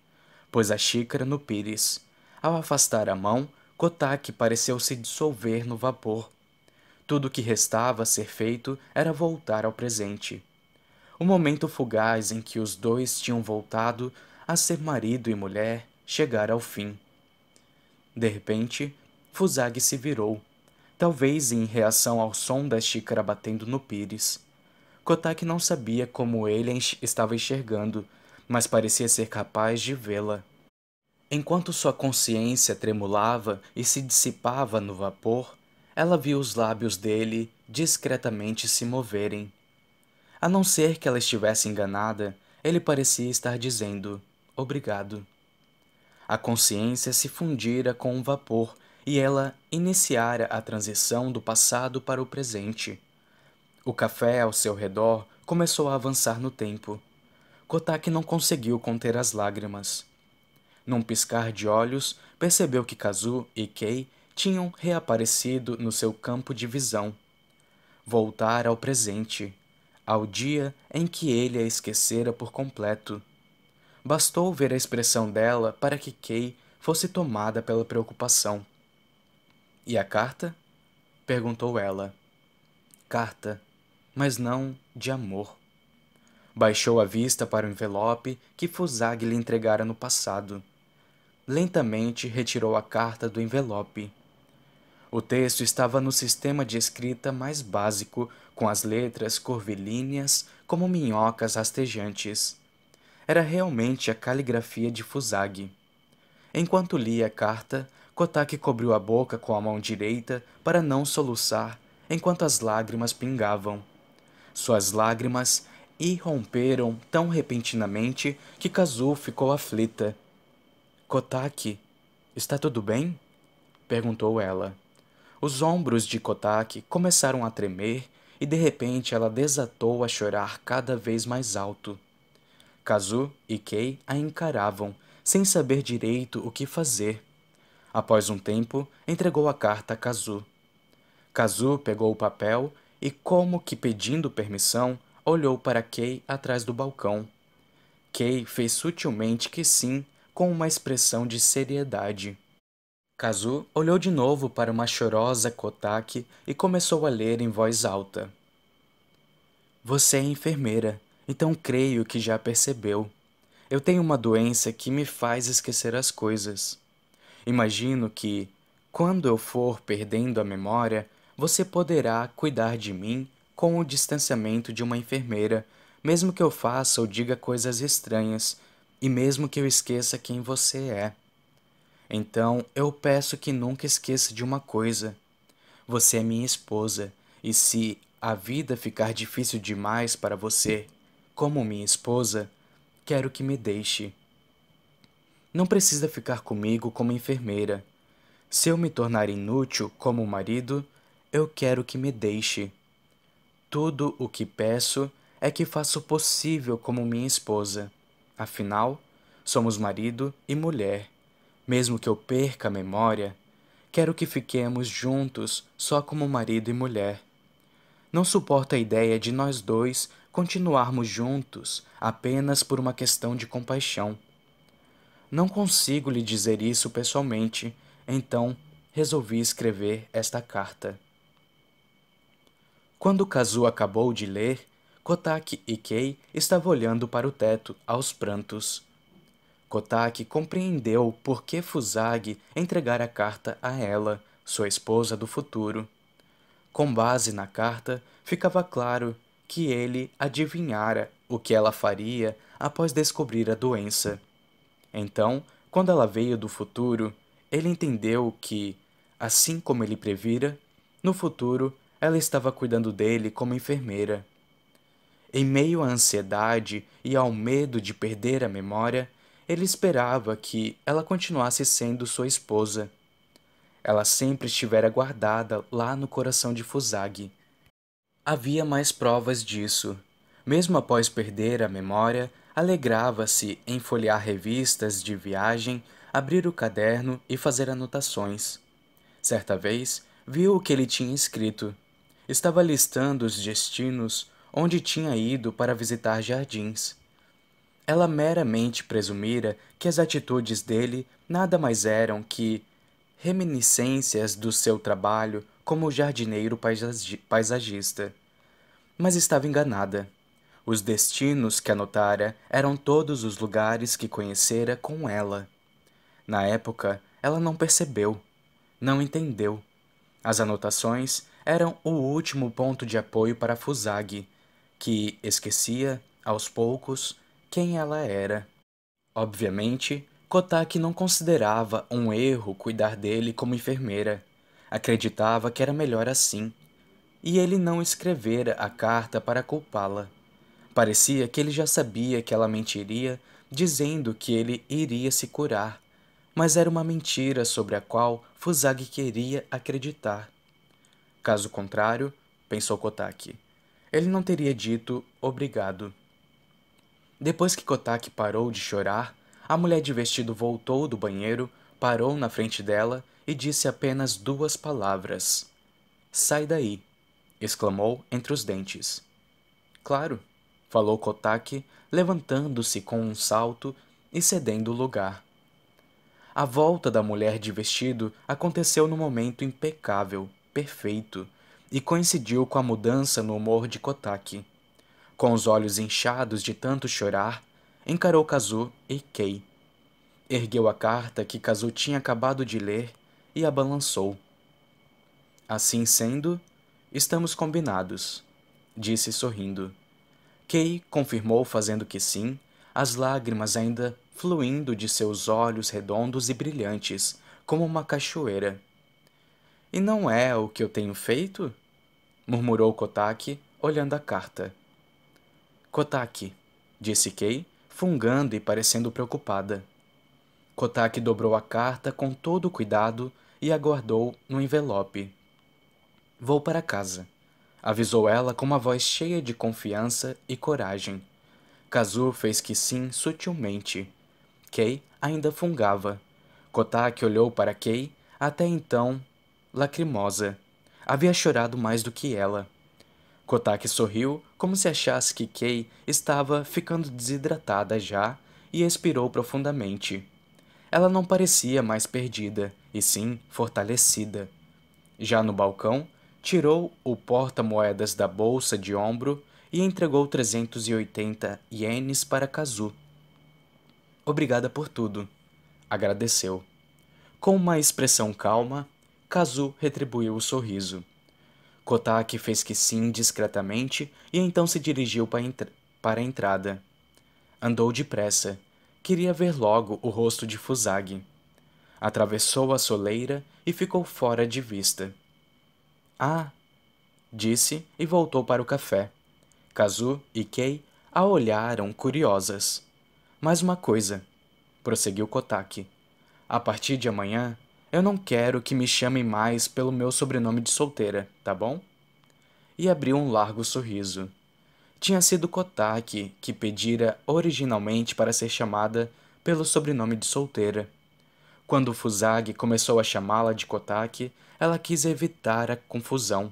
pois a xícara no pires. Ao afastar a mão, Kotak pareceu se dissolver no vapor. Tudo o que restava a ser feito era voltar ao presente. O momento fugaz em que os dois tinham voltado a ser marido e mulher chegara ao fim. De repente, Fuzag se virou, talvez em reação ao som da xícara batendo no pires. Kotak não sabia como ele enx estava enxergando, mas parecia ser capaz de vê-la. Enquanto sua consciência tremulava e se dissipava no vapor, ela viu os lábios dele discretamente se moverem. A não ser que ela estivesse enganada, ele parecia estar dizendo: Obrigado. A consciência se fundira com o vapor e ela iniciara a transição do passado para o presente. O café ao seu redor começou a avançar no tempo. Kotak não conseguiu conter as lágrimas. Num piscar de olhos, percebeu que Kazu e Kei tinham reaparecido no seu campo de visão. Voltar ao presente, ao dia em que ele a esquecera por completo. Bastou ver a expressão dela para que Kei fosse tomada pela preocupação. E a carta? perguntou ela. Carta mas não de amor. Baixou a vista para o envelope que Fuzag lhe entregara no passado. Lentamente retirou a carta do envelope. O texto estava no sistema de escrita mais básico, com as letras curvilíneas como minhocas rastejantes. Era realmente a caligrafia de Fuzag. Enquanto lia a carta, Kotaki cobriu a boca com a mão direita para não soluçar enquanto as lágrimas pingavam. Suas lágrimas irromperam tão repentinamente que Kazu ficou aflita. Kotaki, está tudo bem? perguntou ela. Os ombros de Kotaki começaram a tremer e de repente ela desatou a chorar cada vez mais alto. Kazu e Kei a encaravam, sem saber direito o que fazer. Após um tempo, entregou a carta a Kazu. Kazu pegou o papel e como que pedindo permissão, olhou para Kay atrás do balcão. Kay fez sutilmente que sim, com uma expressão de seriedade. Kazu olhou de novo para uma chorosa Kotaki e começou a ler em voz alta. Você é enfermeira, então creio que já percebeu. Eu tenho uma doença que me faz esquecer as coisas. Imagino que, quando eu for perdendo a memória, você poderá cuidar de mim com o distanciamento de uma enfermeira, mesmo que eu faça ou diga coisas estranhas, e mesmo que eu esqueça quem você é. Então eu peço que nunca esqueça de uma coisa: você é minha esposa, e se a vida ficar difícil demais para você, como minha esposa, quero que me deixe. Não precisa ficar comigo como enfermeira. Se eu me tornar inútil como marido, eu quero que me deixe. Tudo o que peço é que faça o possível como minha esposa. Afinal, somos marido e mulher. Mesmo que eu perca a memória, quero que fiquemos juntos só como marido e mulher. Não suporto a ideia de nós dois continuarmos juntos apenas por uma questão de compaixão. Não consigo lhe dizer isso pessoalmente, então resolvi escrever esta carta. Quando Kazu acabou de ler, Kotaki e Kei estavam olhando para o teto, aos prantos. Kotaki compreendeu por que Fuzagi entregara a carta a ela, sua esposa do futuro. Com base na carta, ficava claro que ele adivinhara o que ela faria após descobrir a doença. Então, quando ela veio do futuro, ele entendeu que, assim como ele previra, no futuro ela estava cuidando dele como enfermeira. Em meio à ansiedade e ao medo de perder a memória, ele esperava que ela continuasse sendo sua esposa. Ela sempre estivera guardada lá no coração de Fusagi. Havia mais provas disso. Mesmo após perder a memória, alegrava-se em folhear revistas de viagem, abrir o caderno e fazer anotações. Certa vez, viu o que ele tinha escrito estava listando os destinos onde tinha ido para visitar jardins. Ela meramente presumira que as atitudes dele nada mais eram que reminiscências do seu trabalho como jardineiro paisagista. Mas estava enganada. Os destinos que anotara eram todos os lugares que conhecera com ela. Na época, ela não percebeu, não entendeu. As anotações eram o último ponto de apoio para Fusagi, que esquecia, aos poucos, quem ela era. Obviamente, Kotaki não considerava um erro cuidar dele como enfermeira. Acreditava que era melhor assim. E ele não escrevera a carta para culpá-la. Parecia que ele já sabia que ela mentiria, dizendo que ele iria se curar, mas era uma mentira sobre a qual Fusagi queria acreditar. Caso contrário, pensou Kotaki, ele não teria dito obrigado. Depois que Kotaki parou de chorar, a mulher de vestido voltou do banheiro, parou na frente dela e disse apenas duas palavras. Sai daí! exclamou entre os dentes. Claro, falou Kotaki, levantando-se com um salto e cedendo o lugar. A volta da mulher de vestido aconteceu no momento impecável perfeito e coincidiu com a mudança no humor de Kotaki. Com os olhos inchados de tanto chorar, encarou Kazu e Kei. Ergueu a carta que Kazu tinha acabado de ler e a balançou. Assim sendo, estamos combinados, disse sorrindo. Kei confirmou fazendo que sim, as lágrimas ainda fluindo de seus olhos redondos e brilhantes, como uma cachoeira. E não é o que eu tenho feito? murmurou Kotaki, olhando a carta. Kotaki, disse Kei, fungando e parecendo preocupada. Kotaki dobrou a carta com todo o cuidado e aguardou no envelope. Vou para casa, avisou ela com uma voz cheia de confiança e coragem. Kazu fez que sim sutilmente. Kei ainda fungava. Kotaki olhou para Kei, até então lacrimosa. Havia chorado mais do que ela. Kotak sorriu, como se achasse que Kei estava ficando desidratada já, e expirou profundamente. Ela não parecia mais perdida, e sim fortalecida. Já no balcão, tirou o porta-moedas da bolsa de ombro e entregou 380 ienes para Kazu. Obrigada por tudo, agradeceu. Com uma expressão calma, Kazu retribuiu o sorriso. Kotaki fez que sim discretamente e então se dirigiu para, para a entrada. Andou depressa. Queria ver logo o rosto de Fusagi. Atravessou a soleira e ficou fora de vista. Ah! disse e voltou para o café. Kazu e Kei a olharam curiosas. Mais uma coisa, prosseguiu Kotaki. A partir de amanhã, eu não quero que me chamem mais pelo meu sobrenome de solteira, tá bom? E abriu um largo sorriso. Tinha sido Kotaki que pedira originalmente para ser chamada pelo sobrenome de solteira. Quando Fusagi começou a chamá-la de Kotaki, ela quis evitar a confusão.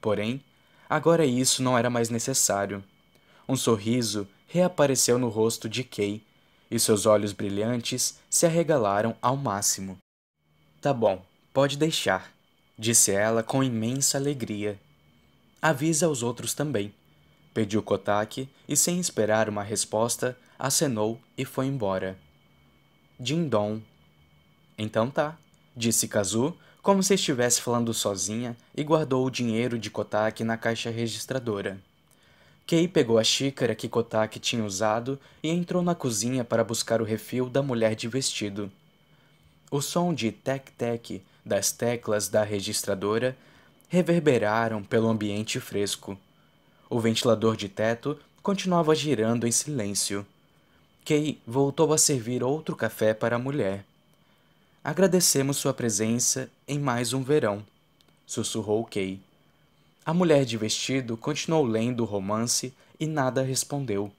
Porém, agora isso não era mais necessário. Um sorriso reapareceu no rosto de Kei, e seus olhos brilhantes se arregalaram ao máximo. Tá bom, pode deixar, disse ela com imensa alegria. Avisa aos outros também. Pediu Kotak e, sem esperar uma resposta, acenou e foi embora. Dindom. Então tá, disse Kazu, como se estivesse falando sozinha e guardou o dinheiro de Kotak na caixa registradora. Kei pegou a xícara que Kotak tinha usado e entrou na cozinha para buscar o refil da mulher de vestido. O som de tec-tec das teclas da registradora reverberaram pelo ambiente fresco. O ventilador de teto continuava girando em silêncio. Kay voltou a servir outro café para a mulher. Agradecemos sua presença em mais um verão, sussurrou Kay. A mulher de vestido continuou lendo o romance e nada respondeu.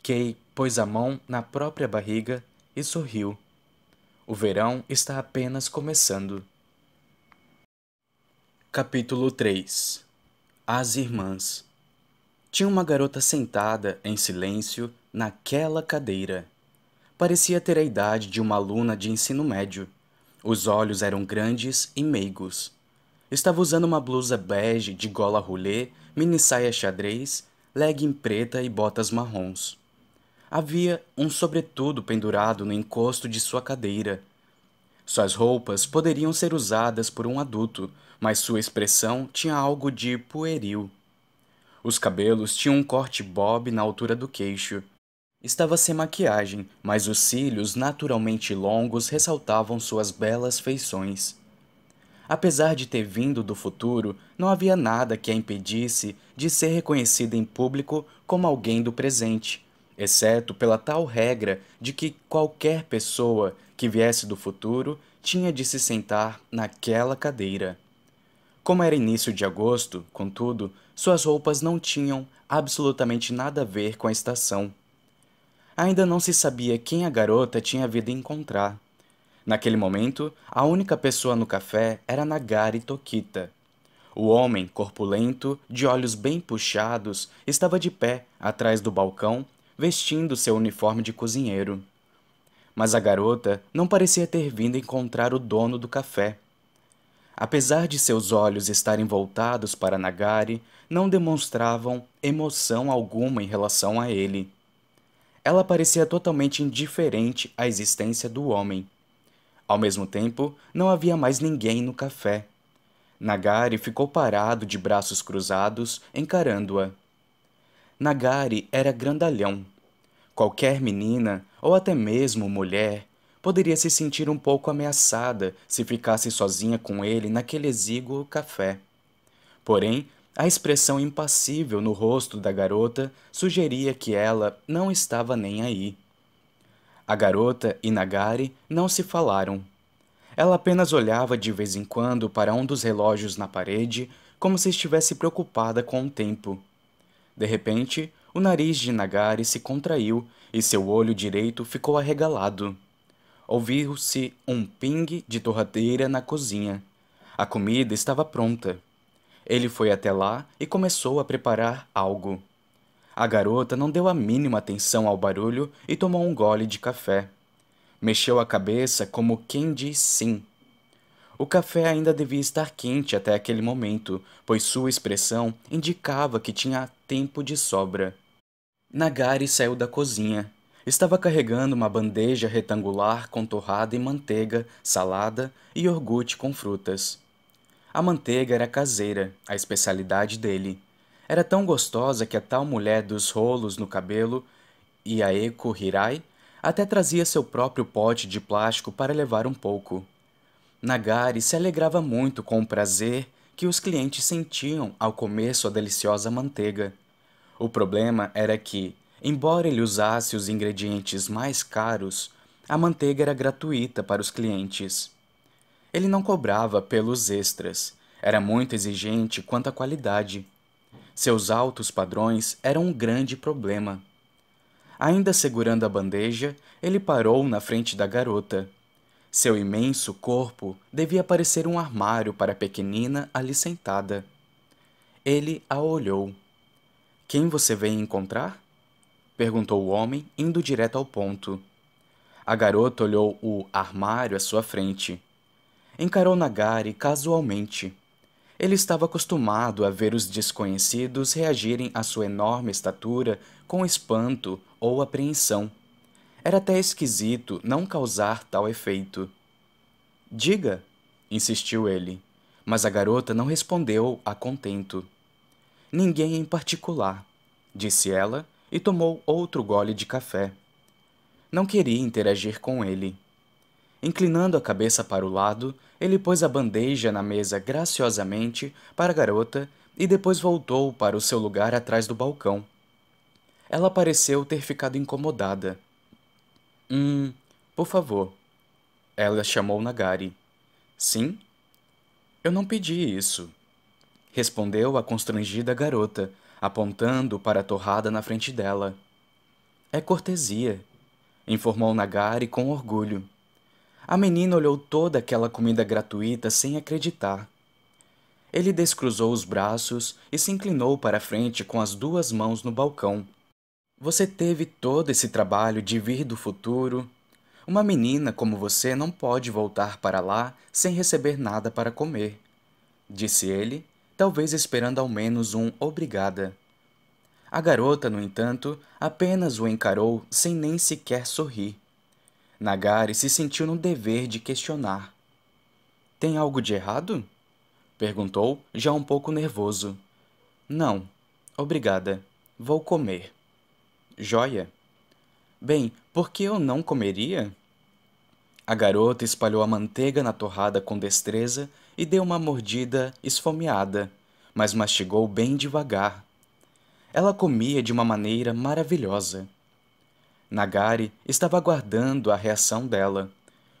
Kay pôs a mão na própria barriga e sorriu. O verão está apenas começando. Capítulo 3 As Irmãs Tinha uma garota sentada, em silêncio, naquela cadeira. Parecia ter a idade de uma aluna de ensino médio. Os olhos eram grandes e meigos. Estava usando uma blusa bege de gola roulé, mini saia xadrez, legging preta e botas marrons. Havia um sobretudo pendurado no encosto de sua cadeira. Suas roupas poderiam ser usadas por um adulto, mas sua expressão tinha algo de pueril. Os cabelos tinham um corte bob na altura do queixo. Estava sem maquiagem, mas os cílios naturalmente longos ressaltavam suas belas feições. Apesar de ter vindo do futuro, não havia nada que a impedisse de ser reconhecida em público como alguém do presente, exceto pela tal regra de que qualquer pessoa que viesse do futuro tinha de se sentar naquela cadeira. Como era início de agosto, contudo, suas roupas não tinham absolutamente nada a ver com a estação. Ainda não se sabia quem a garota tinha vindo encontrar. Naquele momento, a única pessoa no café era Nagari Tokita. O homem, corpulento, de olhos bem puxados, estava de pé atrás do balcão vestindo seu uniforme de cozinheiro. Mas a garota não parecia ter vindo encontrar o dono do café. Apesar de seus olhos estarem voltados para Nagari, não demonstravam emoção alguma em relação a ele. Ela parecia totalmente indiferente à existência do homem. Ao mesmo tempo, não havia mais ninguém no café. Nagari ficou parado de braços cruzados, encarando-a. Nagari era grandalhão, Qualquer menina, ou até mesmo mulher, poderia se sentir um pouco ameaçada se ficasse sozinha com ele naquele exíguo café. Porém, a expressão impassível no rosto da garota sugeria que ela não estava nem aí. A garota e Nagari não se falaram. Ela apenas olhava de vez em quando para um dos relógios na parede, como se estivesse preocupada com o tempo. De repente, o nariz de Nagari se contraiu e seu olho direito ficou arregalado. Ouviu-se um ping de torradeira na cozinha. A comida estava pronta. Ele foi até lá e começou a preparar algo. A garota não deu a mínima atenção ao barulho e tomou um gole de café. Mexeu a cabeça como quem diz sim. O café ainda devia estar quente até aquele momento, pois sua expressão indicava que tinha tempo de sobra. Nagari saiu da cozinha. Estava carregando uma bandeja retangular com torrada e manteiga, salada e iogurte com frutas. A manteiga era caseira, a especialidade dele. Era tão gostosa que a tal mulher dos rolos no cabelo, Iaeko Hirai, até trazia seu próprio pote de plástico para levar um pouco. Nagari se alegrava muito com o prazer que os clientes sentiam ao comer sua deliciosa manteiga. O problema era que, embora ele usasse os ingredientes mais caros, a manteiga era gratuita para os clientes. Ele não cobrava pelos extras, era muito exigente quanto à qualidade. Seus altos padrões eram um grande problema. Ainda segurando a bandeja, ele parou na frente da garota. Seu imenso corpo devia parecer um armário para a pequenina ali sentada. Ele a olhou. Quem você vem encontrar? perguntou o homem, indo direto ao ponto. A garota olhou o armário à sua frente. Encarou Nagari casualmente. Ele estava acostumado a ver os desconhecidos reagirem à sua enorme estatura com espanto ou apreensão. Era até esquisito não causar tal efeito. Diga, insistiu ele, mas a garota não respondeu a contento. Ninguém em particular, disse ela e tomou outro gole de café. Não queria interagir com ele. Inclinando a cabeça para o lado, ele pôs a bandeja na mesa graciosamente para a garota e depois voltou para o seu lugar atrás do balcão. Ela pareceu ter ficado incomodada. Hum, por favor. Ela chamou Nagari. Sim? Eu não pedi isso respondeu a constrangida garota, apontando para a torrada na frente dela. É cortesia, informou Nagari com orgulho. A menina olhou toda aquela comida gratuita sem acreditar. Ele descruzou os braços e se inclinou para a frente com as duas mãos no balcão. Você teve todo esse trabalho de vir do futuro. Uma menina como você não pode voltar para lá sem receber nada para comer, disse ele talvez esperando ao menos um obrigada. A garota, no entanto, apenas o encarou sem nem sequer sorrir. Nagari se sentiu no dever de questionar. Tem algo de errado? perguntou, já um pouco nervoso. Não, obrigada. Vou comer. Joia. Bem, por que eu não comeria? A garota espalhou a manteiga na torrada com destreza e deu uma mordida esfomeada, mas mastigou bem devagar. Ela comia de uma maneira maravilhosa. Nagari estava aguardando a reação dela.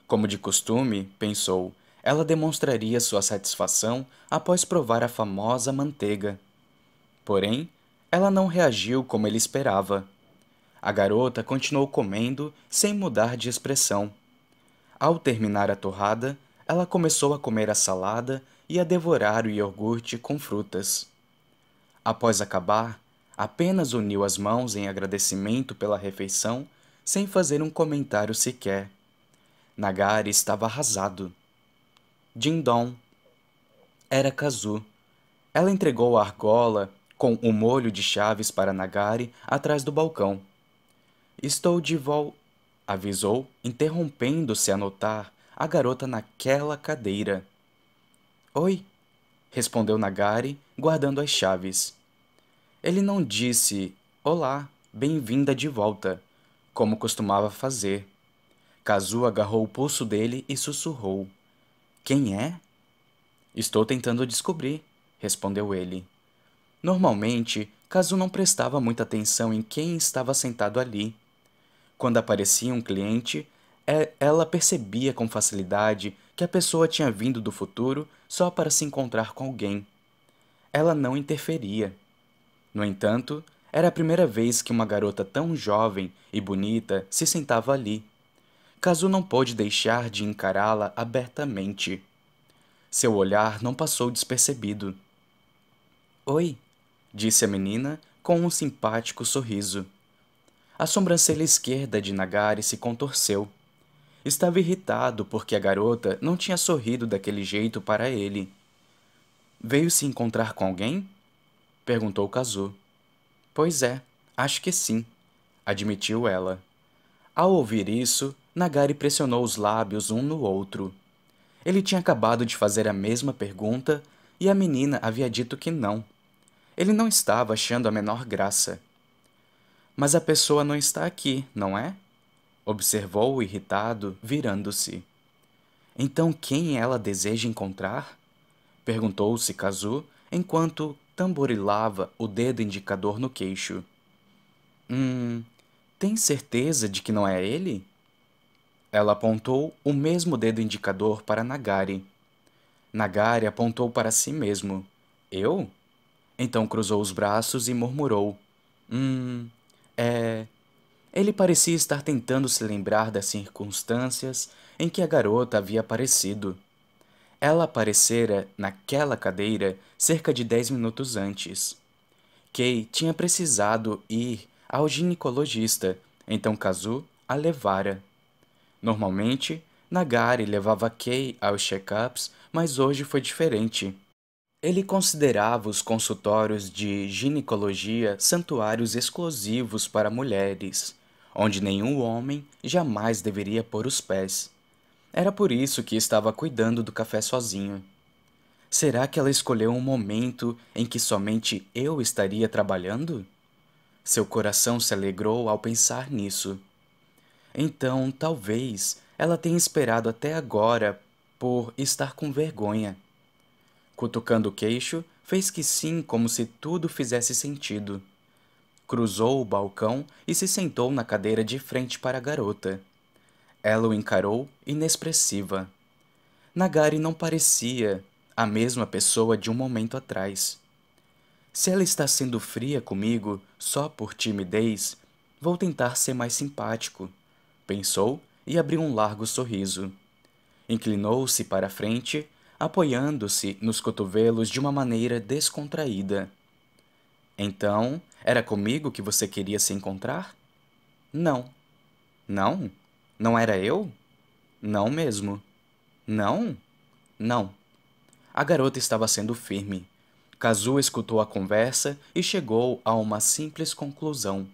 Como de costume, pensou, ela demonstraria sua satisfação após provar a famosa manteiga. Porém, ela não reagiu como ele esperava. A garota continuou comendo sem mudar de expressão. Ao terminar a torrada, ela começou a comer a salada e a devorar o iogurte com frutas. Após acabar, apenas uniu as mãos em agradecimento pela refeição, sem fazer um comentário sequer. Nagari estava arrasado. Dindon. Era Kazu. Ela entregou a argola com o um molho de chaves para Nagari atrás do balcão. Estou de vol... avisou, interrompendo-se a notar a garota naquela cadeira. Oi, respondeu Nagari, guardando as chaves. Ele não disse Olá, bem-vinda de volta, como costumava fazer. Kazu agarrou o pulso dele e sussurrou: Quem é? Estou tentando descobrir, respondeu ele. Normalmente, Kazu não prestava muita atenção em quem estava sentado ali. Quando aparecia um cliente, é, ela percebia com facilidade que a pessoa tinha vindo do futuro só para se encontrar com alguém. Ela não interferia. No entanto, era a primeira vez que uma garota tão jovem e bonita se sentava ali. caso não pôde deixar de encará-la abertamente. Seu olhar não passou despercebido. Oi, disse a menina com um simpático sorriso. A sobrancelha esquerda de Nagari se contorceu. Estava irritado porque a garota não tinha sorrido daquele jeito para ele. Veio se encontrar com alguém? perguntou Kazu. Pois é, acho que sim, admitiu ela. Ao ouvir isso, Nagari pressionou os lábios um no outro. Ele tinha acabado de fazer a mesma pergunta e a menina havia dito que não. Ele não estava achando a menor graça. Mas a pessoa não está aqui, não é? observou irritado, virando-se. Então quem ela deseja encontrar? perguntou-se Kazu, enquanto tamborilava o dedo indicador no queixo. Hum, tem certeza de que não é ele? Ela apontou o mesmo dedo indicador para Nagari. Nagari apontou para si mesmo. Eu? Então cruzou os braços e murmurou: Hum, é. Ele parecia estar tentando se lembrar das circunstâncias em que a garota havia aparecido. Ela aparecera naquela cadeira cerca de dez minutos antes. Kay tinha precisado ir ao ginecologista, então Kazu a levara. Normalmente, Nagari levava Kay aos check-ups, mas hoje foi diferente. Ele considerava os consultórios de ginecologia santuários exclusivos para mulheres onde nenhum homem jamais deveria pôr os pés. Era por isso que estava cuidando do café sozinho. Será que ela escolheu um momento em que somente eu estaria trabalhando? Seu coração se alegrou ao pensar nisso. Então, talvez ela tenha esperado até agora por estar com vergonha. Cutucando o queixo, fez que sim, como se tudo fizesse sentido cruzou o balcão e se sentou na cadeira de frente para a garota. Ela o encarou, inexpressiva. Nagari não parecia a mesma pessoa de um momento atrás. Se ela está sendo fria comigo só por timidez, vou tentar ser mais simpático, pensou e abriu um largo sorriso. Inclinou-se para a frente, apoiando-se nos cotovelos de uma maneira descontraída. Então, era comigo que você queria se encontrar? Não. Não? Não era eu? Não mesmo. Não? Não. A garota estava sendo firme. Kazu escutou a conversa e chegou a uma simples conclusão.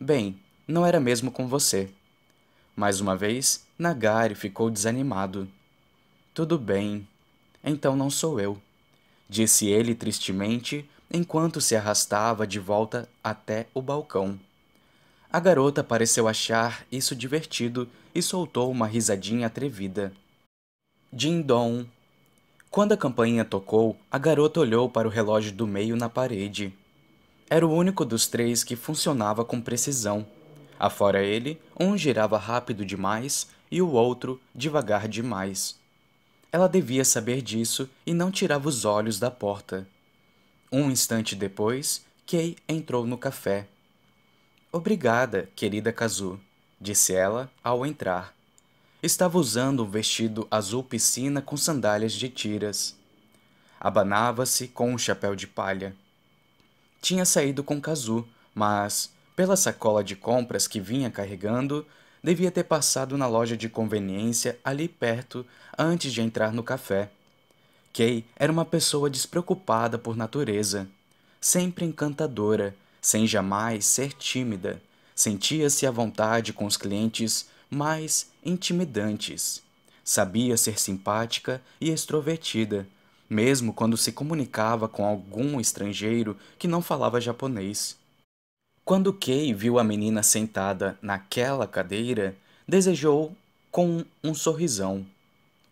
Bem, não era mesmo com você. Mais uma vez, Nagari ficou desanimado. Tudo bem. Então não sou eu. Disse ele tristemente, enquanto se arrastava de volta até o balcão. A garota pareceu achar isso divertido e soltou uma risadinha atrevida. Dindom. Quando a campainha tocou, a garota olhou para o relógio do meio na parede. Era o único dos três que funcionava com precisão. Afora ele, um girava rápido demais e o outro devagar demais. Ela devia saber disso e não tirava os olhos da porta. Um instante depois, Kay entrou no café. Obrigada, querida Kazu, disse ela ao entrar. Estava usando um vestido azul piscina com sandálias de tiras. Abanava-se com um chapéu de palha. Tinha saído com Kazu, mas, pela sacola de compras que vinha carregando, devia ter passado na loja de conveniência ali perto antes de entrar no café. Kay era uma pessoa despreocupada por natureza, sempre encantadora, sem jamais ser tímida. Sentia-se à vontade com os clientes mais intimidantes. Sabia ser simpática e extrovertida, mesmo quando se comunicava com algum estrangeiro que não falava japonês. Quando Kay viu a menina sentada naquela cadeira, desejou com um sorrisão: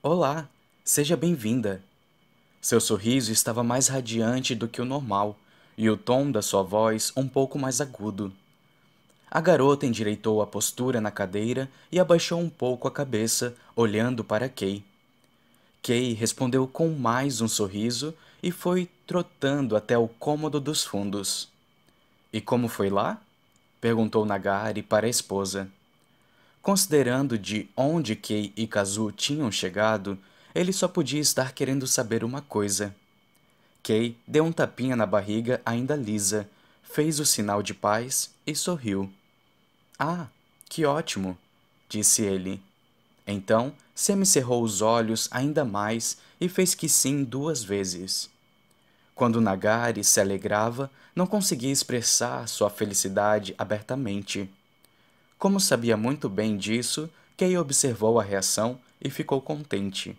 Olá, seja bem-vinda. Seu sorriso estava mais radiante do que o normal e o tom da sua voz um pouco mais agudo. A garota endireitou a postura na cadeira e abaixou um pouco a cabeça, olhando para Kay. Kay respondeu com mais um sorriso e foi trotando até o cômodo dos fundos. E como foi lá? perguntou Nagari para a esposa. Considerando de onde Kay e Kazu tinham chegado, ele só podia estar querendo saber uma coisa. Kay deu um tapinha na barriga ainda lisa, fez o sinal de paz e sorriu. Ah, que ótimo! disse ele. Então, Sam cerrou os olhos ainda mais e fez que sim duas vezes. Quando Nagari se alegrava, não conseguia expressar sua felicidade abertamente. Como sabia muito bem disso, Kay observou a reação e ficou contente.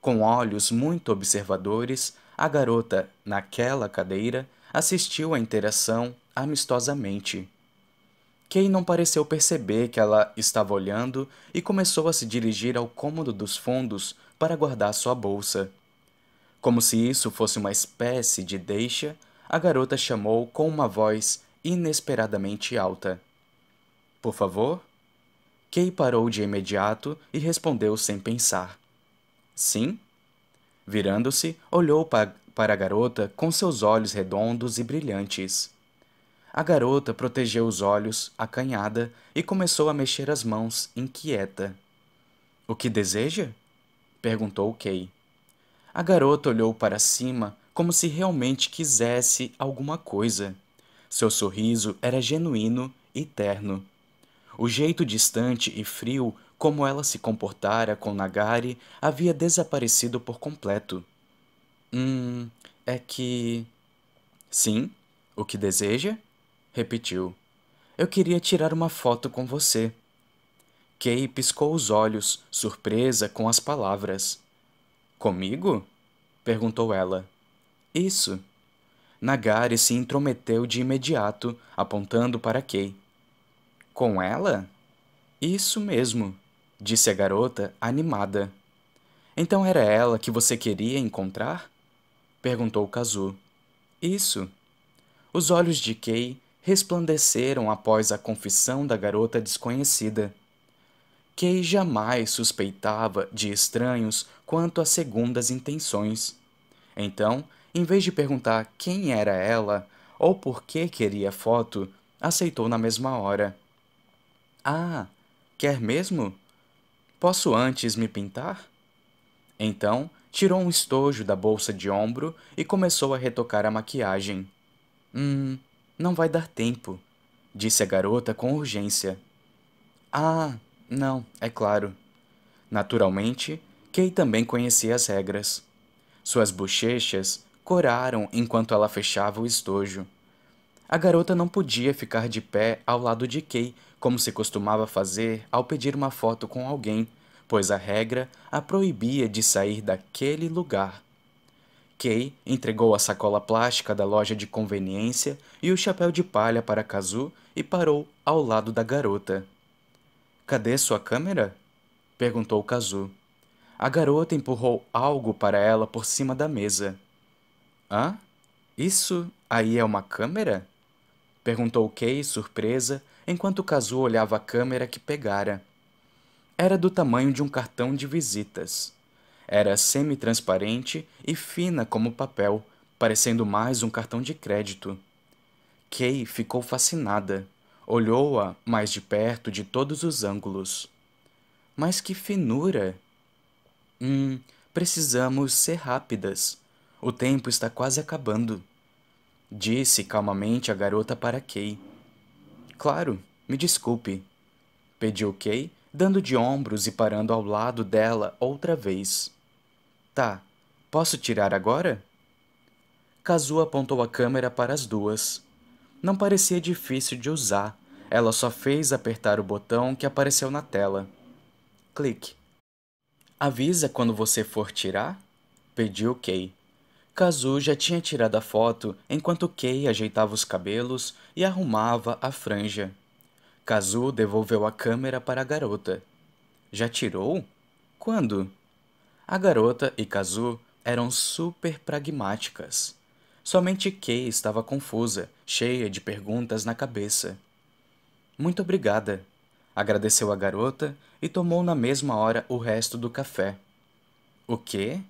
Com olhos muito observadores, a garota, naquela cadeira, assistiu à interação amistosamente. Kay não pareceu perceber que ela estava olhando e começou a se dirigir ao cômodo dos fundos para guardar sua bolsa. Como se isso fosse uma espécie de deixa, a garota chamou com uma voz inesperadamente alta. Por favor? Kay parou de imediato e respondeu sem pensar. Sim? Virando-se, olhou pa para a garota com seus olhos redondos e brilhantes. A garota protegeu os olhos, acanhada, e começou a mexer as mãos, inquieta. O que deseja? perguntou Kay. A garota olhou para cima como se realmente quisesse alguma coisa. Seu sorriso era genuíno e terno. O jeito distante e frio como ela se comportara com Nagari havia desaparecido por completo. Hum, é que. Sim, o que deseja? repetiu. Eu queria tirar uma foto com você. Kay piscou os olhos, surpresa com as palavras. Comigo? perguntou ela. Isso. Nagari se intrometeu de imediato, apontando para Kay. Com ela? Isso mesmo disse a garota, animada. Então era ela que você queria encontrar? perguntou Kazu. Isso. Os olhos de Kei resplandeceram após a confissão da garota desconhecida. Kei jamais suspeitava de estranhos quanto às segundas intenções. Então, em vez de perguntar quem era ela ou por que queria a foto, aceitou na mesma hora. Ah, quer mesmo? Posso antes me pintar? Então, tirou um estojo da bolsa de ombro e começou a retocar a maquiagem. Hum, não vai dar tempo, disse a garota com urgência. Ah, não, é claro. Naturalmente, Kay também conhecia as regras. Suas bochechas coraram enquanto ela fechava o estojo. A garota não podia ficar de pé ao lado de Kay como se costumava fazer ao pedir uma foto com alguém, pois a regra a proibia de sair daquele lugar. Kay entregou a sacola plástica da loja de conveniência e o chapéu de palha para Kazu e parou ao lado da garota. Cadê sua câmera? perguntou Kazu. A garota empurrou algo para ela por cima da mesa. Hã? Isso aí é uma câmera? perguntou Kay, surpresa, enquanto Kazu olhava a câmera que pegara. Era do tamanho de um cartão de visitas. Era semi-transparente e fina como papel, parecendo mais um cartão de crédito. Kay ficou fascinada. Olhou-a mais de perto de todos os ângulos. Mas que finura! Hum, precisamos ser rápidas. O tempo está quase acabando. Disse calmamente a garota para Kay. Claro, me desculpe. Pediu Kay, dando de ombros e parando ao lado dela outra vez. Tá, posso tirar agora? Kazu apontou a câmera para as duas. Não parecia difícil de usar. Ela só fez apertar o botão que apareceu na tela. Clique. Avisa quando você for tirar? Pediu Kay. Kazu já tinha tirado a foto enquanto Kei ajeitava os cabelos e arrumava a franja. Kazu devolveu a câmera para a garota. Já tirou? Quando? A garota e Kazu eram super pragmáticas. Somente Kei estava confusa, cheia de perguntas na cabeça. Muito obrigada, agradeceu a garota e tomou na mesma hora o resto do café. O quê?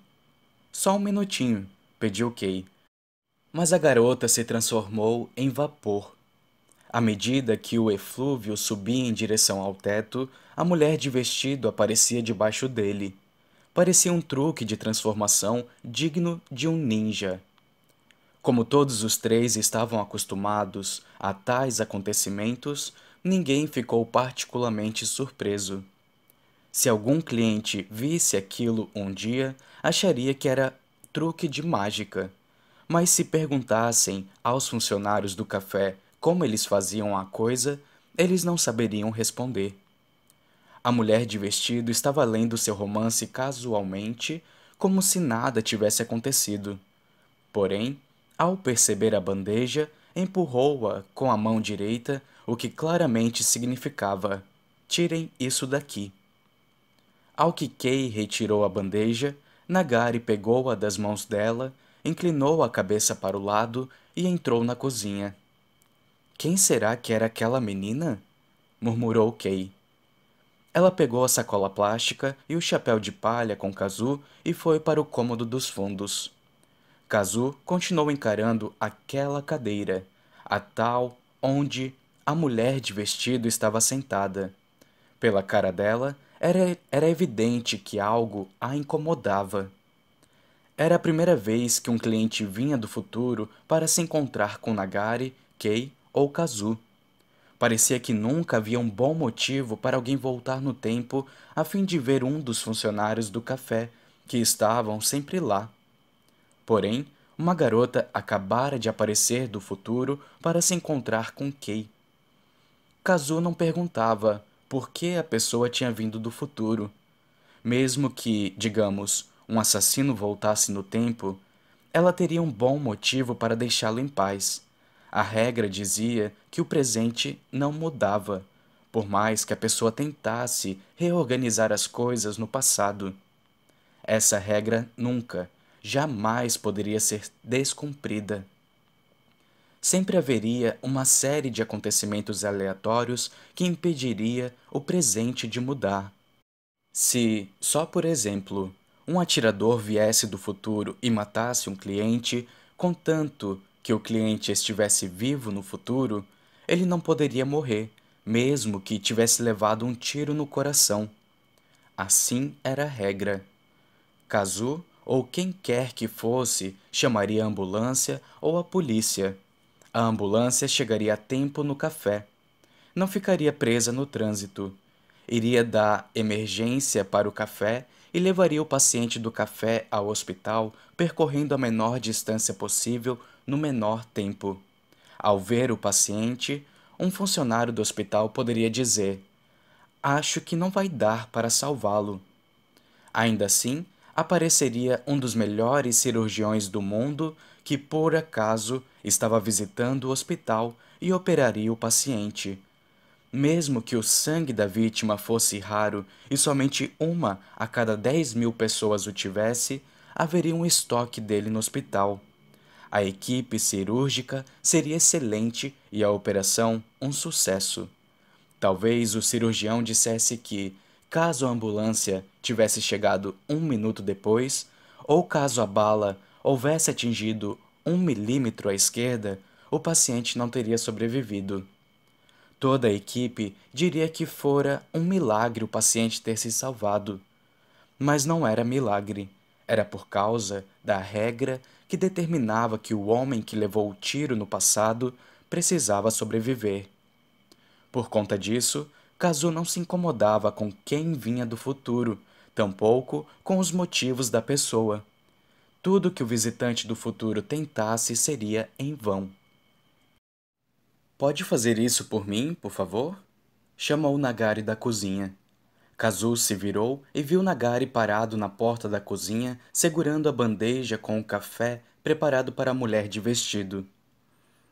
Só um minutinho, pedi ok. Mas a garota se transformou em vapor. À medida que o eflúvio subia em direção ao teto, a mulher de vestido aparecia debaixo dele. Parecia um truque de transformação digno de um ninja. Como todos os três estavam acostumados a tais acontecimentos, ninguém ficou particularmente surpreso. Se algum cliente visse aquilo um dia, acharia que era truque de mágica. Mas se perguntassem aos funcionários do café como eles faziam a coisa, eles não saberiam responder. A mulher de vestido estava lendo seu romance casualmente, como se nada tivesse acontecido. Porém, ao perceber a bandeja, empurrou-a com a mão direita, o que claramente significava: tirem isso daqui. Ao que Kay retirou a bandeja, Nagari pegou-a das mãos dela, inclinou a cabeça para o lado e entrou na cozinha. Quem será que era aquela menina? murmurou Kay. Ela pegou a sacola plástica e o chapéu de palha com Kazu e foi para o cômodo dos fundos. Kazu continuou encarando aquela cadeira, a tal onde a mulher de vestido estava sentada. Pela cara dela, era, era evidente que algo a incomodava. Era a primeira vez que um cliente vinha do futuro para se encontrar com Nagari, Kei ou Kazu. Parecia que nunca havia um bom motivo para alguém voltar no tempo a fim de ver um dos funcionários do café, que estavam sempre lá. Porém, uma garota acabara de aparecer do futuro para se encontrar com Kei. Kazu não perguntava: porque a pessoa tinha vindo do futuro. Mesmo que, digamos, um assassino voltasse no tempo, ela teria um bom motivo para deixá-lo em paz. A regra dizia que o presente não mudava, por mais que a pessoa tentasse reorganizar as coisas no passado. Essa regra nunca, jamais poderia ser descumprida sempre haveria uma série de acontecimentos aleatórios que impediria o presente de mudar. Se, só por exemplo, um atirador viesse do futuro e matasse um cliente, contanto que o cliente estivesse vivo no futuro, ele não poderia morrer, mesmo que tivesse levado um tiro no coração. Assim era a regra. Kazu ou quem quer que fosse chamaria a ambulância ou a polícia a ambulância chegaria a tempo no café. Não ficaria presa no trânsito. Iria da emergência para o café e levaria o paciente do café ao hospital, percorrendo a menor distância possível no menor tempo. Ao ver o paciente, um funcionário do hospital poderia dizer: Acho que não vai dar para salvá-lo. Ainda assim, apareceria um dos melhores cirurgiões do mundo que, por acaso, Estava visitando o hospital e operaria o paciente. Mesmo que o sangue da vítima fosse raro e somente uma a cada 10 mil pessoas o tivesse, haveria um estoque dele no hospital. A equipe cirúrgica seria excelente e a operação um sucesso. Talvez o cirurgião dissesse que, caso a ambulância tivesse chegado um minuto depois, ou caso a bala houvesse atingido um milímetro à esquerda, o paciente não teria sobrevivido. Toda a equipe diria que fora um milagre o paciente ter se salvado. Mas não era milagre. Era por causa da regra que determinava que o homem que levou o tiro no passado precisava sobreviver. Por conta disso, Kazu não se incomodava com quem vinha do futuro, tampouco com os motivos da pessoa. Tudo que o visitante do futuro tentasse seria em vão. Pode fazer isso por mim, por favor? Chamou Nagari da cozinha. Kazu se virou e viu Nagari parado na porta da cozinha, segurando a bandeja com o café preparado para a mulher de vestido.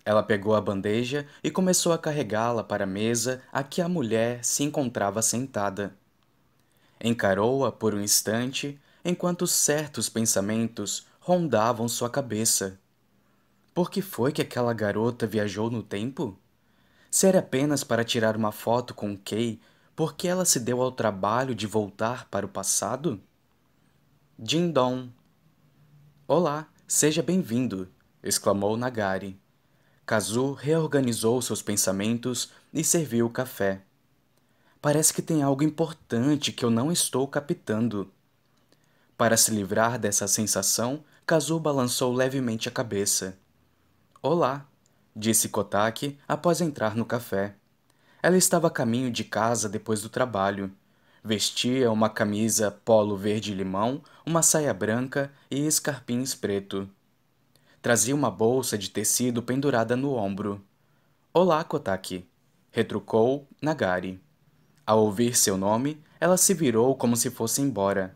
Ela pegou a bandeja e começou a carregá-la para a mesa a que a mulher se encontrava sentada. Encarou-a por um instante, enquanto certos pensamentos rondavam sua cabeça. Por que foi que aquela garota viajou no tempo? Será apenas para tirar uma foto com Kay, por que ela se deu ao trabalho de voltar para o passado? Jin Dong. Olá, seja bem-vindo, exclamou Nagari. Kazu reorganizou seus pensamentos e serviu o café. Parece que tem algo importante que eu não estou captando, para se livrar dessa sensação, Kazu balançou levemente a cabeça. Olá, disse Kotaki após entrar no café. Ela estava a caminho de casa depois do trabalho. Vestia uma camisa polo verde-limão, uma saia branca e escarpins preto. Trazia uma bolsa de tecido pendurada no ombro. Olá, Kotaki, retrucou Nagari. Ao ouvir seu nome, ela se virou como se fosse embora.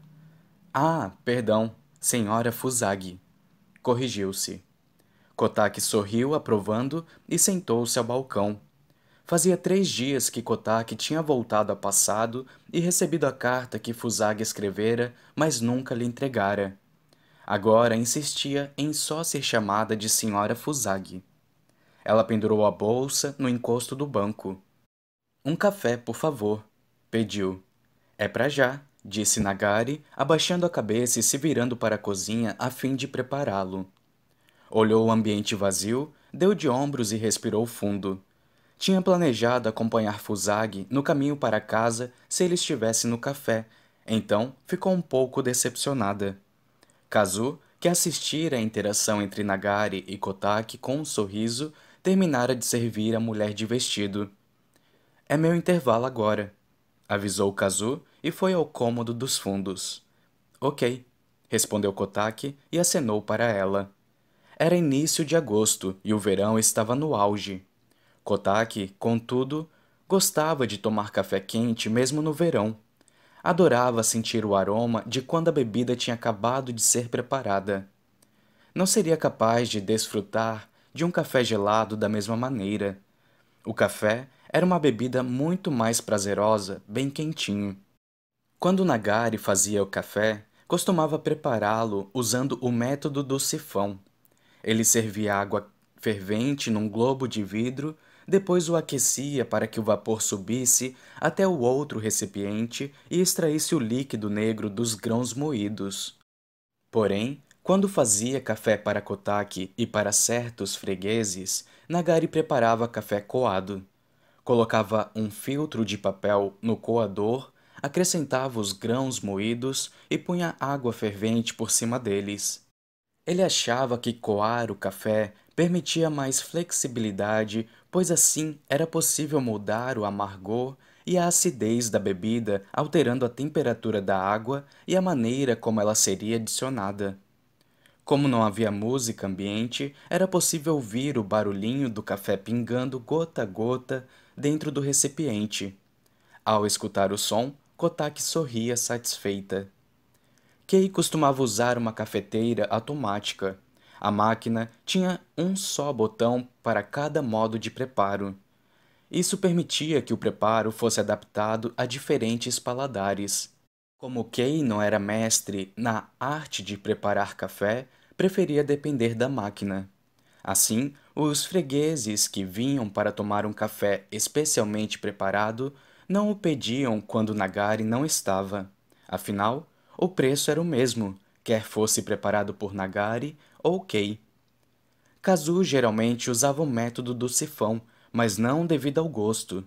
Ah, perdão, senhora Fusagi. Corrigiu-se. Kotaki sorriu, aprovando, e sentou-se ao balcão. Fazia três dias que Kotaki tinha voltado ao passado e recebido a carta que Fusagi escrevera, mas nunca lhe entregara. Agora insistia em só ser chamada de Senhora Fusagi. Ela pendurou a bolsa no encosto do banco. Um café, por favor, pediu. É para já, disse Nagari, abaixando a cabeça e se virando para a cozinha a fim de prepará-lo. Olhou o ambiente vazio, deu de ombros e respirou fundo. Tinha planejado acompanhar Fusagi no caminho para casa se ele estivesse no café, então ficou um pouco decepcionada. Kazu, que assistira a interação entre Nagari e Kotaki com um sorriso, terminara de servir a mulher de vestido. É meu intervalo agora, avisou Kazu e foi ao cômodo dos fundos. Ok, respondeu Kotak e acenou para ela. Era início de agosto e o verão estava no auge. Kotak, contudo, gostava de tomar café quente mesmo no verão. Adorava sentir o aroma de quando a bebida tinha acabado de ser preparada. Não seria capaz de desfrutar de um café gelado da mesma maneira. O café era uma bebida muito mais prazerosa, bem quentinho. Quando Nagari fazia o café, costumava prepará-lo usando o método do sifão. Ele servia água fervente num globo de vidro, depois o aquecia para que o vapor subisse até o outro recipiente e extraísse o líquido negro dos grãos moídos. Porém, quando fazia café para Kotaki e para certos fregueses, Nagari preparava café coado. Colocava um filtro de papel no coador acrescentava os grãos moídos e punha água fervente por cima deles. Ele achava que coar o café permitia mais flexibilidade, pois assim era possível mudar o amargor e a acidez da bebida alterando a temperatura da água e a maneira como ela seria adicionada. Como não havia música ambiente, era possível ouvir o barulhinho do café pingando gota a gota dentro do recipiente. Ao escutar o som, Kotaki sorria satisfeita. Kei costumava usar uma cafeteira automática. A máquina tinha um só botão para cada modo de preparo. Isso permitia que o preparo fosse adaptado a diferentes paladares. Como Kei não era mestre na arte de preparar café, preferia depender da máquina. Assim, os fregueses que vinham para tomar um café especialmente preparado não o pediam quando Nagari não estava. Afinal, o preço era o mesmo, quer fosse preparado por Nagari ou Kei. Kazu geralmente usava o método do sifão, mas não devido ao gosto.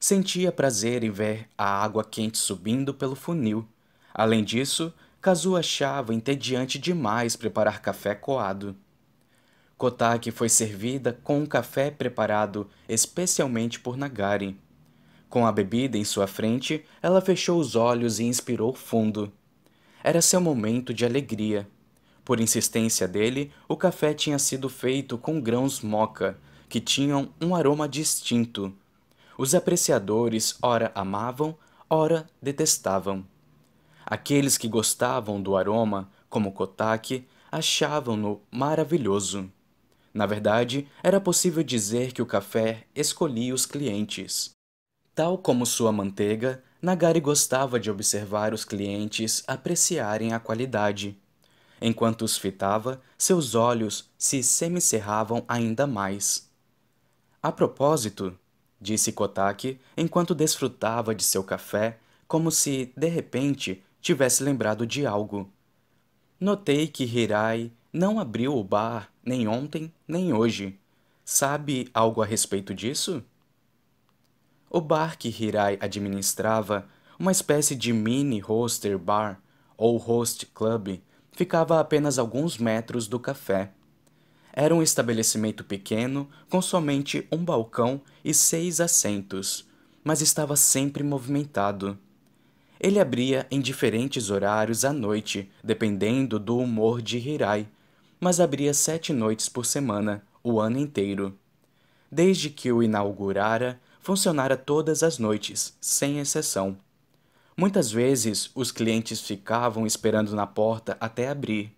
Sentia prazer em ver a água quente subindo pelo funil. Além disso, Kazu achava entediante demais preparar café coado. Kotaki foi servida com um café preparado especialmente por Nagari. Com a bebida em sua frente, ela fechou os olhos e inspirou fundo. Era seu momento de alegria. Por insistência dele, o café tinha sido feito com grãos moca, que tinham um aroma distinto. Os apreciadores ora amavam, ora detestavam. Aqueles que gostavam do aroma, como Kotak, achavam-no maravilhoso. Na verdade, era possível dizer que o café escolhia os clientes. Tal como sua manteiga, Nagari gostava de observar os clientes apreciarem a qualidade. Enquanto os fitava, seus olhos se semicerravam ainda mais. A propósito, disse Kotaki enquanto desfrutava de seu café, como se, de repente, tivesse lembrado de algo. Notei que Hirai não abriu o bar nem ontem nem hoje. Sabe algo a respeito disso? O bar que Hirai administrava, uma espécie de mini hoster bar ou host club, ficava a apenas alguns metros do café. Era um estabelecimento pequeno, com somente um balcão e seis assentos, mas estava sempre movimentado. Ele abria em diferentes horários à noite, dependendo do humor de Hirai, mas abria sete noites por semana, o ano inteiro. Desde que o inaugurara, funcionara todas as noites, sem exceção. Muitas vezes os clientes ficavam esperando na porta até abrir.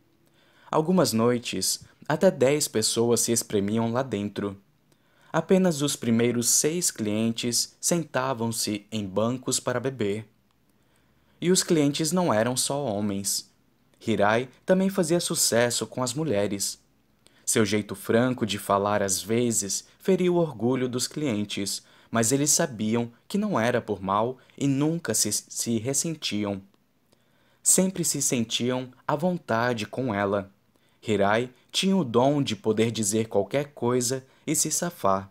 Algumas noites, até dez pessoas se espremiam lá dentro. Apenas os primeiros seis clientes sentavam-se em bancos para beber. E os clientes não eram só homens. Hirai também fazia sucesso com as mulheres. Seu jeito franco de falar às vezes feria o orgulho dos clientes, mas eles sabiam que não era por mal e nunca se, se ressentiam. Sempre se sentiam à vontade com ela. Hirai tinha o dom de poder dizer qualquer coisa e se safar.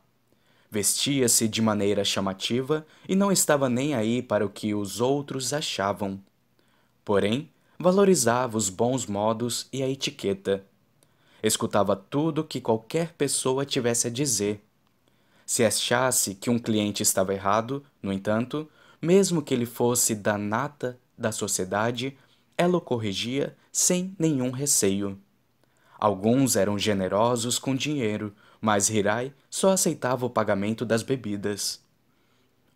Vestia-se de maneira chamativa e não estava nem aí para o que os outros achavam. Porém, valorizava os bons modos e a etiqueta. Escutava tudo que qualquer pessoa tivesse a dizer se achasse que um cliente estava errado, no entanto, mesmo que ele fosse da nata da sociedade, ela o corrigia sem nenhum receio. Alguns eram generosos com dinheiro, mas Hirai só aceitava o pagamento das bebidas.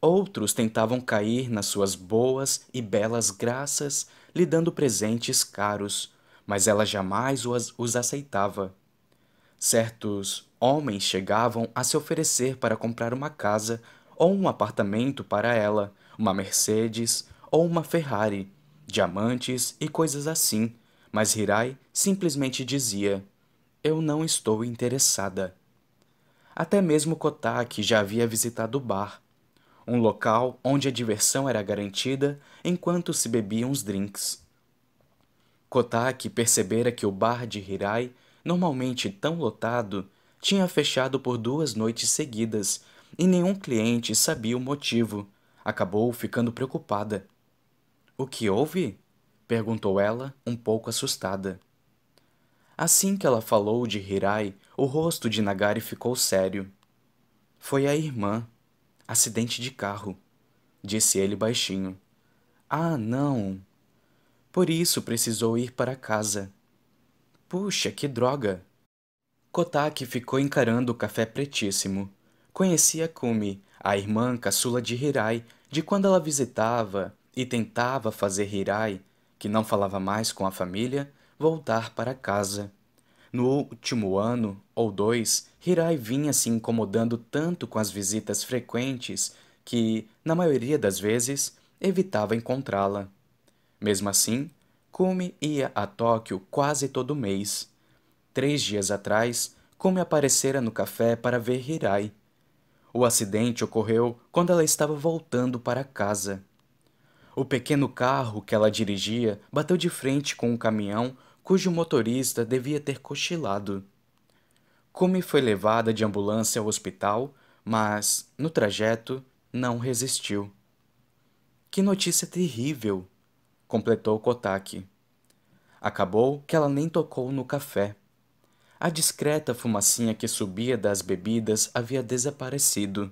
Outros tentavam cair nas suas boas e belas graças, lhe dando presentes caros, mas ela jamais os aceitava. Certos Homens chegavam a se oferecer para comprar uma casa ou um apartamento para ela, uma Mercedes ou uma Ferrari, diamantes e coisas assim, mas Hirai simplesmente dizia: Eu não estou interessada. Até mesmo Kotaki já havia visitado o bar, um local onde a diversão era garantida enquanto se bebiam os drinks. Kotaki percebera que o bar de Hirai, normalmente tão lotado, tinha fechado por duas noites seguidas e nenhum cliente sabia o motivo. Acabou ficando preocupada. O que houve? perguntou ela, um pouco assustada. Assim que ela falou de Hirai, o rosto de Nagari ficou sério. Foi a irmã. Acidente de carro, disse ele baixinho. Ah, não. Por isso precisou ir para casa. Puxa, que droga! Kotaki ficou encarando o café pretíssimo. Conhecia Kumi, a irmã caçula de Hirai, de quando ela visitava e tentava fazer Hirai, que não falava mais com a família, voltar para casa. No último ano ou dois, Hirai vinha se incomodando tanto com as visitas frequentes que, na maioria das vezes, evitava encontrá-la. Mesmo assim, Kumi ia a Tóquio quase todo mês três dias atrás, como aparecera no café para ver Hirai. O acidente ocorreu quando ela estava voltando para casa. O pequeno carro que ela dirigia bateu de frente com um caminhão cujo motorista devia ter cochilado. Kumi foi levada de ambulância ao hospital, mas, no trajeto, não resistiu. Que notícia terrível! completou Kotaki. Acabou que ela nem tocou no café. A discreta fumacinha que subia das bebidas havia desaparecido.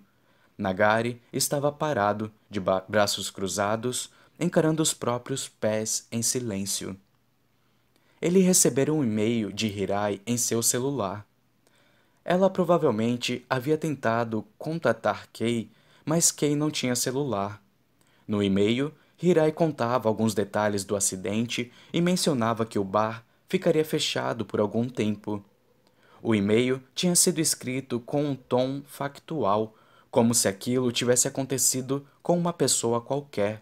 Nagari estava parado, de braços cruzados, encarando os próprios pés em silêncio. Ele recebera um e-mail de Hirai em seu celular. Ela provavelmente havia tentado contatar Kei, mas Kei não tinha celular. No e-mail, Hirai contava alguns detalhes do acidente e mencionava que o bar ficaria fechado por algum tempo. O e-mail tinha sido escrito com um tom factual, como se aquilo tivesse acontecido com uma pessoa qualquer.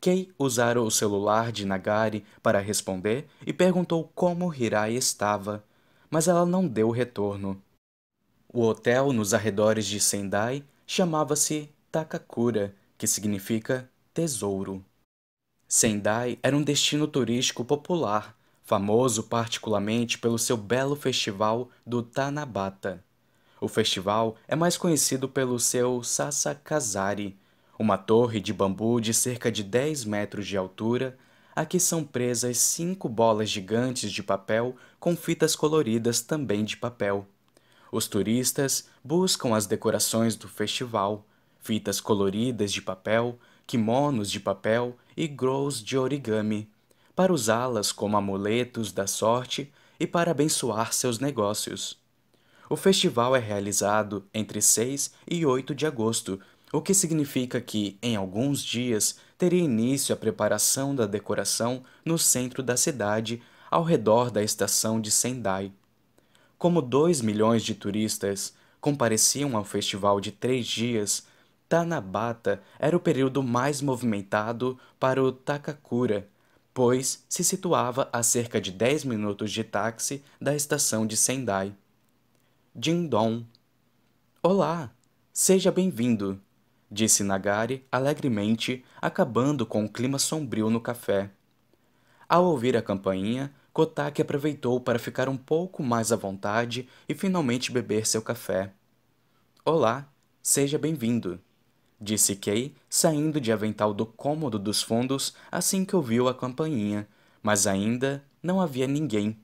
Kei usara o celular de Nagari para responder e perguntou como Hirai estava, mas ela não deu retorno. O hotel nos arredores de Sendai chamava-se Takakura, que significa tesouro. Sendai era um destino turístico popular famoso particularmente pelo seu belo festival do Tanabata. O festival é mais conhecido pelo seu Sasakazari, uma torre de bambu de cerca de 10 metros de altura, a que são presas cinco bolas gigantes de papel com fitas coloridas também de papel. Os turistas buscam as decorações do festival, fitas coloridas de papel, kimonos de papel e grows de origami para usá-las como amuletos da sorte e para abençoar seus negócios. O festival é realizado entre 6 e 8 de agosto, o que significa que, em alguns dias, teria início a preparação da decoração no centro da cidade, ao redor da estação de Sendai. Como 2 milhões de turistas compareciam ao festival de três dias, Tanabata era o período mais movimentado para o Takakura, pois se situava a cerca de 10 minutos de táxi da estação de Sendai. Dindon. Olá, seja bem-vindo, disse Nagari alegremente, acabando com o um clima sombrio no café. Ao ouvir a campainha, Kotaki aproveitou para ficar um pouco mais à vontade e finalmente beber seu café. Olá, seja bem-vindo, disse Kay, saindo de avental do cômodo dos fundos assim que ouviu a campainha, mas ainda não havia ninguém.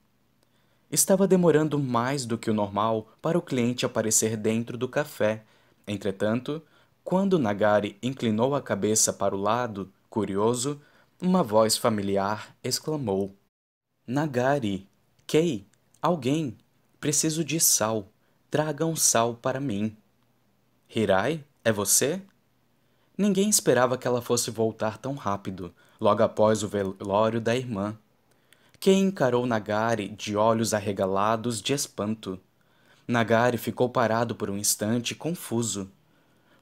Estava demorando mais do que o normal para o cliente aparecer dentro do café. Entretanto, quando Nagari inclinou a cabeça para o lado, curioso, uma voz familiar exclamou: Nagari, Kay, alguém, preciso de sal. Tragam um sal para mim. Hirai, é você? Ninguém esperava que ela fosse voltar tão rápido, logo após o velório da irmã. Quem encarou Nagari de olhos arregalados de espanto. Nagari ficou parado por um instante, confuso.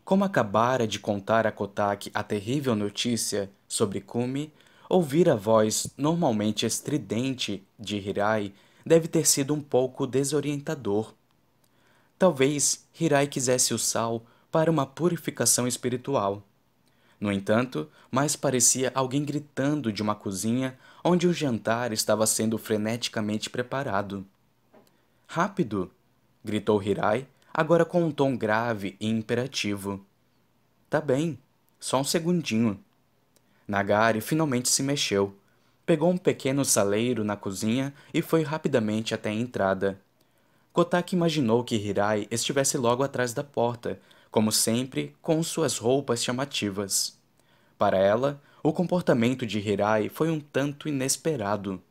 Como acabara de contar a Kotak a terrível notícia sobre Kumi, ouvir a voz normalmente estridente de Hirai deve ter sido um pouco desorientador. Talvez Hirai quisesse o sal para uma purificação espiritual. No entanto, mais parecia alguém gritando de uma cozinha onde o jantar estava sendo freneticamente preparado. Rápido! gritou Hirai, agora com um tom grave e imperativo. Tá bem, só um segundinho. Nagari finalmente se mexeu. Pegou um pequeno saleiro na cozinha e foi rapidamente até a entrada. Kotaki imaginou que Hirai estivesse logo atrás da porta, como sempre, com suas roupas chamativas. Para ela, o comportamento de Hirai foi um tanto inesperado.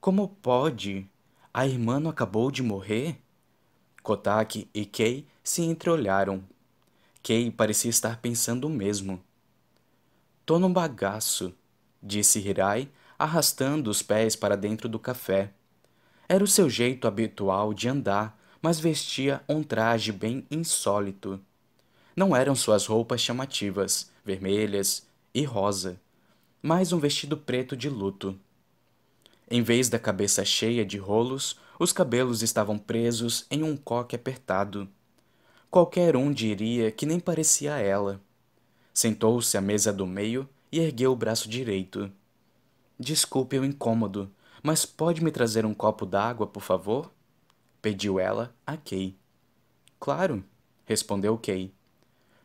Como pode? A irmã não acabou de morrer? Kotaki e Kei se entreolharam. Kei parecia estar pensando o mesmo. Tô num bagaço, disse Hirai, arrastando os pés para dentro do café. Era o seu jeito habitual de andar, mas vestia um traje bem insólito. Não eram suas roupas chamativas, vermelhas e rosa, mas um vestido preto de luto. Em vez da cabeça cheia de rolos, os cabelos estavam presos em um coque apertado. Qualquer um diria que nem parecia ela. Sentou-se à mesa do meio e ergueu o braço direito. Desculpe o incômodo, mas pode me trazer um copo d'água, por favor? pediu ela a Kay. Claro, respondeu Kay.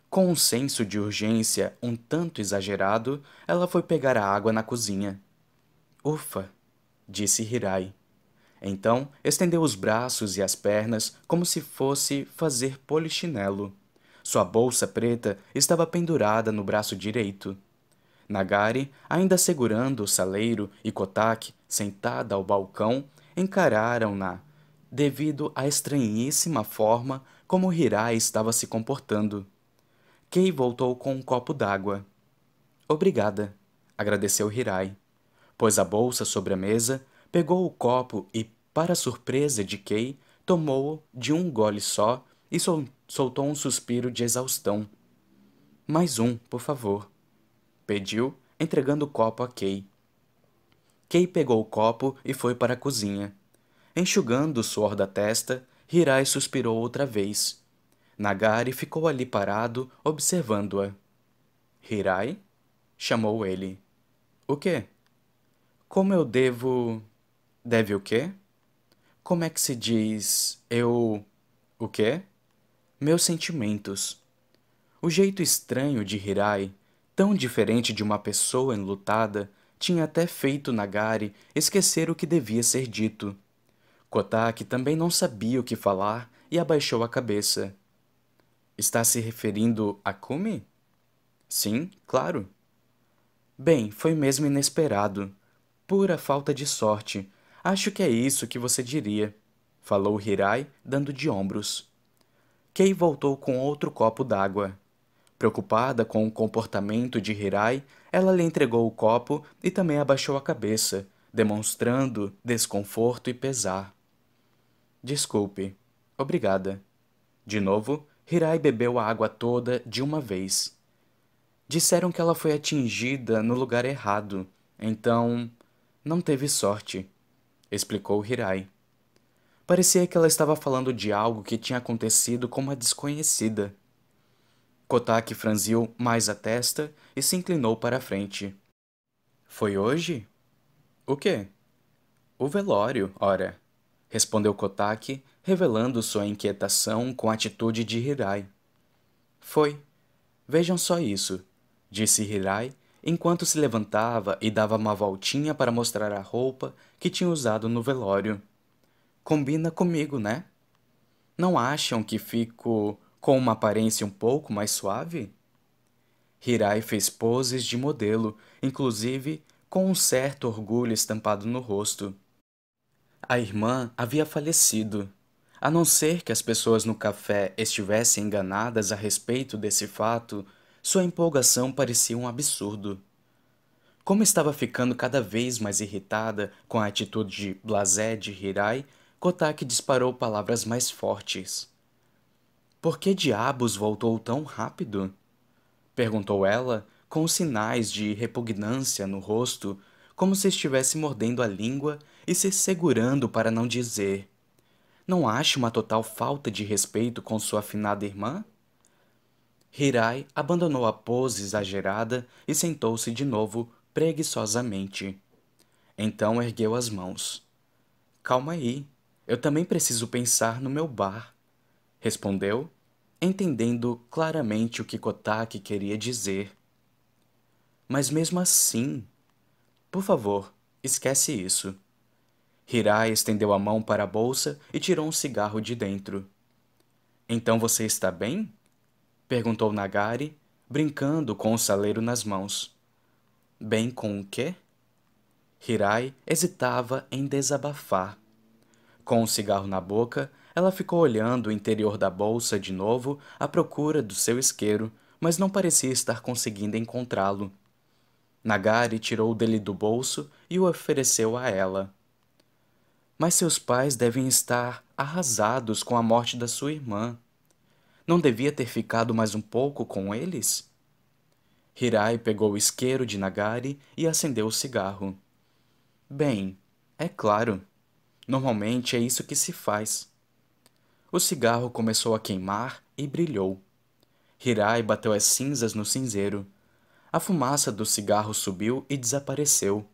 Com um senso de urgência um tanto exagerado, ela foi pegar a água na cozinha. Ufa! disse Hirai. Então estendeu os braços e as pernas como se fosse fazer polichinelo. Sua bolsa preta estava pendurada no braço direito. Nagari, ainda segurando o saleiro, e Kotak, sentada ao balcão, encararam-na devido à estranhíssima forma como Hirai estava se comportando. Kei voltou com um copo d'água. Obrigada, agradeceu Hirai. Pôs a bolsa sobre a mesa, pegou o copo e, para surpresa de Kei, tomou-o de um gole só e sol soltou um suspiro de exaustão. Mais um, por favor. Pediu, entregando o copo a Kei. Kei pegou o copo e foi para a cozinha. Enxugando o suor da testa, Hirai suspirou outra vez. Nagari ficou ali parado, observando-a. Hirai? chamou ele. O quê? Como eu devo. Deve o quê? Como é que se diz? Eu. O quê? Meus sentimentos. O jeito estranho de Hirai, tão diferente de uma pessoa enlutada, tinha até feito Nagari esquecer o que devia ser dito. Kotak também não sabia o que falar e abaixou a cabeça. Está se referindo a Kumi? Sim, claro. Bem, foi mesmo inesperado. Pura falta de sorte. Acho que é isso que você diria, falou Hirai, dando de ombros. Kei voltou com outro copo d'água. Preocupada com o comportamento de Hirai, ela lhe entregou o copo e também abaixou a cabeça, demonstrando desconforto e pesar. Desculpe. Obrigada. De novo, Hirai bebeu a água toda de uma vez. Disseram que ela foi atingida no lugar errado, então não teve sorte, explicou Hirai. Parecia que ela estava falando de algo que tinha acontecido com uma desconhecida. Kotaki franziu mais a testa e se inclinou para a frente. Foi hoje? O quê? O velório, ora respondeu Kotaki, revelando sua inquietação com a atitude de Hirai. Foi. Vejam só isso, disse Hirai, enquanto se levantava e dava uma voltinha para mostrar a roupa que tinha usado no velório. Combina comigo, né? Não acham que fico com uma aparência um pouco mais suave? Hirai fez poses de modelo, inclusive com um certo orgulho estampado no rosto. A irmã havia falecido. A não ser que as pessoas no café estivessem enganadas a respeito desse fato, sua empolgação parecia um absurdo. Como estava ficando cada vez mais irritada com a atitude de blasé de Hirai, Kotaki disparou palavras mais fortes. Por que diabos voltou tão rápido? Perguntou ela, com sinais de repugnância no rosto, como se estivesse mordendo a língua e se segurando para não dizer. Não acha uma total falta de respeito com sua afinada irmã? Hirai abandonou a pose exagerada e sentou-se de novo preguiçosamente. Então ergueu as mãos. Calma aí, eu também preciso pensar no meu bar, respondeu, entendendo claramente o que Kotaki queria dizer. Mas mesmo assim, por favor, esquece isso. Hirai estendeu a mão para a bolsa e tirou um cigarro de dentro. Então você está bem? perguntou Nagari, brincando com o saleiro nas mãos. Bem com o quê? Hirai hesitava em desabafar. Com o um cigarro na boca, ela ficou olhando o interior da bolsa de novo à procura do seu isqueiro, mas não parecia estar conseguindo encontrá-lo. Nagari tirou o dele do bolso e o ofereceu a ela. Mas seus pais devem estar arrasados com a morte da sua irmã. Não devia ter ficado mais um pouco com eles? Hirai pegou o isqueiro de Nagari e acendeu o cigarro. Bem, é claro. Normalmente é isso que se faz. O cigarro começou a queimar e brilhou. Hirai bateu as cinzas no cinzeiro. A fumaça do cigarro subiu e desapareceu.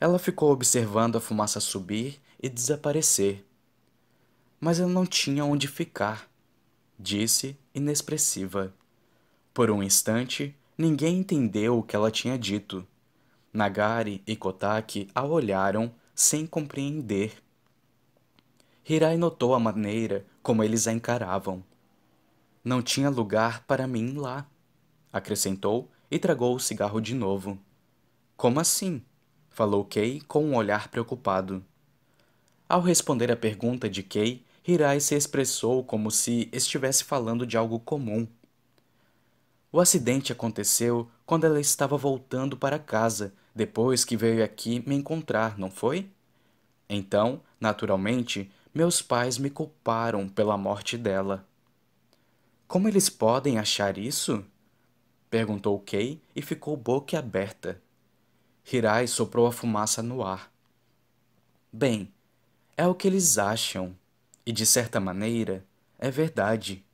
Ela ficou observando a fumaça subir e desaparecer. Mas eu não tinha onde ficar, disse inexpressiva. Por um instante, ninguém entendeu o que ela tinha dito. Nagari e Kotaki a olharam sem compreender. Hirai notou a maneira como eles a encaravam. Não tinha lugar para mim lá, acrescentou e tragou o cigarro de novo. Como assim? falou Kei com um olhar preocupado. Ao responder à pergunta de Kay, Hirai se expressou como se estivesse falando de algo comum. O acidente aconteceu quando ela estava voltando para casa, depois que veio aqui me encontrar, não foi? Então, naturalmente, meus pais me culparam pela morte dela. Como eles podem achar isso? perguntou Kay e ficou boca aberta. Hirai soprou a fumaça no ar. Bem, é o que eles acham, e de certa maneira, é verdade,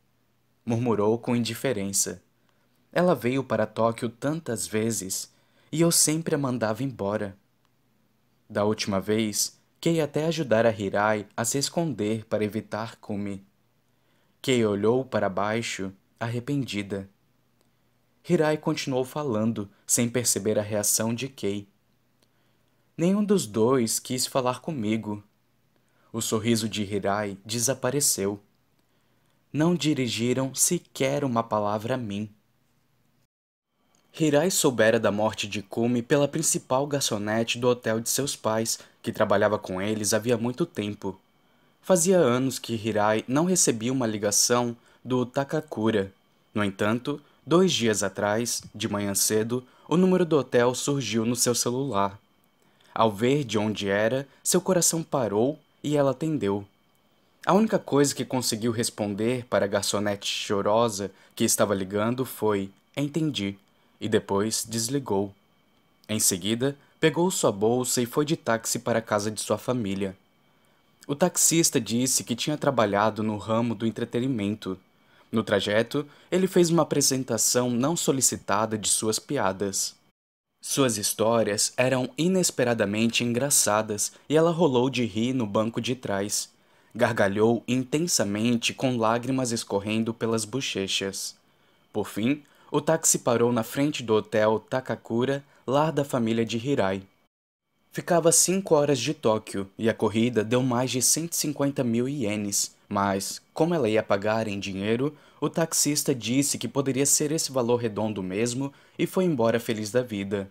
murmurou com indiferença. Ela veio para Tóquio tantas vezes e eu sempre a mandava embora. Da última vez, Kei até ajudara a Hirai a se esconder para evitar Kumi. Kei olhou para baixo, arrependida. Hirai continuou falando, sem perceber a reação de Kei. Nenhum dos dois quis falar comigo, o sorriso de Hirai desapareceu. Não dirigiram sequer uma palavra a mim. Hirai soubera da morte de Kumi pela principal garçonete do hotel de seus pais, que trabalhava com eles havia muito tempo. Fazia anos que Hirai não recebia uma ligação do Takakura. No entanto, dois dias atrás, de manhã cedo, o número do hotel surgiu no seu celular. Ao ver de onde era, seu coração parou e ela atendeu. A única coisa que conseguiu responder para a garçonete chorosa que estava ligando foi: Entendi, e depois desligou. Em seguida, pegou sua bolsa e foi de táxi para a casa de sua família. O taxista disse que tinha trabalhado no ramo do entretenimento. No trajeto, ele fez uma apresentação não solicitada de suas piadas. Suas histórias eram inesperadamente engraçadas e ela rolou de rir no banco de trás. Gargalhou intensamente com lágrimas escorrendo pelas bochechas. Por fim, o táxi parou na frente do hotel Takakura, lar da família de Hirai. Ficava cinco horas de Tóquio e a corrida deu mais de 150 mil ienes, mas, como ela ia pagar em dinheiro, o taxista disse que poderia ser esse valor redondo mesmo e foi embora feliz da vida.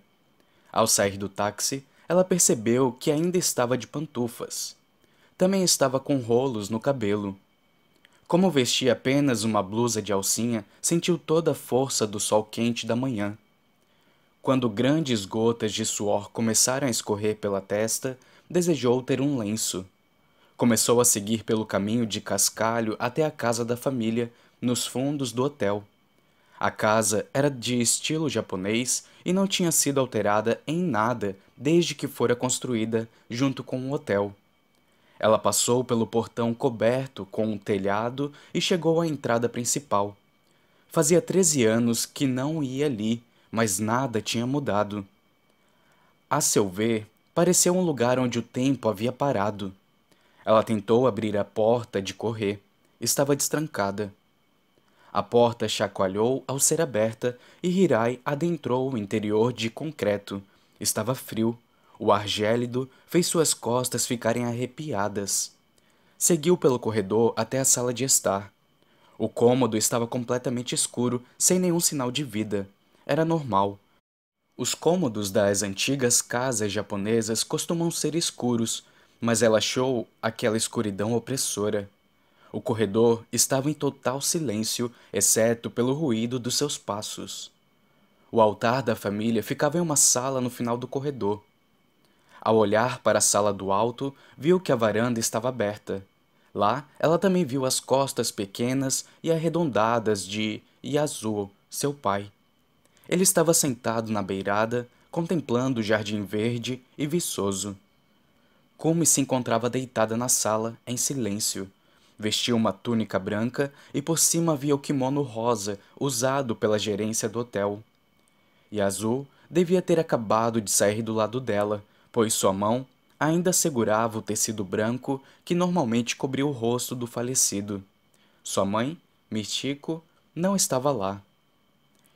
Ao sair do táxi, ela percebeu que ainda estava de pantufas. Também estava com rolos no cabelo. Como vestia apenas uma blusa de alcinha, sentiu toda a força do sol quente da manhã. Quando grandes gotas de suor começaram a escorrer pela testa, desejou ter um lenço. Começou a seguir pelo caminho de cascalho até a casa da família, nos fundos do hotel. A casa era de estilo japonês e não tinha sido alterada em nada desde que fora construída junto com o um hotel. Ela passou pelo portão coberto com um telhado e chegou à entrada principal. Fazia 13 anos que não ia ali, mas nada tinha mudado. A seu ver, pareceu um lugar onde o tempo havia parado. Ela tentou abrir a porta de correr. Estava destrancada. A porta chacoalhou ao ser aberta e Hirai adentrou o interior de concreto. Estava frio. O ar gélido fez suas costas ficarem arrepiadas. Seguiu pelo corredor até a sala de estar. O cômodo estava completamente escuro, sem nenhum sinal de vida. Era normal. Os cômodos das antigas casas japonesas costumam ser escuros, mas ela achou aquela escuridão opressora. O corredor estava em total silêncio, exceto pelo ruído dos seus passos. O altar da família ficava em uma sala no final do corredor. Ao olhar para a sala do alto, viu que a varanda estava aberta. Lá, ela também viu as costas pequenas e arredondadas de Yasuo, seu pai. Ele estava sentado na beirada, contemplando o jardim verde e viçoso como se encontrava deitada na sala, em silêncio. Vestia uma túnica branca e por cima havia o kimono rosa usado pela gerência do hotel. E devia ter acabado de sair do lado dela, pois sua mão ainda segurava o tecido branco que normalmente cobria o rosto do falecido. Sua mãe, Michiko, não estava lá.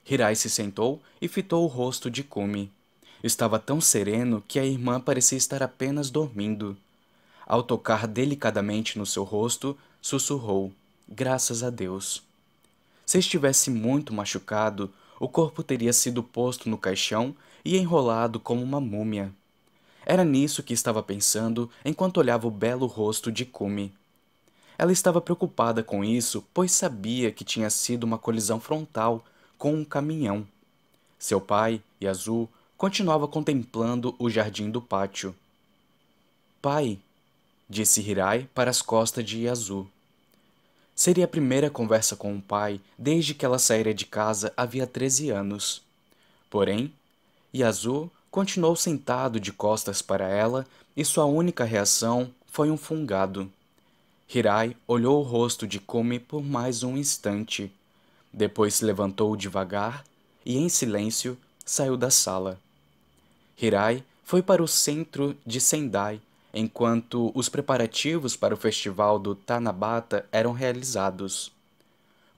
Hirai se sentou e fitou o rosto de Kumi. Estava tão sereno que a irmã parecia estar apenas dormindo. Ao tocar delicadamente no seu rosto, sussurrou: Graças a Deus. Se estivesse muito machucado, o corpo teria sido posto no caixão e enrolado como uma múmia. Era nisso que estava pensando enquanto olhava o belo rosto de Kumi. Ela estava preocupada com isso, pois sabia que tinha sido uma colisão frontal com um caminhão. Seu pai e continuava contemplando o jardim do pátio. Pai, disse Hirai para as costas de Yazu. Seria a primeira conversa com o pai desde que ela saíra de casa havia 13 anos. Porém, Yazu continuou sentado de costas para ela e sua única reação foi um fungado. Hirai olhou o rosto de Kumi por mais um instante. Depois se levantou devagar e, em silêncio, saiu da sala. Hirai foi para o centro de Sendai, enquanto os preparativos para o festival do Tanabata eram realizados.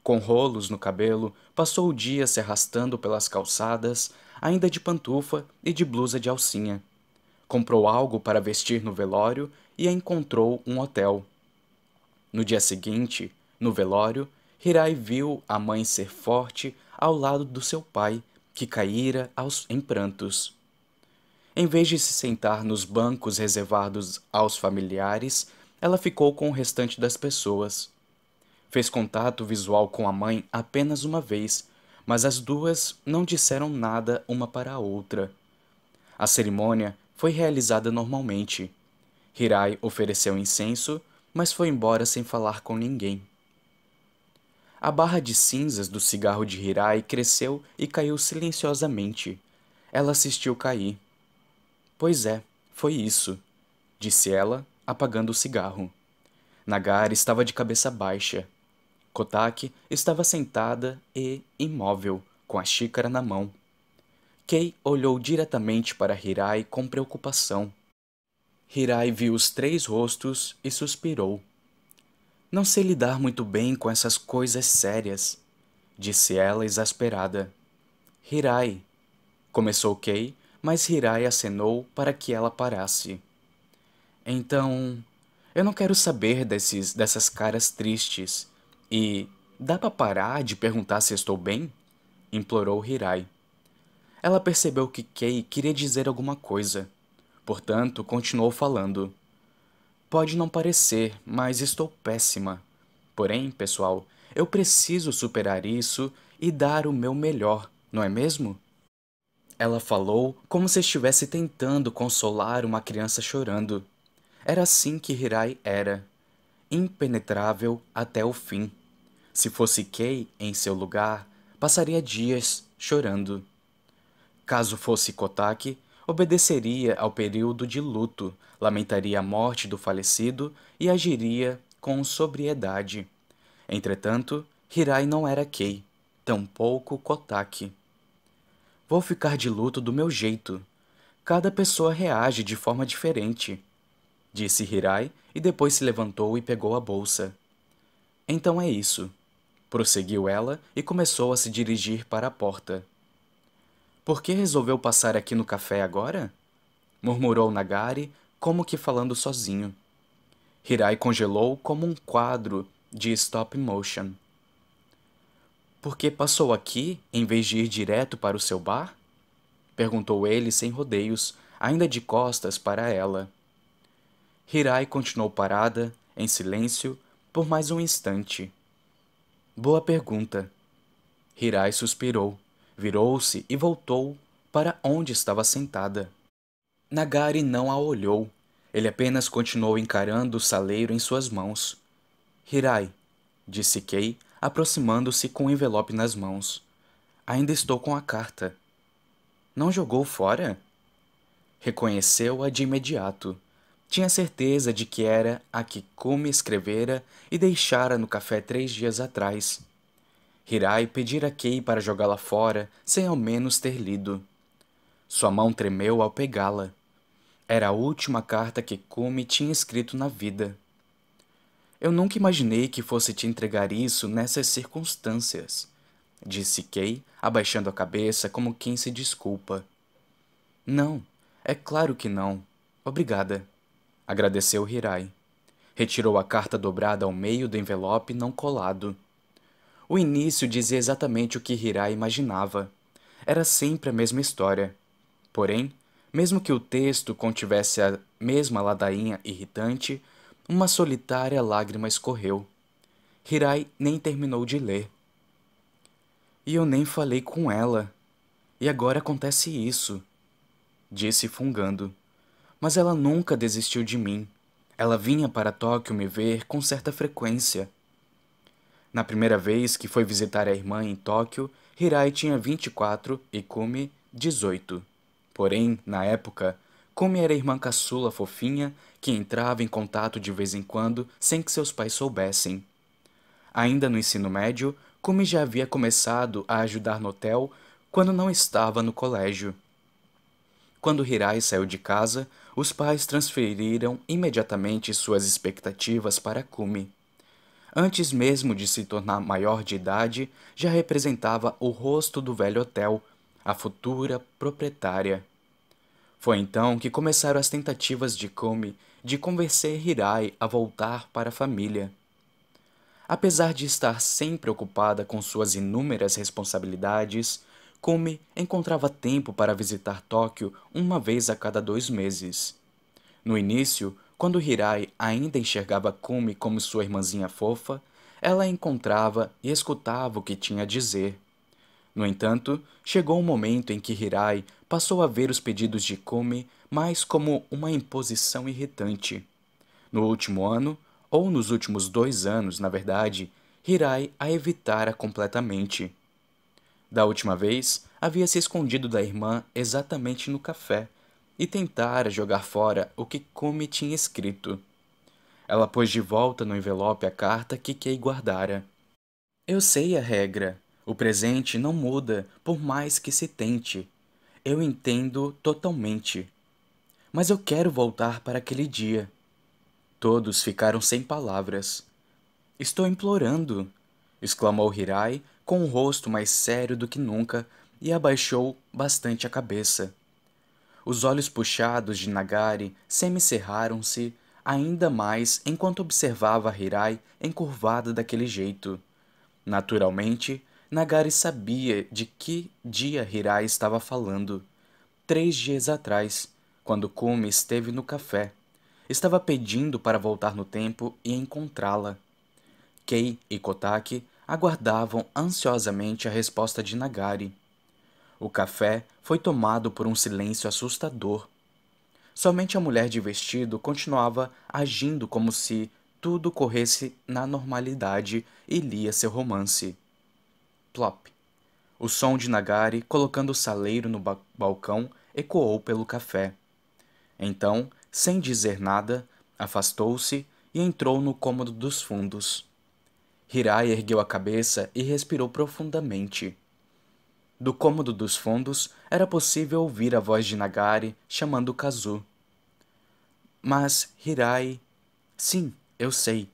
Com rolos no cabelo, passou o dia se arrastando pelas calçadas, ainda de pantufa e de blusa de alcinha. Comprou algo para vestir no velório e encontrou um hotel. No dia seguinte, no velório, Hirai viu a mãe ser forte ao lado do seu pai, que caíra aos, em prantos. Em vez de se sentar nos bancos reservados aos familiares, ela ficou com o restante das pessoas. Fez contato visual com a mãe apenas uma vez, mas as duas não disseram nada uma para a outra. A cerimônia foi realizada normalmente. Hirai ofereceu incenso, mas foi embora sem falar com ninguém. A barra de cinzas do cigarro de Hirai cresceu e caiu silenciosamente. Ela assistiu cair. Pois é, foi isso, disse ela, apagando o cigarro. Nagar estava de cabeça baixa. Kotak estava sentada e imóvel, com a xícara na mão. Kei olhou diretamente para Hirai com preocupação. Hirai viu os três rostos e suspirou. Não sei lidar muito bem com essas coisas sérias, disse ela exasperada. Hirai, começou Kei, mas Hirai acenou para que ela parasse. Então, eu não quero saber desses, dessas caras tristes. E dá para parar de perguntar se estou bem? implorou Hirai. Ela percebeu que Kei queria dizer alguma coisa. Portanto, continuou falando. Pode não parecer, mas estou péssima. Porém, pessoal, eu preciso superar isso e dar o meu melhor, não é mesmo? Ela falou como se estivesse tentando consolar uma criança chorando. Era assim que Hirai era. Impenetrável até o fim. Se fosse Kei em seu lugar, passaria dias chorando. Caso fosse Kotaki, obedeceria ao período de luto, lamentaria a morte do falecido e agiria com sobriedade. Entretanto, Hirai não era Kei, tampouco Kotaki. Vou ficar de luto do meu jeito. Cada pessoa reage de forma diferente, disse Hirai e depois se levantou e pegou a bolsa. Então é isso, prosseguiu ela e começou a se dirigir para a porta. Por que resolveu passar aqui no café agora? murmurou Nagari, como que falando sozinho. Hirai congelou como um quadro de stop motion. Por que passou aqui em vez de ir direto para o seu bar? perguntou ele sem rodeios, ainda de costas para ela. Hirai continuou parada, em silêncio, por mais um instante. Boa pergunta. Hirai suspirou, virou-se e voltou para onde estava sentada. Nagari não a olhou. Ele apenas continuou encarando o saleiro em suas mãos. Hirai, disse Kei, aproximando-se com o envelope nas mãos. Ainda estou com a carta. Não jogou fora? Reconheceu-a de imediato. Tinha certeza de que era a que Kumi escrevera e deixara no café três dias atrás. Hirai pedira a Kei para jogá-la fora sem ao menos ter lido. Sua mão tremeu ao pegá-la. Era a última carta que Kumi tinha escrito na vida. Eu nunca imaginei que fosse te entregar isso nessas circunstâncias, disse Kay, abaixando a cabeça como quem se desculpa. Não, é claro que não. Obrigada, agradeceu Hirai. Retirou a carta dobrada ao meio do envelope não colado. O início dizia exatamente o que Hirai imaginava. Era sempre a mesma história. Porém, mesmo que o texto contivesse a mesma ladainha irritante, uma solitária lágrima escorreu. Hirai nem terminou de ler. E eu nem falei com ela. E agora acontece isso, disse fungando. Mas ela nunca desistiu de mim. Ela vinha para Tóquio me ver com certa frequência. Na primeira vez que foi visitar a irmã em Tóquio, Hirai tinha 24 e Kumi 18. Porém, na época, como era a irmã caçula fofinha que entrava em contato de vez em quando sem que seus pais soubessem. Ainda no ensino médio, Kumi já havia começado a ajudar no hotel quando não estava no colégio. Quando Hirai saiu de casa, os pais transferiram imediatamente suas expectativas para Kumi. Antes mesmo de se tornar maior de idade, já representava o rosto do velho hotel, a futura proprietária. Foi então que começaram as tentativas de Komi de convencer Hirai a voltar para a família. Apesar de estar sempre ocupada com suas inúmeras responsabilidades, Komi encontrava tempo para visitar Tóquio uma vez a cada dois meses. No início, quando Hirai ainda enxergava Kumi como sua irmãzinha fofa, ela encontrava e escutava o que tinha a dizer. No entanto, chegou um momento em que Hirai passou a ver os pedidos de Kome mais como uma imposição irritante. No último ano, ou nos últimos dois anos, na verdade, Hirai a evitara completamente. Da última vez, havia se escondido da irmã exatamente no café e tentara jogar fora o que Kome tinha escrito. Ela pôs de volta no envelope a carta que Kei guardara. Eu sei a regra, o presente não muda por mais que se tente. Eu entendo totalmente. Mas eu quero voltar para aquele dia. Todos ficaram sem palavras. Estou implorando! exclamou Hirai com um rosto mais sério do que nunca e abaixou bastante a cabeça. Os olhos puxados de Nagari semicerraram-se ainda mais enquanto observava Hirai encurvada daquele jeito. Naturalmente, Nagari sabia de que dia Hirai estava falando. Três dias atrás, quando Kumi esteve no café, estava pedindo para voltar no tempo e encontrá-la. Kei e Kotaki aguardavam ansiosamente a resposta de Nagari. O café foi tomado por um silêncio assustador. Somente a mulher de vestido continuava agindo como se tudo corresse na normalidade e lia seu romance plop. O som de Nagari colocando o saleiro no ba balcão ecoou pelo café. Então, sem dizer nada, afastou-se e entrou no cômodo dos fundos. Hirai ergueu a cabeça e respirou profundamente. Do cômodo dos fundos era possível ouvir a voz de Nagari chamando Kazu. Mas Hirai. Sim, eu sei.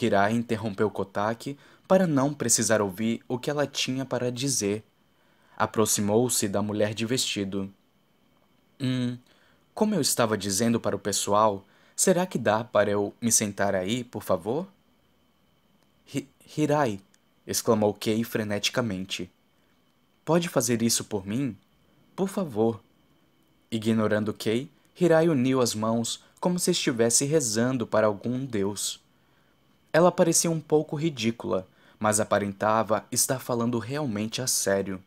Hirai interrompeu Kotaki para não precisar ouvir o que ela tinha para dizer. Aproximou-se da mulher de vestido. Hum, como eu estava dizendo para o pessoal, será que dá para eu me sentar aí, por favor? Hirai, exclamou Kei freneticamente. Pode fazer isso por mim? Por favor. Ignorando Kei, Hirai uniu as mãos como se estivesse rezando para algum deus. Ela parecia um pouco ridícula, mas aparentava estar falando realmente a sério.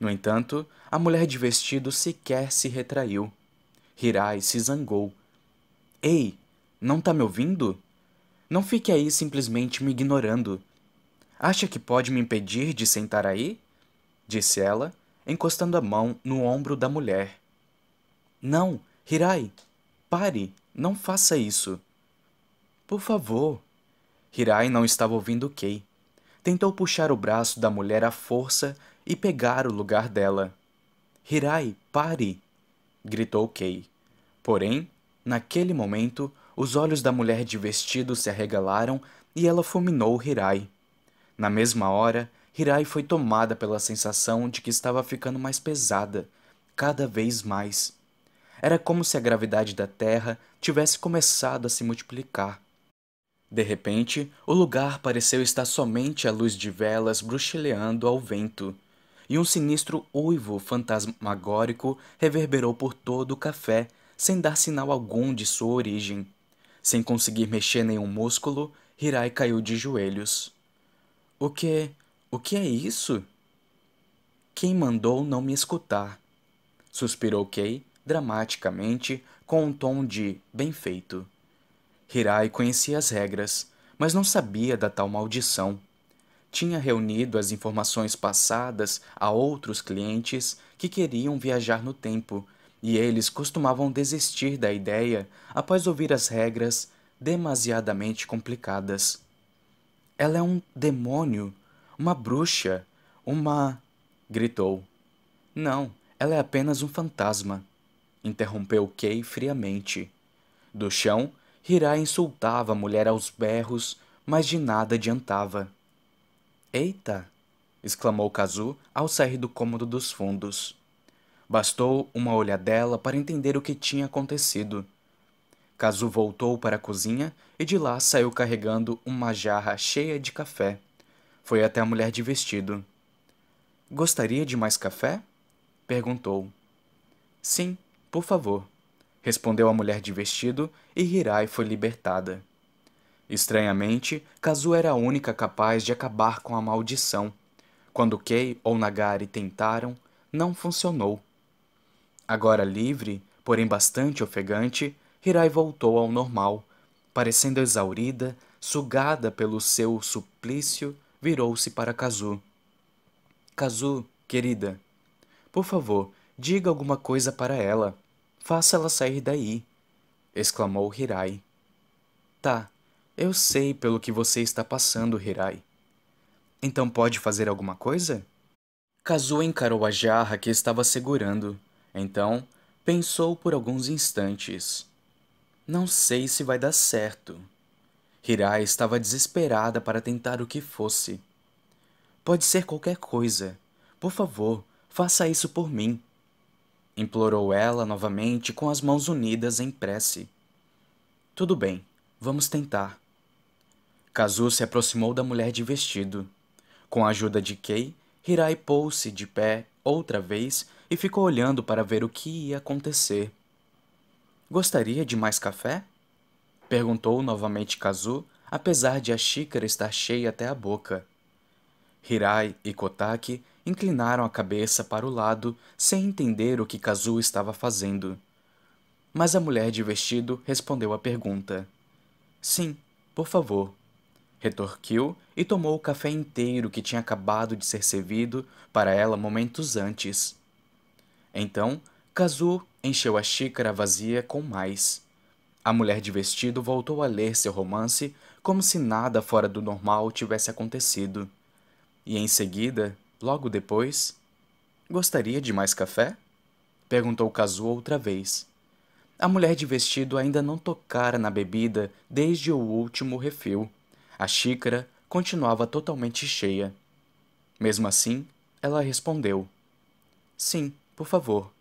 No entanto, a mulher de vestido sequer se retraiu. Hirai se zangou. Ei, não tá me ouvindo? Não fique aí simplesmente me ignorando. Acha que pode me impedir de sentar aí? Disse ela, encostando a mão no ombro da mulher. Não, Hirai, pare, não faça isso. Por favor. Hirai não estava ouvindo Kei tentou puxar o braço da mulher à força e pegar o lugar dela. Hirai, pare! gritou Kei. Porém, naquele momento, os olhos da mulher de vestido se arregalaram e ela fulminou Hirai. Na mesma hora, Hirai foi tomada pela sensação de que estava ficando mais pesada, cada vez mais. Era como se a gravidade da Terra tivesse começado a se multiplicar. De repente, o lugar pareceu estar somente à luz de velas bruxeleando ao vento, e um sinistro uivo fantasmagórico reverberou por todo o café, sem dar sinal algum de sua origem. Sem conseguir mexer nenhum músculo, Hirai caiu de joelhos. O que. o que é isso? Quem mandou não me escutar? Suspirou Kei, dramaticamente, com um tom de bem feito. Hirai conhecia as regras, mas não sabia da tal maldição. Tinha reunido as informações passadas a outros clientes que queriam viajar no tempo, e eles costumavam desistir da ideia após ouvir as regras demasiadamente complicadas. Ela é um demônio, uma bruxa, uma. gritou. Não, ela é apenas um fantasma, interrompeu Kay friamente. Do chão, Hirá insultava a mulher aos berros, mas de nada adiantava. Eita! exclamou Kazu ao sair do cômodo dos fundos. Bastou uma olhadela para entender o que tinha acontecido. Kazu voltou para a cozinha e de lá saiu carregando uma jarra cheia de café. Foi até a mulher de vestido. Gostaria de mais café? perguntou. Sim, por favor respondeu a mulher de vestido, e Hirai foi libertada. Estranhamente, Kazu era a única capaz de acabar com a maldição. Quando Kei ou Nagari tentaram, não funcionou. Agora livre, porém bastante ofegante, Hirai voltou ao normal. Parecendo exaurida, sugada pelo seu suplício, virou-se para Kazu. Kazu, querida, por favor, diga alguma coisa para ela. Faça ela sair daí, exclamou Hirai. Tá, eu sei pelo que você está passando, Hirai. Então pode fazer alguma coisa? Kazuo encarou a jarra que estava segurando. Então, pensou por alguns instantes. Não sei se vai dar certo. Hirai estava desesperada para tentar o que fosse. Pode ser qualquer coisa. Por favor, faça isso por mim implorou ela novamente com as mãos unidas em prece. Tudo bem, vamos tentar. Kazu se aproximou da mulher de vestido. Com a ajuda de Kei, Hirai pôs-se de pé outra vez e ficou olhando para ver o que ia acontecer. Gostaria de mais café? Perguntou novamente Kazu, apesar de a xícara estar cheia até a boca. Hirai e Kotaki inclinaram a cabeça para o lado sem entender o que Kazuo estava fazendo. Mas a mulher de vestido respondeu à pergunta. Sim, por favor. Retorquiu e tomou o café inteiro que tinha acabado de ser servido para ela momentos antes. Então, Kazuo encheu a xícara vazia com mais. A mulher de vestido voltou a ler seu romance como se nada fora do normal tivesse acontecido. E em seguida, Logo depois, Gostaria de mais café? perguntou Kazuo outra vez. A mulher de vestido ainda não tocara na bebida desde o último refil. A xícara continuava totalmente cheia. Mesmo assim, ela respondeu: Sim, por favor.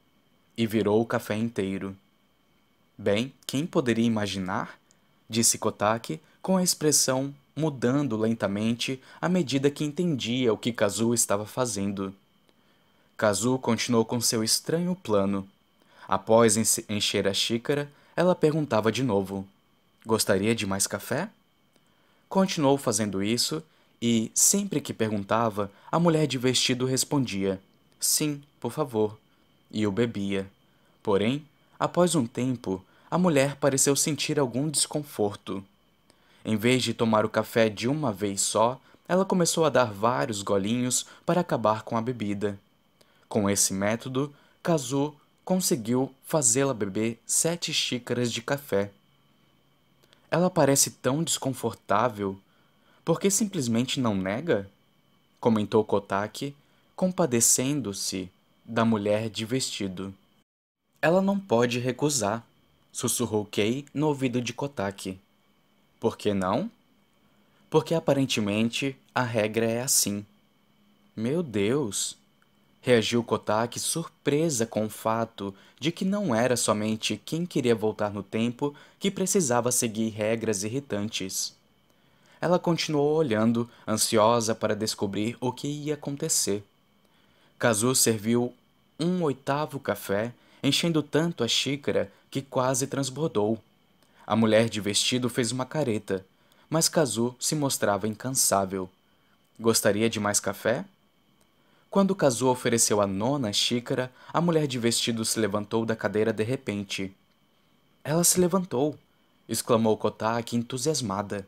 E virou o café inteiro. Bem, quem poderia imaginar? disse Kotaki com a expressão mudando lentamente à medida que entendia o que Kazuo estava fazendo. Kazuo continuou com seu estranho plano. Após encher a xícara, ela perguntava de novo: Gostaria de mais café? Continuou fazendo isso e, sempre que perguntava, a mulher de vestido respondia: Sim, por favor. E o bebia. Porém, após um tempo, a mulher pareceu sentir algum desconforto. Em vez de tomar o café de uma vez só, ela começou a dar vários golinhos para acabar com a bebida. Com esse método, Kazu conseguiu fazê-la beber sete xícaras de café. Ela parece tão desconfortável. Por que simplesmente não nega? comentou Kotaki, compadecendo-se da mulher de vestido. Ela não pode recusar, sussurrou Kei no ouvido de Kotaki. Por que não? Porque aparentemente a regra é assim. Meu Deus! Reagiu Kotak surpresa com o fato de que não era somente quem queria voltar no tempo que precisava seguir regras irritantes. Ela continuou olhando, ansiosa para descobrir o que ia acontecer. Kazu serviu um oitavo café, enchendo tanto a xícara que quase transbordou. A mulher de vestido fez uma careta, mas Kazu se mostrava incansável. Gostaria de mais café? Quando Kazu ofereceu a nona xícara, a mulher de vestido se levantou da cadeira de repente. Ela se levantou, exclamou Kotaki entusiasmada.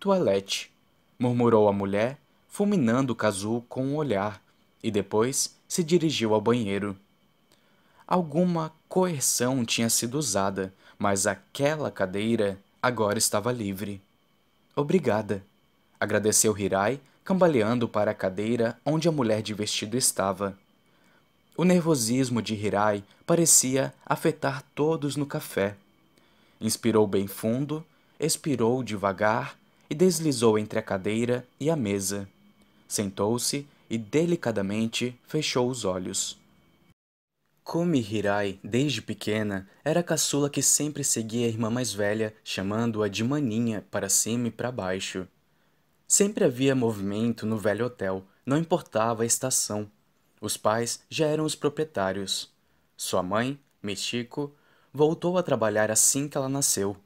Toilette, murmurou a mulher, fulminando Kazu com um olhar, e depois se dirigiu ao banheiro. Alguma coerção tinha sido usada, mas aquela cadeira agora estava livre. Obrigada, agradeceu Hirai, cambaleando para a cadeira onde a mulher de vestido estava. O nervosismo de Hirai parecia afetar todos no café. Inspirou bem fundo, expirou devagar e deslizou entre a cadeira e a mesa. Sentou-se e delicadamente fechou os olhos. Kumi Hirai, desde pequena, era a caçula que sempre seguia a irmã mais velha, chamando-a de maninha para cima e para baixo. Sempre havia movimento no velho hotel, não importava a estação. Os pais já eram os proprietários. Sua mãe, Michiko, voltou a trabalhar assim que ela nasceu.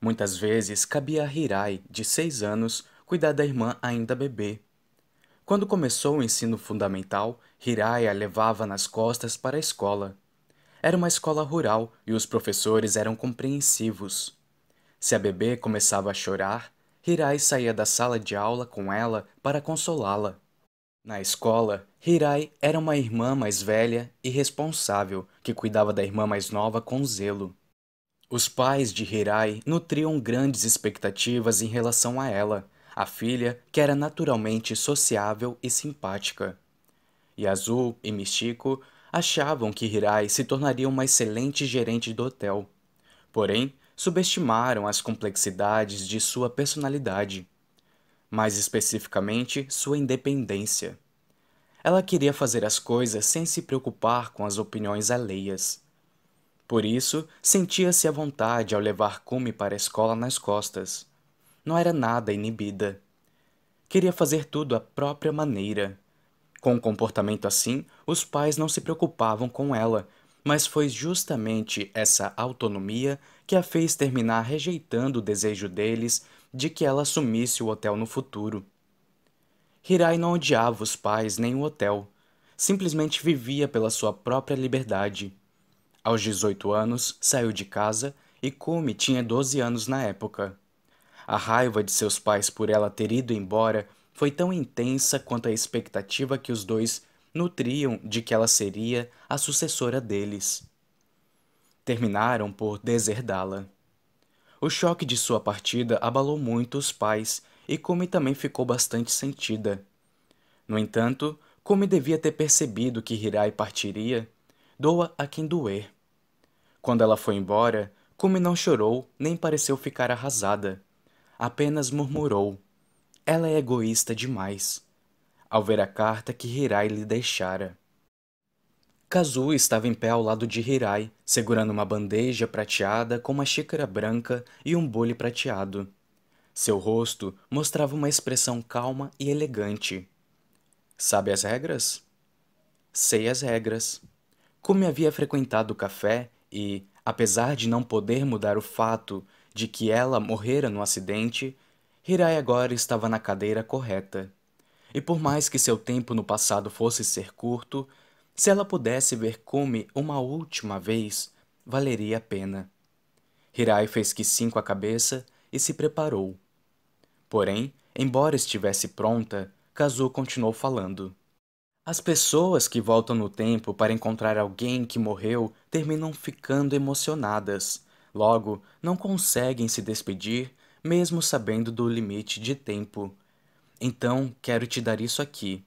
Muitas vezes cabia a Hirai, de seis anos, cuidar da irmã ainda bebê. Quando começou o ensino fundamental, Hirai a levava nas costas para a escola. Era uma escola rural e os professores eram compreensivos. Se a bebê começava a chorar, Hirai saía da sala de aula com ela para consolá-la. Na escola, Hirai era uma irmã mais velha e responsável que cuidava da irmã mais nova com zelo. Os pais de Hirai nutriam grandes expectativas em relação a ela, a filha, que era naturalmente sociável e simpática. azul e mistico achavam que Hirai se tornaria uma excelente gerente do hotel. Porém, subestimaram as complexidades de sua personalidade, mais especificamente sua independência. Ela queria fazer as coisas sem se preocupar com as opiniões alheias. Por isso, sentia-se à vontade ao levar Kumi para a escola nas costas não era nada inibida. Queria fazer tudo à própria maneira. Com um comportamento assim, os pais não se preocupavam com ela, mas foi justamente essa autonomia que a fez terminar rejeitando o desejo deles de que ela assumisse o hotel no futuro. Hirai não odiava os pais nem o hotel. Simplesmente vivia pela sua própria liberdade. Aos 18 anos, saiu de casa e Kumi tinha 12 anos na época. A raiva de seus pais por ela ter ido embora foi tão intensa quanto a expectativa que os dois nutriam de que ela seria a sucessora deles. Terminaram por deserdá-la. O choque de sua partida abalou muito os pais e Kumi também ficou bastante sentida. No entanto, Kumi devia ter percebido que Hirai partiria, doa a quem doer. Quando ela foi embora, Kumi não chorou nem pareceu ficar arrasada apenas murmurou: Ela é egoísta demais. Ao ver a carta que Hirai lhe deixara. Kazuo estava em pé ao lado de Hirai, segurando uma bandeja prateada com uma xícara branca e um bule prateado. Seu rosto mostrava uma expressão calma e elegante. Sabe as regras? Sei as regras. Como havia frequentado o café e, apesar de não poder mudar o fato de que ela morrera no acidente, Hirai agora estava na cadeira correta. E por mais que seu tempo no passado fosse ser curto, se ela pudesse ver Kumi uma última vez, valeria a pena. Hirai fez que sim com a cabeça e se preparou. Porém, embora estivesse pronta, Kazu continuou falando. As pessoas que voltam no tempo para encontrar alguém que morreu terminam ficando emocionadas. Logo, não conseguem se despedir, mesmo sabendo do limite de tempo. Então, quero te dar isso aqui.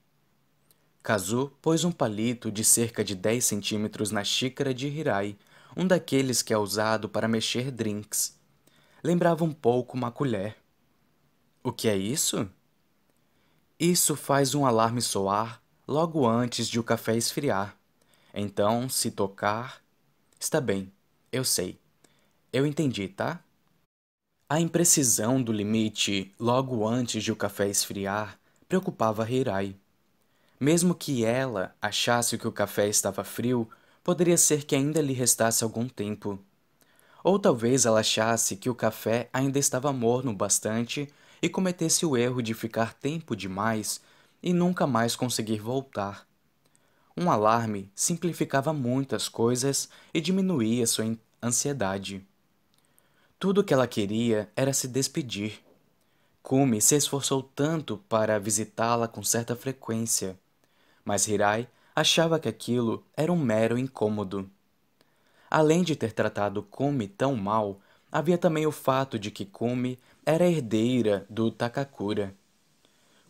Kazu pôs um palito de cerca de 10 centímetros na xícara de Hirai, um daqueles que é usado para mexer drinks. Lembrava um pouco uma colher. O que é isso? Isso faz um alarme soar logo antes de o café esfriar. Então, se tocar. Está bem, eu sei. Eu entendi, tá? A imprecisão do limite logo antes de o café esfriar preocupava Hirai. Mesmo que ela achasse que o café estava frio, poderia ser que ainda lhe restasse algum tempo. Ou talvez ela achasse que o café ainda estava morno bastante e cometesse o erro de ficar tempo demais e nunca mais conseguir voltar. Um alarme simplificava muitas coisas e diminuía sua ansiedade. Tudo o que ela queria era se despedir. Kumi se esforçou tanto para visitá-la com certa frequência, mas Hirai achava que aquilo era um mero incômodo. Além de ter tratado Kumi tão mal, havia também o fato de que Kumi era herdeira do Takakura.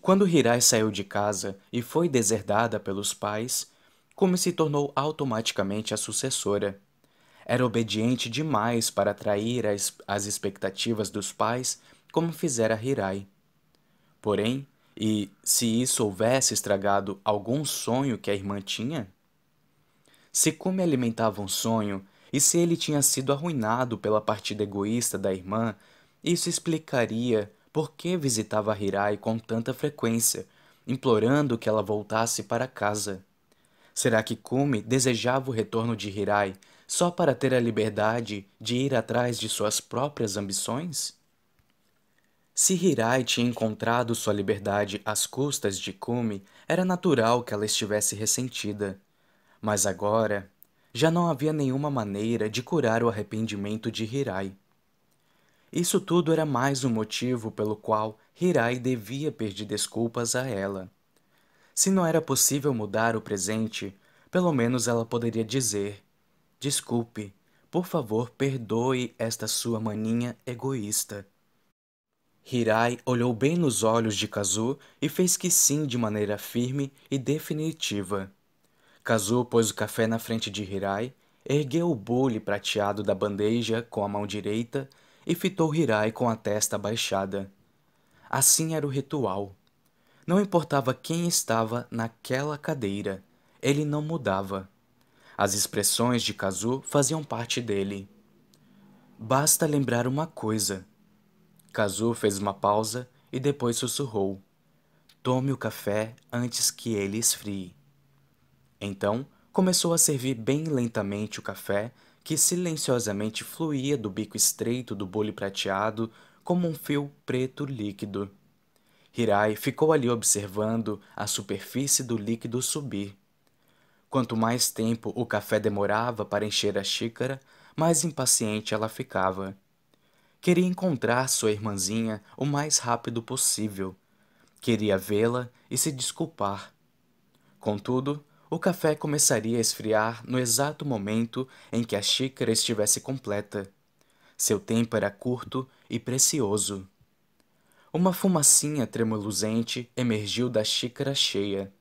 Quando Hirai saiu de casa e foi deserdada pelos pais, Kumi se tornou automaticamente a sucessora. Era obediente demais para atrair as, as expectativas dos pais, como fizera Hirai. Porém, e se isso houvesse estragado algum sonho que a irmã tinha? Se como alimentava um sonho, e se ele tinha sido arruinado pela partida egoísta da irmã, isso explicaria por que visitava Hirai com tanta frequência, implorando que ela voltasse para casa. Será que Kumi desejava o retorno de Hirai só para ter a liberdade de ir atrás de suas próprias ambições? Se Hirai tinha encontrado sua liberdade às custas de Kumi, era natural que ela estivesse ressentida. Mas agora, já não havia nenhuma maneira de curar o arrependimento de Hirai. Isso tudo era mais um motivo pelo qual Hirai devia pedir desculpas a ela. Se não era possível mudar o presente, pelo menos ela poderia dizer Desculpe, por favor, perdoe esta sua maninha egoísta. Hirai olhou bem nos olhos de Kazu e fez que sim de maneira firme e definitiva. Kazu pôs o café na frente de Hirai, ergueu o bule prateado da bandeja com a mão direita e fitou Hirai com a testa baixada. Assim era o ritual. Não importava quem estava naquela cadeira, ele não mudava. As expressões de Kazu faziam parte dele. Basta lembrar uma coisa. Kazu fez uma pausa e depois sussurrou: Tome o café antes que ele esfrie. Então, começou a servir bem lentamente o café, que silenciosamente fluía do bico estreito do bule prateado como um fio preto líquido. Hirai ficou ali observando a superfície do líquido subir. Quanto mais tempo o café demorava para encher a xícara, mais impaciente ela ficava. Queria encontrar sua irmãzinha o mais rápido possível. Queria vê-la e se desculpar. Contudo, o café começaria a esfriar no exato momento em que a xícara estivesse completa. Seu tempo era curto e precioso. Uma fumacinha tremuluzente emergiu da xícara cheia.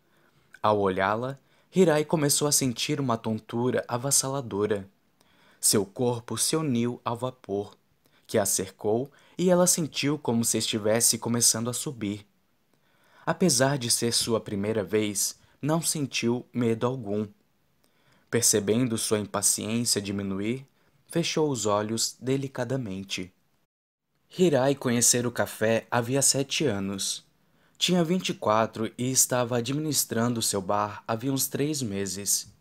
Ao olhá-la, Hirai começou a sentir uma tontura avassaladora. Seu corpo se uniu ao vapor, que a cercou e ela sentiu como se estivesse começando a subir. Apesar de ser sua primeira vez, não sentiu medo algum. Percebendo sua impaciência diminuir, fechou os olhos delicadamente. Hirai conhecer o café havia sete anos. Tinha 24 e estava administrando seu bar havia uns três meses.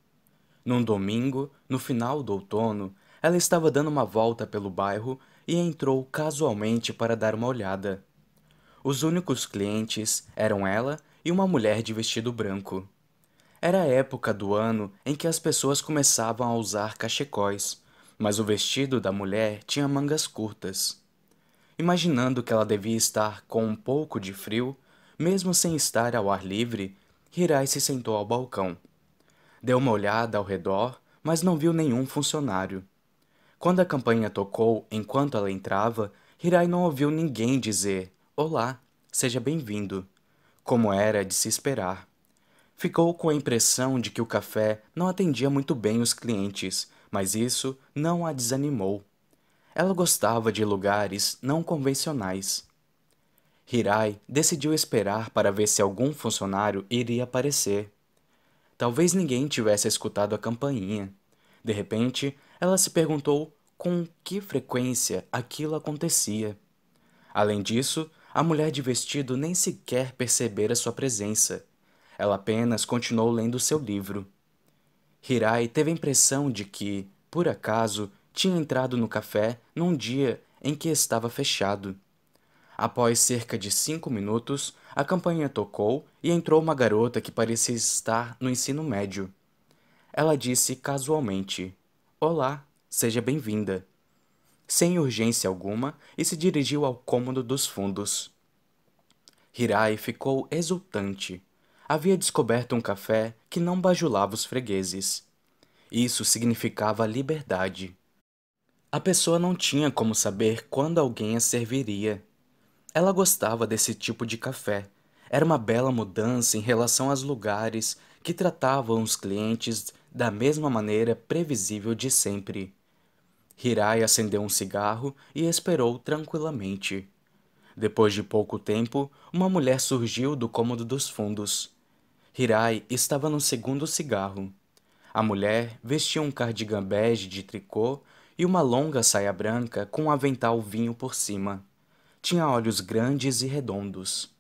Num domingo, no final do outono, ela estava dando uma volta pelo bairro e entrou casualmente para dar uma olhada. Os únicos clientes eram ela e uma mulher de vestido branco. Era a época do ano em que as pessoas começavam a usar cachecóis, mas o vestido da mulher tinha mangas curtas. Imaginando que ela devia estar com um pouco de frio, mesmo sem estar ao ar livre, Hirai se sentou ao balcão. Deu uma olhada ao redor, mas não viu nenhum funcionário. Quando a campanha tocou, enquanto ela entrava, Hirai não ouviu ninguém dizer: Olá, seja bem-vindo, como era de se esperar. Ficou com a impressão de que o café não atendia muito bem os clientes, mas isso não a desanimou. Ela gostava de lugares não convencionais. Hirai decidiu esperar para ver se algum funcionário iria aparecer. Talvez ninguém tivesse escutado a campainha. De repente, ela se perguntou com que frequência aquilo acontecia. Além disso, a mulher de vestido nem sequer percebera sua presença. Ela apenas continuou lendo seu livro. Hirai teve a impressão de que, por acaso, tinha entrado no café num dia em que estava fechado. Após cerca de cinco minutos, a campainha tocou e entrou uma garota que parecia estar no ensino médio. Ela disse casualmente: Olá, seja bem-vinda. Sem urgência alguma, e se dirigiu ao cômodo dos fundos. Hirai ficou exultante. Havia descoberto um café que não bajulava os fregueses. Isso significava liberdade. A pessoa não tinha como saber quando alguém a serviria. Ela gostava desse tipo de café. Era uma bela mudança em relação aos lugares que tratavam os clientes da mesma maneira previsível de sempre. Hirai acendeu um cigarro e esperou tranquilamente. Depois de pouco tempo, uma mulher surgiu do cômodo dos fundos. Hirai estava no segundo cigarro. A mulher vestia um cardigan bege de tricô e uma longa saia branca com um avental vinho por cima tinha olhos grandes e redondos.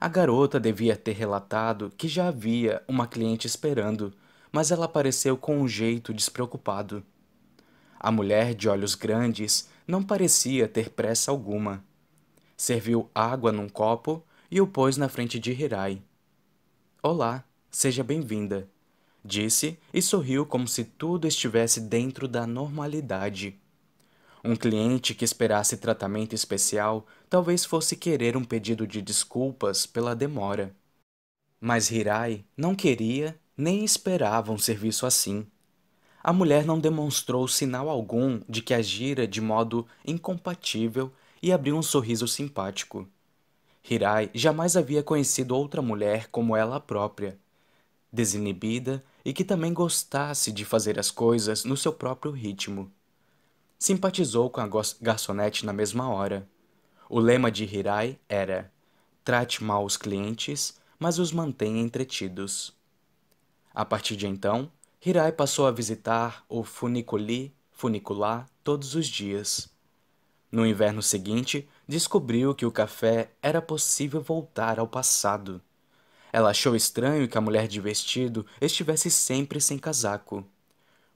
A garota devia ter relatado que já havia uma cliente esperando, mas ela apareceu com um jeito despreocupado. A mulher de olhos grandes não parecia ter pressa alguma. Serviu água num copo e o pôs na frente de Hirai. Olá, seja bem-vinda, disse e sorriu como se tudo estivesse dentro da normalidade. Um cliente que esperasse tratamento especial talvez fosse querer um pedido de desculpas pela demora. Mas Hirai não queria nem esperava um serviço assim. A mulher não demonstrou sinal algum de que agira de modo incompatível e abriu um sorriso simpático. Hirai jamais havia conhecido outra mulher como ela própria, desinibida e que também gostasse de fazer as coisas no seu próprio ritmo simpatizou com a garçonete na mesma hora. O lema de Hirai era: trate mal os clientes, mas os mantenha entretidos. A partir de então, Hirai passou a visitar o funiculi funicular todos os dias. No inverno seguinte, descobriu que o café era possível voltar ao passado. Ela achou estranho que a mulher de vestido estivesse sempre sem casaco.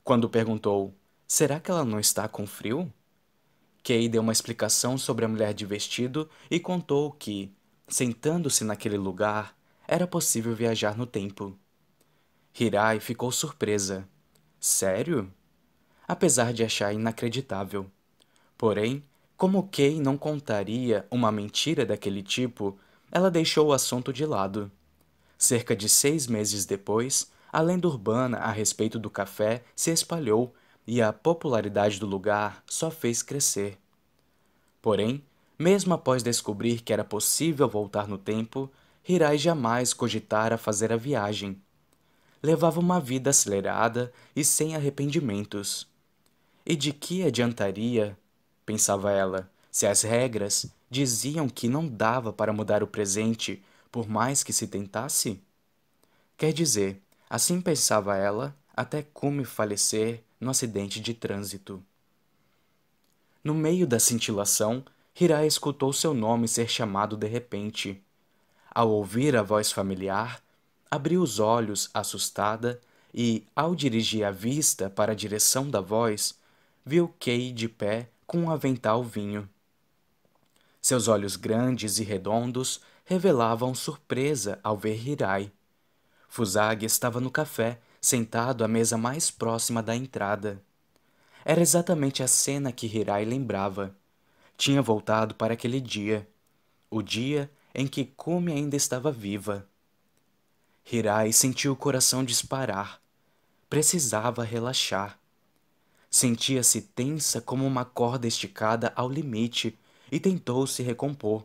Quando perguntou Será que ela não está com frio? Kay deu uma explicação sobre a mulher de vestido e contou que, sentando-se naquele lugar, era possível viajar no tempo. Hirai ficou surpresa. Sério? Apesar de achar inacreditável. Porém, como Kay não contaria uma mentira daquele tipo, ela deixou o assunto de lado. Cerca de seis meses depois, a lenda urbana a respeito do café se espalhou e a popularidade do lugar só fez crescer. Porém, mesmo após descobrir que era possível voltar no tempo, Hirai jamais cogitara fazer a viagem. Levava uma vida acelerada e sem arrependimentos. E de que adiantaria, pensava ela, se as regras diziam que não dava para mudar o presente, por mais que se tentasse? Quer dizer, assim pensava ela, até Kumi falecer no acidente de trânsito. No meio da cintilação, Hirai escutou seu nome ser chamado de repente. Ao ouvir a voz familiar, abriu os olhos, assustada, e, ao dirigir a vista para a direção da voz, viu Kei de pé com um avental vinho. Seus olhos grandes e redondos revelavam surpresa ao ver Hirai. Fusag estava no café sentado à mesa mais próxima da entrada. Era exatamente a cena que Hirai lembrava. Tinha voltado para aquele dia, o dia em que Kumi ainda estava viva. Hirai sentiu o coração disparar. Precisava relaxar. Sentia-se tensa como uma corda esticada ao limite e tentou se recompor.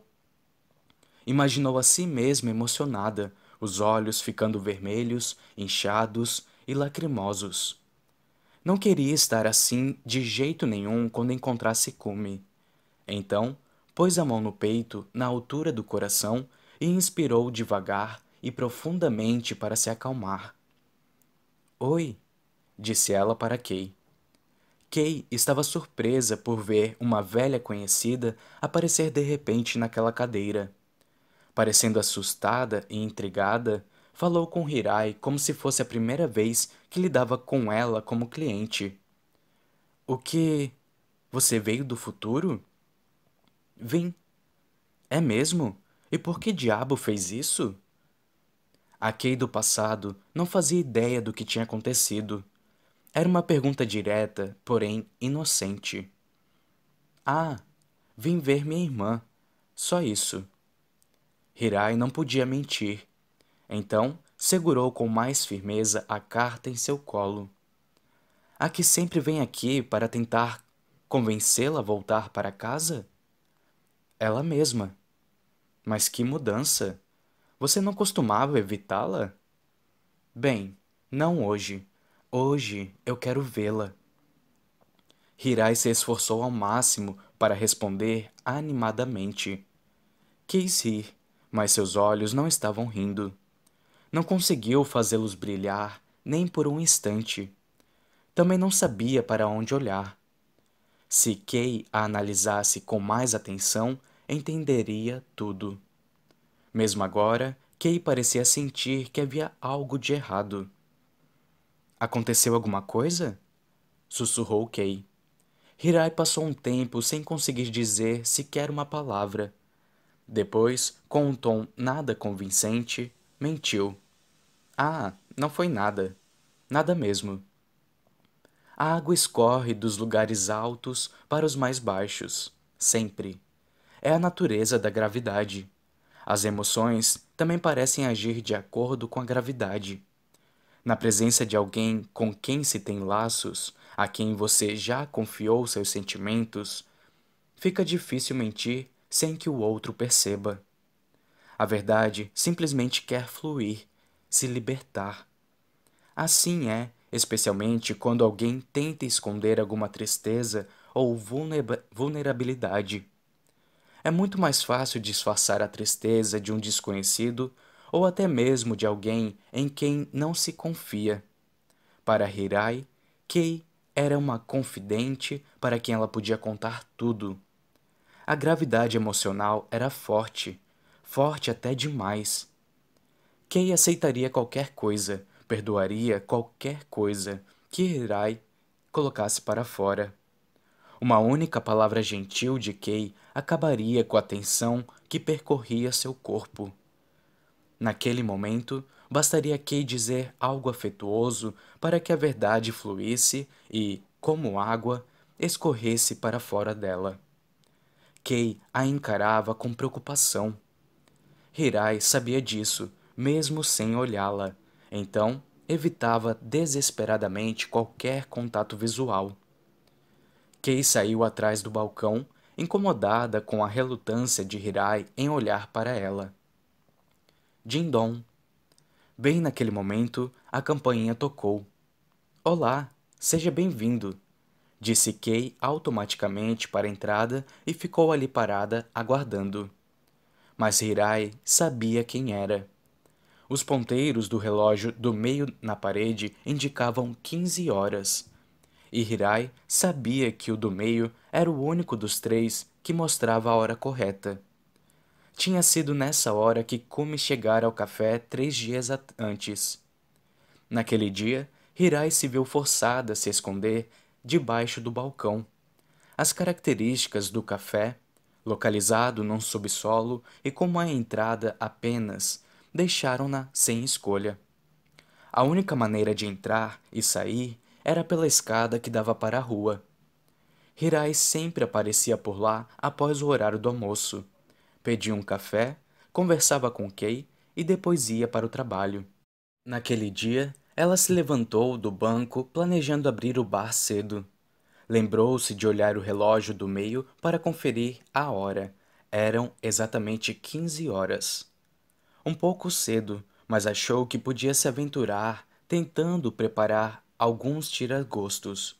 Imaginou a si mesma emocionada, os olhos ficando vermelhos, inchados e lacrimosos. Não queria estar assim de jeito nenhum quando encontrasse Cume. Então, pôs a mão no peito, na altura do coração, e inspirou devagar e profundamente para se acalmar. Oi, disse ela para Kay. Kay estava surpresa por ver uma velha conhecida aparecer de repente naquela cadeira. Parecendo assustada e intrigada, falou com Hirai como se fosse a primeira vez que lidava com ela como cliente. O que? Você veio do futuro? Vim. É mesmo? E por que diabo fez isso? A Kay do passado não fazia ideia do que tinha acontecido. Era uma pergunta direta, porém inocente. Ah, vim ver minha irmã. Só isso. Hirai não podia mentir. Então, segurou com mais firmeza a carta em seu colo. A que sempre vem aqui para tentar convencê-la a voltar para casa? Ela mesma. Mas que mudança! Você não costumava evitá-la? Bem, não hoje. Hoje eu quero vê-la. Hirai se esforçou ao máximo para responder animadamente. Quis rir, mas seus olhos não estavam rindo. Não conseguiu fazê-los brilhar nem por um instante. Também não sabia para onde olhar. Se Kay a analisasse com mais atenção, entenderia tudo. Mesmo agora, Kay parecia sentir que havia algo de errado. Aconteceu alguma coisa? Sussurrou Kay. Hirai passou um tempo sem conseguir dizer sequer uma palavra. Depois, com um tom nada convincente, mentiu. Ah, não foi nada. Nada mesmo. A água escorre dos lugares altos para os mais baixos, sempre. É a natureza da gravidade. As emoções também parecem agir de acordo com a gravidade. Na presença de alguém com quem se tem laços, a quem você já confiou seus sentimentos, fica difícil mentir sem que o outro perceba. A verdade simplesmente quer fluir, se libertar. Assim é, especialmente quando alguém tenta esconder alguma tristeza ou vulnerabilidade. É muito mais fácil disfarçar a tristeza de um desconhecido ou até mesmo de alguém em quem não se confia. Para Hirai, Kei era uma confidente para quem ela podia contar tudo. A gravidade emocional era forte, forte até demais. Kay aceitaria qualquer coisa, perdoaria qualquer coisa que Hirai colocasse para fora. Uma única palavra gentil de Kay acabaria com a tensão que percorria seu corpo. Naquele momento, bastaria Kay dizer algo afetuoso para que a verdade fluísse e, como água, escorresse para fora dela. Kay a encarava com preocupação. Hirai sabia disso, mesmo sem olhá-la, então evitava desesperadamente qualquer contato visual. Kay saiu atrás do balcão, incomodada com a relutância de Hirai em olhar para ela. Dindon. Bem naquele momento, a campainha tocou. Olá, seja bem-vindo. Disse Kay automaticamente para a entrada e ficou ali parada, aguardando. Mas Hirai sabia quem era. Os ponteiros do relógio do meio na parede indicavam 15 horas. E Hirai sabia que o do meio era o único dos três que mostrava a hora correta. Tinha sido nessa hora que Kumi chegara ao café três dias antes. Naquele dia, Hirai se viu forçada a se esconder debaixo do balcão. As características do café, localizado num subsolo e como a entrada apenas, deixaram-na sem escolha. A única maneira de entrar e sair era pela escada que dava para a rua. Hirai sempre aparecia por lá após o horário do almoço. Pedia um café, conversava com Kei e depois ia para o trabalho. Naquele dia, ela se levantou do banco, planejando abrir o bar cedo. Lembrou-se de olhar o relógio do meio para conferir a hora. Eram exatamente 15 horas. Um pouco cedo, mas achou que podia se aventurar, tentando preparar alguns tiragostos.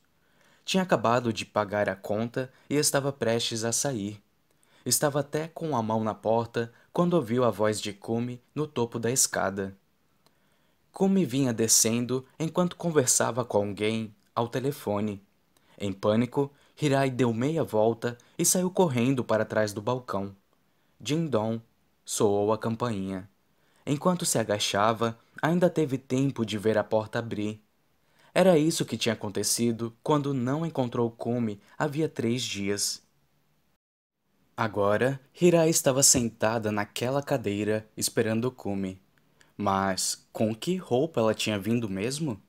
Tinha acabado de pagar a conta e estava prestes a sair. Estava até com a mão na porta quando ouviu a voz de Kumi no topo da escada como vinha descendo enquanto conversava com alguém ao telefone. Em pânico, Hirai deu meia volta e saiu correndo para trás do balcão. Dindom soou a campainha. Enquanto se agachava, ainda teve tempo de ver a porta abrir. Era isso que tinha acontecido quando não encontrou Kumi havia três dias. Agora, Hirai estava sentada naquela cadeira esperando Kumi. Mas com que roupa ela tinha vindo mesmo?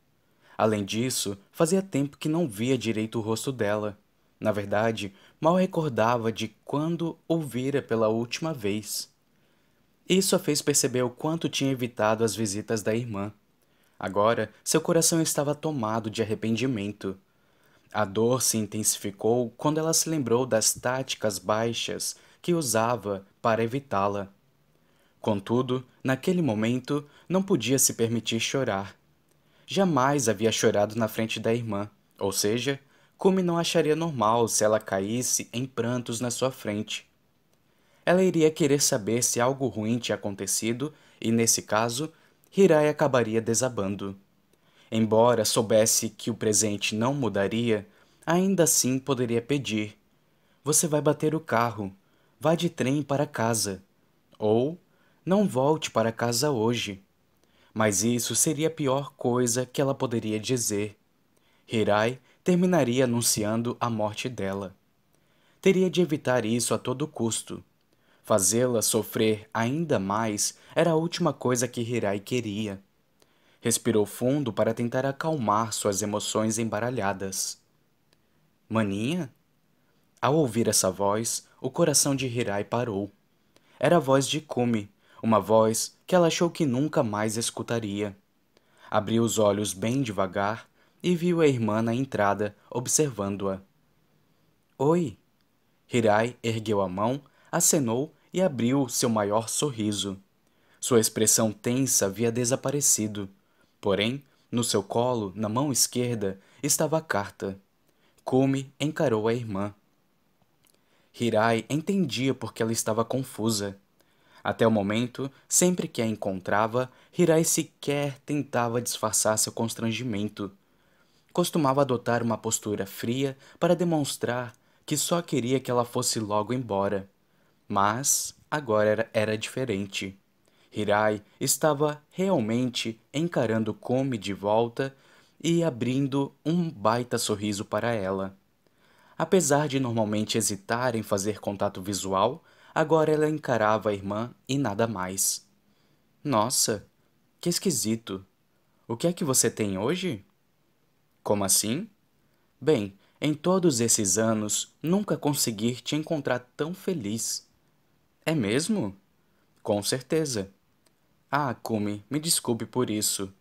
Além disso, fazia tempo que não via direito o rosto dela. Na verdade, mal recordava de quando o vira pela última vez. Isso a fez perceber o quanto tinha evitado as visitas da irmã. Agora, seu coração estava tomado de arrependimento. A dor se intensificou quando ela se lembrou das táticas baixas que usava para evitá-la. Contudo, naquele momento, não podia se permitir chorar. Jamais havia chorado na frente da irmã, ou seja, Kumi não acharia normal se ela caísse em prantos na sua frente. Ela iria querer saber se algo ruim tinha acontecido e, nesse caso, Hirai acabaria desabando. Embora soubesse que o presente não mudaria, ainda assim poderia pedir: Você vai bater o carro, vá de trem para casa. Ou não volte para casa hoje. Mas isso seria a pior coisa que ela poderia dizer. Hirai terminaria anunciando a morte dela. Teria de evitar isso a todo custo. Fazê-la sofrer ainda mais era a última coisa que Hirai queria. Respirou fundo para tentar acalmar suas emoções embaralhadas. Maninha? Ao ouvir essa voz, o coração de Hirai parou. Era a voz de Kumi, uma voz que ela achou que nunca mais escutaria. Abriu os olhos bem devagar e viu a irmã na entrada, observando-a. Oi! Hirai ergueu a mão, acenou e abriu seu maior sorriso. Sua expressão tensa havia desaparecido. Porém, no seu colo, na mão esquerda, estava a carta. Kumi encarou a irmã. Hirai entendia porque ela estava confusa. Até o momento, sempre que a encontrava, Hirai sequer tentava disfarçar seu constrangimento. Costumava adotar uma postura fria para demonstrar que só queria que ela fosse logo embora. Mas agora era, era diferente. Hirai estava realmente encarando Komi de volta e abrindo um baita sorriso para ela. Apesar de normalmente hesitar em fazer contato visual, Agora ela encarava a irmã e nada mais. Nossa, que esquisito. O que é que você tem hoje? Como assim? Bem, em todos esses anos, nunca consegui te encontrar tão feliz. É mesmo? Com certeza. Ah, Kumi, me desculpe por isso.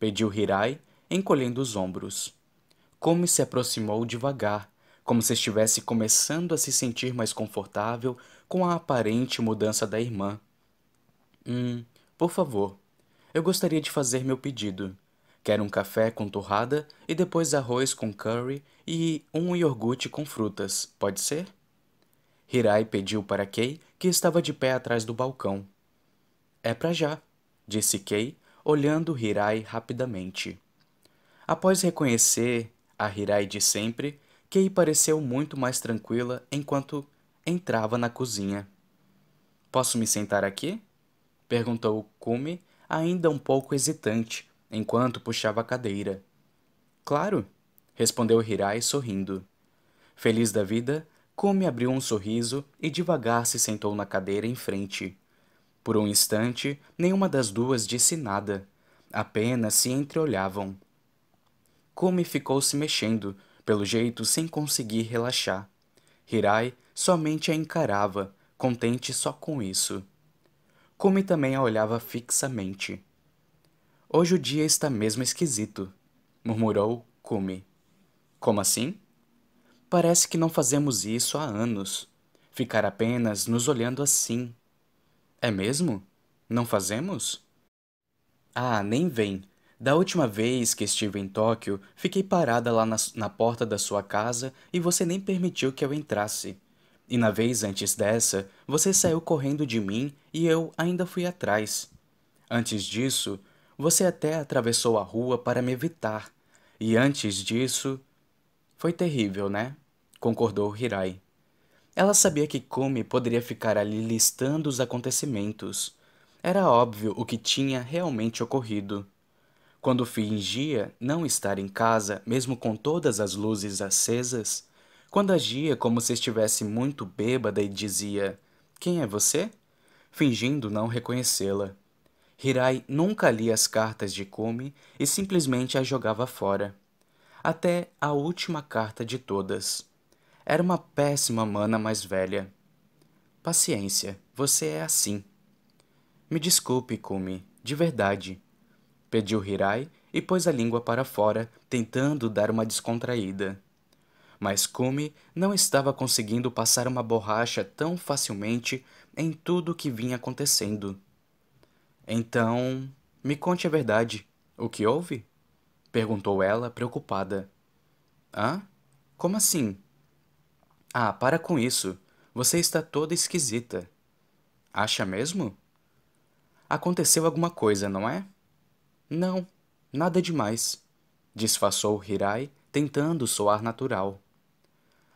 Pediu Hirai, encolhendo os ombros. Kumi se aproximou devagar, como se estivesse começando a se sentir mais confortável com a aparente mudança da irmã. Hum, por favor, eu gostaria de fazer meu pedido. Quero um café com torrada e depois arroz com curry e um iogurte com frutas, pode ser? Hirai pediu para Kei, que estava de pé atrás do balcão. É para já, disse Kei, olhando Hirai rapidamente. Após reconhecer a Hirai de sempre, Kei pareceu muito mais tranquila enquanto entrava na cozinha. Posso me sentar aqui? perguntou o ainda um pouco hesitante, enquanto puxava a cadeira. Claro, respondeu Hirai sorrindo. Feliz da vida, Kumi abriu um sorriso e devagar se sentou na cadeira em frente. Por um instante, nenhuma das duas disse nada. Apenas se entreolhavam. Kumi ficou se mexendo, pelo jeito sem conseguir relaxar. Hirai somente a encarava, contente só com isso. Kumi também a olhava fixamente. Hoje o dia está mesmo esquisito, murmurou Kumi. Como assim? Parece que não fazemos isso há anos. Ficar apenas nos olhando assim. É mesmo? Não fazemos? Ah, nem vem. Da última vez que estive em Tóquio, fiquei parada lá na, na porta da sua casa e você nem permitiu que eu entrasse. E na vez antes dessa, você saiu correndo de mim e eu ainda fui atrás. Antes disso, você até atravessou a rua para me evitar. E antes disso. Foi terrível, né? concordou Hirai. Ela sabia que Kumi poderia ficar ali listando os acontecimentos. Era óbvio o que tinha realmente ocorrido. Quando fingia não estar em casa, mesmo com todas as luzes acesas, quando agia como se estivesse muito bêbada e dizia: Quem é você? fingindo não reconhecê-la. Hirai nunca lia as cartas de Kumi e simplesmente as jogava fora. Até a última carta de todas. Era uma péssima mana mais velha. Paciência, você é assim. Me desculpe, Kumi, de verdade. Pediu Hirai e pôs a língua para fora, tentando dar uma descontraída mas Kumi não estava conseguindo passar uma borracha tão facilmente em tudo o que vinha acontecendo. Então, me conte a verdade. O que houve? perguntou ela, preocupada. Hã? Como assim? Ah, para com isso. Você está toda esquisita. Acha mesmo? Aconteceu alguma coisa, não é? Não, nada demais, disfarçou Hirai, tentando soar natural.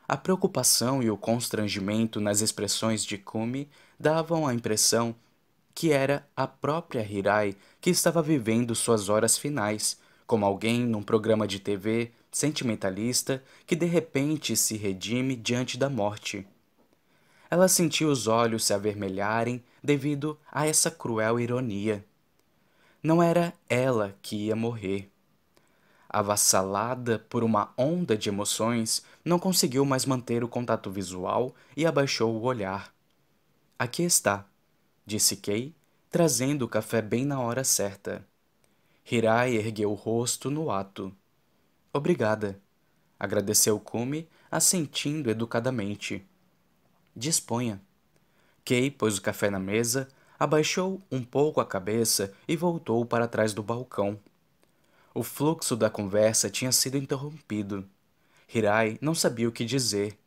A preocupação e o constrangimento nas expressões de Kumi davam a impressão que era a própria Hirai que estava vivendo suas horas finais, como alguém num programa de TV sentimentalista que de repente se redime diante da morte. Ela sentiu os olhos se avermelharem devido a essa cruel ironia. Não era ela que ia morrer. Avassalada por uma onda de emoções, não conseguiu mais manter o contato visual e abaixou o olhar. Aqui está, disse Kay, trazendo o café bem na hora certa. Hirai ergueu o rosto no ato. Obrigada, agradeceu Kumi, assentindo educadamente. Disponha. Kay pôs o café na mesa, abaixou um pouco a cabeça e voltou para trás do balcão. O fluxo da conversa tinha sido interrompido. Hirai não sabia o que dizer.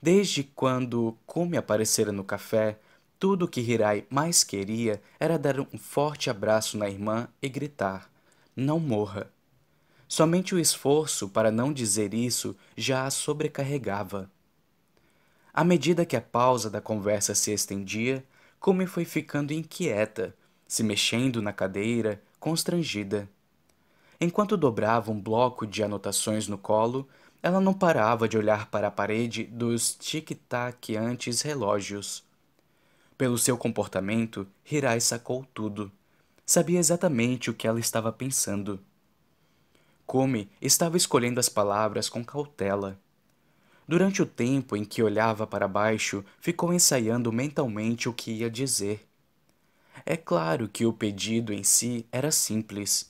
Desde quando Kumi aparecera no café, tudo o que Hirai mais queria era dar um forte abraço na irmã e gritar: Não morra! Somente o esforço para não dizer isso já a sobrecarregava. À medida que a pausa da conversa se estendia, Kumi foi ficando inquieta, se mexendo na cadeira, constrangida. Enquanto dobrava um bloco de anotações no colo, ela não parava de olhar para a parede dos tic-tac-antes relógios. Pelo seu comportamento, Hirai sacou tudo. Sabia exatamente o que ela estava pensando. Come estava escolhendo as palavras com cautela. Durante o tempo em que olhava para baixo, ficou ensaiando mentalmente o que ia dizer. É claro que o pedido em si era simples.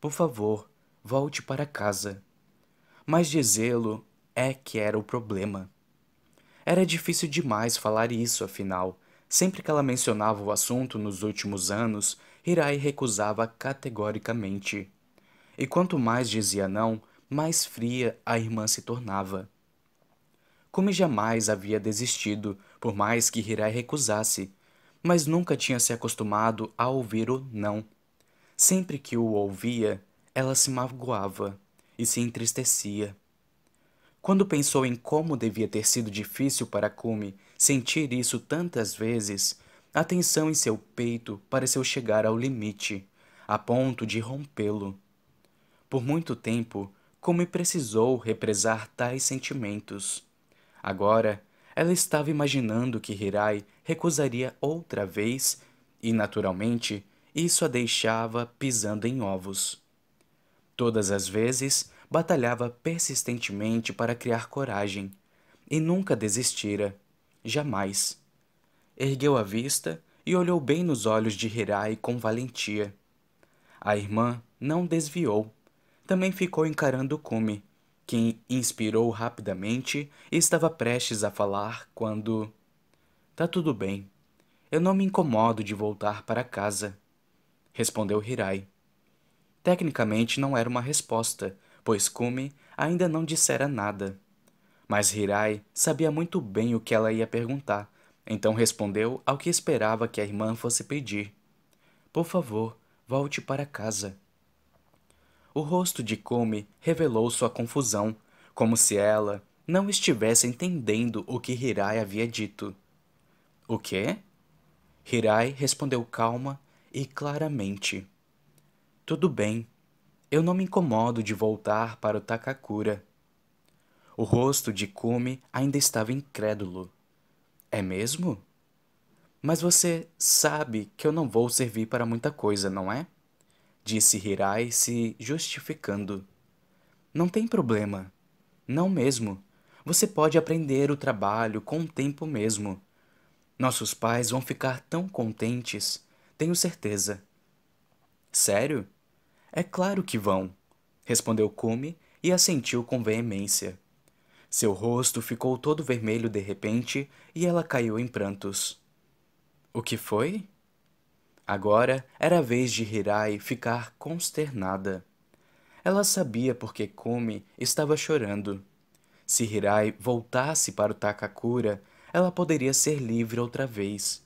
Por favor, volte para casa mas dizê-lo é que era o problema. Era difícil demais falar isso, afinal. Sempre que ela mencionava o assunto nos últimos anos, Hirai recusava categoricamente. E quanto mais dizia não, mais fria a irmã se tornava. Kumi jamais havia desistido, por mais que Hirai recusasse, mas nunca tinha se acostumado a ouvir o não. Sempre que o ouvia, ela se magoava e se entristecia. Quando pensou em como devia ter sido difícil para Kumi sentir isso tantas vezes, a tensão em seu peito pareceu chegar ao limite, a ponto de rompê-lo. Por muito tempo, Kumi precisou represar tais sentimentos. Agora, ela estava imaginando que Hirai recusaria outra vez, e naturalmente, isso a deixava pisando em ovos. Todas as vezes, batalhava persistentemente para criar coragem e nunca desistira, jamais. Ergueu a vista e olhou bem nos olhos de Hirai com valentia. A irmã não desviou. Também ficou encarando Kumi, que inspirou rapidamente e estava prestes a falar quando. Tá tudo bem. Eu não me incomodo de voltar para casa, respondeu Hirai. Tecnicamente não era uma resposta, pois Kumi ainda não dissera nada. Mas Hirai sabia muito bem o que ela ia perguntar, então respondeu ao que esperava que a irmã fosse pedir. Por favor, volte para casa. O rosto de Kumi revelou sua confusão, como se ela não estivesse entendendo o que Hirai havia dito. O quê? Hirai respondeu calma e claramente. Tudo bem, eu não me incomodo de voltar para o Takakura. O rosto de Kumi ainda estava incrédulo. É mesmo? Mas você sabe que eu não vou servir para muita coisa, não é? Disse Hirai se justificando. Não tem problema. Não mesmo. Você pode aprender o trabalho com o tempo mesmo. Nossos pais vão ficar tão contentes, tenho certeza. Sério? É claro que vão, respondeu Kumi e assentiu com veemência. Seu rosto ficou todo vermelho de repente e ela caiu em prantos. O que foi? Agora era a vez de Hirai ficar consternada. Ela sabia porque Kumi estava chorando. Se Hirai voltasse para o Takakura, ela poderia ser livre outra vez.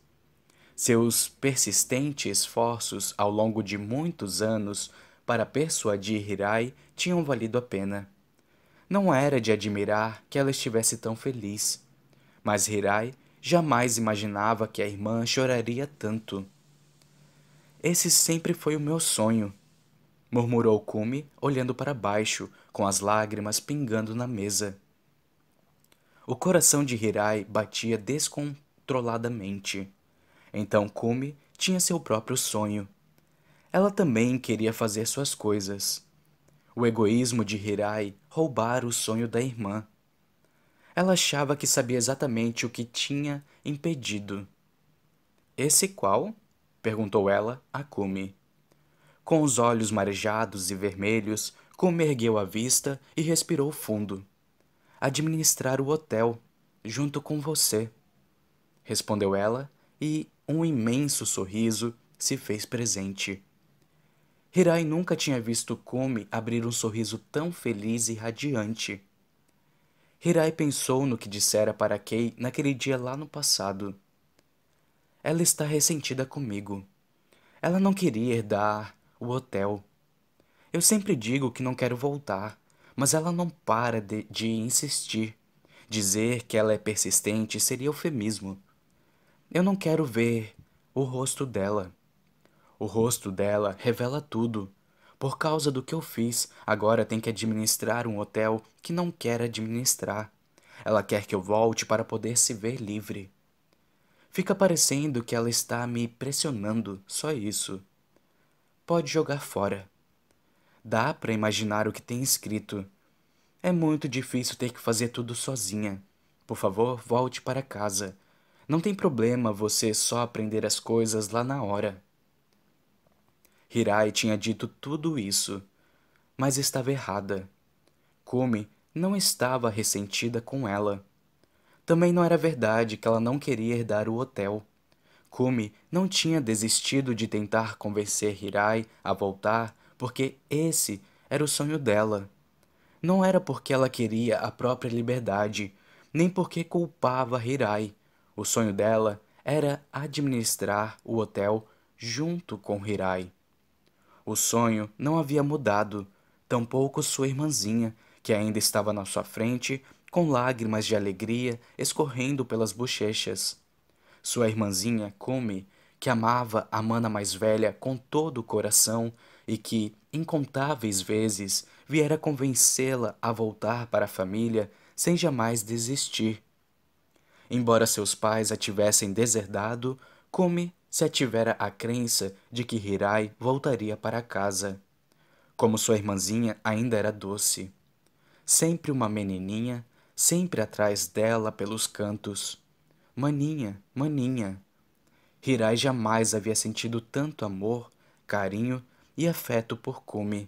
Seus persistentes esforços ao longo de muitos anos para persuadir Hirai tinham valido a pena. Não era de admirar que ela estivesse tão feliz, mas Hirai jamais imaginava que a irmã choraria tanto. Esse sempre foi o meu sonho, murmurou Kumi, olhando para baixo, com as lágrimas pingando na mesa. O coração de Hirai batia descontroladamente. Então Kumi tinha seu próprio sonho. Ela também queria fazer suas coisas. O egoísmo de Hirai roubara o sonho da irmã. Ela achava que sabia exatamente o que tinha impedido. Esse qual? perguntou ela a Kumi. Com os olhos marejados e vermelhos, Kumi ergueu a vista e respirou fundo. Administrar o hotel, junto com você, respondeu ela, e um imenso sorriso se fez presente. Hirai nunca tinha visto Kumi abrir um sorriso tão feliz e radiante. Hirai pensou no que dissera para Kei naquele dia lá no passado. Ela está ressentida comigo. Ela não queria herdar o hotel. Eu sempre digo que não quero voltar, mas ela não para de, de insistir. Dizer que ela é persistente seria eufemismo. Eu não quero ver o rosto dela. O rosto dela revela tudo. Por causa do que eu fiz, agora tem que administrar um hotel que não quer administrar. Ela quer que eu volte para poder se ver livre. Fica parecendo que ela está me pressionando, só isso. Pode jogar fora. Dá para imaginar o que tem escrito. É muito difícil ter que fazer tudo sozinha. Por favor, volte para casa. Não tem problema você só aprender as coisas lá na hora. Hirai tinha dito tudo isso, mas estava errada. Kumi não estava ressentida com ela. Também não era verdade que ela não queria herdar o hotel. Kumi não tinha desistido de tentar convencer Hirai a voltar porque esse era o sonho dela. Não era porque ela queria a própria liberdade, nem porque culpava Hirai. O sonho dela era administrar o hotel junto com Hirai. O sonho não havia mudado, tampouco sua irmãzinha, que ainda estava na sua frente, com lágrimas de alegria escorrendo pelas bochechas. Sua irmãzinha, Kumi, que amava a mana mais velha com todo o coração e que, incontáveis vezes, viera convencê-la a voltar para a família sem jamais desistir. Embora seus pais a tivessem deserdado, Kumi se ativera a crença de que Hirai voltaria para casa. Como sua irmãzinha ainda era doce. Sempre uma menininha, sempre atrás dela pelos cantos. Maninha, maninha. Hirai jamais havia sentido tanto amor, carinho e afeto por Kumi.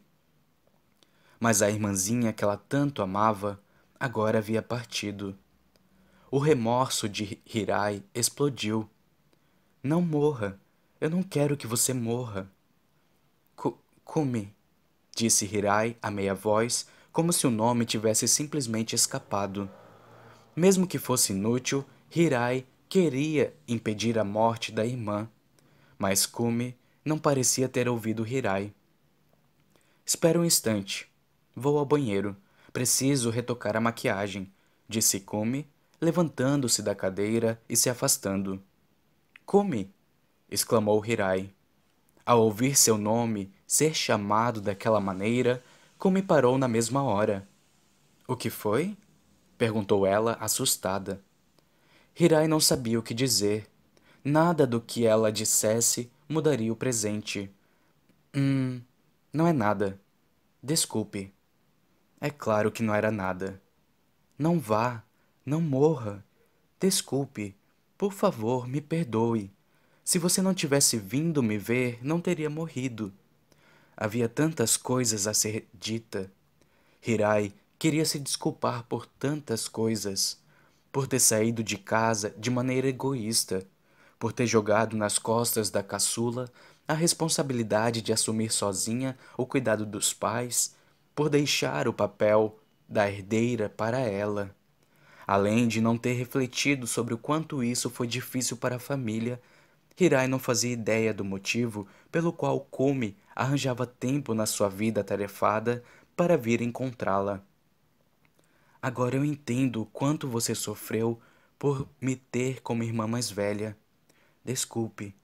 Mas a irmãzinha que ela tanto amava agora havia partido. O remorso de Hirai explodiu não morra. Eu não quero que você morra. Ku Kumi, disse Hirai a meia voz, como se o nome tivesse simplesmente escapado. Mesmo que fosse inútil, Hirai queria impedir a morte da irmã. Mas Kumi não parecia ter ouvido Hirai. Espera um instante. Vou ao banheiro. Preciso retocar a maquiagem, disse Kumi, levantando-se da cadeira e se afastando. Kumi! exclamou Hirai. Ao ouvir seu nome ser chamado daquela maneira, Kumi parou na mesma hora. O que foi? perguntou ela, assustada. Hirai não sabia o que dizer. Nada do que ela dissesse mudaria o presente. Hum, não é nada. Desculpe. É claro que não era nada. Não vá, não morra. Desculpe, por favor, me perdoe. Se você não tivesse vindo me ver, não teria morrido. Havia tantas coisas a ser dita. Hirai queria se desculpar por tantas coisas. Por ter saído de casa de maneira egoísta. Por ter jogado nas costas da caçula a responsabilidade de assumir sozinha o cuidado dos pais. Por deixar o papel da herdeira para ela. Além de não ter refletido sobre o quanto isso foi difícil para a família, Hirai não fazia ideia do motivo pelo qual Kumi arranjava tempo na sua vida atarefada para vir encontrá-la. Agora eu entendo o quanto você sofreu por me ter como irmã mais velha. Desculpe.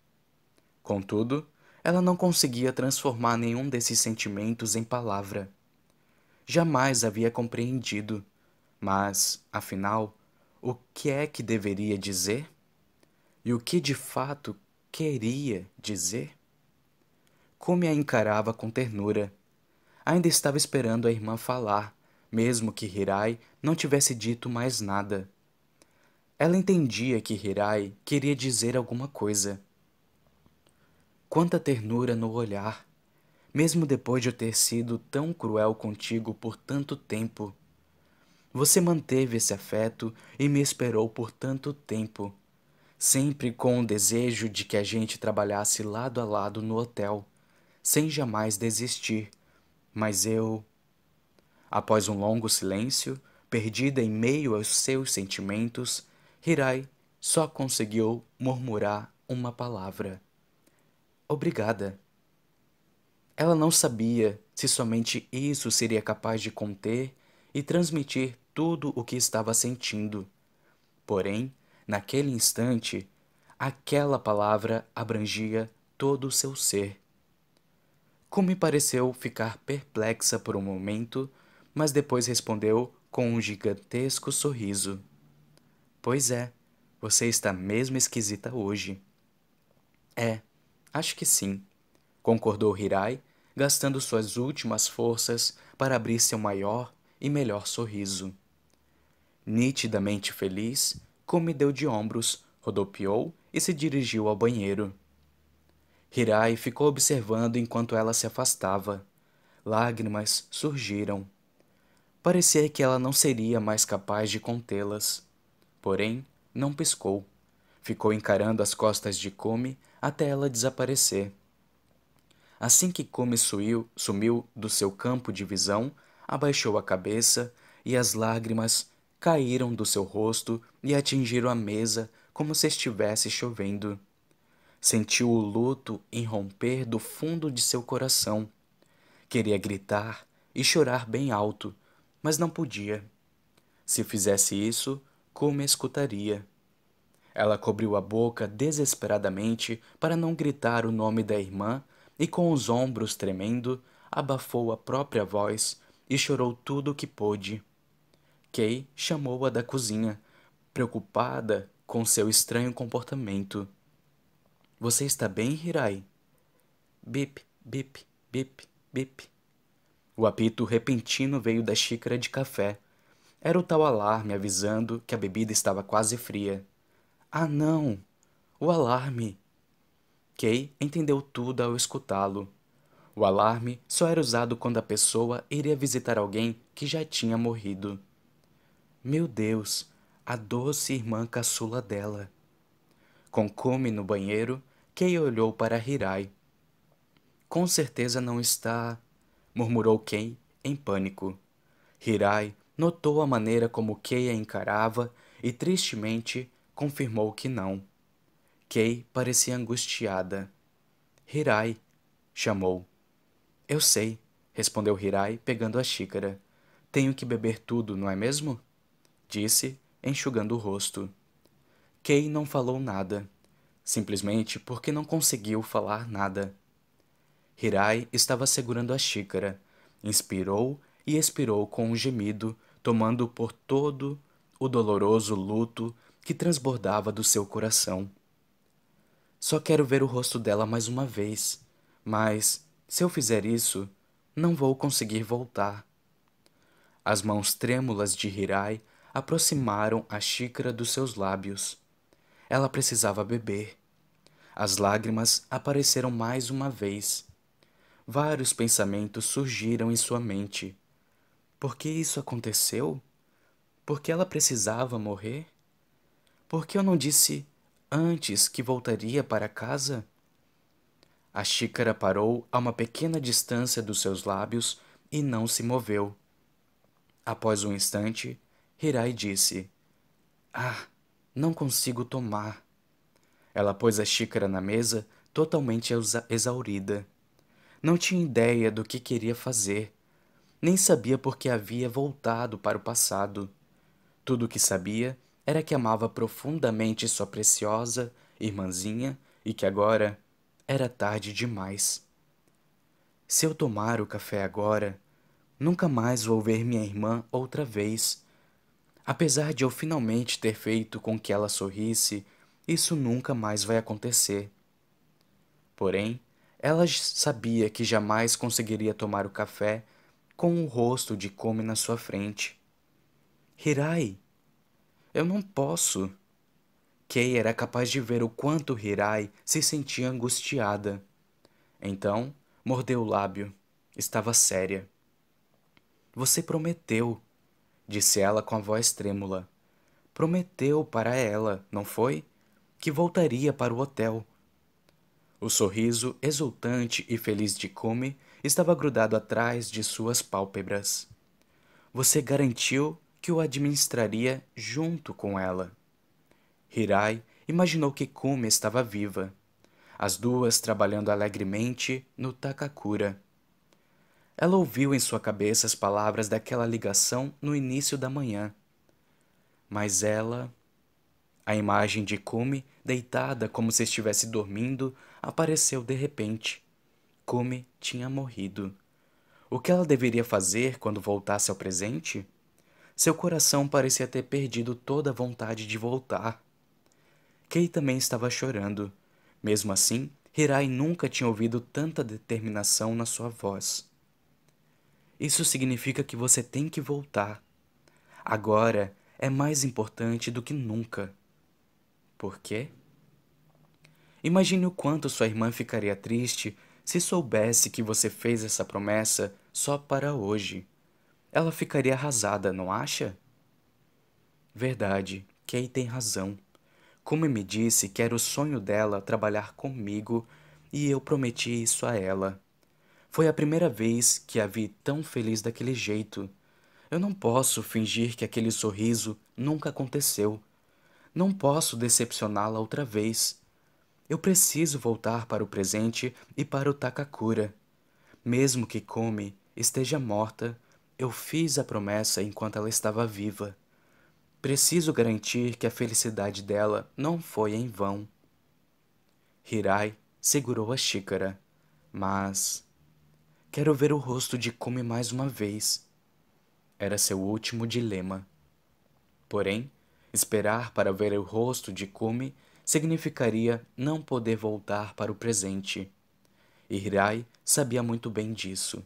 Contudo, ela não conseguia transformar nenhum desses sentimentos em palavra. Jamais havia compreendido. Mas, afinal, o que é que deveria dizer? E o que de fato queria dizer? como a encarava com ternura. Ainda estava esperando a irmã falar, mesmo que Hirai não tivesse dito mais nada. Ela entendia que Hirai queria dizer alguma coisa. Quanta ternura no olhar, mesmo depois de eu ter sido tão cruel contigo por tanto tempo. Você manteve esse afeto e me esperou por tanto tempo, sempre com o desejo de que a gente trabalhasse lado a lado no hotel, sem jamais desistir. Mas eu. Após um longo silêncio, perdida em meio aos seus sentimentos, Hirai só conseguiu murmurar uma palavra: Obrigada. Ela não sabia se somente isso seria capaz de conter e transmitir tudo o que estava sentindo. Porém, naquele instante, aquela palavra abrangia todo o seu ser. me pareceu ficar perplexa por um momento, mas depois respondeu com um gigantesco sorriso. Pois é, você está mesmo esquisita hoje. É, acho que sim, concordou Hirai, gastando suas últimas forças para abrir seu maior e melhor sorriso. Nitidamente feliz, Kumi deu de ombros, rodopiou e se dirigiu ao banheiro. Hirai ficou observando enquanto ela se afastava. Lágrimas surgiram. Parecia que ela não seria mais capaz de contê-las. Porém, não piscou. Ficou encarando as costas de Kumi até ela desaparecer. Assim que Kumi sumiu, sumiu do seu campo de visão, abaixou a cabeça e as lágrimas caíram do seu rosto e atingiram a mesa como se estivesse chovendo. Sentiu o luto irromper do fundo de seu coração. Queria gritar e chorar bem alto, mas não podia. Se fizesse isso, como escutaria? Ela cobriu a boca desesperadamente para não gritar o nome da irmã e, com os ombros tremendo, abafou a própria voz e chorou tudo o que pôde. Kay chamou-a da cozinha, preocupada com seu estranho comportamento. Você está bem, Hirai? Bip, bip, bip, bip. O apito repentino veio da xícara de café. Era o tal alarme avisando que a bebida estava quase fria. Ah, não! O alarme! Kay entendeu tudo ao escutá-lo. O alarme só era usado quando a pessoa iria visitar alguém que já tinha morrido. Meu Deus, a doce irmã caçula dela. Concome no banheiro, Kei olhou para Hirai. Com certeza não está, murmurou Ken em pânico. Hirai notou a maneira como Kei a encarava e tristemente confirmou que não. Kei parecia angustiada. Hirai, chamou. Eu sei, respondeu Hirai, pegando a xícara. Tenho que beber tudo, não é mesmo? disse, enxugando o rosto. Kay não falou nada, simplesmente porque não conseguiu falar nada. Hirai estava segurando a xícara, inspirou e expirou com um gemido, tomando por todo o doloroso luto que transbordava do seu coração. Só quero ver o rosto dela mais uma vez, mas se eu fizer isso, não vou conseguir voltar. As mãos trêmulas de Hirai aproximaram a xícara dos seus lábios. Ela precisava beber. As lágrimas apareceram mais uma vez. Vários pensamentos surgiram em sua mente. Por que isso aconteceu? Por que ela precisava morrer? Por que eu não disse antes que voltaria para casa? A xícara parou a uma pequena distância dos seus lábios e não se moveu. Após um instante, Hirai disse: Ah, não consigo tomar. Ela pôs a xícara na mesa, totalmente exaurida. Não tinha ideia do que queria fazer, nem sabia por que havia voltado para o passado. Tudo o que sabia era que amava profundamente sua preciosa irmãzinha e que agora era tarde demais. Se eu tomar o café agora, nunca mais vou ver minha irmã outra vez Apesar de eu finalmente ter feito com que ela sorrisse, isso nunca mais vai acontecer. Porém, ela sabia que jamais conseguiria tomar o café com o rosto de Come na sua frente. Hirai! Eu não posso! Kei era capaz de ver o quanto Hirai se sentia angustiada. Então, mordeu o lábio. Estava séria. Você prometeu, disse ela com a voz trêmula. Prometeu para ela, não foi? Que voltaria para o hotel. O sorriso exultante e feliz de Kumi estava grudado atrás de suas pálpebras. Você garantiu que o administraria junto com ela. Hirai imaginou que Kume estava viva, as duas trabalhando alegremente no Takakura. Ela ouviu em sua cabeça as palavras daquela ligação no início da manhã. Mas ela. A imagem de Kumi, deitada como se estivesse dormindo, apareceu de repente. Kumi tinha morrido. O que ela deveria fazer quando voltasse ao presente? Seu coração parecia ter perdido toda a vontade de voltar. Kei também estava chorando. Mesmo assim, Hirai nunca tinha ouvido tanta determinação na sua voz. Isso significa que você tem que voltar. Agora é mais importante do que nunca. Por quê? Imagine o quanto sua irmã ficaria triste se soubesse que você fez essa promessa só para hoje. Ela ficaria arrasada, não acha? Verdade, Kay tem razão. Como me disse que era o sonho dela trabalhar comigo e eu prometi isso a ela. Foi a primeira vez que a vi tão feliz daquele jeito. Eu não posso fingir que aquele sorriso nunca aconteceu. Não posso decepcioná-la outra vez. Eu preciso voltar para o presente e para o Takakura. Mesmo que Come esteja morta, eu fiz a promessa enquanto ela estava viva. Preciso garantir que a felicidade dela não foi em vão. Hirai segurou a xícara, mas Quero ver o rosto de Kumi mais uma vez. Era seu último dilema. Porém, esperar para ver o rosto de Kumi significaria não poder voltar para o presente. E Hirai sabia muito bem disso.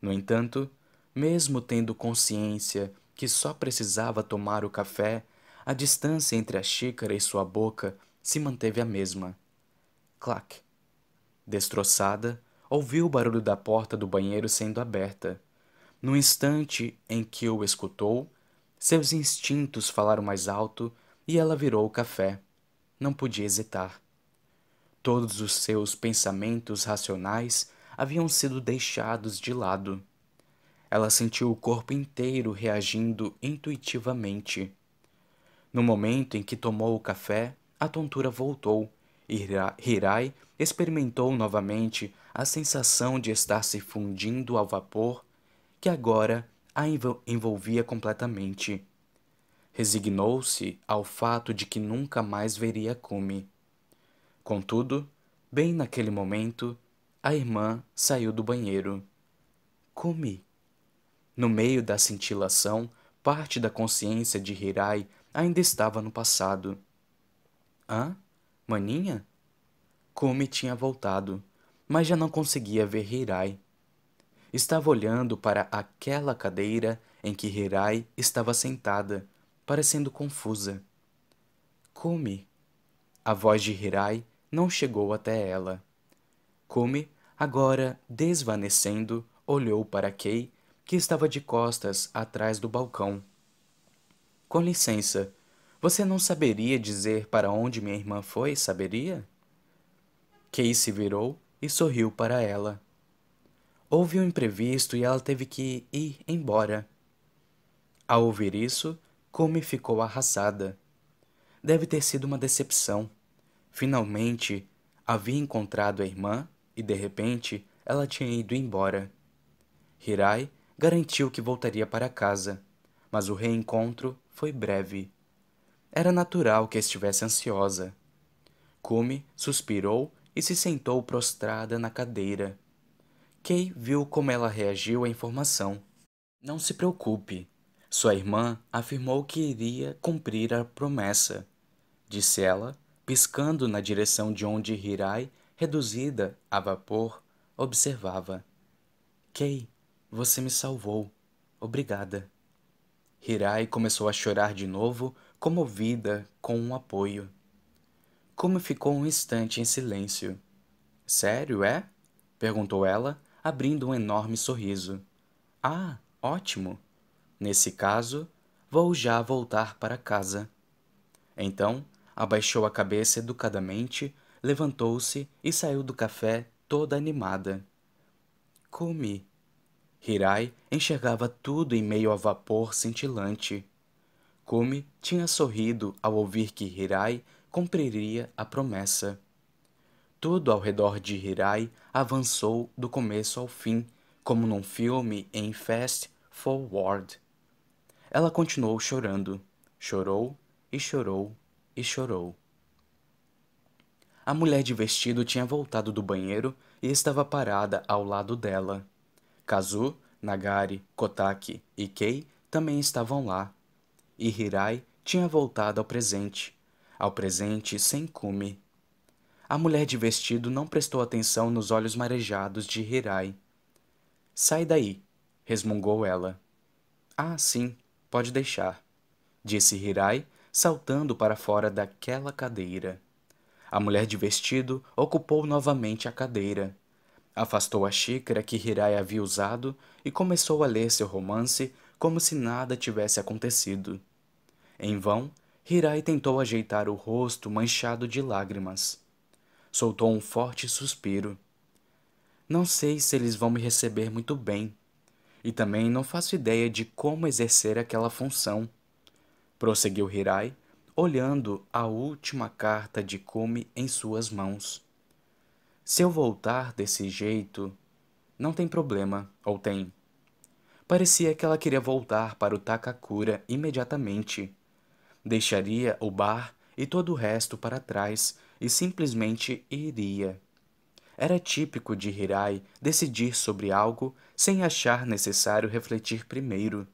No entanto, mesmo tendo consciência que só precisava tomar o café, a distância entre a xícara e sua boca se manteve a mesma. Clac. Destroçada, ouviu o barulho da porta do banheiro sendo aberta. No instante em que o escutou, seus instintos falaram mais alto e ela virou o café. Não podia hesitar. Todos os seus pensamentos racionais haviam sido deixados de lado. Ela sentiu o corpo inteiro reagindo intuitivamente. No momento em que tomou o café, a tontura voltou e Hirai experimentou novamente a sensação de estar se fundindo ao vapor que agora a envolvia completamente. Resignou-se ao fato de que nunca mais veria Kumi. Contudo, bem naquele momento, a irmã saiu do banheiro. Kumi! No meio da cintilação, parte da consciência de Hirai ainda estava no passado. Hã? Maninha? Kumi tinha voltado mas já não conseguia ver Hirai. Estava olhando para aquela cadeira em que Hirai estava sentada, parecendo confusa. Come. A voz de Hirai não chegou até ela. Come, agora desvanecendo, olhou para Kei, que estava de costas atrás do balcão. Com licença, você não saberia dizer para onde minha irmã foi, saberia? Kei se virou e sorriu para ela. Houve um imprevisto e ela teve que ir embora. Ao ouvir isso, Kumi ficou arrasada. Deve ter sido uma decepção. Finalmente, havia encontrado a irmã e, de repente, ela tinha ido embora. Hirai garantiu que voltaria para casa, mas o reencontro foi breve. Era natural que estivesse ansiosa. Kumi suspirou e se sentou prostrada na cadeira. Kay viu como ela reagiu à informação. Não se preocupe. Sua irmã afirmou que iria cumprir a promessa, disse ela, piscando na direção de onde Hirai, reduzida a vapor, observava. Kay, você me salvou. Obrigada. Hirai começou a chorar de novo, comovida com um apoio. Como ficou um instante em silêncio. Sério, é? perguntou ela, abrindo um enorme sorriso. Ah, ótimo! Nesse caso, vou já voltar para casa. Então, abaixou a cabeça educadamente, levantou-se e saiu do café toda animada. Comi. Hirai enxergava tudo em meio a vapor cintilante. Kumi tinha sorrido ao ouvir que Hirai cumpriria a promessa. Tudo ao redor de Hirai avançou do começo ao fim, como num filme em Fast Forward. Ela continuou chorando, chorou e chorou e chorou. A mulher de vestido tinha voltado do banheiro e estava parada ao lado dela. Kazu, Nagari, Kotaki e Kei também estavam lá. E Hirai tinha voltado ao presente, ao presente sem cume. A mulher de vestido não prestou atenção nos olhos marejados de Hirai. Sai daí, resmungou ela. Ah, sim, pode deixar, disse Hirai, saltando para fora daquela cadeira. A mulher de vestido ocupou novamente a cadeira. Afastou a xícara que Hirai havia usado e começou a ler seu romance como se nada tivesse acontecido. Em vão, Hirai tentou ajeitar o rosto manchado de lágrimas. Soltou um forte suspiro. Não sei se eles vão me receber muito bem. E também não faço ideia de como exercer aquela função. Prosseguiu Hirai, olhando a última carta de Kumi em suas mãos. Se eu voltar desse jeito, não tem problema, ou tem? Parecia que ela queria voltar para o Takakura imediatamente Deixaria o bar e todo o resto para trás e simplesmente iria. Era típico de Hirai decidir sobre algo sem achar necessário refletir primeiro.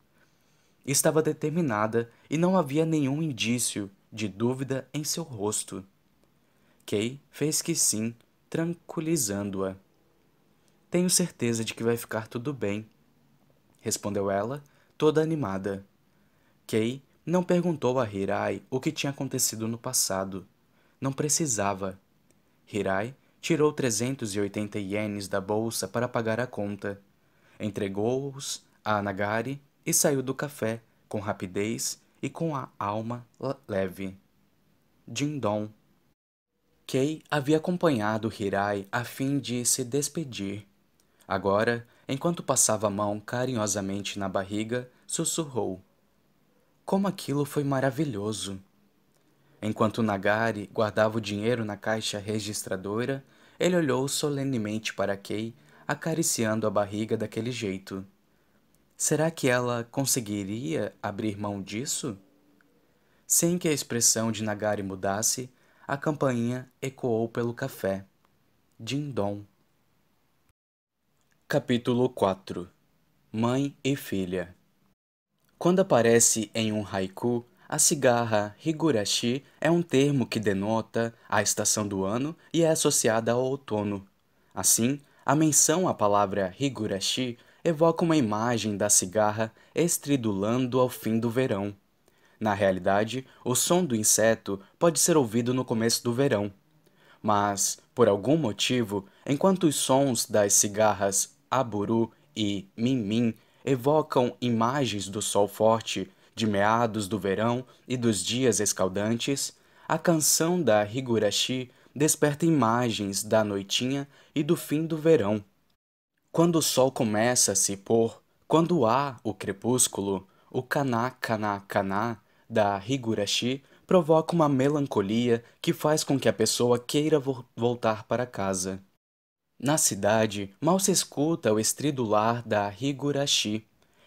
Estava determinada e não havia nenhum indício de dúvida em seu rosto. Kay fez que sim, tranquilizando-a. Tenho certeza de que vai ficar tudo bem, respondeu ela, toda animada. Kay não perguntou a Hirai o que tinha acontecido no passado. Não precisava. Hirai tirou 380 ienes da bolsa para pagar a conta. Entregou-os a Nagari e saiu do café com rapidez e com a alma leve. Jindon. Kei havia acompanhado Hirai a fim de se despedir. Agora, enquanto passava a mão carinhosamente na barriga, sussurrou: como aquilo foi maravilhoso! Enquanto Nagari guardava o dinheiro na caixa registradora, ele olhou solenemente para Kei, acariciando a barriga daquele jeito. Será que ela conseguiria abrir mão disso? Sem que a expressão de Nagari mudasse, a campainha ecoou pelo café. Dindom. Capítulo 4 Mãe e Filha quando aparece em um haiku, a cigarra Higurashi é um termo que denota a estação do ano e é associada ao outono. Assim, a menção à palavra Higurashi evoca uma imagem da cigarra estridulando ao fim do verão. Na realidade, o som do inseto pode ser ouvido no começo do verão. Mas, por algum motivo, enquanto os sons das cigarras aburu e mimim evocam imagens do sol forte, de meados do verão e dos dias escaldantes, a canção da Higurashi desperta imagens da noitinha e do fim do verão. Quando o sol começa a se pôr, quando há o crepúsculo, o kaná kaná kaná da Higurashi provoca uma melancolia que faz com que a pessoa queira vo voltar para casa. Na cidade, mal se escuta o estridular da Higurashi.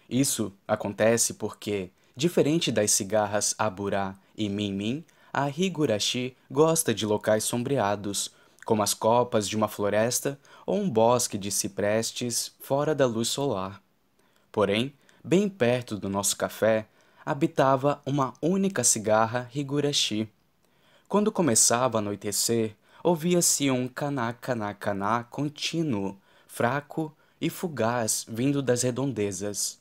Isso acontece porque, diferente das cigarras Aburá e mimim, a Higurashi gosta de locais sombreados, como as copas de uma floresta ou um bosque de ciprestes fora da luz solar. Porém, bem perto do nosso café, habitava uma única cigarra Higurashi. Quando começava a anoitecer, ouvia-se assim, um caná, caná, caná contínuo, fraco e fugaz vindo das redondezas.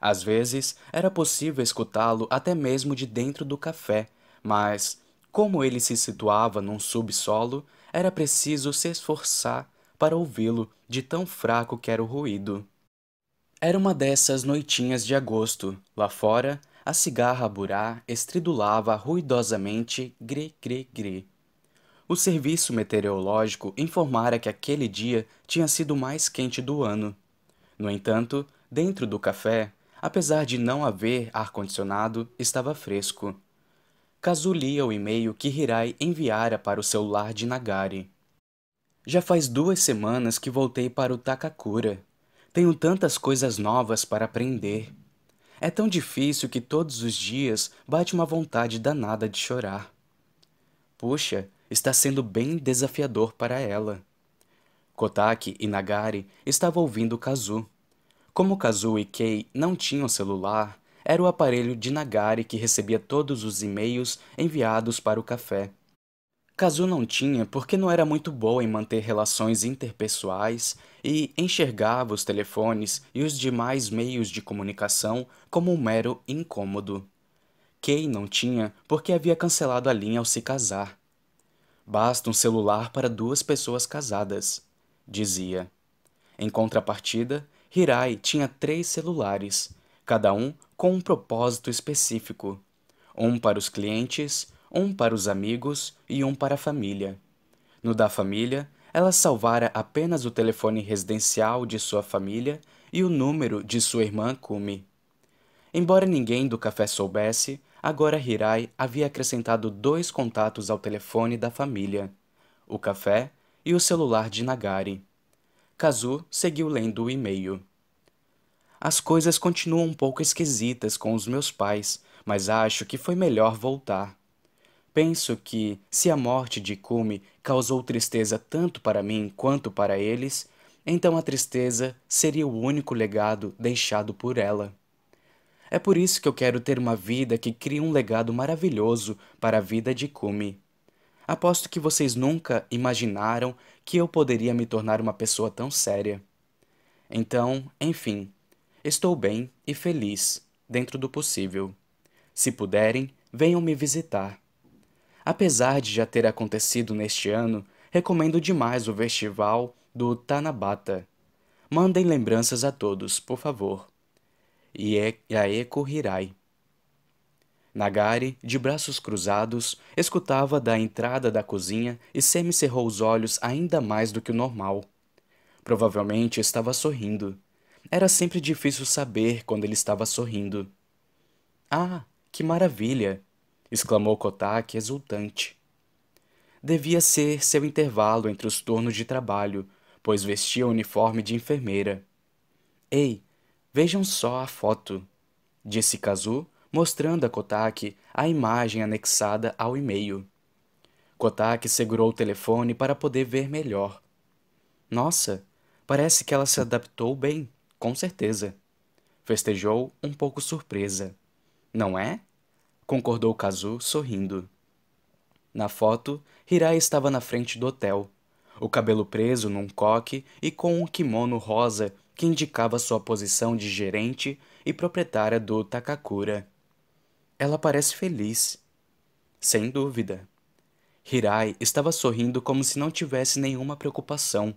Às vezes era possível escutá-lo até mesmo de dentro do café, mas, como ele se situava num subsolo, era preciso se esforçar para ouvi-lo, de tão fraco que era o ruído. Era uma dessas noitinhas de agosto. Lá fora, a cigarra burá estridulava ruidosamente gri-gri-gri. O serviço meteorológico informara que aquele dia tinha sido o mais quente do ano. No entanto, dentro do café, apesar de não haver ar-condicionado, estava fresco. Kazu lia o e-mail que Hirai enviara para o celular de Nagari. Já faz duas semanas que voltei para o Takakura. Tenho tantas coisas novas para aprender. É tão difícil que todos os dias bate uma vontade danada de chorar. Puxa, está sendo bem desafiador para ela. Kotaki e Nagari estavam ouvindo Kazu. Como Kazu e Kei não tinham celular, era o aparelho de Nagari que recebia todos os e-mails enviados para o café. Kazu não tinha porque não era muito boa em manter relações interpessoais e enxergava os telefones e os demais meios de comunicação como um mero incômodo. Kei não tinha porque havia cancelado a linha ao se casar Basta um celular para duas pessoas casadas, dizia. Em contrapartida, Hirai tinha três celulares, cada um com um propósito específico: um para os clientes, um para os amigos e um para a família. No da família, ela salvara apenas o telefone residencial de sua família e o número de sua irmã Kumi. Embora ninguém do café soubesse, Agora Hirai havia acrescentado dois contatos ao telefone da família: o café e o celular de Nagari. Kazu seguiu lendo o e-mail. As coisas continuam um pouco esquisitas com os meus pais, mas acho que foi melhor voltar. Penso que, se a morte de Kumi causou tristeza tanto para mim quanto para eles, então a tristeza seria o único legado deixado por ela. É por isso que eu quero ter uma vida que crie um legado maravilhoso para a vida de Kumi. Aposto que vocês nunca imaginaram que eu poderia me tornar uma pessoa tão séria. Então, enfim, estou bem e feliz, dentro do possível. Se puderem, venham me visitar. Apesar de já ter acontecido neste ano, recomendo demais o festival do Tanabata. Mandem lembranças a todos, por favor e é, eco Hirai. Nagari, de braços cruzados, escutava da entrada da cozinha e Semi cerrou os olhos ainda mais do que o normal. Provavelmente estava sorrindo. Era sempre difícil saber quando ele estava sorrindo. Ah, que maravilha! exclamou Kotaki exultante. Devia ser seu intervalo entre os turnos de trabalho, pois vestia o uniforme de enfermeira. Ei, Vejam só a foto, disse Kazu, mostrando a Kotak a imagem anexada ao e-mail. Kotak segurou o telefone para poder ver melhor. Nossa, parece que ela se adaptou bem, com certeza. Festejou um pouco surpresa. Não é? Concordou Kazu, sorrindo. Na foto, Hirai estava na frente do hotel, o cabelo preso num coque e com um kimono rosa que indicava sua posição de gerente e proprietária do Takakura. Ela parece feliz. Sem dúvida. Hirai estava sorrindo como se não tivesse nenhuma preocupação.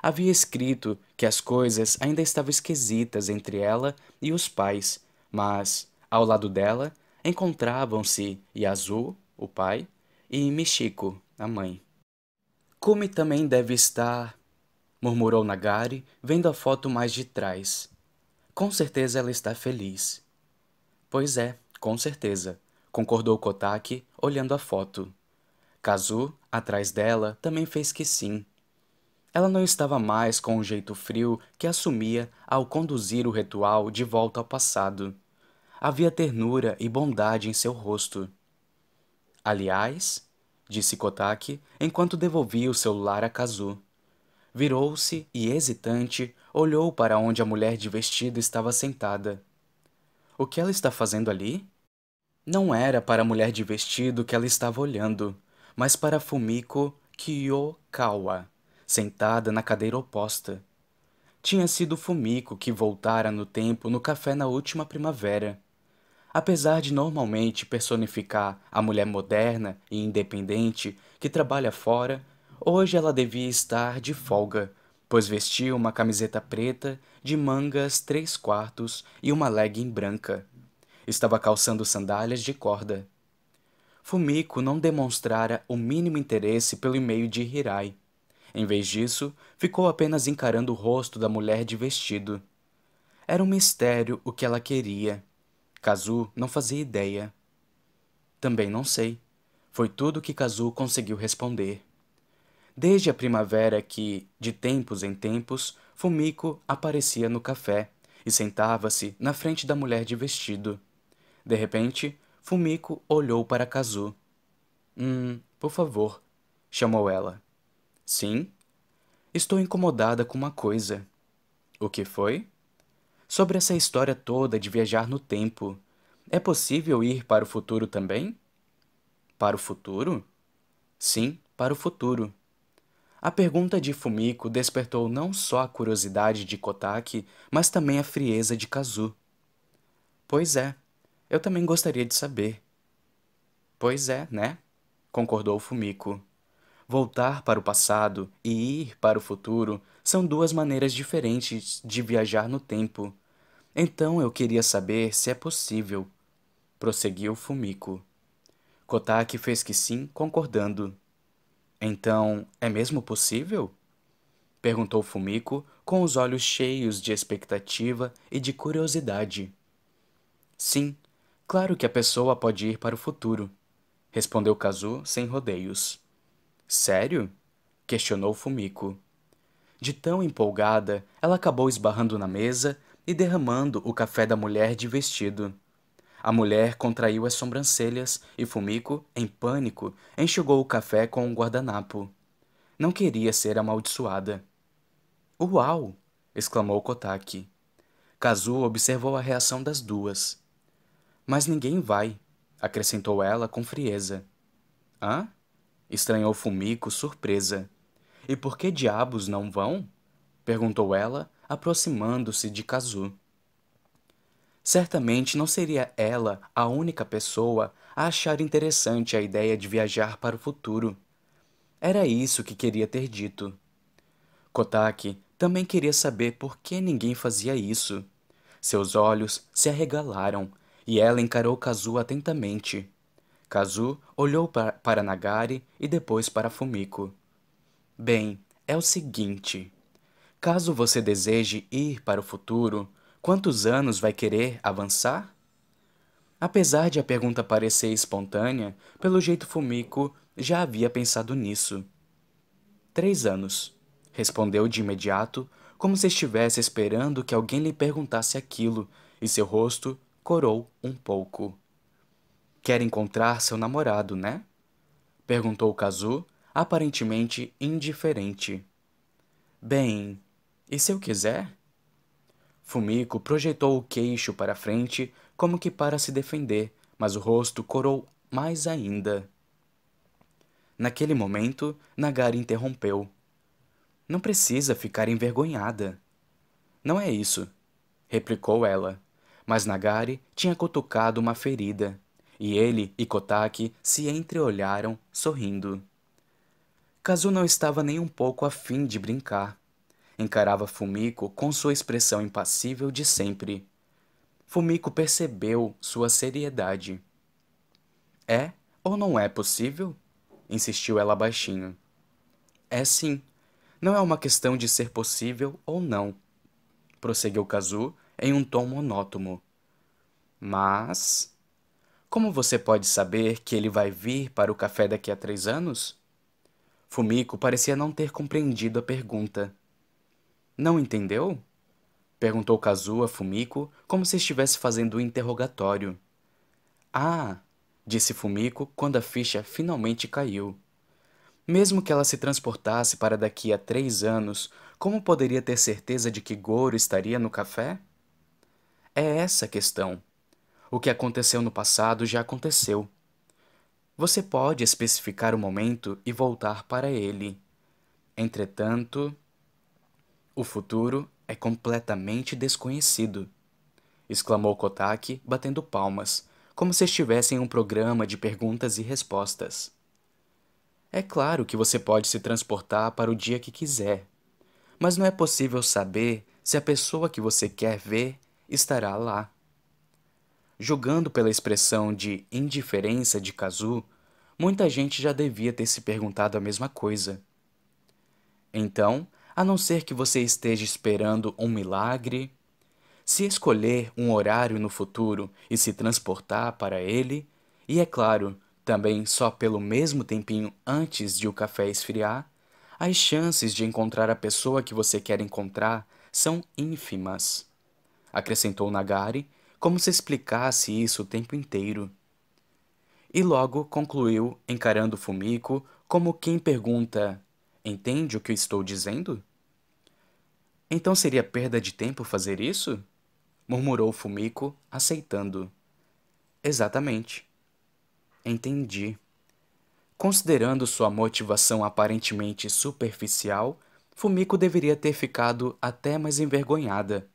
Havia escrito que as coisas ainda estavam esquisitas entre ela e os pais, mas, ao lado dela, encontravam-se Yasu, o pai, e Michiko, a mãe. Kumi também deve estar murmurou Nagari, vendo a foto mais de trás. Com certeza ela está feliz. Pois é, com certeza, concordou Kotaki, olhando a foto. Kazu, atrás dela, também fez que sim. Ela não estava mais com o um jeito frio que assumia ao conduzir o ritual de volta ao passado. Havia ternura e bondade em seu rosto. Aliás, disse Kotaki enquanto devolvia o celular a Kazu. Virou-se e, hesitante, olhou para onde a mulher de vestido estava sentada. O que ela está fazendo ali? Não era para a mulher de vestido que ela estava olhando, mas para Fumiko Kiyokawa, sentada na cadeira oposta. Tinha sido Fumiko que voltara no tempo no café na última primavera. Apesar de normalmente personificar a mulher moderna e independente que trabalha fora Hoje ela devia estar de folga, pois vestia uma camiseta preta, de mangas três quartos e uma legging branca. Estava calçando sandálias de corda. Fumiko não demonstrara o mínimo interesse pelo e-mail de Hirai. Em vez disso, ficou apenas encarando o rosto da mulher de vestido. Era um mistério o que ela queria. Kazu não fazia ideia. Também não sei. Foi tudo que Kazu conseguiu responder. Desde a primavera que, de tempos em tempos, Fumiko aparecia no café e sentava-se na frente da mulher de vestido. De repente, Fumiko olhou para Kazu. Hum, por favor, chamou ela. Sim? Estou incomodada com uma coisa. O que foi? Sobre essa história toda de viajar no tempo. É possível ir para o futuro também? Para o futuro? Sim, para o futuro. A pergunta de Fumiko despertou não só a curiosidade de Kotaki, mas também a frieza de Kazu. Pois é, eu também gostaria de saber. Pois é, né? concordou Fumiko. Voltar para o passado e ir para o futuro são duas maneiras diferentes de viajar no tempo. Então eu queria saber se é possível, prosseguiu Fumiko. Kotaki fez que sim, concordando. Então, é mesmo possível? Perguntou Fumiko com os olhos cheios de expectativa e de curiosidade. Sim, claro que a pessoa pode ir para o futuro, respondeu Kazu sem rodeios. Sério? questionou Fumiko. De tão empolgada, ela acabou esbarrando na mesa e derramando o café da mulher de vestido. A mulher contraiu as sobrancelhas e Fumiko, em pânico, enxugou o café com um guardanapo. Não queria ser amaldiçoada. Uau! exclamou Kotaki. Kazu observou a reação das duas. Mas ninguém vai, acrescentou ela com frieza. Hã? estranhou Fumiko, surpresa. E por que diabos não vão? perguntou ela, aproximando-se de Kazu. Certamente não seria ela a única pessoa a achar interessante a ideia de viajar para o futuro. Era isso que queria ter dito. Kotaki também queria saber por que ninguém fazia isso. Seus olhos se arregalaram e ela encarou Kazu atentamente. Kazu olhou para, Nagari e depois para Fumiko. Bem, é o seguinte: caso você deseje ir para o futuro, quantos anos vai querer avançar? Apesar de a pergunta parecer espontânea, pelo jeito Fumiko já havia pensado nisso. Três anos, respondeu de imediato, como se estivesse esperando que alguém lhe perguntasse aquilo, e seu rosto corou um pouco. Quer encontrar seu namorado, né? perguntou Kazu, aparentemente indiferente. Bem, e se eu quiser? Fumiko projetou o queixo para frente, como que para se defender, mas o rosto corou mais ainda. Naquele momento, Nagari interrompeu. Não precisa ficar envergonhada. Não é isso, replicou ela. Mas Nagari tinha cutucado uma ferida, e ele e Kotaki se entreolharam, sorrindo. Kazu não estava nem um pouco afim de brincar encarava Fumiko com sua expressão impassível de sempre. Fumiko percebeu sua seriedade. É ou não é possível? insistiu ela baixinho. É sim. Não é uma questão de ser possível ou não, prosseguiu Kazu em um tom monótono. Mas. Como você pode saber que ele vai vir para o café daqui a três anos? Fumiko parecia não ter compreendido a pergunta. Não entendeu? Perguntou Kazu a Fumiko como se estivesse fazendo um interrogatório. Ah, disse Fumiko quando a ficha finalmente caiu. Mesmo que ela se transportasse para daqui a três anos, como poderia ter certeza de que Goro estaria no café? É essa a questão. O que aconteceu no passado já aconteceu. Você pode especificar o momento e voltar para ele. Entretanto. O futuro é completamente desconhecido, exclamou Kotaki, batendo palmas, como se estivesse em um programa de perguntas e respostas. É claro que você pode se transportar para o dia que quiser, mas não é possível saber se a pessoa que você quer ver estará lá. Julgando pela expressão de indiferença de Kazu, muita gente já devia ter se perguntado a mesma coisa. Então, a não ser que você esteja esperando um milagre. Se escolher um horário no futuro e se transportar para ele, e é claro, também só pelo mesmo tempinho antes de o café esfriar, as chances de encontrar a pessoa que você quer encontrar são ínfimas. Acrescentou Nagari, como se explicasse isso o tempo inteiro. E logo concluiu, encarando Fumiko como quem pergunta: Entende o que estou dizendo? Então seria perda de tempo fazer isso? murmurou Fumiko, aceitando. Exatamente. Entendi. Considerando sua motivação aparentemente superficial, Fumiko deveria ter ficado até mais envergonhada.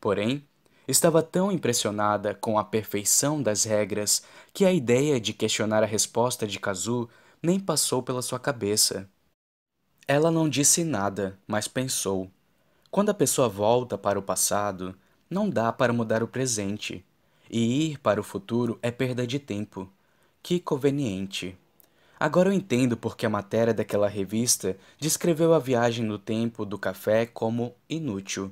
Porém, estava tão impressionada com a perfeição das regras que a ideia de questionar a resposta de Kazu nem passou pela sua cabeça. Ela não disse nada, mas pensou. Quando a pessoa volta para o passado, não dá para mudar o presente, e ir para o futuro é perda de tempo. Que conveniente. Agora eu entendo porque a matéria daquela revista descreveu a viagem no tempo do café como inútil.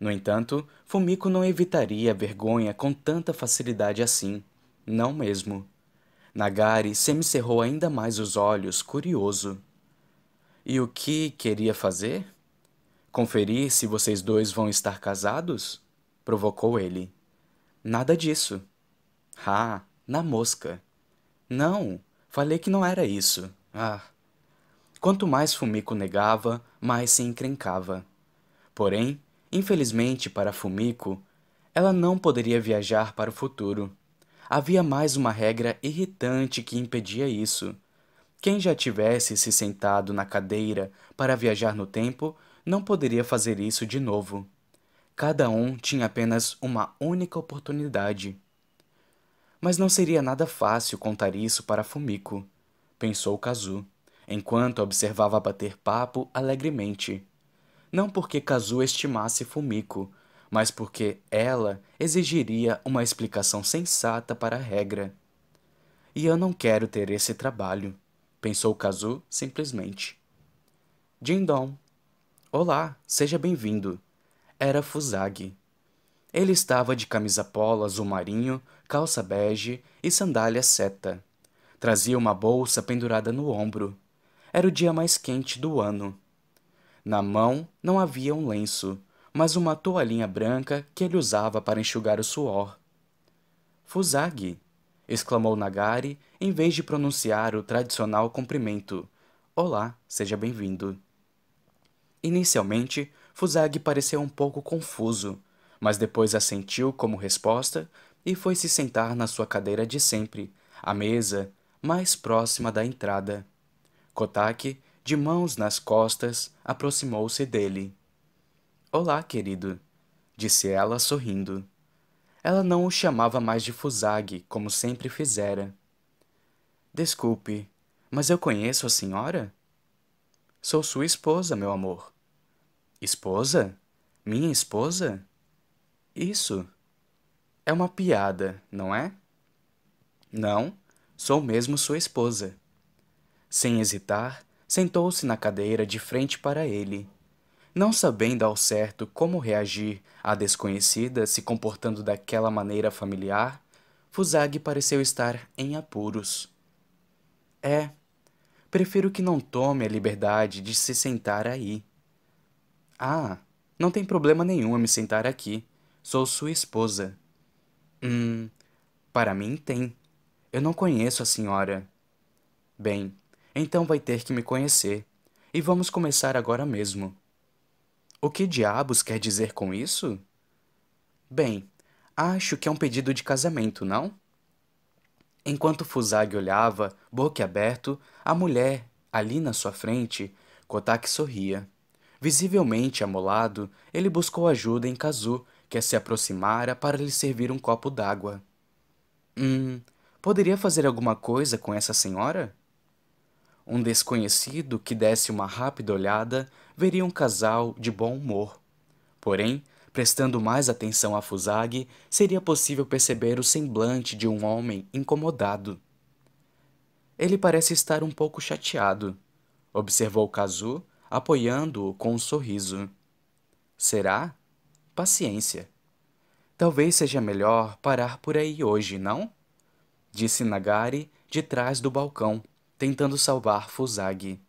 No entanto, Fumiko não evitaria a vergonha com tanta facilidade assim. Não mesmo. Nagari semicerrou ainda mais os olhos, curioso. E o que queria fazer? Conferir se vocês dois vão estar casados? provocou ele. Nada disso. Ah, na mosca. Não, falei que não era isso. Ah. Quanto mais Fumiko negava, mais se encrencava. Porém, infelizmente para Fumiko, ela não poderia viajar para o futuro. Havia mais uma regra irritante que impedia isso. Quem já tivesse se sentado na cadeira para viajar no tempo não poderia fazer isso de novo. Cada um tinha apenas uma única oportunidade. Mas não seria nada fácil contar isso para Fumiko, pensou Kazu, enquanto observava bater papo alegremente. Não porque Kazu estimasse Fumiko, mas porque ela exigiria uma explicação sensata para a regra. E eu não quero ter esse trabalho, pensou Kazu simplesmente. Dindom. Olá, seja bem-vindo. Era Fuzagi. Ele estava de camisa polo azul marinho, calça bege e sandália seta. Trazia uma bolsa pendurada no ombro. Era o dia mais quente do ano. Na mão não havia um lenço, mas uma toalhinha branca que ele usava para enxugar o suor. Fuzagi! exclamou Nagari em vez de pronunciar o tradicional cumprimento. Olá, seja bem-vindo. Inicialmente, Fuzag pareceu um pouco confuso, mas depois assentiu como resposta e foi se sentar na sua cadeira de sempre, à mesa, mais próxima da entrada. Kotaki, de mãos nas costas, aproximou-se dele. Olá, querido, disse ela sorrindo. Ela não o chamava mais de Fuzag, como sempre fizera. Desculpe, mas eu conheço a senhora? Sou sua esposa, meu amor. Esposa? Minha esposa? Isso. É uma piada, não é? Não, sou mesmo sua esposa. Sem hesitar, sentou-se na cadeira de frente para ele. Não sabendo ao certo como reagir à desconhecida se comportando daquela maneira familiar, Fuzag pareceu estar em apuros. É, Prefiro que não tome a liberdade de se sentar aí. Ah, não tem problema nenhum a me sentar aqui. Sou sua esposa. Hum, para mim tem. Eu não conheço a senhora. Bem, então vai ter que me conhecer. E vamos começar agora mesmo. O que diabos quer dizer com isso? Bem, acho que é um pedido de casamento, não? Enquanto Fusag olhava, aberto, a mulher, ali na sua frente, Kotak sorria. Visivelmente amolado, ele buscou ajuda em Kazu, que se aproximara para lhe servir um copo d'água. Hum, poderia fazer alguma coisa com essa senhora? Um desconhecido que desse uma rápida olhada veria um casal de bom humor. Porém, Prestando mais atenção a Fusagi seria possível perceber o semblante de um homem incomodado. Ele parece estar um pouco chateado, observou Kazu, apoiando-o com um sorriso. Será? Paciência. Talvez seja melhor parar por aí hoje, não? Disse Nagari de trás do balcão, tentando salvar Fusagi.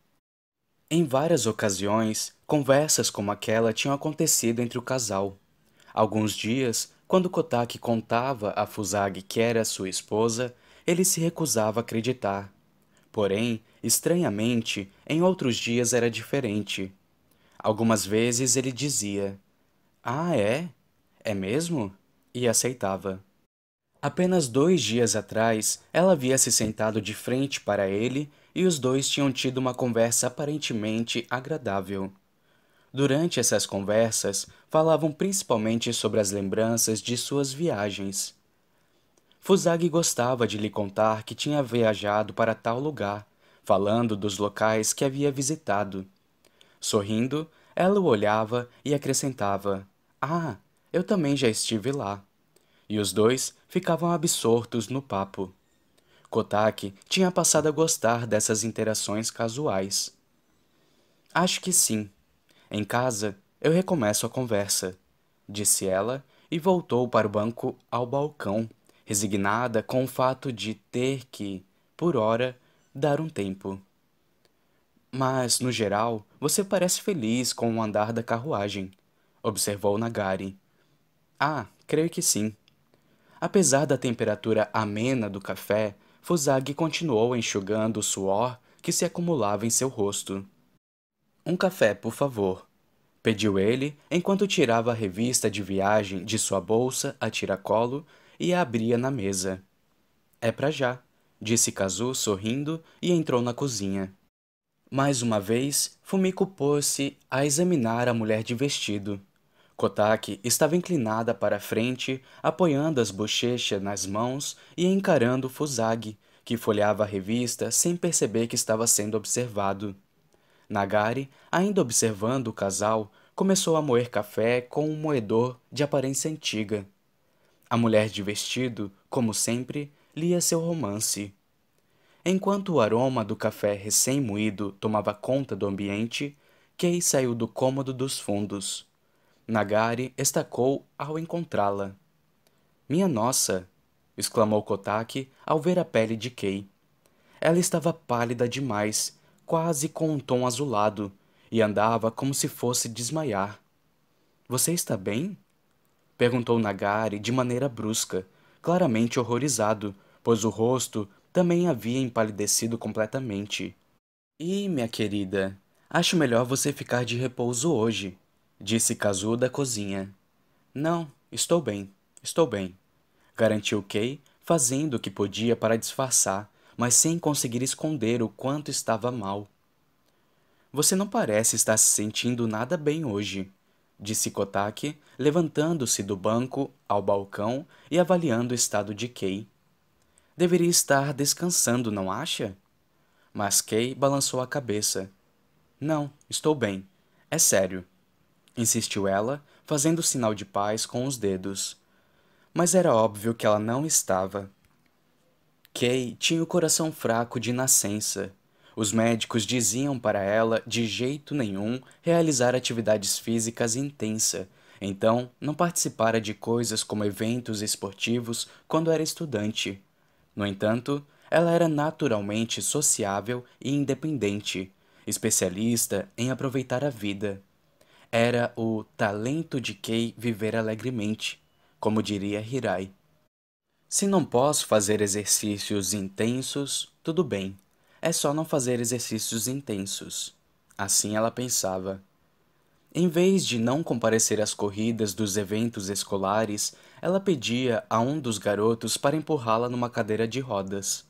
Em várias ocasiões, Conversas como aquela tinham acontecido entre o casal. Alguns dias, quando Kotaki contava a Fusagi que era sua esposa, ele se recusava a acreditar. Porém, estranhamente, em outros dias era diferente. Algumas vezes ele dizia: Ah, é? É mesmo? E aceitava. Apenas dois dias atrás, ela havia se sentado de frente para ele e os dois tinham tido uma conversa aparentemente agradável. Durante essas conversas, falavam principalmente sobre as lembranças de suas viagens. Fusagi gostava de lhe contar que tinha viajado para tal lugar, falando dos locais que havia visitado. Sorrindo, ela o olhava e acrescentava: Ah, eu também já estive lá. E os dois ficavam absortos no papo. Kotaki tinha passado a gostar dessas interações casuais. Acho que sim, em casa, eu recomeço a conversa, disse ela e voltou para o banco ao balcão, resignada com o fato de ter que, por hora, dar um tempo. Mas, no geral, você parece feliz com o andar da carruagem, observou Nagari. Ah, creio que sim. Apesar da temperatura amena do café, Fuzag continuou enxugando o suor que se acumulava em seu rosto. Um café, por favor. Pediu ele enquanto tirava a revista de viagem de sua bolsa a tiracolo e a abria na mesa. É para já, disse Kazu sorrindo e entrou na cozinha. Mais uma vez, Fumiko pôs-se a examinar a mulher de vestido. Kotaki estava inclinada para a frente, apoiando as bochechas nas mãos e encarando Fusagi, que folheava a revista sem perceber que estava sendo observado. Nagari, ainda observando o casal, começou a moer café com um moedor de aparência antiga. A mulher de vestido, como sempre, lia seu romance. Enquanto o aroma do café recém-moído tomava conta do ambiente, Kei saiu do cômodo dos fundos. Nagari estacou ao encontrá-la. Minha nossa! exclamou Kotaki ao ver a pele de Kei. Ela estava pálida demais quase com um tom azulado, e andava como se fosse desmaiar. Você está bem? perguntou Nagari de maneira brusca, claramente horrorizado, pois o rosto também havia empalidecido completamente. E, minha querida, acho melhor você ficar de repouso hoje, disse Kazu da cozinha. Não, estou bem, estou bem, garantiu Kei, fazendo o que podia para disfarçar mas sem conseguir esconder o quanto estava mal. Você não parece estar se sentindo nada bem hoje, disse Kotaki, levantando-se do banco ao balcão e avaliando o estado de Kei. Deveria estar descansando, não acha? Mas Kei balançou a cabeça. Não, estou bem. É sério. Insistiu ela, fazendo sinal de paz com os dedos. Mas era óbvio que ela não estava. Kay tinha o coração fraco de nascença. Os médicos diziam para ela, de jeito nenhum, realizar atividades físicas intensa, então não participara de coisas como eventos esportivos quando era estudante. No entanto, ela era naturalmente sociável e independente, especialista em aproveitar a vida. Era o talento de Kay viver alegremente, como diria Hirai. Se não posso fazer exercícios intensos, tudo bem, é só não fazer exercícios intensos. Assim ela pensava. Em vez de não comparecer às corridas dos eventos escolares, ela pedia a um dos garotos para empurrá-la numa cadeira de rodas.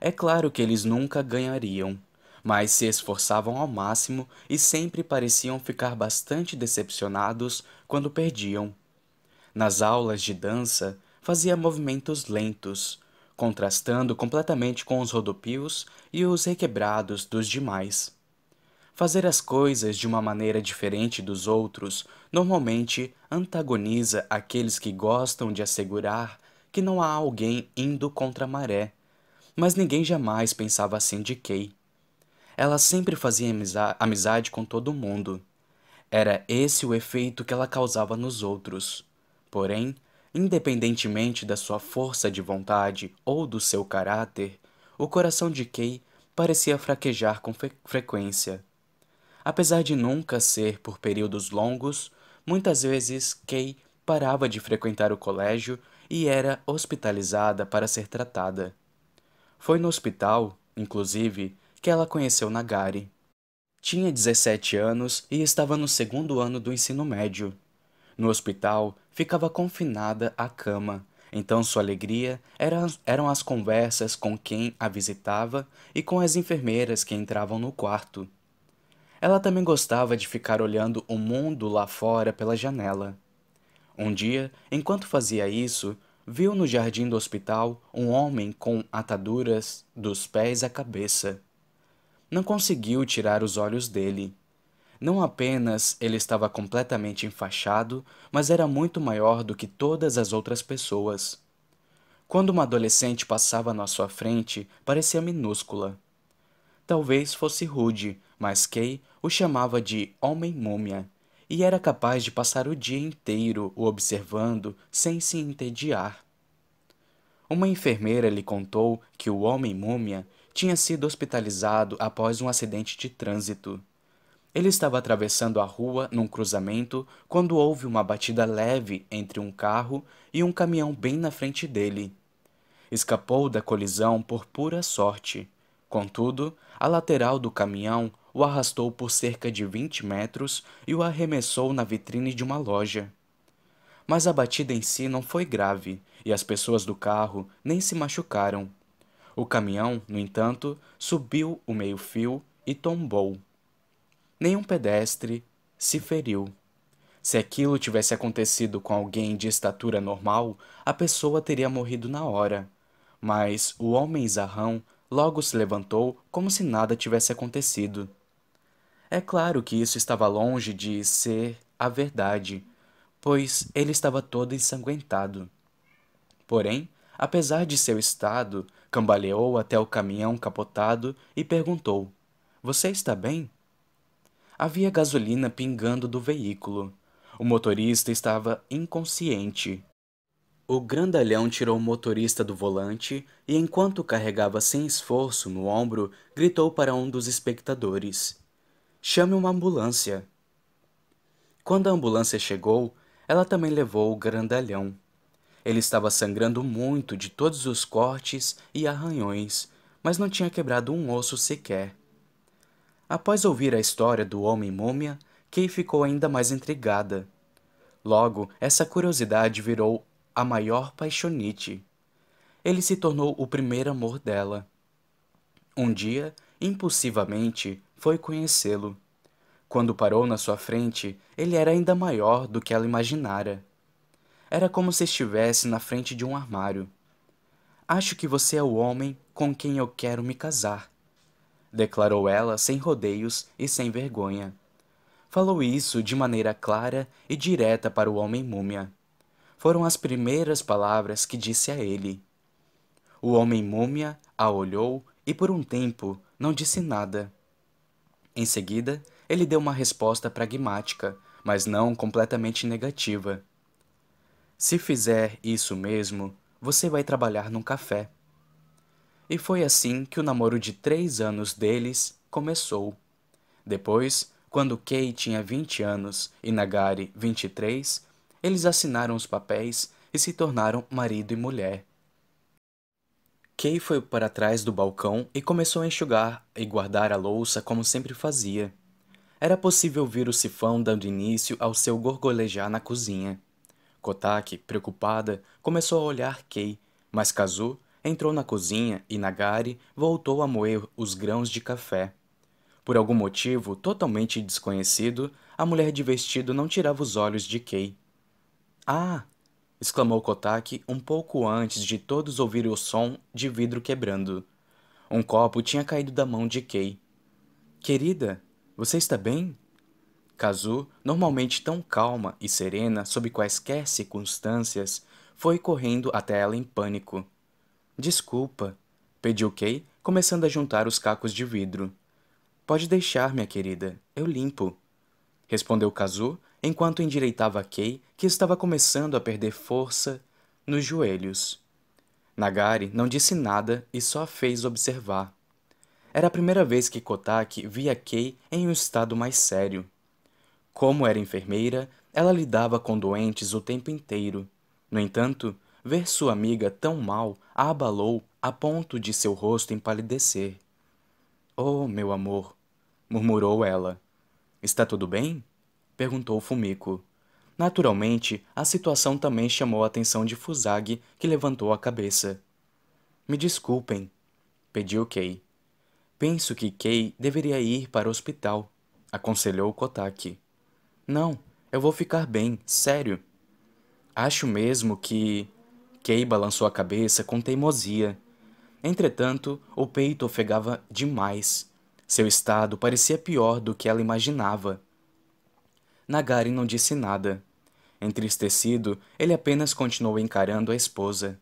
É claro que eles nunca ganhariam, mas se esforçavam ao máximo e sempre pareciam ficar bastante decepcionados quando perdiam. Nas aulas de dança, fazia movimentos lentos, contrastando completamente com os rodopios e os requebrados dos demais. Fazer as coisas de uma maneira diferente dos outros normalmente antagoniza aqueles que gostam de assegurar que não há alguém indo contra a maré. Mas ninguém jamais pensava assim de Kay. Ela sempre fazia amizade com todo mundo. Era esse o efeito que ela causava nos outros. Porém, Independentemente da sua força de vontade ou do seu caráter, o coração de Kay parecia fraquejar com fre frequência. Apesar de nunca ser por períodos longos, muitas vezes Kay parava de frequentar o colégio e era hospitalizada para ser tratada. Foi no hospital, inclusive, que ela conheceu Nagari. Tinha 17 anos e estava no segundo ano do ensino médio. No hospital, ficava confinada à cama, então sua alegria era, eram as conversas com quem a visitava e com as enfermeiras que entravam no quarto. Ela também gostava de ficar olhando o mundo lá fora pela janela. Um dia, enquanto fazia isso, viu no jardim do hospital um homem com ataduras dos pés à cabeça. Não conseguiu tirar os olhos dele. Não apenas ele estava completamente enfaixado, mas era muito maior do que todas as outras pessoas. Quando uma adolescente passava na sua frente, parecia minúscula. Talvez fosse rude, mas Kay o chamava de Homem-Múmia e era capaz de passar o dia inteiro o observando sem se entediar. Uma enfermeira lhe contou que o Homem-Múmia tinha sido hospitalizado após um acidente de trânsito. Ele estava atravessando a rua num cruzamento quando houve uma batida leve entre um carro e um caminhão bem na frente dele. Escapou da colisão por pura sorte. Contudo, a lateral do caminhão o arrastou por cerca de 20 metros e o arremessou na vitrine de uma loja. Mas a batida em si não foi grave e as pessoas do carro nem se machucaram. O caminhão, no entanto, subiu o meio-fio e tombou. Nenhum pedestre se feriu. Se aquilo tivesse acontecido com alguém de estatura normal, a pessoa teria morrido na hora. Mas o homem zarrão logo se levantou como se nada tivesse acontecido. É claro que isso estava longe de ser a verdade, pois ele estava todo ensanguentado. Porém, apesar de seu estado, cambaleou até o caminhão capotado e perguntou: Você está bem? Havia gasolina pingando do veículo. O motorista estava inconsciente. O grandalhão tirou o motorista do volante e, enquanto carregava sem esforço no ombro, gritou para um dos espectadores: Chame uma ambulância. Quando a ambulância chegou, ela também levou o grandalhão. Ele estava sangrando muito de todos os cortes e arranhões, mas não tinha quebrado um osso sequer. Após ouvir a história do Homem-Múmia, Kay ficou ainda mais intrigada. Logo, essa curiosidade virou a maior paixonite. Ele se tornou o primeiro amor dela. Um dia, impulsivamente, foi conhecê-lo. Quando parou na sua frente, ele era ainda maior do que ela imaginara. Era como se estivesse na frente de um armário. Acho que você é o homem com quem eu quero me casar, declarou ela sem rodeios e sem vergonha. Falou isso de maneira clara e direta para o homem múmia. Foram as primeiras palavras que disse a ele. O homem múmia a olhou e por um tempo não disse nada. Em seguida, ele deu uma resposta pragmática, mas não completamente negativa. Se fizer isso mesmo, você vai trabalhar num café. E foi assim que o namoro de três anos deles começou. Depois, quando Kei tinha 20 anos e Nagari 23, eles assinaram os papéis e se tornaram marido e mulher. Kei foi para trás do balcão e começou a enxugar e guardar a louça como sempre fazia. Era possível ouvir o sifão dando início ao seu gorgolejar na cozinha. Kotaki, preocupada, começou a olhar Kei, mas Kazu Entrou na cozinha e Nagari voltou a moer os grãos de café. Por algum motivo totalmente desconhecido, a mulher de vestido não tirava os olhos de Kei. Ah! exclamou Kotaki um pouco antes de todos ouvirem o som de vidro quebrando. Um copo tinha caído da mão de Kei. Querida, você está bem? Kazu, normalmente tão calma e serena sob quaisquer circunstâncias, foi correndo até ela em pânico. Desculpa, pediu Kay, começando a juntar os cacos de vidro. Pode deixar, minha querida, eu limpo. Respondeu Kazu, enquanto endireitava Kay, que estava começando a perder força, nos joelhos. Nagari não disse nada e só a fez observar. Era a primeira vez que Kotaki via Kei em um estado mais sério. Como era enfermeira, ela lidava com doentes o tempo inteiro. No entanto, Ver sua amiga tão mal a abalou a ponto de seu rosto empalidecer. Oh, meu amor, murmurou ela. Está tudo bem? perguntou Fumiko. Naturalmente, a situação também chamou a atenção de Fusagi, que levantou a cabeça. Me desculpem, pediu Kei. Penso que Kei deveria ir para o hospital, aconselhou Kotaki. Não, eu vou ficar bem, sério. Acho mesmo que. Kay balançou a cabeça com teimosia. Entretanto, o peito ofegava demais. Seu estado parecia pior do que ela imaginava. Nagari não disse nada. Entristecido, ele apenas continuou encarando a esposa.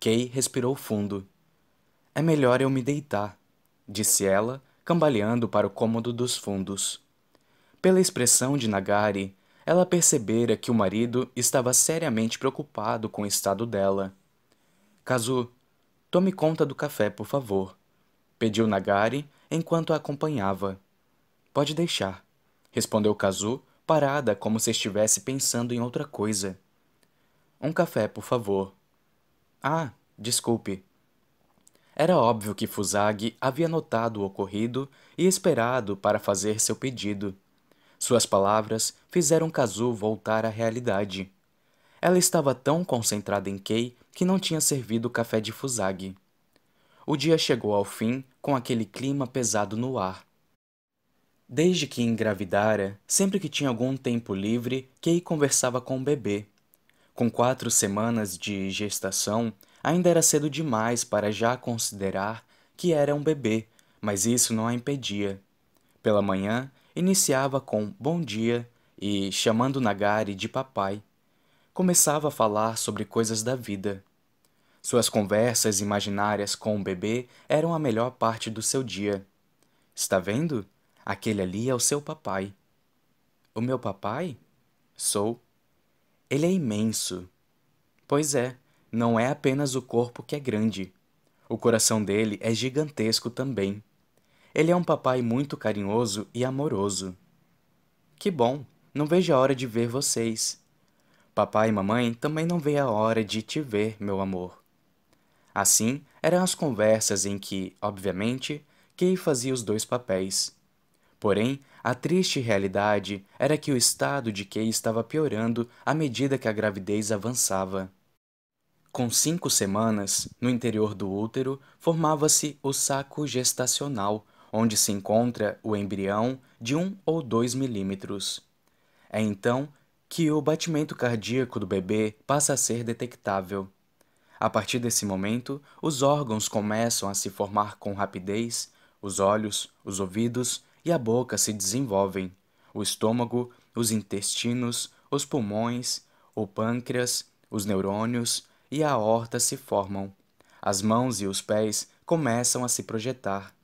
Kay respirou fundo. É melhor eu me deitar, disse ela, cambaleando para o cômodo dos fundos. Pela expressão de Nagari, ela percebera que o marido estava seriamente preocupado com o estado dela. Kazu, tome conta do café, por favor, pediu Nagari enquanto a acompanhava. Pode deixar, respondeu Kazu, parada como se estivesse pensando em outra coisa. Um café, por favor. Ah, desculpe. Era óbvio que Fusagi havia notado o ocorrido e esperado para fazer seu pedido. Suas palavras fizeram Kazu voltar à realidade. Ela estava tão concentrada em Kei que não tinha servido o café de Fusagi. O dia chegou ao fim com aquele clima pesado no ar. Desde que engravidara, sempre que tinha algum tempo livre, Kei conversava com o bebê. Com quatro semanas de gestação, ainda era cedo demais para já considerar que era um bebê, mas isso não a impedia. Pela manhã, iniciava com bom dia e, chamando Nagari de papai, começava a falar sobre coisas da vida. Suas conversas imaginárias com o bebê eram a melhor parte do seu dia. Está vendo? Aquele ali é o seu papai. O meu papai? Sou. Ele é imenso. Pois é, não é apenas o corpo que é grande. O coração dele é gigantesco também. Ele é um papai muito carinhoso e amoroso. Que bom! Não vejo a hora de ver vocês. Papai e mamãe também não veem a hora de te ver, meu amor. Assim eram as conversas em que, obviamente, Kay fazia os dois papéis. Porém, a triste realidade era que o estado de Kay estava piorando à medida que a gravidez avançava. Com cinco semanas, no interior do útero, formava-se o saco gestacional, onde se encontra o embrião de 1 ou 2 milímetros. É então que o batimento cardíaco do bebê passa a ser detectável. A partir desse momento, os órgãos começam a se formar com rapidez, os olhos, os ouvidos e a boca se desenvolvem, o estômago, os intestinos, os pulmões, o pâncreas, os neurônios e a aorta se formam. As mãos e os pés começam a se projetar.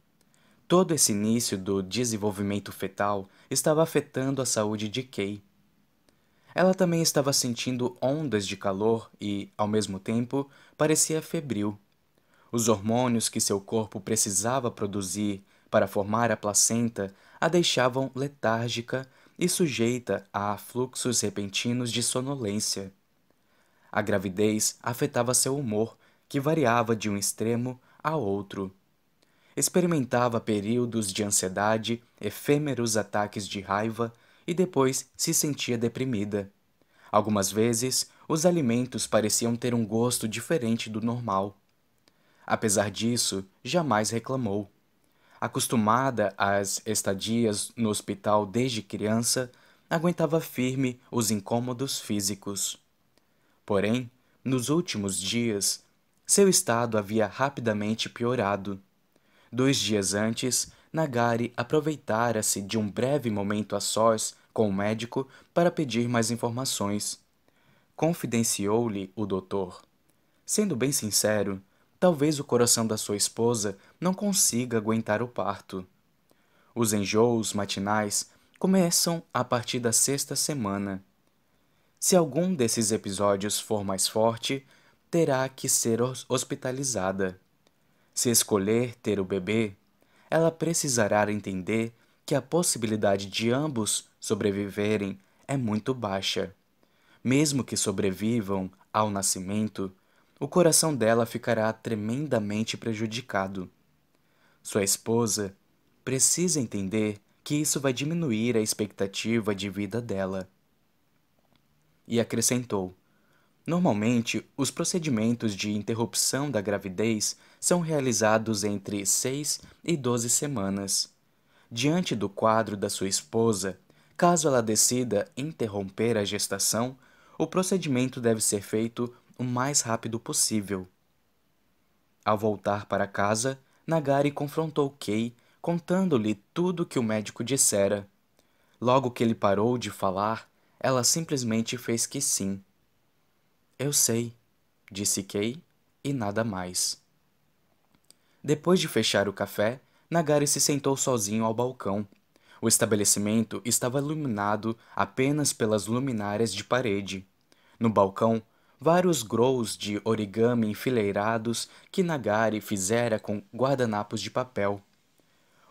Todo esse início do desenvolvimento fetal estava afetando a saúde de Kay. Ela também estava sentindo ondas de calor e, ao mesmo tempo, parecia febril. Os hormônios que seu corpo precisava produzir para formar a placenta a deixavam letárgica e sujeita a fluxos repentinos de sonolência. A gravidez afetava seu humor, que variava de um extremo a outro experimentava períodos de ansiedade, efêmeros ataques de raiva e depois se sentia deprimida. Algumas vezes, os alimentos pareciam ter um gosto diferente do normal. Apesar disso, jamais reclamou. Acostumada às estadias no hospital desde criança, aguentava firme os incômodos físicos. Porém, nos últimos dias, seu estado havia rapidamente piorado. Dois dias antes, Nagari aproveitara-se de um breve momento a sós com o médico para pedir mais informações. Confidenciou-lhe o doutor. Sendo bem sincero, talvez o coração da sua esposa não consiga aguentar o parto. Os enjoos matinais começam a partir da sexta semana. Se algum desses episódios for mais forte, terá que ser hospitalizada. Se escolher ter o bebê, ela precisará entender que a possibilidade de ambos sobreviverem é muito baixa. Mesmo que sobrevivam ao nascimento, o coração dela ficará tremendamente prejudicado. Sua esposa precisa entender que isso vai diminuir a expectativa de vida dela. E acrescentou: Normalmente, os procedimentos de interrupção da gravidez são realizados entre 6 e 12 semanas. Diante do quadro da sua esposa, caso ela decida interromper a gestação, o procedimento deve ser feito o mais rápido possível. Ao voltar para casa, Nagari confrontou Kei, contando-lhe tudo o que o médico dissera. Logo que ele parou de falar, ela simplesmente fez que sim. Eu sei, disse Kay, e nada mais. Depois de fechar o café, Nagari se sentou sozinho ao balcão. O estabelecimento estava iluminado apenas pelas luminárias de parede. No balcão, vários grows de origami enfileirados que Nagari fizera com guardanapos de papel.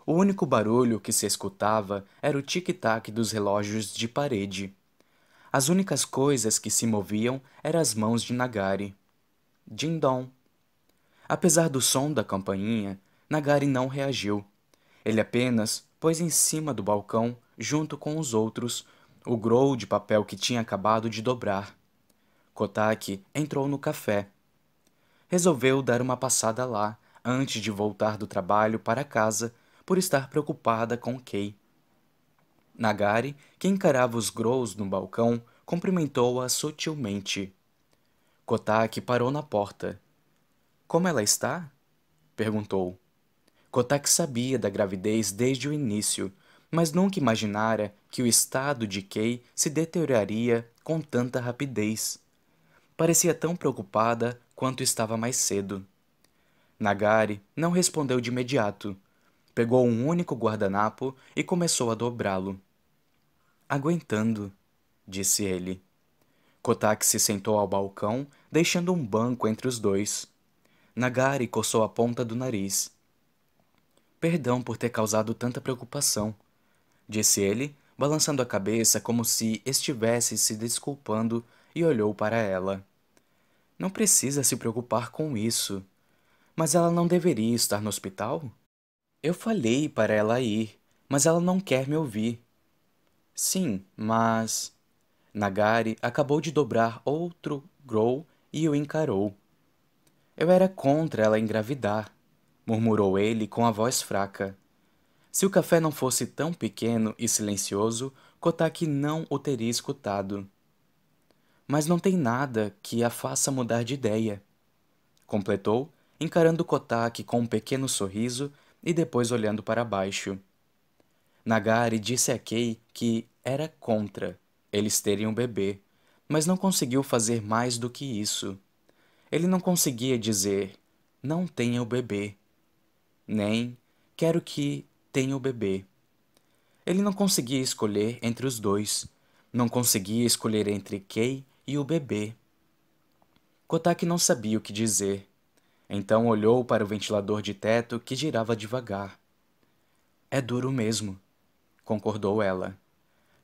O único barulho que se escutava era o tic-tac dos relógios de parede. As únicas coisas que se moviam eram as mãos de Nagari. Dindom. Apesar do som da campainha, Nagari não reagiu. Ele apenas pôs em cima do balcão, junto com os outros, o grow de papel que tinha acabado de dobrar. Kotaki entrou no café. Resolveu dar uma passada lá, antes de voltar do trabalho para casa, por estar preocupada com Kei. Nagari, que encarava os Grows no balcão, cumprimentou-a sutilmente. Kotak parou na porta. Como ela está? perguntou. Kotak sabia da gravidez desde o início, mas nunca imaginara que o estado de Kay se deterioraria com tanta rapidez. Parecia tão preocupada quanto estava mais cedo. Nagari não respondeu de imediato. Pegou um único guardanapo e começou a dobrá-lo. Aguentando, disse ele. Kotak se sentou ao balcão, deixando um banco entre os dois. Nagari coçou a ponta do nariz. Perdão por ter causado tanta preocupação, disse ele, balançando a cabeça como se estivesse se desculpando e olhou para ela. Não precisa se preocupar com isso. Mas ela não deveria estar no hospital? Eu falei para ela ir, mas ela não quer me ouvir. Sim, mas. Nagari acabou de dobrar outro grow e o encarou. Eu era contra ela engravidar, murmurou ele com a voz fraca. Se o café não fosse tão pequeno e silencioso, Kotaki não o teria escutado. Mas não tem nada que a faça mudar de ideia. Completou, encarando Kotaki com um pequeno sorriso e depois olhando para baixo. Nagari disse a Kei que era contra eles terem um bebê, mas não conseguiu fazer mais do que isso. Ele não conseguia dizer, não tenha o bebê, nem quero que tenha o bebê. Ele não conseguia escolher entre os dois, não conseguia escolher entre Kei e o bebê. Kotaki não sabia o que dizer, então olhou para o ventilador de teto que girava devagar. É duro mesmo, concordou ela.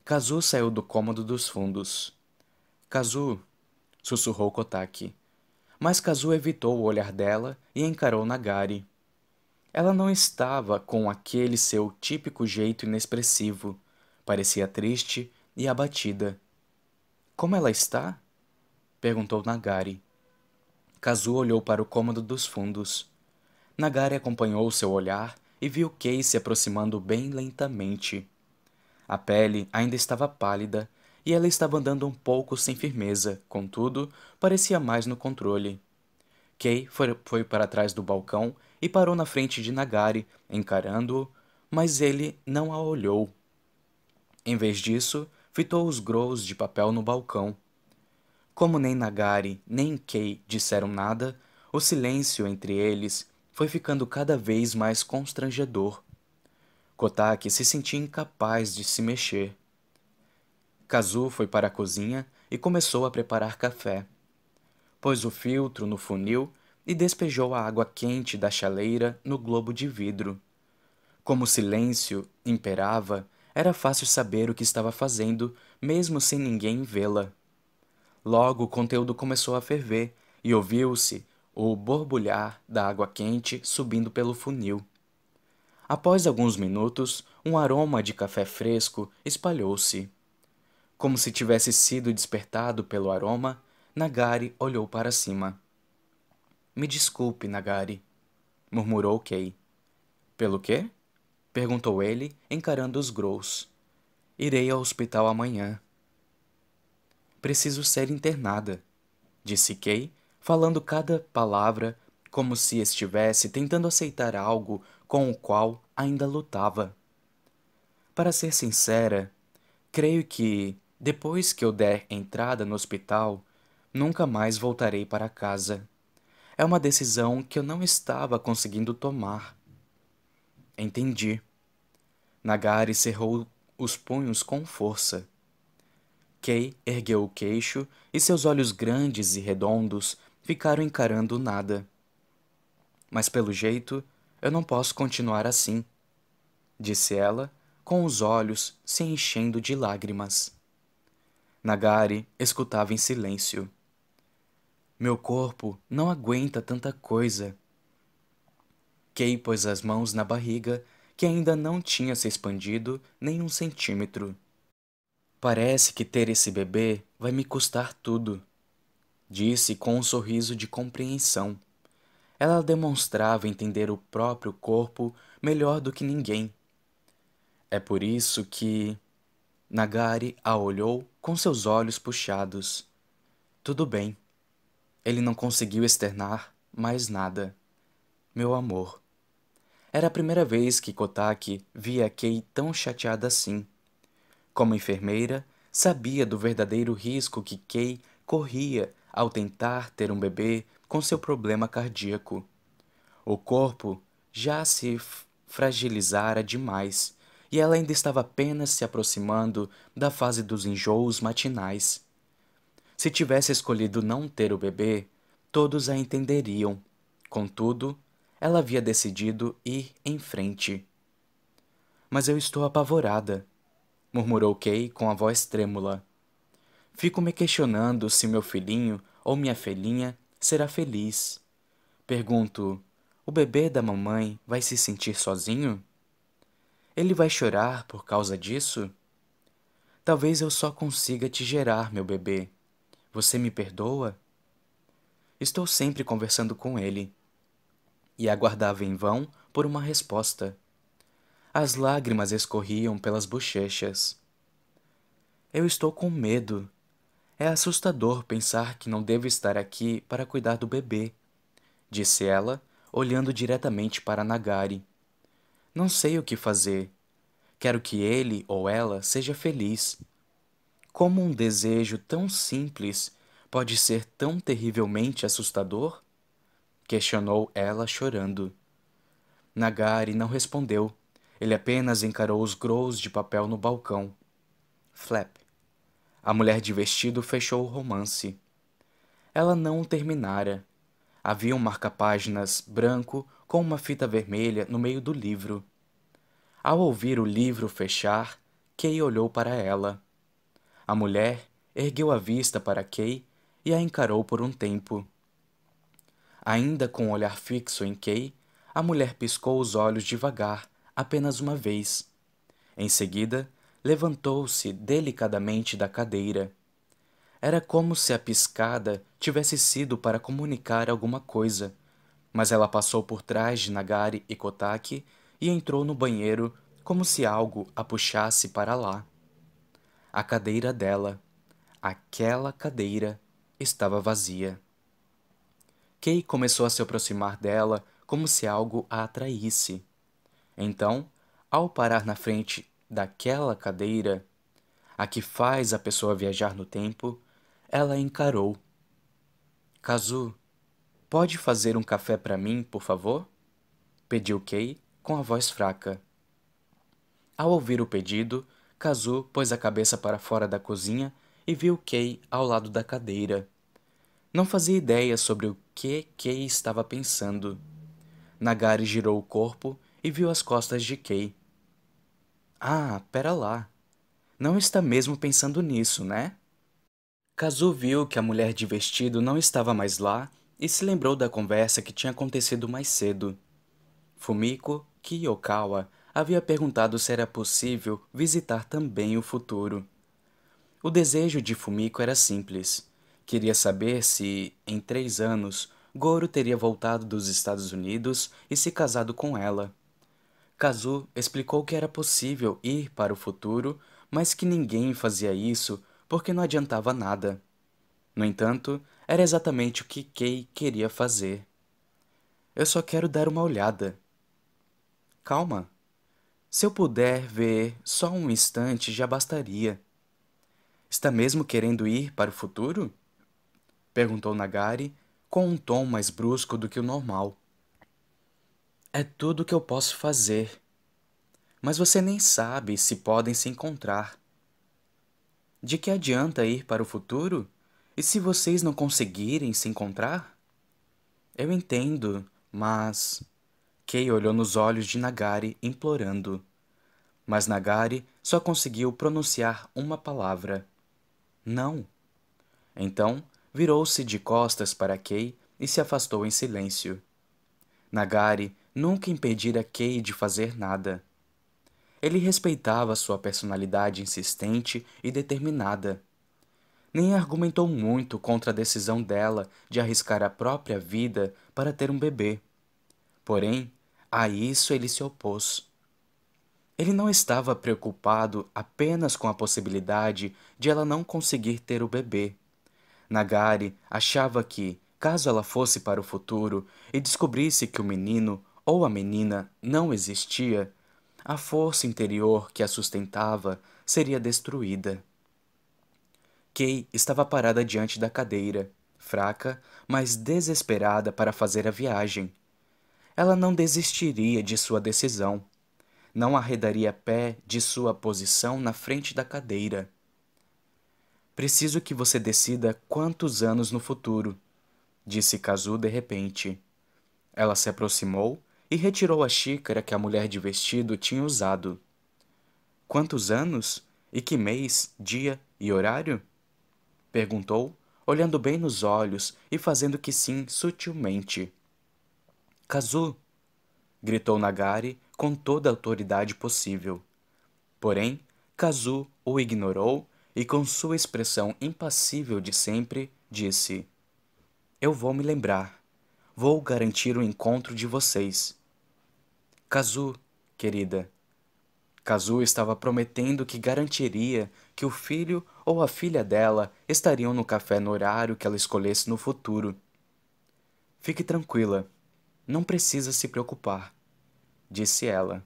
Kazu saiu do cômodo dos fundos. Kazu, sussurrou Kotaki. Mas Kazu evitou o olhar dela e encarou Nagari. Ela não estava com aquele seu típico jeito inexpressivo. Parecia triste e abatida. Como ela está? perguntou Nagari. Kazu olhou para o cômodo dos fundos. Nagari acompanhou seu olhar e viu Kei se aproximando bem lentamente. A pele ainda estava pálida e ela estava andando um pouco sem firmeza, contudo, parecia mais no controle. Kay foi, foi para trás do balcão e parou na frente de Nagari, encarando-o, mas ele não a olhou. Em vez disso, fitou os grous de papel no balcão. Como nem Nagari nem Kay disseram nada, o silêncio entre eles foi ficando cada vez mais constrangedor. Kotaki se sentia incapaz de se mexer. Kazu foi para a cozinha e começou a preparar café. Pôs o filtro no funil e despejou a água quente da chaleira no globo de vidro. Como o silêncio imperava, era fácil saber o que estava fazendo, mesmo sem ninguém vê-la. Logo o conteúdo começou a ferver e ouviu-se o borbulhar da água quente subindo pelo funil. Após alguns minutos, um aroma de café fresco espalhou-se. Como se tivesse sido despertado pelo aroma, Nagari olhou para cima. Me desculpe, Nagari, murmurou Kei. Pelo quê? perguntou ele, encarando os grous. Irei ao hospital amanhã. Preciso ser internada, disse Kei, falando cada palavra como se estivesse tentando aceitar algo com o qual ainda lutava. Para ser sincera, creio que, depois que eu der entrada no hospital, nunca mais voltarei para casa. É uma decisão que eu não estava conseguindo tomar. Entendi. Nagari cerrou os punhos com força. Kay ergueu o queixo e seus olhos grandes e redondos ficaram encarando nada. Mas pelo jeito, eu não posso continuar assim, disse ela, com os olhos se enchendo de lágrimas. Nagari escutava em silêncio. Meu corpo não aguenta tanta coisa. Kei pôs as mãos na barriga, que ainda não tinha se expandido nem um centímetro. Parece que ter esse bebê vai me custar tudo, disse com um sorriso de compreensão. Ela demonstrava entender o próprio corpo melhor do que ninguém. É por isso que Nagari a olhou com seus olhos puxados. Tudo bem. Ele não conseguiu externar mais nada. Meu amor. Era a primeira vez que Kotaki via Kei tão chateada assim. Como enfermeira, sabia do verdadeiro risco que Kei corria ao tentar ter um bebê com seu problema cardíaco. O corpo já se fragilizara demais e ela ainda estava apenas se aproximando da fase dos enjoos matinais. Se tivesse escolhido não ter o bebê, todos a entenderiam. Contudo, ela havia decidido ir em frente. Mas eu estou apavorada, murmurou Kay com a voz trêmula. Fico me questionando se meu filhinho ou minha filhinha será feliz. Pergunto: o bebê da mamãe vai se sentir sozinho? Ele vai chorar por causa disso? Talvez eu só consiga te gerar, meu bebê. Você me perdoa? Estou sempre conversando com ele. E aguardava em vão por uma resposta. As lágrimas escorriam pelas bochechas. Eu estou com medo, é assustador pensar que não devo estar aqui para cuidar do bebê, disse ela, olhando diretamente para Nagari. Não sei o que fazer. Quero que ele ou ela seja feliz. Como um desejo tão simples pode ser tão terrivelmente assustador? questionou ela chorando. Nagari não respondeu. Ele apenas encarou os grous de papel no balcão. Flap. A mulher de vestido fechou o romance. Ela não o terminara. Havia um marca-páginas branco com uma fita vermelha no meio do livro. Ao ouvir o livro fechar, Kay olhou para ela. A mulher ergueu a vista para Kay e a encarou por um tempo. Ainda com o um olhar fixo em Kay, a mulher piscou os olhos devagar, apenas uma vez. Em seguida, levantou-se delicadamente da cadeira. Era como se a piscada tivesse sido para comunicar alguma coisa, mas ela passou por trás de Nagari e Kotaki e entrou no banheiro como se algo a puxasse para lá. A cadeira dela, aquela cadeira, estava vazia. Kei começou a se aproximar dela como se algo a atraísse. Então, ao parar na frente daquela cadeira, a que faz a pessoa viajar no tempo, ela encarou. Kazu, pode fazer um café para mim, por favor? Pediu Kei com a voz fraca. Ao ouvir o pedido, Kazu pôs a cabeça para fora da cozinha e viu Kei ao lado da cadeira. Não fazia ideia sobre o que Kei estava pensando. Nagari girou o corpo e viu as costas de Kei. Ah, pera lá. Não está mesmo pensando nisso, né? Kazu viu que a mulher de vestido não estava mais lá e se lembrou da conversa que tinha acontecido mais cedo. Fumiko Kiyokawa havia perguntado se era possível visitar também o futuro. O desejo de Fumiko era simples. Queria saber se, em três anos, Goro teria voltado dos Estados Unidos e se casado com ela. Kazu explicou que era possível ir para o futuro, mas que ninguém fazia isso porque não adiantava nada. No entanto, era exatamente o que Kei queria fazer. Eu só quero dar uma olhada. Calma. Se eu puder ver só um instante já bastaria. Está mesmo querendo ir para o futuro? perguntou Nagari com um tom mais brusco do que o normal. É tudo o que eu posso fazer. Mas você nem sabe se podem se encontrar. De que adianta ir para o futuro? E se vocês não conseguirem se encontrar? Eu entendo, mas. Kei olhou nos olhos de Nagari, implorando. Mas Nagari só conseguiu pronunciar uma palavra: Não. Então, virou-se de costas para Kei e se afastou em silêncio. Nagari nunca impedira Kay de fazer nada. Ele respeitava sua personalidade insistente e determinada. Nem argumentou muito contra a decisão dela de arriscar a própria vida para ter um bebê. Porém, a isso ele se opôs. Ele não estava preocupado apenas com a possibilidade de ela não conseguir ter o bebê. Nagari achava que, caso ela fosse para o futuro e descobrisse que o menino ou a menina não existia, a força interior que a sustentava seria destruída. Kay estava parada diante da cadeira, fraca, mas desesperada para fazer a viagem. Ela não desistiria de sua decisão. Não arredaria pé de sua posição na frente da cadeira. Preciso que você decida quantos anos no futuro, disse Kazu de repente. Ela se aproximou e retirou a xícara que a mulher de vestido tinha usado. Quantos anos? E que mês, dia e horário? Perguntou, olhando bem nos olhos e fazendo que sim sutilmente. Kazu! gritou Nagari com toda a autoridade possível. Porém, Kazu o ignorou e, com sua expressão impassível de sempre, disse: Eu vou me lembrar vou garantir o encontro de vocês. Kazu, querida. Kazu estava prometendo que garantiria que o filho ou a filha dela estariam no café no horário que ela escolhesse no futuro. Fique tranquila, não precisa se preocupar, disse ela.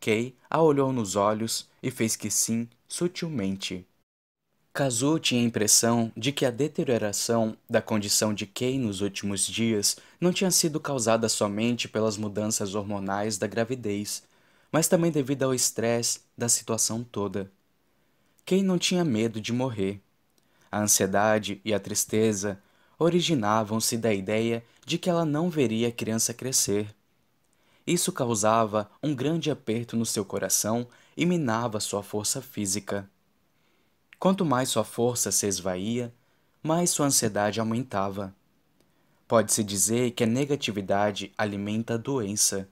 Kay a olhou nos olhos e fez que sim, sutilmente. Kazuo tinha a impressão de que a deterioração da condição de Kei nos últimos dias não tinha sido causada somente pelas mudanças hormonais da gravidez, mas também devido ao estresse da situação toda. Kei não tinha medo de morrer. A ansiedade e a tristeza originavam-se da ideia de que ela não veria a criança crescer. Isso causava um grande aperto no seu coração e minava sua força física. Quanto mais sua força se esvaía, mais sua ansiedade aumentava. Pode-se dizer que a negatividade alimenta a doença.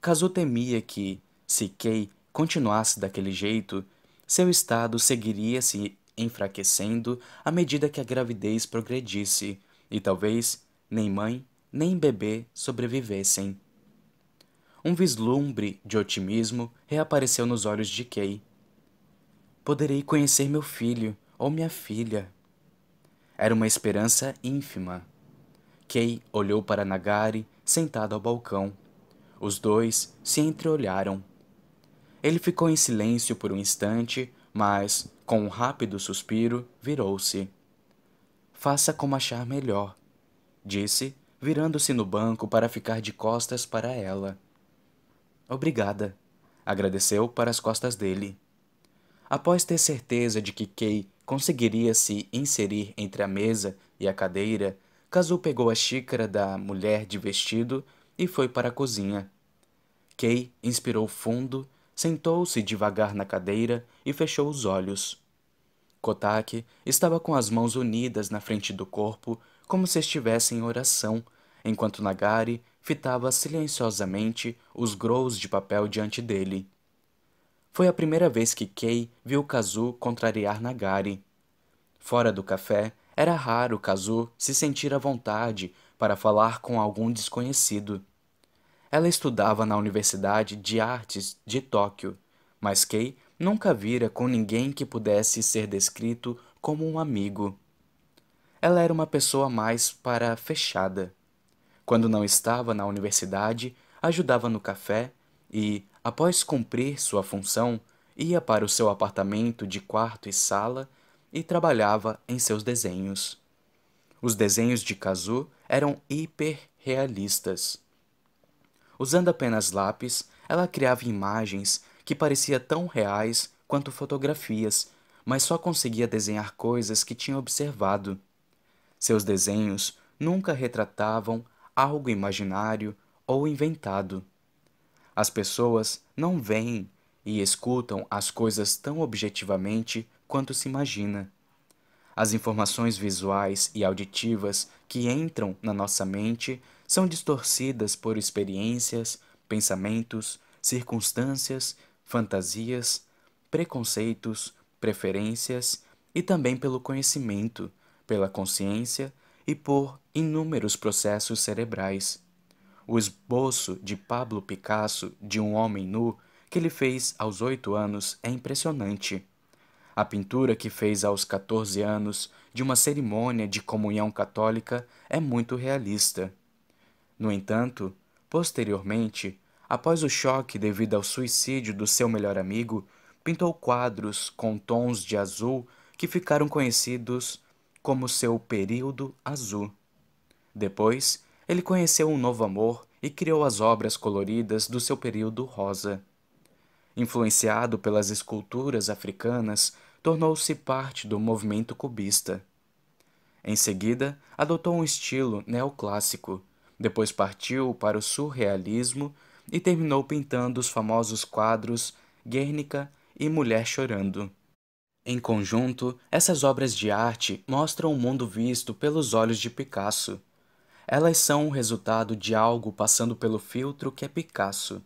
Kazu temia que, se Kei continuasse daquele jeito, seu estado seguiria se enfraquecendo à medida que a gravidez progredisse e talvez nem mãe nem bebê sobrevivessem. Um vislumbre de otimismo reapareceu nos olhos de Kei poderei conhecer meu filho ou minha filha. Era uma esperança ínfima. Kay olhou para Nagari, sentado ao balcão. Os dois se entreolharam. Ele ficou em silêncio por um instante, mas, com um rápido suspiro, virou-se. Faça como achar melhor, disse, virando-se no banco para ficar de costas para ela. Obrigada, agradeceu para as costas dele. Após ter certeza de que Kay conseguiria se inserir entre a mesa e a cadeira, Kazu pegou a xícara da mulher de vestido e foi para a cozinha. Kay inspirou fundo, sentou-se devagar na cadeira e fechou os olhos. Kotaki estava com as mãos unidas na frente do corpo, como se estivesse em oração, enquanto Nagari fitava silenciosamente os grous de papel diante dele. Foi a primeira vez que Kei viu Kazu contrariar Nagari. Fora do café, era raro Kazu se sentir à vontade para falar com algum desconhecido. Ela estudava na Universidade de Artes de Tóquio, mas Kei nunca vira com ninguém que pudesse ser descrito como um amigo. Ela era uma pessoa mais para fechada. Quando não estava na universidade, ajudava no café e, Após cumprir sua função, ia para o seu apartamento de quarto e sala e trabalhava em seus desenhos. Os desenhos de Kazu eram hiperrealistas. Usando apenas lápis, ela criava imagens que pareciam tão reais quanto fotografias, mas só conseguia desenhar coisas que tinha observado. Seus desenhos nunca retratavam algo imaginário ou inventado. As pessoas não veem e escutam as coisas tão objetivamente quanto se imagina. As informações visuais e auditivas que entram na nossa mente são distorcidas por experiências, pensamentos, circunstâncias, fantasias, preconceitos, preferências e também pelo conhecimento, pela consciência e por inúmeros processos cerebrais o esboço de Pablo Picasso de um homem nu que ele fez aos oito anos é impressionante. A pintura que fez aos 14 anos de uma cerimônia de comunhão católica é muito realista. No entanto, posteriormente, após o choque devido ao suicídio do seu melhor amigo, pintou quadros com tons de azul que ficaram conhecidos como seu período azul. Depois, ele conheceu um novo amor e criou as obras coloridas do seu período rosa. Influenciado pelas esculturas africanas, tornou-se parte do movimento cubista. Em seguida, adotou um estilo neoclássico, depois partiu para o surrealismo e terminou pintando os famosos quadros Guernica e Mulher Chorando. Em conjunto, essas obras de arte mostram o mundo visto pelos olhos de Picasso. Elas são o resultado de algo passando pelo filtro que é Picasso.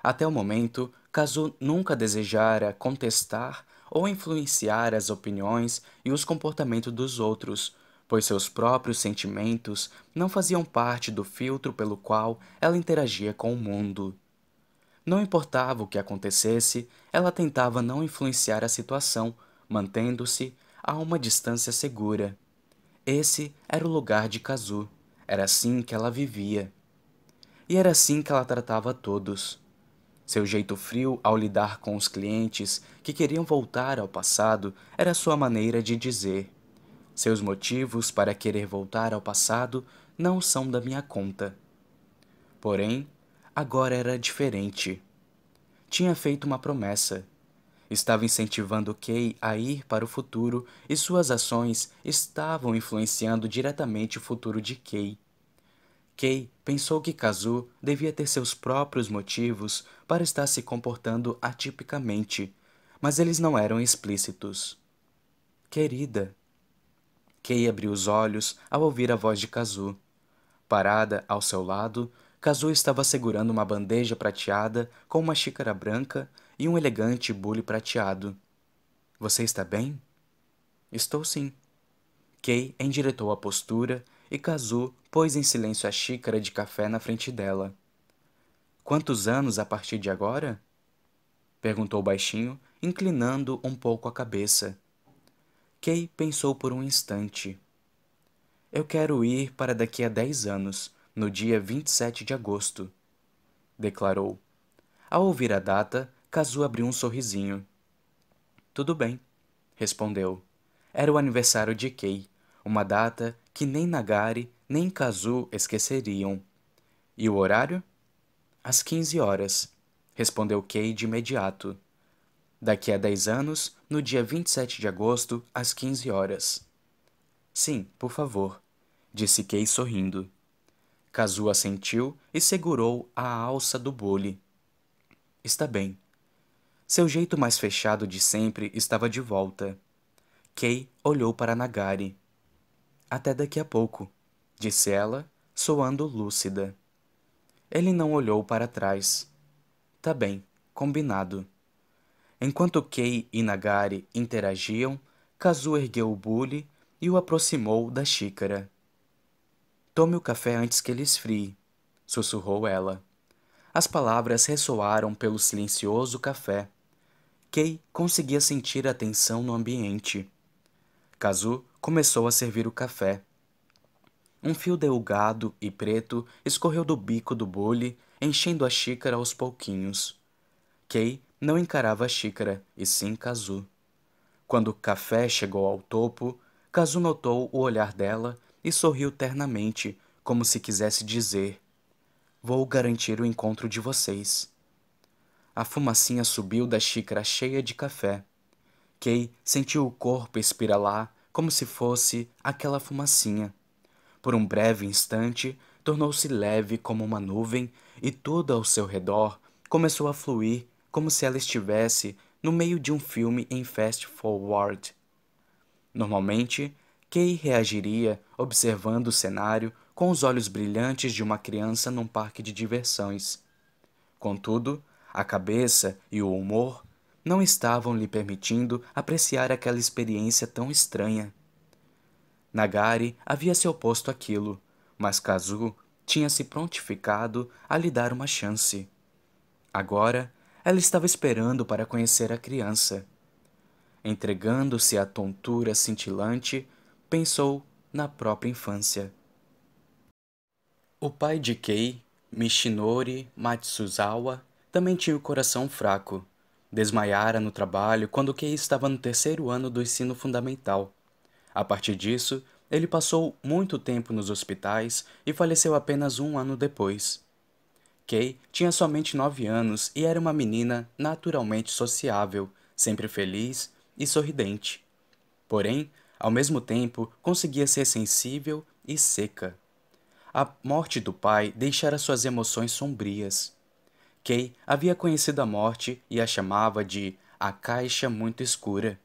Até o momento, Kazu nunca desejara contestar ou influenciar as opiniões e os comportamentos dos outros, pois seus próprios sentimentos não faziam parte do filtro pelo qual ela interagia com o mundo. Não importava o que acontecesse, ela tentava não influenciar a situação, mantendo-se a uma distância segura. Esse era o lugar de Kazu. Era assim que ela vivia. E era assim que ela tratava todos. Seu jeito frio ao lidar com os clientes que queriam voltar ao passado era sua maneira de dizer: Seus motivos para querer voltar ao passado não são da minha conta. Porém, agora era diferente. Tinha feito uma promessa. Estava incentivando Kay a ir para o futuro e suas ações estavam influenciando diretamente o futuro de Kay. Kei pensou que Kazu devia ter seus próprios motivos para estar se comportando atipicamente, mas eles não eram explícitos. Querida. Kei abriu os olhos ao ouvir a voz de Kazu. Parada ao seu lado, Kazu estava segurando uma bandeja prateada com uma xícara branca e um elegante bule prateado. Você está bem? Estou sim. Kei endireitou a postura e Kazu pôs em silêncio a xícara de café na frente dela. Quantos anos a partir de agora? perguntou baixinho, inclinando um pouco a cabeça. Kay pensou por um instante. Eu quero ir para daqui a dez anos, no dia 27 de agosto, declarou. Ao ouvir a data, Kazu abriu um sorrisinho. Tudo bem, respondeu. Era o aniversário de Kei, uma data que nem Nagari nem Kazu esqueceriam. E o horário? Às 15 horas, respondeu Kay de imediato. Daqui a 10 anos, no dia 27 de agosto, às 15 horas. Sim, por favor, disse Kay sorrindo. Kazu assentiu e segurou a alça do bule. Está bem. Seu jeito mais fechado de sempre estava de volta. Kay olhou para Nagari. Até daqui a pouco, disse ela, soando lúcida. Ele não olhou para trás. Tá bem, combinado. Enquanto Kei e Nagari interagiam, Kazu ergueu o bule e o aproximou da xícara. Tome o café antes que ele esfrie, sussurrou ela. As palavras ressoaram pelo silencioso café. Kei conseguia sentir a tensão no ambiente. Kazu começou a servir o café. Um fio delgado e preto escorreu do bico do bule, enchendo a xícara aos pouquinhos. Kay não encarava a xícara, e sim Kazu. Quando o café chegou ao topo, Kazu notou o olhar dela e sorriu ternamente, como se quisesse dizer: Vou garantir o encontro de vocês. A fumacinha subiu da xícara cheia de café. Kay sentiu o corpo espiralar como se fosse aquela fumacinha. Por um breve instante, tornou-se leve como uma nuvem e tudo ao seu redor começou a fluir como se ela estivesse no meio de um filme em fast forward. Normalmente, Kay reagiria observando o cenário com os olhos brilhantes de uma criança num parque de diversões. Contudo, a cabeça e o humor não estavam lhe permitindo apreciar aquela experiência tão estranha. Nagari havia se oposto àquilo, mas Kazu tinha se prontificado a lhe dar uma chance. Agora, ela estava esperando para conhecer a criança. Entregando-se à tontura cintilante, pensou na própria infância. O pai de Kei, Mishinori Matsuzawa, também tinha o coração fraco. Desmaiara no trabalho quando Kei estava no terceiro ano do ensino fundamental a partir disso, ele passou muito tempo nos hospitais e faleceu apenas um ano depois. Kay tinha somente nove anos e era uma menina naturalmente sociável, sempre feliz e sorridente. Porém, ao mesmo tempo, conseguia ser sensível e seca. A morte do pai deixara suas emoções sombrias. Kay havia conhecido a morte e a chamava de a caixa muito escura.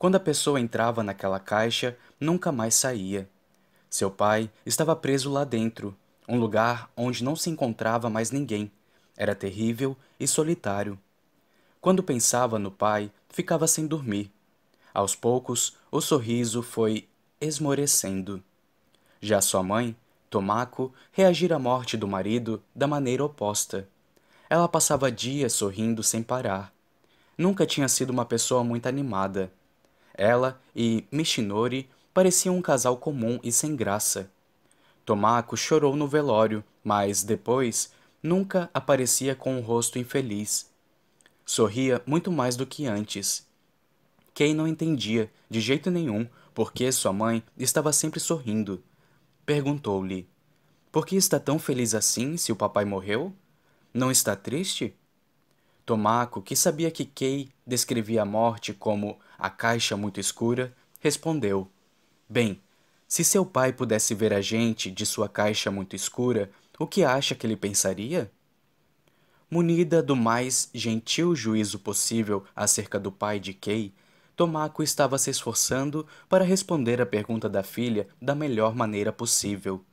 Quando a pessoa entrava naquela caixa, nunca mais saía. Seu pai estava preso lá dentro, um lugar onde não se encontrava mais ninguém. Era terrível e solitário. Quando pensava no pai, ficava sem dormir. Aos poucos, o sorriso foi esmorecendo. Já sua mãe, Tomako, reagira à morte do marido da maneira oposta. Ela passava dias sorrindo sem parar. Nunca tinha sido uma pessoa muito animada. Ela e Michinori pareciam um casal comum e sem graça. Tomako chorou no velório, mas depois nunca aparecia com um rosto infeliz. Sorria muito mais do que antes. Kei não entendia, de jeito nenhum, por que sua mãe estava sempre sorrindo. Perguntou-lhe: Por que está tão feliz assim se o papai morreu? Não está triste? Tomako, que sabia que Kei descrevia a morte como a caixa muito escura, respondeu: Bem, se seu pai pudesse ver a gente de sua caixa muito escura, o que acha que ele pensaria? Munida do mais gentil juízo possível acerca do pai de Kay, Tomako estava se esforçando para responder a pergunta da filha da melhor maneira possível.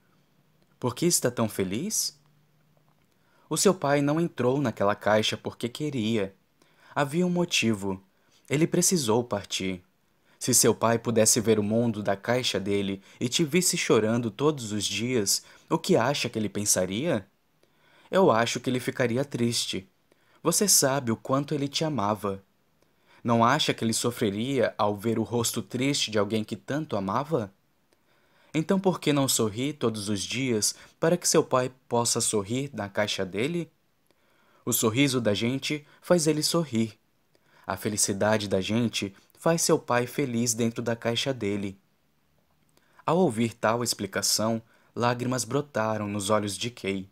Por que está tão feliz? O seu pai não entrou naquela caixa porque queria. Havia um motivo. Ele precisou partir. Se seu pai pudesse ver o mundo da caixa dele e te visse chorando todos os dias, o que acha que ele pensaria? Eu acho que ele ficaria triste. Você sabe o quanto ele te amava. Não acha que ele sofreria ao ver o rosto triste de alguém que tanto amava? Então por que não sorrir todos os dias para que seu pai possa sorrir na caixa dele? O sorriso da gente faz ele sorrir. A felicidade da gente faz seu pai feliz dentro da caixa dele. Ao ouvir tal explicação, lágrimas brotaram nos olhos de Kay.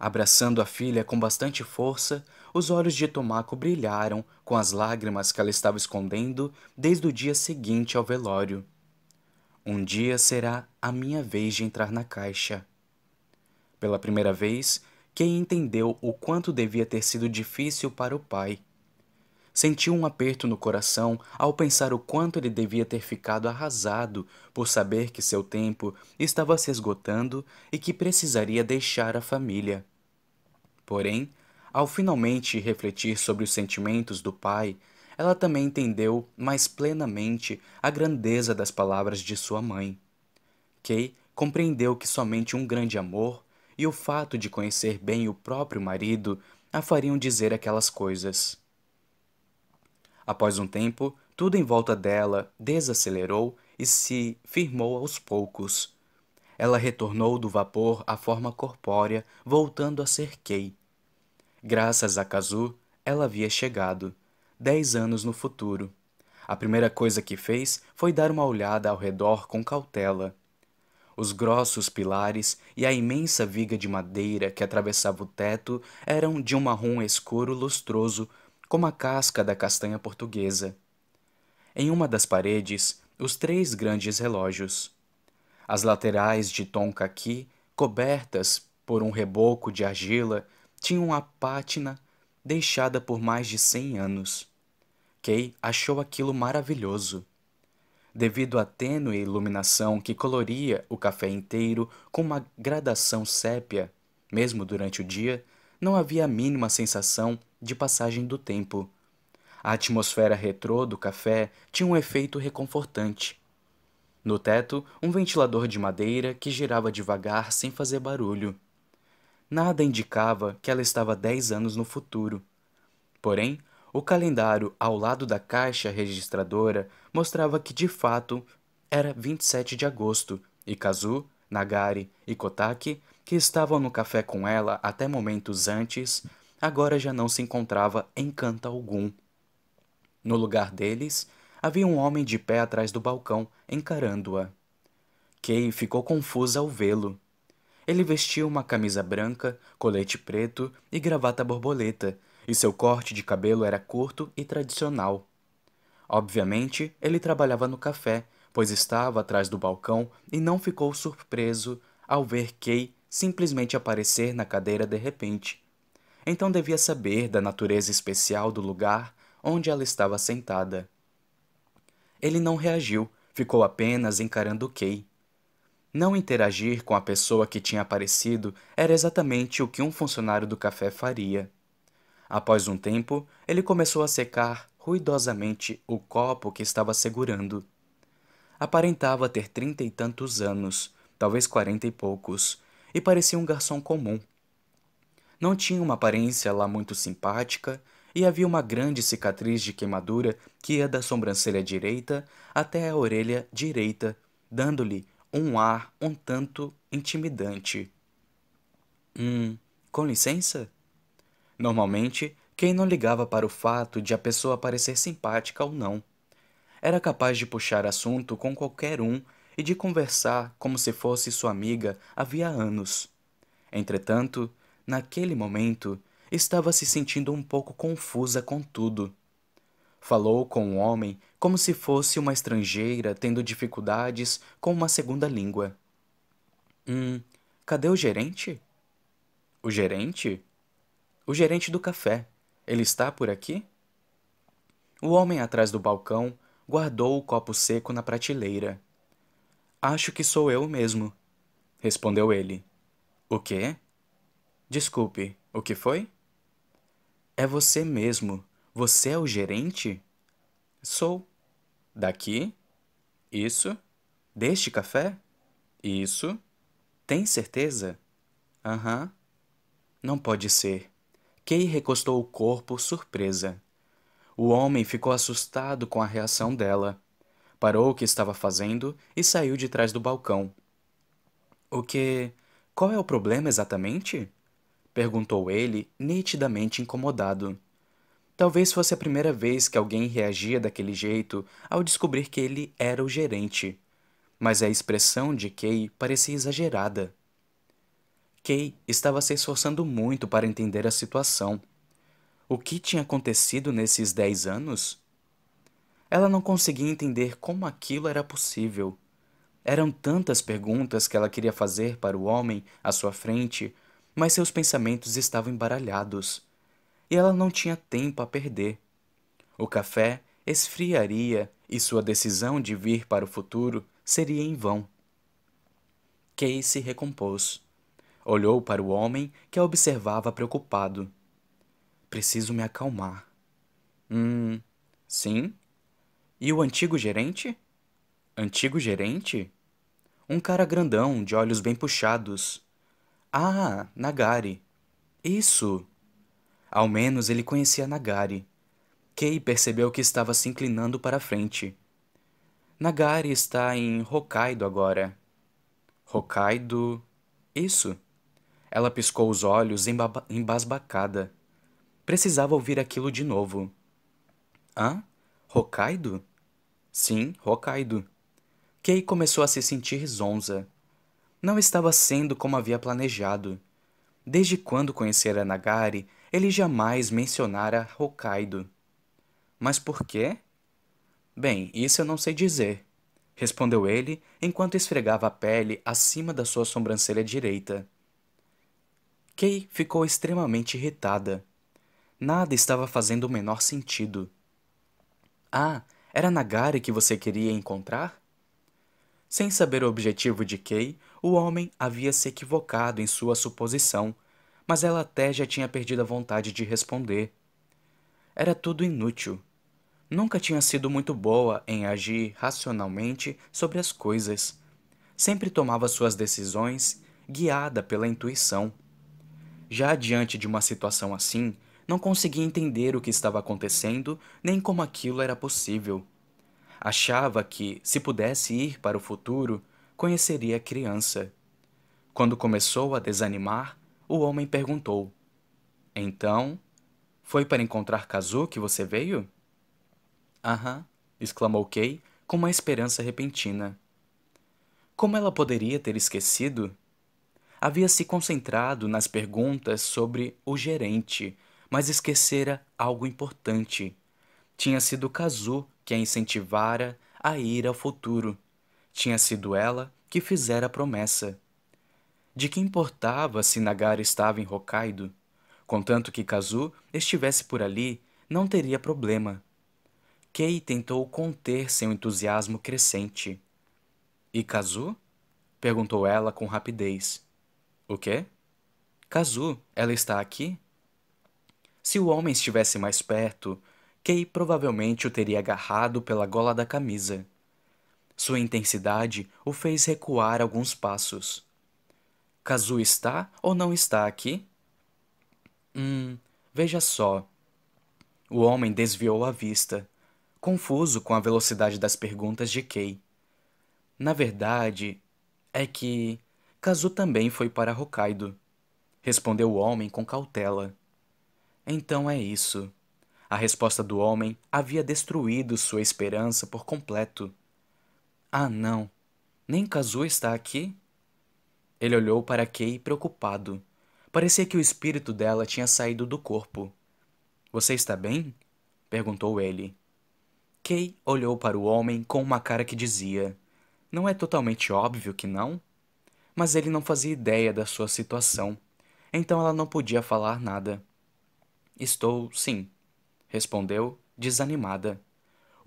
Abraçando a filha com bastante força, os olhos de Tomako brilharam com as lágrimas que ela estava escondendo desde o dia seguinte ao velório. Um dia será a minha vez de entrar na caixa. Pela primeira vez, Kay entendeu o quanto devia ter sido difícil para o pai Sentiu um aperto no coração ao pensar o quanto ele devia ter ficado arrasado por saber que seu tempo estava se esgotando e que precisaria deixar a família. Porém, ao finalmente refletir sobre os sentimentos do pai, ela também entendeu mais plenamente a grandeza das palavras de sua mãe. Kay compreendeu que somente um grande amor e o fato de conhecer bem o próprio marido a fariam dizer aquelas coisas. Após um tempo, tudo em volta dela desacelerou e se firmou aos poucos. Ela retornou do vapor à forma corpórea, voltando a ser Kei. Graças a Kazu, ela havia chegado, dez anos no futuro. A primeira coisa que fez foi dar uma olhada ao redor com cautela. Os grossos pilares e a imensa viga de madeira que atravessava o teto eram de um marrom escuro lustroso, como a casca da castanha portuguesa. Em uma das paredes, os três grandes relógios. As laterais de tom caqui, cobertas por um reboco de argila, tinham a pátina deixada por mais de cem anos. Kay achou aquilo maravilhoso. Devido à tênue iluminação que coloria o café inteiro com uma gradação sépia, mesmo durante o dia, não havia a mínima sensação de passagem do tempo. A atmosfera retrô do café tinha um efeito reconfortante. No teto, um ventilador de madeira que girava devagar sem fazer barulho. Nada indicava que ela estava dez anos no futuro. Porém, o calendário ao lado da caixa registradora mostrava que de fato era 27 de agosto e Kazu, Nagari e Kotaki, que estavam no café com ela até momentos antes, agora já não se encontrava encanto algum. No lugar deles, havia um homem de pé atrás do balcão, encarando-a. Kay ficou confusa ao vê-lo. Ele vestia uma camisa branca, colete preto e gravata borboleta, e seu corte de cabelo era curto e tradicional. Obviamente, ele trabalhava no café, pois estava atrás do balcão e não ficou surpreso ao ver Kay simplesmente aparecer na cadeira de repente, então devia saber da natureza especial do lugar onde ela estava sentada. Ele não reagiu, ficou apenas encarando Kay. Não interagir com a pessoa que tinha aparecido era exatamente o que um funcionário do café faria. Após um tempo, ele começou a secar ruidosamente o copo que estava segurando. Aparentava ter trinta e tantos anos, talvez quarenta e poucos, e parecia um garçom comum não tinha uma aparência lá muito simpática e havia uma grande cicatriz de queimadura que ia da sobrancelha direita até a orelha direita, dando-lhe um ar um tanto intimidante. Hum, com licença? Normalmente, quem não ligava para o fato de a pessoa parecer simpática ou não. Era capaz de puxar assunto com qualquer um e de conversar como se fosse sua amiga havia anos. Entretanto, naquele momento, estava se sentindo um pouco confusa com tudo. Falou com o um homem como se fosse uma estrangeira tendo dificuldades com uma segunda língua. Hum, cadê o gerente? O gerente? O gerente do café. Ele está por aqui? O homem atrás do balcão guardou o copo seco na prateleira. Acho que sou eu mesmo, respondeu ele. O quê? Desculpe, o que foi? É você mesmo. Você é o gerente? Sou. Daqui? Isso. Deste café? Isso. Tem certeza? Aham. Uhum. Não pode ser. Kay recostou o corpo, surpresa. O homem ficou assustado com a reação dela. Parou o que estava fazendo e saiu de trás do balcão. O que. Qual é o problema exatamente? Perguntou ele, nitidamente incomodado. Talvez fosse a primeira vez que alguém reagia daquele jeito ao descobrir que ele era o gerente. Mas a expressão de Kay parecia exagerada. Kay estava se esforçando muito para entender a situação. O que tinha acontecido nesses dez anos? Ela não conseguia entender como aquilo era possível. Eram tantas perguntas que ela queria fazer para o homem à sua frente mas seus pensamentos estavam embaralhados e ela não tinha tempo a perder. O café esfriaria e sua decisão de vir para o futuro seria em vão. Kay se recompôs. Olhou para o homem que a observava preocupado. Preciso me acalmar. Hum, sim? E o antigo gerente? Antigo gerente? Um cara grandão, de olhos bem puxados. Ah, Nagari. Isso! Ao menos ele conhecia Nagari. Kei percebeu que estava se inclinando para a frente. Nagari está em Hokkaido agora. Hokkaido. Isso! Ela piscou os olhos embasbacada. Precisava ouvir aquilo de novo. Hã? Hokkaido? Sim, Hokkaido. Kei começou a se sentir zonza não estava sendo como havia planejado. Desde quando conhecera Nagari, ele jamais mencionara Hokkaido. Mas por quê? Bem, isso eu não sei dizer, respondeu ele enquanto esfregava a pele acima da sua sobrancelha direita. Kay ficou extremamente irritada. Nada estava fazendo o menor sentido. Ah, era Nagari que você queria encontrar? Sem saber o objetivo de Kay, o homem havia se equivocado em sua suposição, mas ela até já tinha perdido a vontade de responder. Era tudo inútil. Nunca tinha sido muito boa em agir racionalmente sobre as coisas. Sempre tomava suas decisões guiada pela intuição. Já diante de uma situação assim, não conseguia entender o que estava acontecendo nem como aquilo era possível. Achava que, se pudesse ir para o futuro, conheceria a criança. Quando começou a desanimar, o homem perguntou: Então, foi para encontrar Kazu que você veio? Aham, exclamou Kei com uma esperança repentina. Como ela poderia ter esquecido? Havia se concentrado nas perguntas sobre o gerente, mas esquecera algo importante. Tinha sido Kazu que a incentivara a ir ao futuro. Tinha sido ela que fizera a promessa. De que importava se Nagara estava em Hokkaido? Contanto que Kazu estivesse por ali, não teria problema. Kei tentou conter seu entusiasmo crescente. E Kazu? perguntou ela com rapidez. O quê? Kazu, ela está aqui? Se o homem estivesse mais perto, Kei provavelmente o teria agarrado pela gola da camisa. Sua intensidade o fez recuar alguns passos. Kazu está ou não está aqui? Hum, veja só. O homem desviou a vista, confuso com a velocidade das perguntas de Kei. Na verdade, é que Kazu também foi para Hokkaido, respondeu o homem com cautela. Então é isso. A resposta do homem havia destruído sua esperança por completo. Ah, não. Nem Kazu está aqui? Ele olhou para Kei preocupado. Parecia que o espírito dela tinha saído do corpo. Você está bem? perguntou ele. Kei olhou para o homem com uma cara que dizia: Não é totalmente óbvio que não? Mas ele não fazia ideia da sua situação, então ela não podia falar nada. Estou, sim, respondeu, desanimada.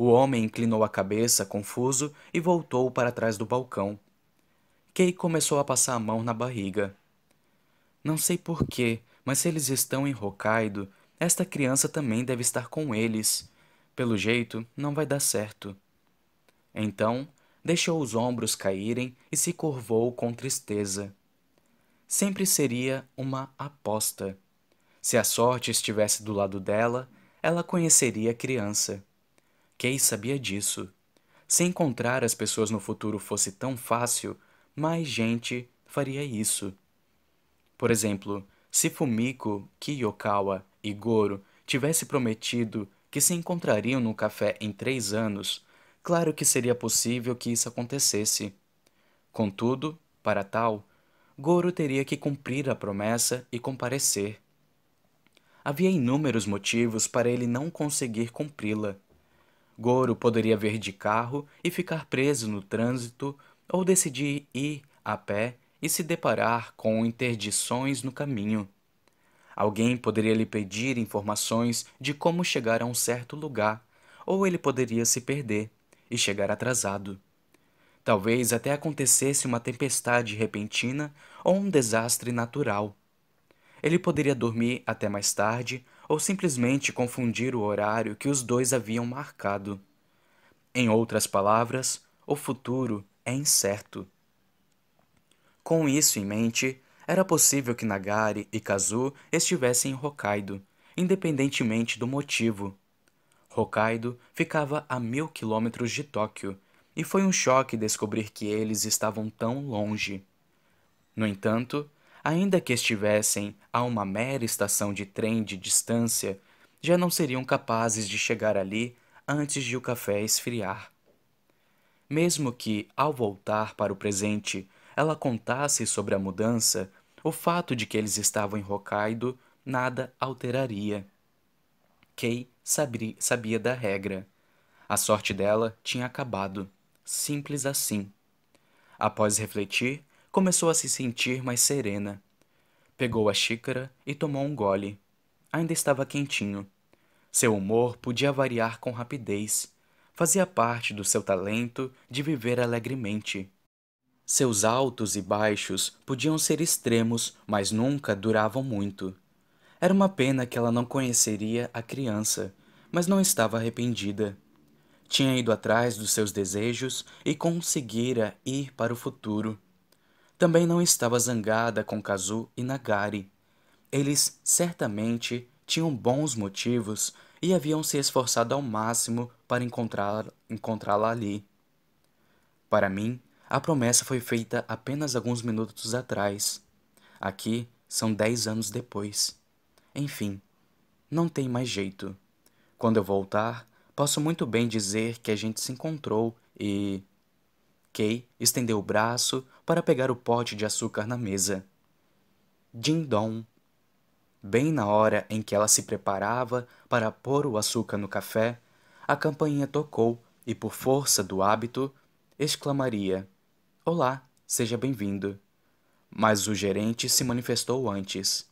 O homem inclinou a cabeça, confuso, e voltou para trás do balcão. Kay começou a passar a mão na barriga. Não sei porquê, mas se eles estão em Hokkaido, esta criança também deve estar com eles. Pelo jeito, não vai dar certo. Então, deixou os ombros caírem e se curvou com tristeza. Sempre seria uma aposta. Se a sorte estivesse do lado dela, ela conheceria a criança. Kay sabia disso. Se encontrar as pessoas no futuro fosse tão fácil, mais gente faria isso. Por exemplo, se Fumiko, Kiyokawa e Goro tivesse prometido que se encontrariam no café em três anos, claro que seria possível que isso acontecesse. Contudo, para tal, Goro teria que cumprir a promessa e comparecer. Havia inúmeros motivos para ele não conseguir cumpri-la. Goro poderia vir de carro e ficar preso no trânsito, ou decidir ir a pé e se deparar com interdições no caminho. Alguém poderia lhe pedir informações de como chegar a um certo lugar, ou ele poderia se perder e chegar atrasado. Talvez até acontecesse uma tempestade repentina ou um desastre natural. Ele poderia dormir até mais tarde ou simplesmente confundir o horário que os dois haviam marcado. Em outras palavras, o futuro é incerto. Com isso em mente, era possível que Nagari e Kazu estivessem em Hokkaido, independentemente do motivo. Hokkaido ficava a mil quilômetros de Tóquio, e foi um choque descobrir que eles estavam tão longe. No entanto, ainda que estivessem a uma mera estação de trem de distância, já não seriam capazes de chegar ali antes de o café esfriar. Mesmo que, ao voltar para o presente, ela contasse sobre a mudança, o fato de que eles estavam em Hokkaido nada alteraria. Kay sabia da regra. A sorte dela tinha acabado. Simples assim. Após refletir, começou a se sentir mais serena. Pegou a xícara e tomou um gole. Ainda estava quentinho. Seu humor podia variar com rapidez. Fazia parte do seu talento de viver alegremente. Seus altos e baixos podiam ser extremos, mas nunca duravam muito. Era uma pena que ela não conheceria a criança, mas não estava arrependida. Tinha ido atrás dos seus desejos e conseguira ir para o futuro. Também não estava zangada com Kazu e Nagari. Eles certamente tinham bons motivos e haviam se esforçado ao máximo para encontrá-la encontrá ali. Para mim, a promessa foi feita apenas alguns minutos atrás. Aqui são dez anos depois. Enfim, não tem mais jeito. Quando eu voltar, posso muito bem dizer que a gente se encontrou e, Kay estendeu o braço para pegar o pote de açúcar na mesa. Din Dong. Bem na hora em que ela se preparava para pôr o açúcar no café, a campainha tocou e, por força do hábito, exclamaria: Olá, seja bem-vindo. Mas o gerente se manifestou antes.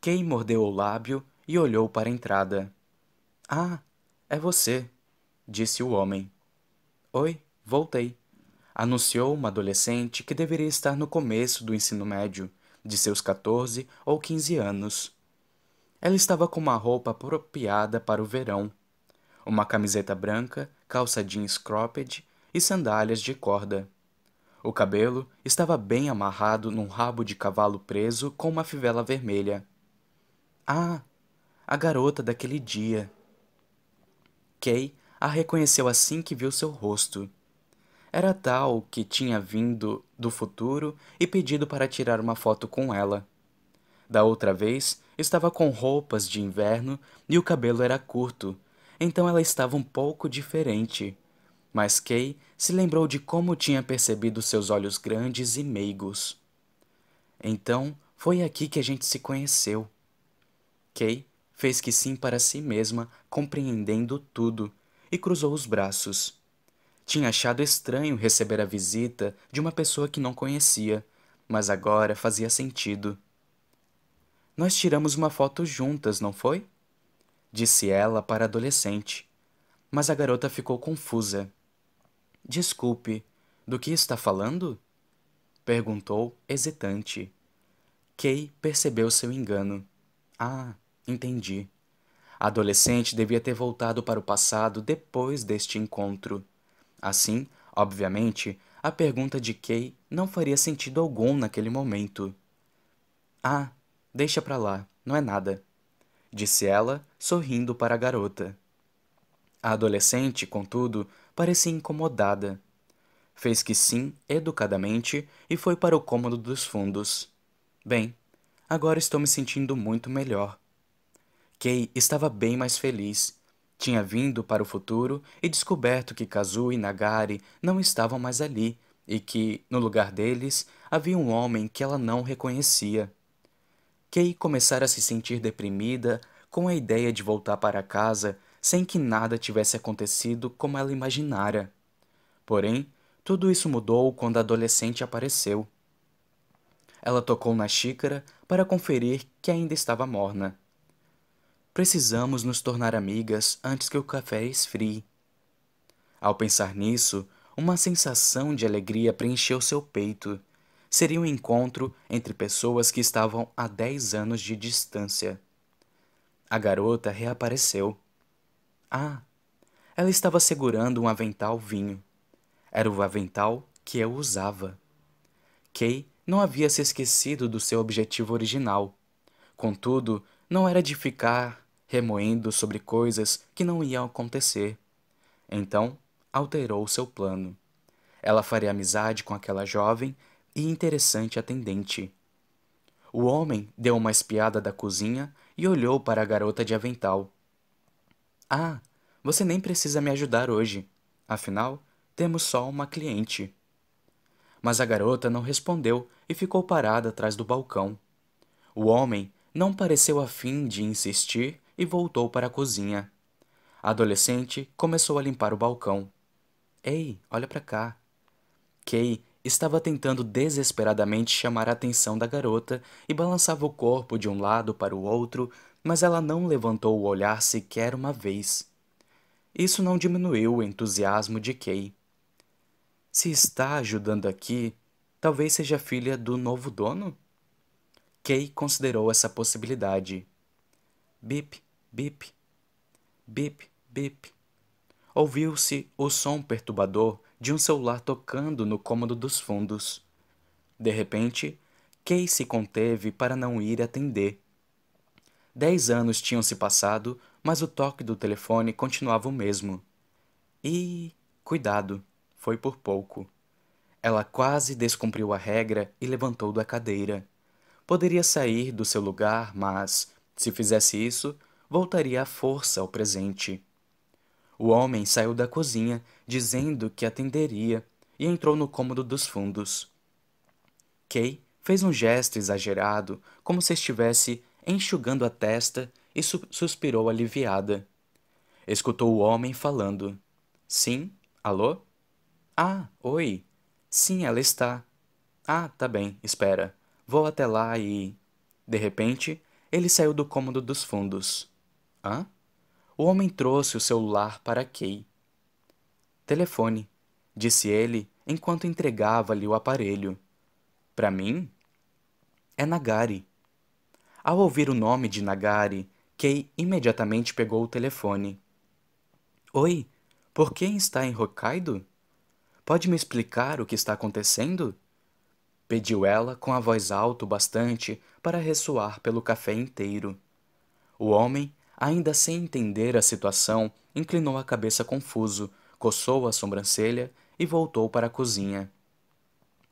Kay mordeu o lábio e olhou para a entrada. Ah, é você, disse o homem. Oi, voltei anunciou uma adolescente que deveria estar no começo do ensino médio, de seus 14 ou 15 anos. Ela estava com uma roupa apropriada para o verão, uma camiseta branca, calça jeans cropped e sandálias de corda. O cabelo estava bem amarrado num rabo de cavalo preso com uma fivela vermelha. Ah, a garota daquele dia. Kay a reconheceu assim que viu seu rosto era tal que tinha vindo do futuro e pedido para tirar uma foto com ela. Da outra vez, estava com roupas de inverno e o cabelo era curto, então ela estava um pouco diferente. Mas Kay se lembrou de como tinha percebido seus olhos grandes e meigos. Então, foi aqui que a gente se conheceu. Kay fez que sim para si mesma, compreendendo tudo, e cruzou os braços. Tinha achado estranho receber a visita de uma pessoa que não conhecia, mas agora fazia sentido. Nós tiramos uma foto juntas, não foi? Disse ela para a adolescente. Mas a garota ficou confusa. Desculpe, do que está falando? Perguntou, hesitante. Kay percebeu seu engano. Ah, entendi. A adolescente devia ter voltado para o passado depois deste encontro. Assim, obviamente, a pergunta de Kay não faria sentido algum naquele momento. Ah, deixa pra lá, não é nada, disse ela, sorrindo para a garota. A adolescente, contudo, parecia incomodada. Fez que sim, educadamente, e foi para o cômodo dos fundos. Bem, agora estou me sentindo muito melhor. Kay estava bem mais feliz tinha vindo para o futuro e descoberto que Kazu e Nagari não estavam mais ali e que, no lugar deles, havia um homem que ela não reconhecia. Kei começara a se sentir deprimida com a ideia de voltar para casa sem que nada tivesse acontecido como ela imaginara. Porém, tudo isso mudou quando a adolescente apareceu. Ela tocou na xícara para conferir que ainda estava morna. Precisamos nos tornar amigas antes que o café esfrie. Ao pensar nisso, uma sensação de alegria preencheu seu peito. Seria um encontro entre pessoas que estavam a dez anos de distância. A garota reapareceu. Ah, ela estava segurando um avental vinho. Era o avental que eu usava. Kay não havia se esquecido do seu objetivo original. Contudo, não era de ficar remoendo sobre coisas que não iam acontecer. Então, alterou seu plano. Ela faria amizade com aquela jovem e interessante atendente. O homem deu uma espiada da cozinha e olhou para a garota de avental. Ah, você nem precisa me ajudar hoje. Afinal, temos só uma cliente. Mas a garota não respondeu e ficou parada atrás do balcão. O homem não pareceu afim de insistir e voltou para a cozinha. A adolescente começou a limpar o balcão. Ei, olha para cá. Kay estava tentando desesperadamente chamar a atenção da garota e balançava o corpo de um lado para o outro, mas ela não levantou o olhar sequer uma vez. Isso não diminuiu o entusiasmo de Kay. Se está ajudando aqui, talvez seja filha do novo dono? Kay considerou essa possibilidade. Bip, bip, bip, bip. Ouviu-se o som perturbador de um celular tocando no cômodo dos fundos. De repente, Kay se conteve para não ir atender. Dez anos tinham se passado, mas o toque do telefone continuava o mesmo. E. cuidado, foi por pouco. Ela quase descumpriu a regra e levantou da cadeira. Poderia sair do seu lugar, mas, se fizesse isso, voltaria à força ao presente. O homem saiu da cozinha, dizendo que atenderia, e entrou no cômodo dos fundos. Kay fez um gesto exagerado, como se estivesse enxugando a testa, e su suspirou aliviada. Escutou o homem falando: Sim, alô? Ah, oi. Sim, ela está. Ah, tá bem, espera. Vou até lá e. De repente, ele saiu do cômodo dos fundos. Hã? O homem trouxe o celular para Kay. Telefone, disse ele enquanto entregava-lhe o aparelho. Para mim? É Nagari. Ao ouvir o nome de Nagari, Kay imediatamente pegou o telefone. Oi, por quem está em Hokkaido? Pode me explicar o que está acontecendo? pediu ela com a voz alta o bastante para ressoar pelo café inteiro. O homem, ainda sem entender a situação, inclinou a cabeça confuso, coçou a sobrancelha e voltou para a cozinha.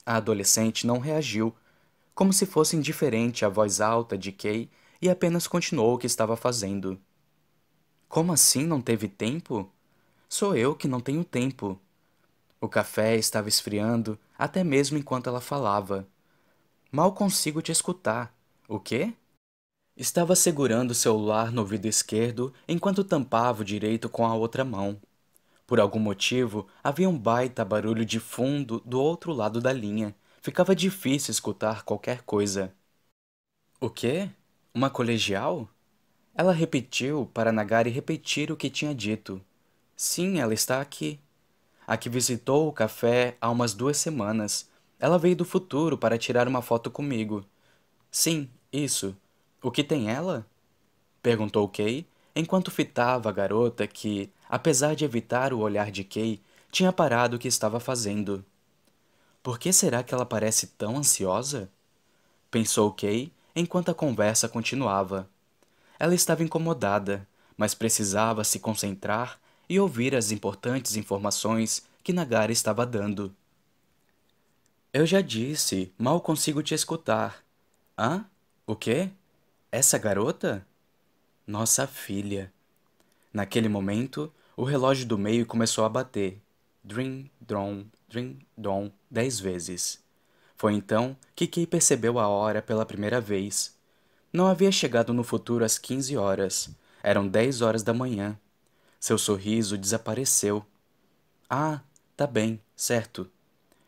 A adolescente não reagiu, como se fosse indiferente à voz alta de Kay e apenas continuou o que estava fazendo. Como assim não teve tempo? Sou eu que não tenho tempo. O café estava esfriando até mesmo enquanto ela falava. Mal consigo te escutar. O quê? Estava segurando o celular no ouvido esquerdo enquanto tampava o direito com a outra mão. Por algum motivo, havia um baita barulho de fundo do outro lado da linha. Ficava difícil escutar qualquer coisa. O quê? Uma colegial? Ela repetiu para Nagari repetir o que tinha dito. Sim, ela está aqui a que visitou o café há umas duas semanas. Ela veio do futuro para tirar uma foto comigo. Sim, isso. O que tem ela? Perguntou Kay, enquanto fitava a garota que, apesar de evitar o olhar de Kay, tinha parado o que estava fazendo. Por que será que ela parece tão ansiosa? Pensou Kay enquanto a conversa continuava. Ela estava incomodada, mas precisava se concentrar e ouvir as importantes informações que Nagara estava dando. Eu já disse, mal consigo te escutar. Hã? O quê? Essa garota? Nossa filha. Naquele momento, o relógio do meio começou a bater. Drim, drum, drim, drum, dez vezes. Foi então que Kiki percebeu a hora pela primeira vez. Não havia chegado no futuro às 15 horas. Eram 10 horas da manhã. Seu sorriso desapareceu. Ah, tá bem, certo,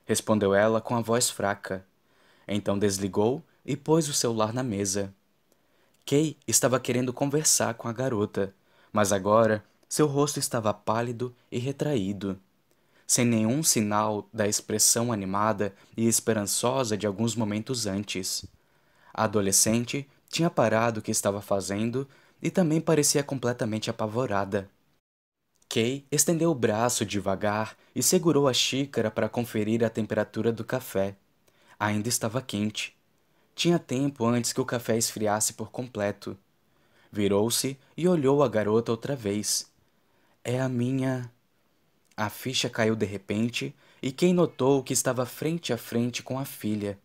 respondeu ela com a voz fraca. Então desligou e pôs o celular na mesa. Kay estava querendo conversar com a garota, mas agora seu rosto estava pálido e retraído. Sem nenhum sinal da expressão animada e esperançosa de alguns momentos antes. A adolescente tinha parado o que estava fazendo e também parecia completamente apavorada. Kay estendeu o braço devagar e segurou a xícara para conferir a temperatura do café. Ainda estava quente. Tinha tempo antes que o café esfriasse por completo. Virou-se e olhou a garota outra vez. É a minha. A ficha caiu de repente e quem notou que estava frente a frente com a filha.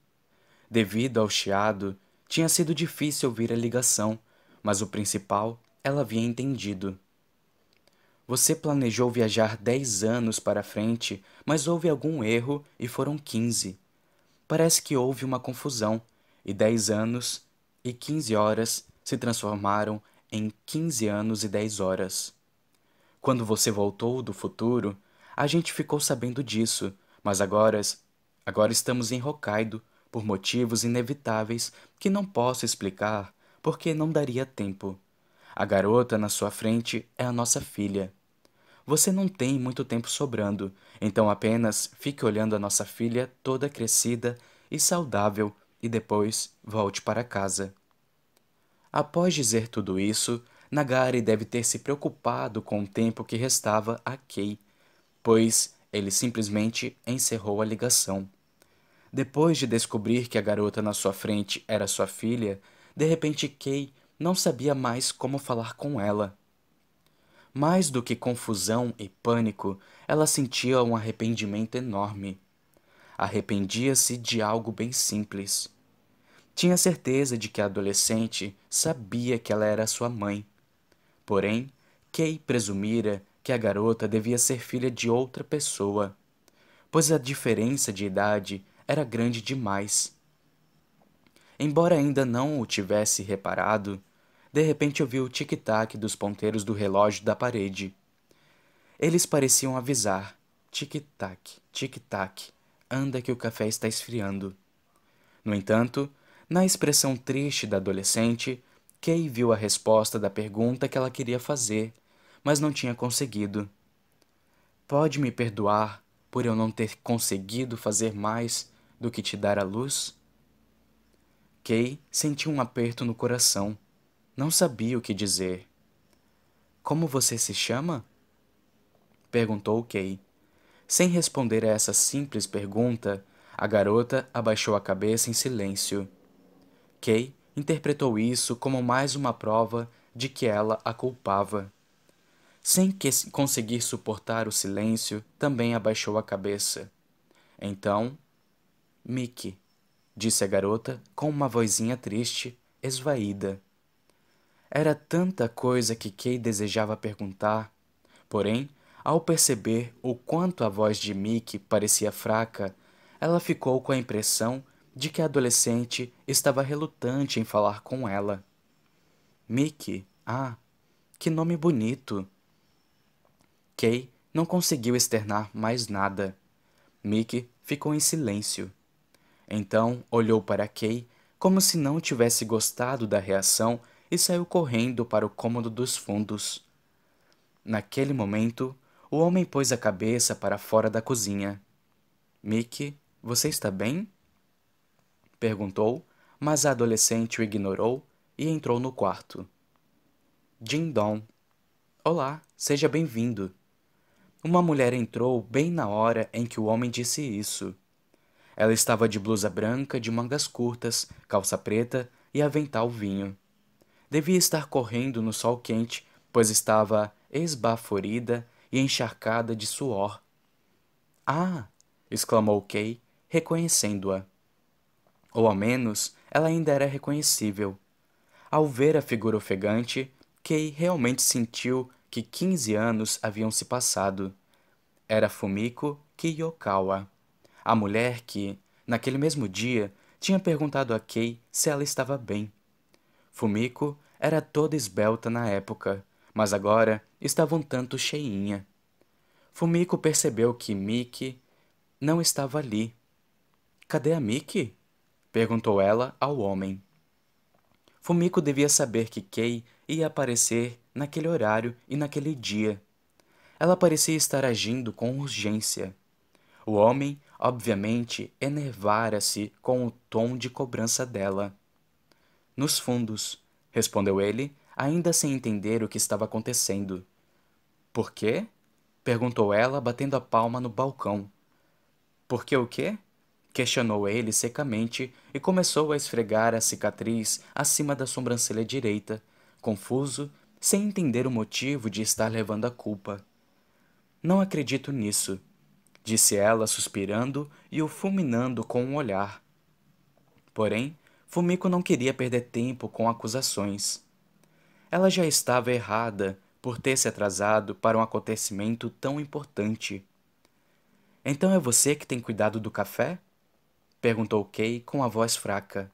Devido ao chiado, tinha sido difícil ouvir a ligação, mas o principal ela havia entendido. Você planejou viajar 10 anos para frente, mas houve algum erro e foram 15. Parece que houve uma confusão, e 10 anos e 15 horas se transformaram em 15 anos e 10 horas. Quando você voltou do futuro, a gente ficou sabendo disso, mas agora, agora estamos em Hokkaido por motivos inevitáveis que não posso explicar porque não daria tempo. A garota na sua frente é a nossa filha. Você não tem muito tempo sobrando, então apenas fique olhando a nossa filha toda crescida e saudável e depois volte para casa. Após dizer tudo isso, Nagari deve ter se preocupado com o tempo que restava a Kei, pois ele simplesmente encerrou a ligação. Depois de descobrir que a garota na sua frente era sua filha, de repente Kei não sabia mais como falar com ela. Mais do que confusão e pânico, ela sentia um arrependimento enorme. Arrependia-se de algo bem simples. Tinha certeza de que a adolescente sabia que ela era sua mãe. Porém, Kay presumira que a garota devia ser filha de outra pessoa, pois a diferença de idade era grande demais Embora ainda não o tivesse reparado, de repente ouviu o tic-tac dos ponteiros do relógio da parede. Eles pareciam avisar: tic-tac, tic-tac, anda que o café está esfriando. No entanto, na expressão triste da adolescente, Kay viu a resposta da pergunta que ela queria fazer, mas não tinha conseguido. Pode me perdoar por eu não ter conseguido fazer mais do que te dar a luz? Kay sentiu um aperto no coração. Não sabia o que dizer. Como você se chama? perguntou Kay. Sem responder a essa simples pergunta, a garota abaixou a cabeça em silêncio. Kay interpretou isso como mais uma prova de que ela a culpava. Sem que conseguir suportar o silêncio, também abaixou a cabeça. Então, Mickey, disse a garota com uma vozinha triste, esvaída. Era tanta coisa que Kay desejava perguntar, porém, ao perceber o quanto a voz de Mickey parecia fraca, ela ficou com a impressão de que a adolescente estava relutante em falar com ela. Mickey, ah, que nome bonito! Kay não conseguiu externar mais nada. Mickey ficou em silêncio. Então olhou para Kay como se não tivesse gostado da reação e saiu correndo para o cômodo dos fundos. Naquele momento, o homem pôs a cabeça para fora da cozinha. Mickey, você está bem? perguntou, mas a adolescente o ignorou e entrou no quarto. Jim Dong. Olá, seja bem-vindo. Uma mulher entrou bem na hora em que o homem disse isso. Ela estava de blusa branca, de mangas curtas, calça preta e avental vinho. Devia estar correndo no sol quente, pois estava esbaforida e encharcada de suor. Ah! exclamou Kay, reconhecendo-a. Ou ao menos, ela ainda era reconhecível. Ao ver a figura ofegante, Kay realmente sentiu que quinze anos haviam se passado. Era Fumiko Kiyokawa a mulher que, naquele mesmo dia, tinha perguntado a Kay se ela estava bem. Fumiko era toda esbelta na época, mas agora estava um tanto cheinha. Fumiko percebeu que Miki não estava ali. Cadê a Miki? perguntou ela ao homem. Fumiko devia saber que Kei ia aparecer naquele horário e naquele dia. Ela parecia estar agindo com urgência. O homem obviamente enervara-se com o tom de cobrança dela. Nos fundos, respondeu ele, ainda sem entender o que estava acontecendo. Por quê? perguntou ela, batendo a palma no balcão. Por que o quê? questionou ele secamente e começou a esfregar a cicatriz acima da sobrancelha direita, confuso, sem entender o motivo de estar levando a culpa. Não acredito nisso, disse ela suspirando e o fulminando com um olhar. Porém, Fumiko não queria perder tempo com acusações. Ela já estava errada por ter se atrasado para um acontecimento tão importante. Então é você que tem cuidado do café? perguntou Kei com a voz fraca.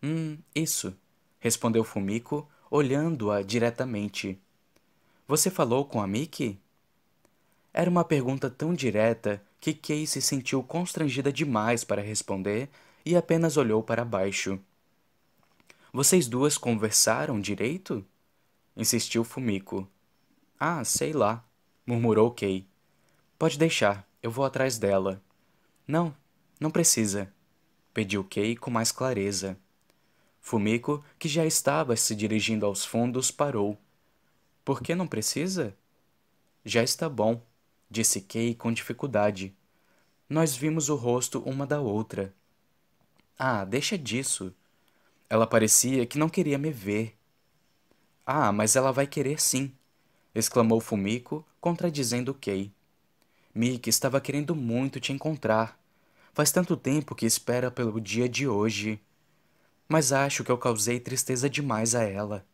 Hum, isso, respondeu Fumiko, olhando-a diretamente. Você falou com a Miki? Era uma pergunta tão direta que Kay se sentiu constrangida demais para responder e apenas olhou para baixo. Vocês duas conversaram direito? insistiu Fumiko. Ah, sei lá, murmurou Kay. Pode deixar, eu vou atrás dela. Não, não precisa, pediu Kay com mais clareza. Fumiko, que já estava se dirigindo aos fundos, parou. Por que não precisa? Já está bom, disse Kay com dificuldade. Nós vimos o rosto uma da outra. Ah, deixa disso. Ela parecia que não queria me ver. Ah, mas ela vai querer sim, exclamou Fumiko, contradizendo Kay. Mick estava querendo muito te encontrar. Faz tanto tempo que espera pelo dia de hoje. Mas acho que eu causei tristeza demais a ela.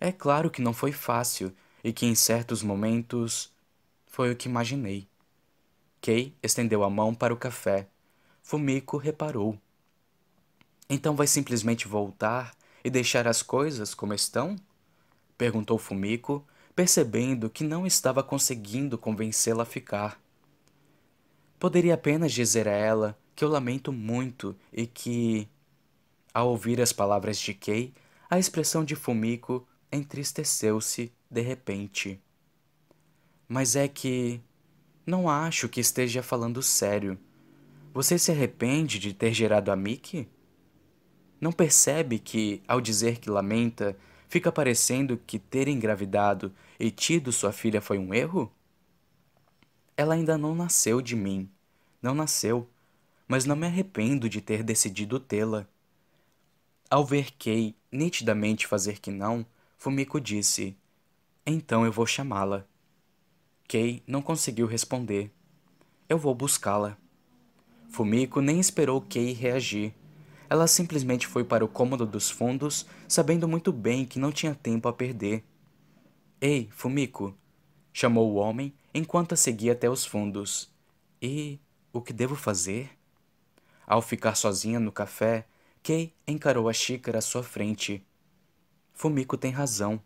É claro que não foi fácil e que em certos momentos foi o que imaginei. Kei estendeu a mão para o café. Fumiko reparou. Então vai simplesmente voltar e deixar as coisas como estão? Perguntou Fumiko, percebendo que não estava conseguindo convencê-la a ficar. Poderia apenas dizer a ela que eu lamento muito e que. Ao ouvir as palavras de Kei, a expressão de Fumiko entristeceu-se de repente. Mas é que. Não acho que esteja falando sério. Você se arrepende de ter gerado a Mickey? Não percebe que, ao dizer que lamenta, fica parecendo que ter engravidado e tido sua filha foi um erro? Ela ainda não nasceu de mim. Não nasceu. Mas não me arrependo de ter decidido tê-la. Ao ver Kay nitidamente fazer que não, Fumiko disse: Então eu vou chamá-la. Kei não conseguiu responder. Eu vou buscá-la. Fumiko nem esperou Kei reagir. Ela simplesmente foi para o cômodo dos fundos, sabendo muito bem que não tinha tempo a perder. Ei, Fumiko! chamou o homem enquanto a seguia até os fundos. E o que devo fazer? Ao ficar sozinha no café, Kei encarou a xícara à sua frente. Fumiko tem razão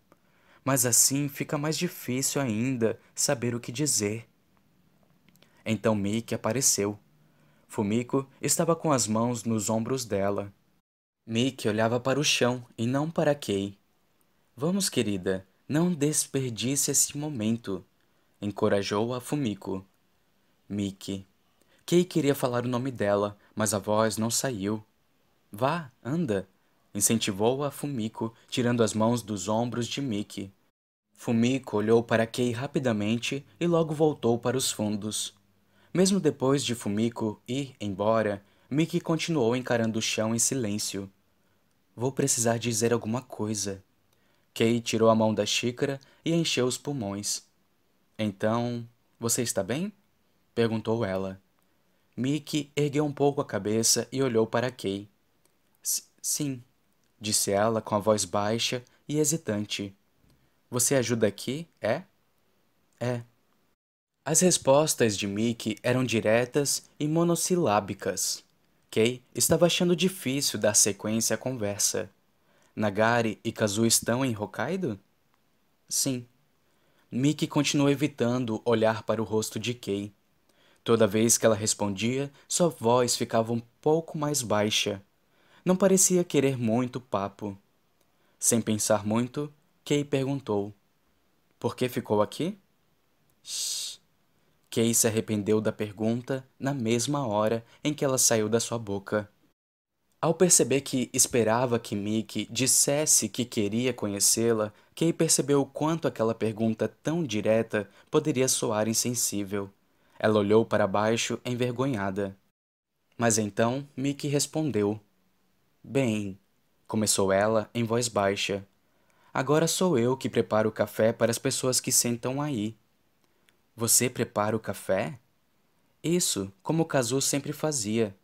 mas assim fica mais difícil ainda saber o que dizer. Então Miki apareceu. Fumiko estava com as mãos nos ombros dela. Miki olhava para o chão e não para Kei. Vamos, querida, não desperdice esse momento, encorajou a Fumiko. Miki. Kei queria falar o nome dela, mas a voz não saiu. Vá, anda, incentivou a Fumiko, tirando as mãos dos ombros de Miki. Fumiko olhou para Kei rapidamente e logo voltou para os fundos. Mesmo depois de Fumiko ir embora, Miki continuou encarando o chão em silêncio. Vou precisar dizer alguma coisa. Kei tirou a mão da xícara e encheu os pulmões. Então, você está bem? perguntou ela. Miki ergueu um pouco a cabeça e olhou para Kei. Sim, disse ela com a voz baixa e hesitante. Você ajuda aqui? É? É. As respostas de Mickey eram diretas e monossilábicas. Kay estava achando difícil dar sequência à conversa. Nagari e Kazu estão em Hokkaido? Sim. Mickey continuou evitando olhar para o rosto de Kay. Toda vez que ela respondia, sua voz ficava um pouco mais baixa. Não parecia querer muito papo. Sem pensar muito, Kay perguntou: Por que ficou aqui? Shhh. Kay se arrependeu da pergunta na mesma hora em que ela saiu da sua boca. Ao perceber que esperava que Mickey dissesse que queria conhecê-la, Kay percebeu o quanto aquela pergunta tão direta poderia soar insensível. Ela olhou para baixo, envergonhada. Mas então Mickey respondeu. Bem, começou ela em voz baixa. Agora sou eu que preparo o café para as pessoas que sentam aí. Você prepara o café? Isso, como o Kazu sempre fazia.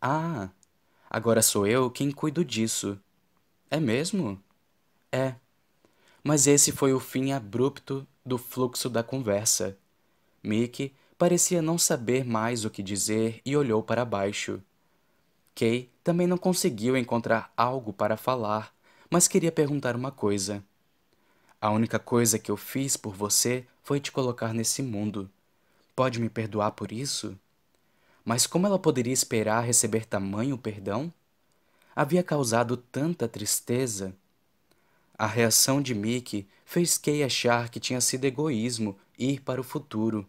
Ah, agora sou eu quem cuido disso. É mesmo? É. Mas esse foi o fim abrupto do fluxo da conversa. Mickey parecia não saber mais o que dizer e olhou para baixo. Kay também não conseguiu encontrar algo para falar, mas queria perguntar uma coisa. A única coisa que eu fiz por você foi te colocar nesse mundo. Pode me perdoar por isso? Mas como ela poderia esperar receber tamanho perdão? Havia causado tanta tristeza. A reação de Mickey fez Kay achar que tinha sido egoísmo ir para o futuro.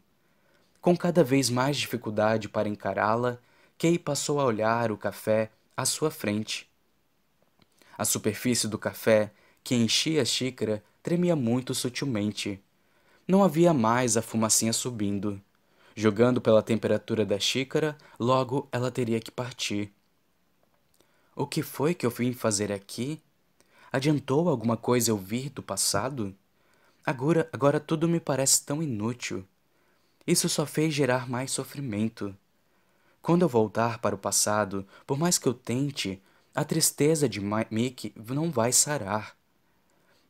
Com cada vez mais dificuldade para encará-la, Kay passou a olhar o café à sua frente. A superfície do café, que enchia a xícara, tremia muito sutilmente. Não havia mais a fumacinha subindo. Jogando pela temperatura da xícara, logo ela teria que partir. O que foi que eu vim fazer aqui? Adiantou alguma coisa eu vir do passado? Agora, agora tudo me parece tão inútil. Isso só fez gerar mais sofrimento. Quando eu voltar para o passado, por mais que eu tente, a tristeza de Mickey não vai sarar.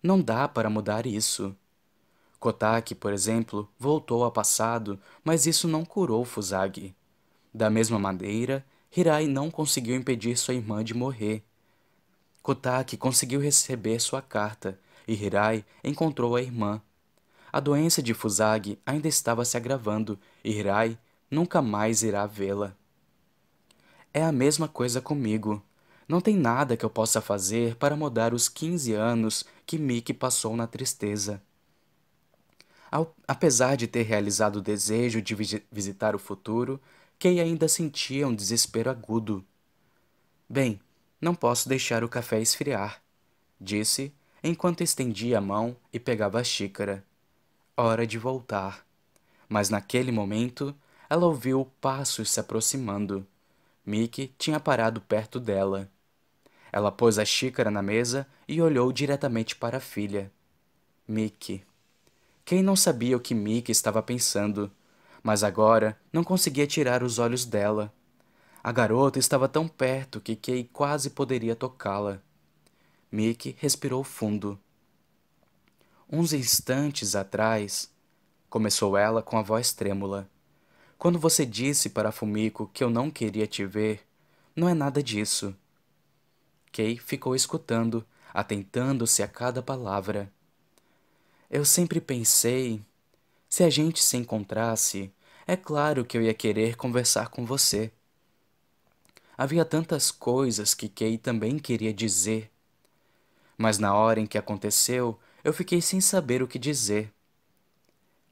Não dá para mudar isso. Kotaki, por exemplo, voltou ao passado, mas isso não curou Fusagi. Da mesma maneira, Hirai não conseguiu impedir sua irmã de morrer. Kotaki conseguiu receber sua carta e Hirai encontrou a irmã. A doença de Fusagi ainda estava se agravando e Hirai nunca mais irá vê-la. É a mesma coisa comigo. Não tem nada que eu possa fazer para mudar os 15 anos que Mickey passou na tristeza. Ao, apesar de ter realizado o desejo de vi visitar o futuro, Kay ainda sentia um desespero agudo. Bem, não posso deixar o café esfriar, disse, enquanto estendia a mão e pegava a xícara. Hora de voltar. Mas naquele momento, ela ouviu passos se aproximando. Mickey tinha parado perto dela. Ela pôs a xícara na mesa e olhou diretamente para a filha. Mickey. Quem não sabia o que Mickey estava pensando, mas agora não conseguia tirar os olhos dela. A garota estava tão perto que Kay quase poderia tocá-la. Mickey respirou fundo. Uns instantes atrás, começou ela com a voz trêmula. Quando você disse para Fumiko que eu não queria te ver, não é nada disso. Kay ficou escutando, atentando-se a cada palavra. Eu sempre pensei. Se a gente se encontrasse, é claro que eu ia querer conversar com você. Havia tantas coisas que Kay também queria dizer. Mas na hora em que aconteceu, eu fiquei sem saber o que dizer.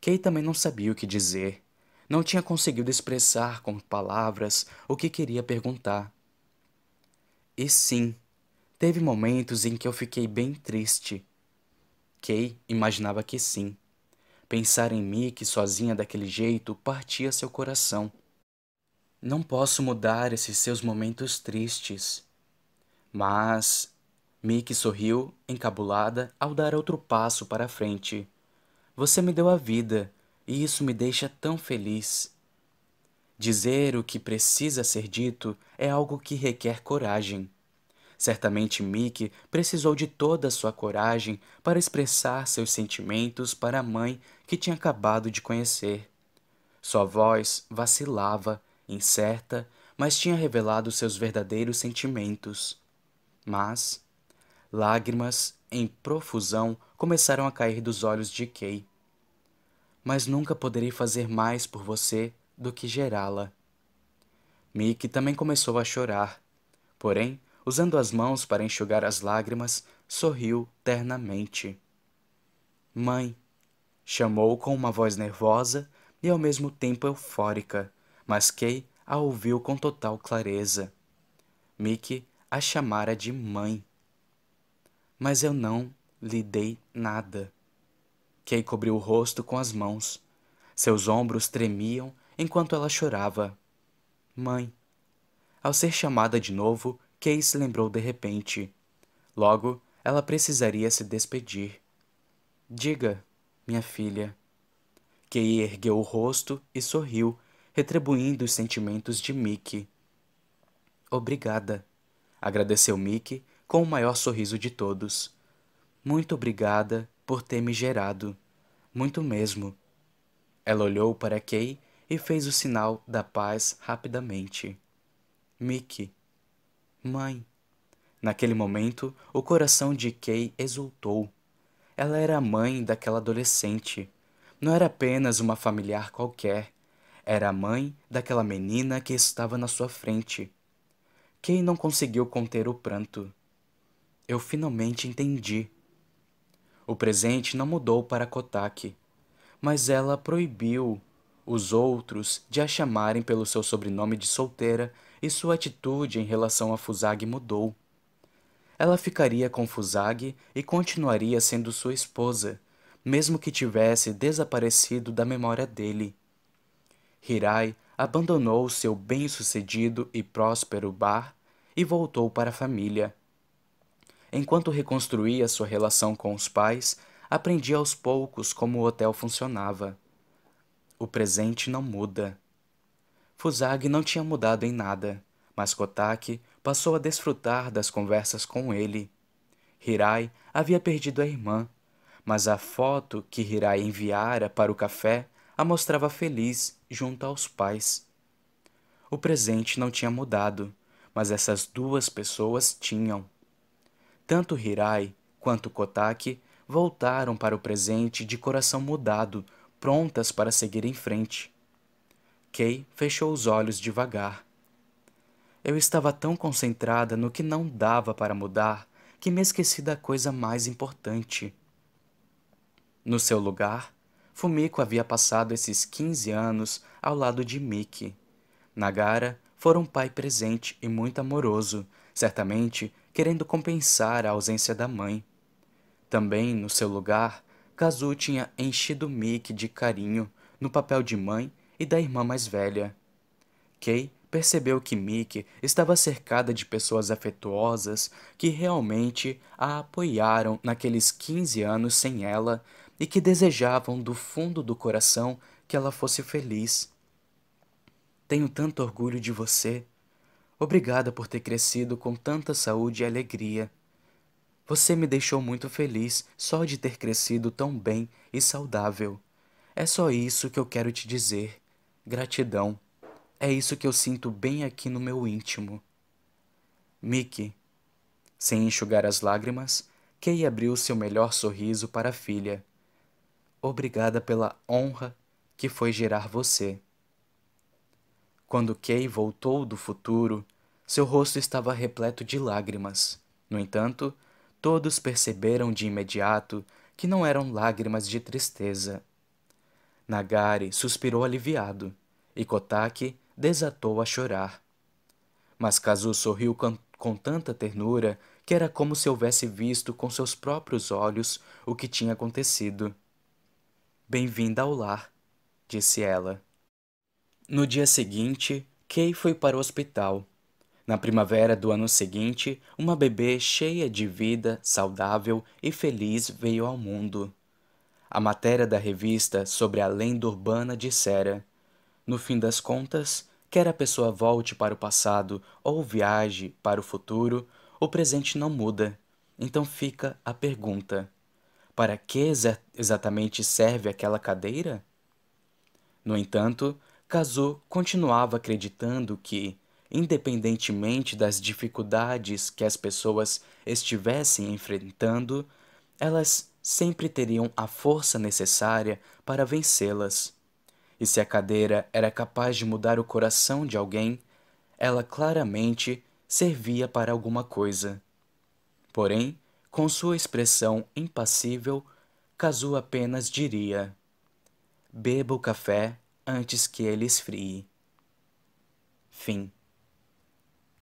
Kay também não sabia o que dizer. Não tinha conseguido expressar com palavras o que queria perguntar. E sim, Teve momentos em que eu fiquei bem triste. Kay imaginava que sim. Pensar em que sozinha daquele jeito partia seu coração. Não posso mudar esses seus momentos tristes. Mas. Miki sorriu, encabulada, ao dar outro passo para frente. Você me deu a vida, e isso me deixa tão feliz. Dizer o que precisa ser dito é algo que requer coragem. Certamente Mickey precisou de toda a sua coragem para expressar seus sentimentos para a mãe que tinha acabado de conhecer. Sua voz vacilava, incerta, mas tinha revelado seus verdadeiros sentimentos. Mas lágrimas em profusão começaram a cair dos olhos de Kay. Mas nunca poderei fazer mais por você do que gerá-la. Mickey também começou a chorar. Porém, usando as mãos para enxugar as lágrimas, sorriu ternamente. Mãe, chamou com uma voz nervosa e ao mesmo tempo eufórica, mas Kay a ouviu com total clareza. Mickey a chamara de mãe. Mas eu não lhe dei nada. Kay cobriu o rosto com as mãos. Seus ombros tremiam enquanto ela chorava. Mãe. Ao ser chamada de novo, Kay se lembrou de repente. Logo, ela precisaria se despedir. Diga, minha filha. Kay ergueu o rosto e sorriu, retribuindo os sentimentos de Mickey. Obrigada, agradeceu Mickey com o maior sorriso de todos. Muito obrigada por ter me gerado. Muito mesmo. Ela olhou para Kay e fez o sinal da paz rapidamente. Mickey, Mãe. Naquele momento, o coração de Kay exultou. Ela era a mãe daquela adolescente. Não era apenas uma familiar qualquer. Era a mãe daquela menina que estava na sua frente. Kay não conseguiu conter o pranto. Eu finalmente entendi. O presente não mudou para Kotak, mas ela proibiu os outros de a chamarem pelo seu sobrenome de solteira e sua atitude em relação a Fusagi mudou. Ela ficaria com Fusagi e continuaria sendo sua esposa, mesmo que tivesse desaparecido da memória dele. Hirai abandonou seu bem-sucedido e próspero bar e voltou para a família. Enquanto reconstruía sua relação com os pais, aprendia aos poucos como o hotel funcionava. O presente não muda. Fuzag não tinha mudado em nada, mas Kotak passou a desfrutar das conversas com ele. Hirai havia perdido a irmã, mas a foto que Hirai enviara para o café a mostrava feliz junto aos pais. O presente não tinha mudado, mas essas duas pessoas tinham. Tanto Hirai quanto Kotak voltaram para o presente de coração mudado, prontas para seguir em frente. Kay fechou os olhos devagar. Eu estava tão concentrada no que não dava para mudar que me esqueci da coisa mais importante. No seu lugar, Fumiko havia passado esses 15 anos ao lado de Miki. Nagara fora um pai presente e muito amoroso, certamente querendo compensar a ausência da mãe. Também, no seu lugar, Kazu tinha enchido Miki de carinho no papel de mãe e da irmã mais velha. Kay percebeu que Mickey estava cercada de pessoas afetuosas que realmente a apoiaram naqueles 15 anos sem ela e que desejavam do fundo do coração que ela fosse feliz. Tenho tanto orgulho de você. Obrigada por ter crescido com tanta saúde e alegria. Você me deixou muito feliz só de ter crescido tão bem e saudável. É só isso que eu quero te dizer. Gratidão. É isso que eu sinto bem aqui no meu íntimo. Mickey, sem enxugar as lágrimas, Kay abriu seu melhor sorriso para a filha. Obrigada pela honra que foi gerar você. Quando Kay voltou do futuro, seu rosto estava repleto de lágrimas. No entanto, todos perceberam de imediato que não eram lágrimas de tristeza. Nagari suspirou aliviado e Kotaki desatou a chorar. Mas Kazu sorriu com, com tanta ternura que era como se houvesse visto com seus próprios olhos o que tinha acontecido. Bem-vinda ao lar, disse ela. No dia seguinte, Kei foi para o hospital. Na primavera do ano seguinte, uma bebê cheia de vida, saudável e feliz veio ao mundo a matéria da revista sobre a lenda urbana dissera: no fim das contas, quer a pessoa volte para o passado ou viaje para o futuro, o presente não muda. Então fica a pergunta: para que exa exatamente serve aquela cadeira? No entanto, Kazu continuava acreditando que, independentemente das dificuldades que as pessoas estivessem enfrentando, elas sempre teriam a força necessária para vencê-las. E se a cadeira era capaz de mudar o coração de alguém, ela claramente servia para alguma coisa. Porém, com sua expressão impassível, Kazu apenas diria: Beba o café antes que ele esfrie. Fim.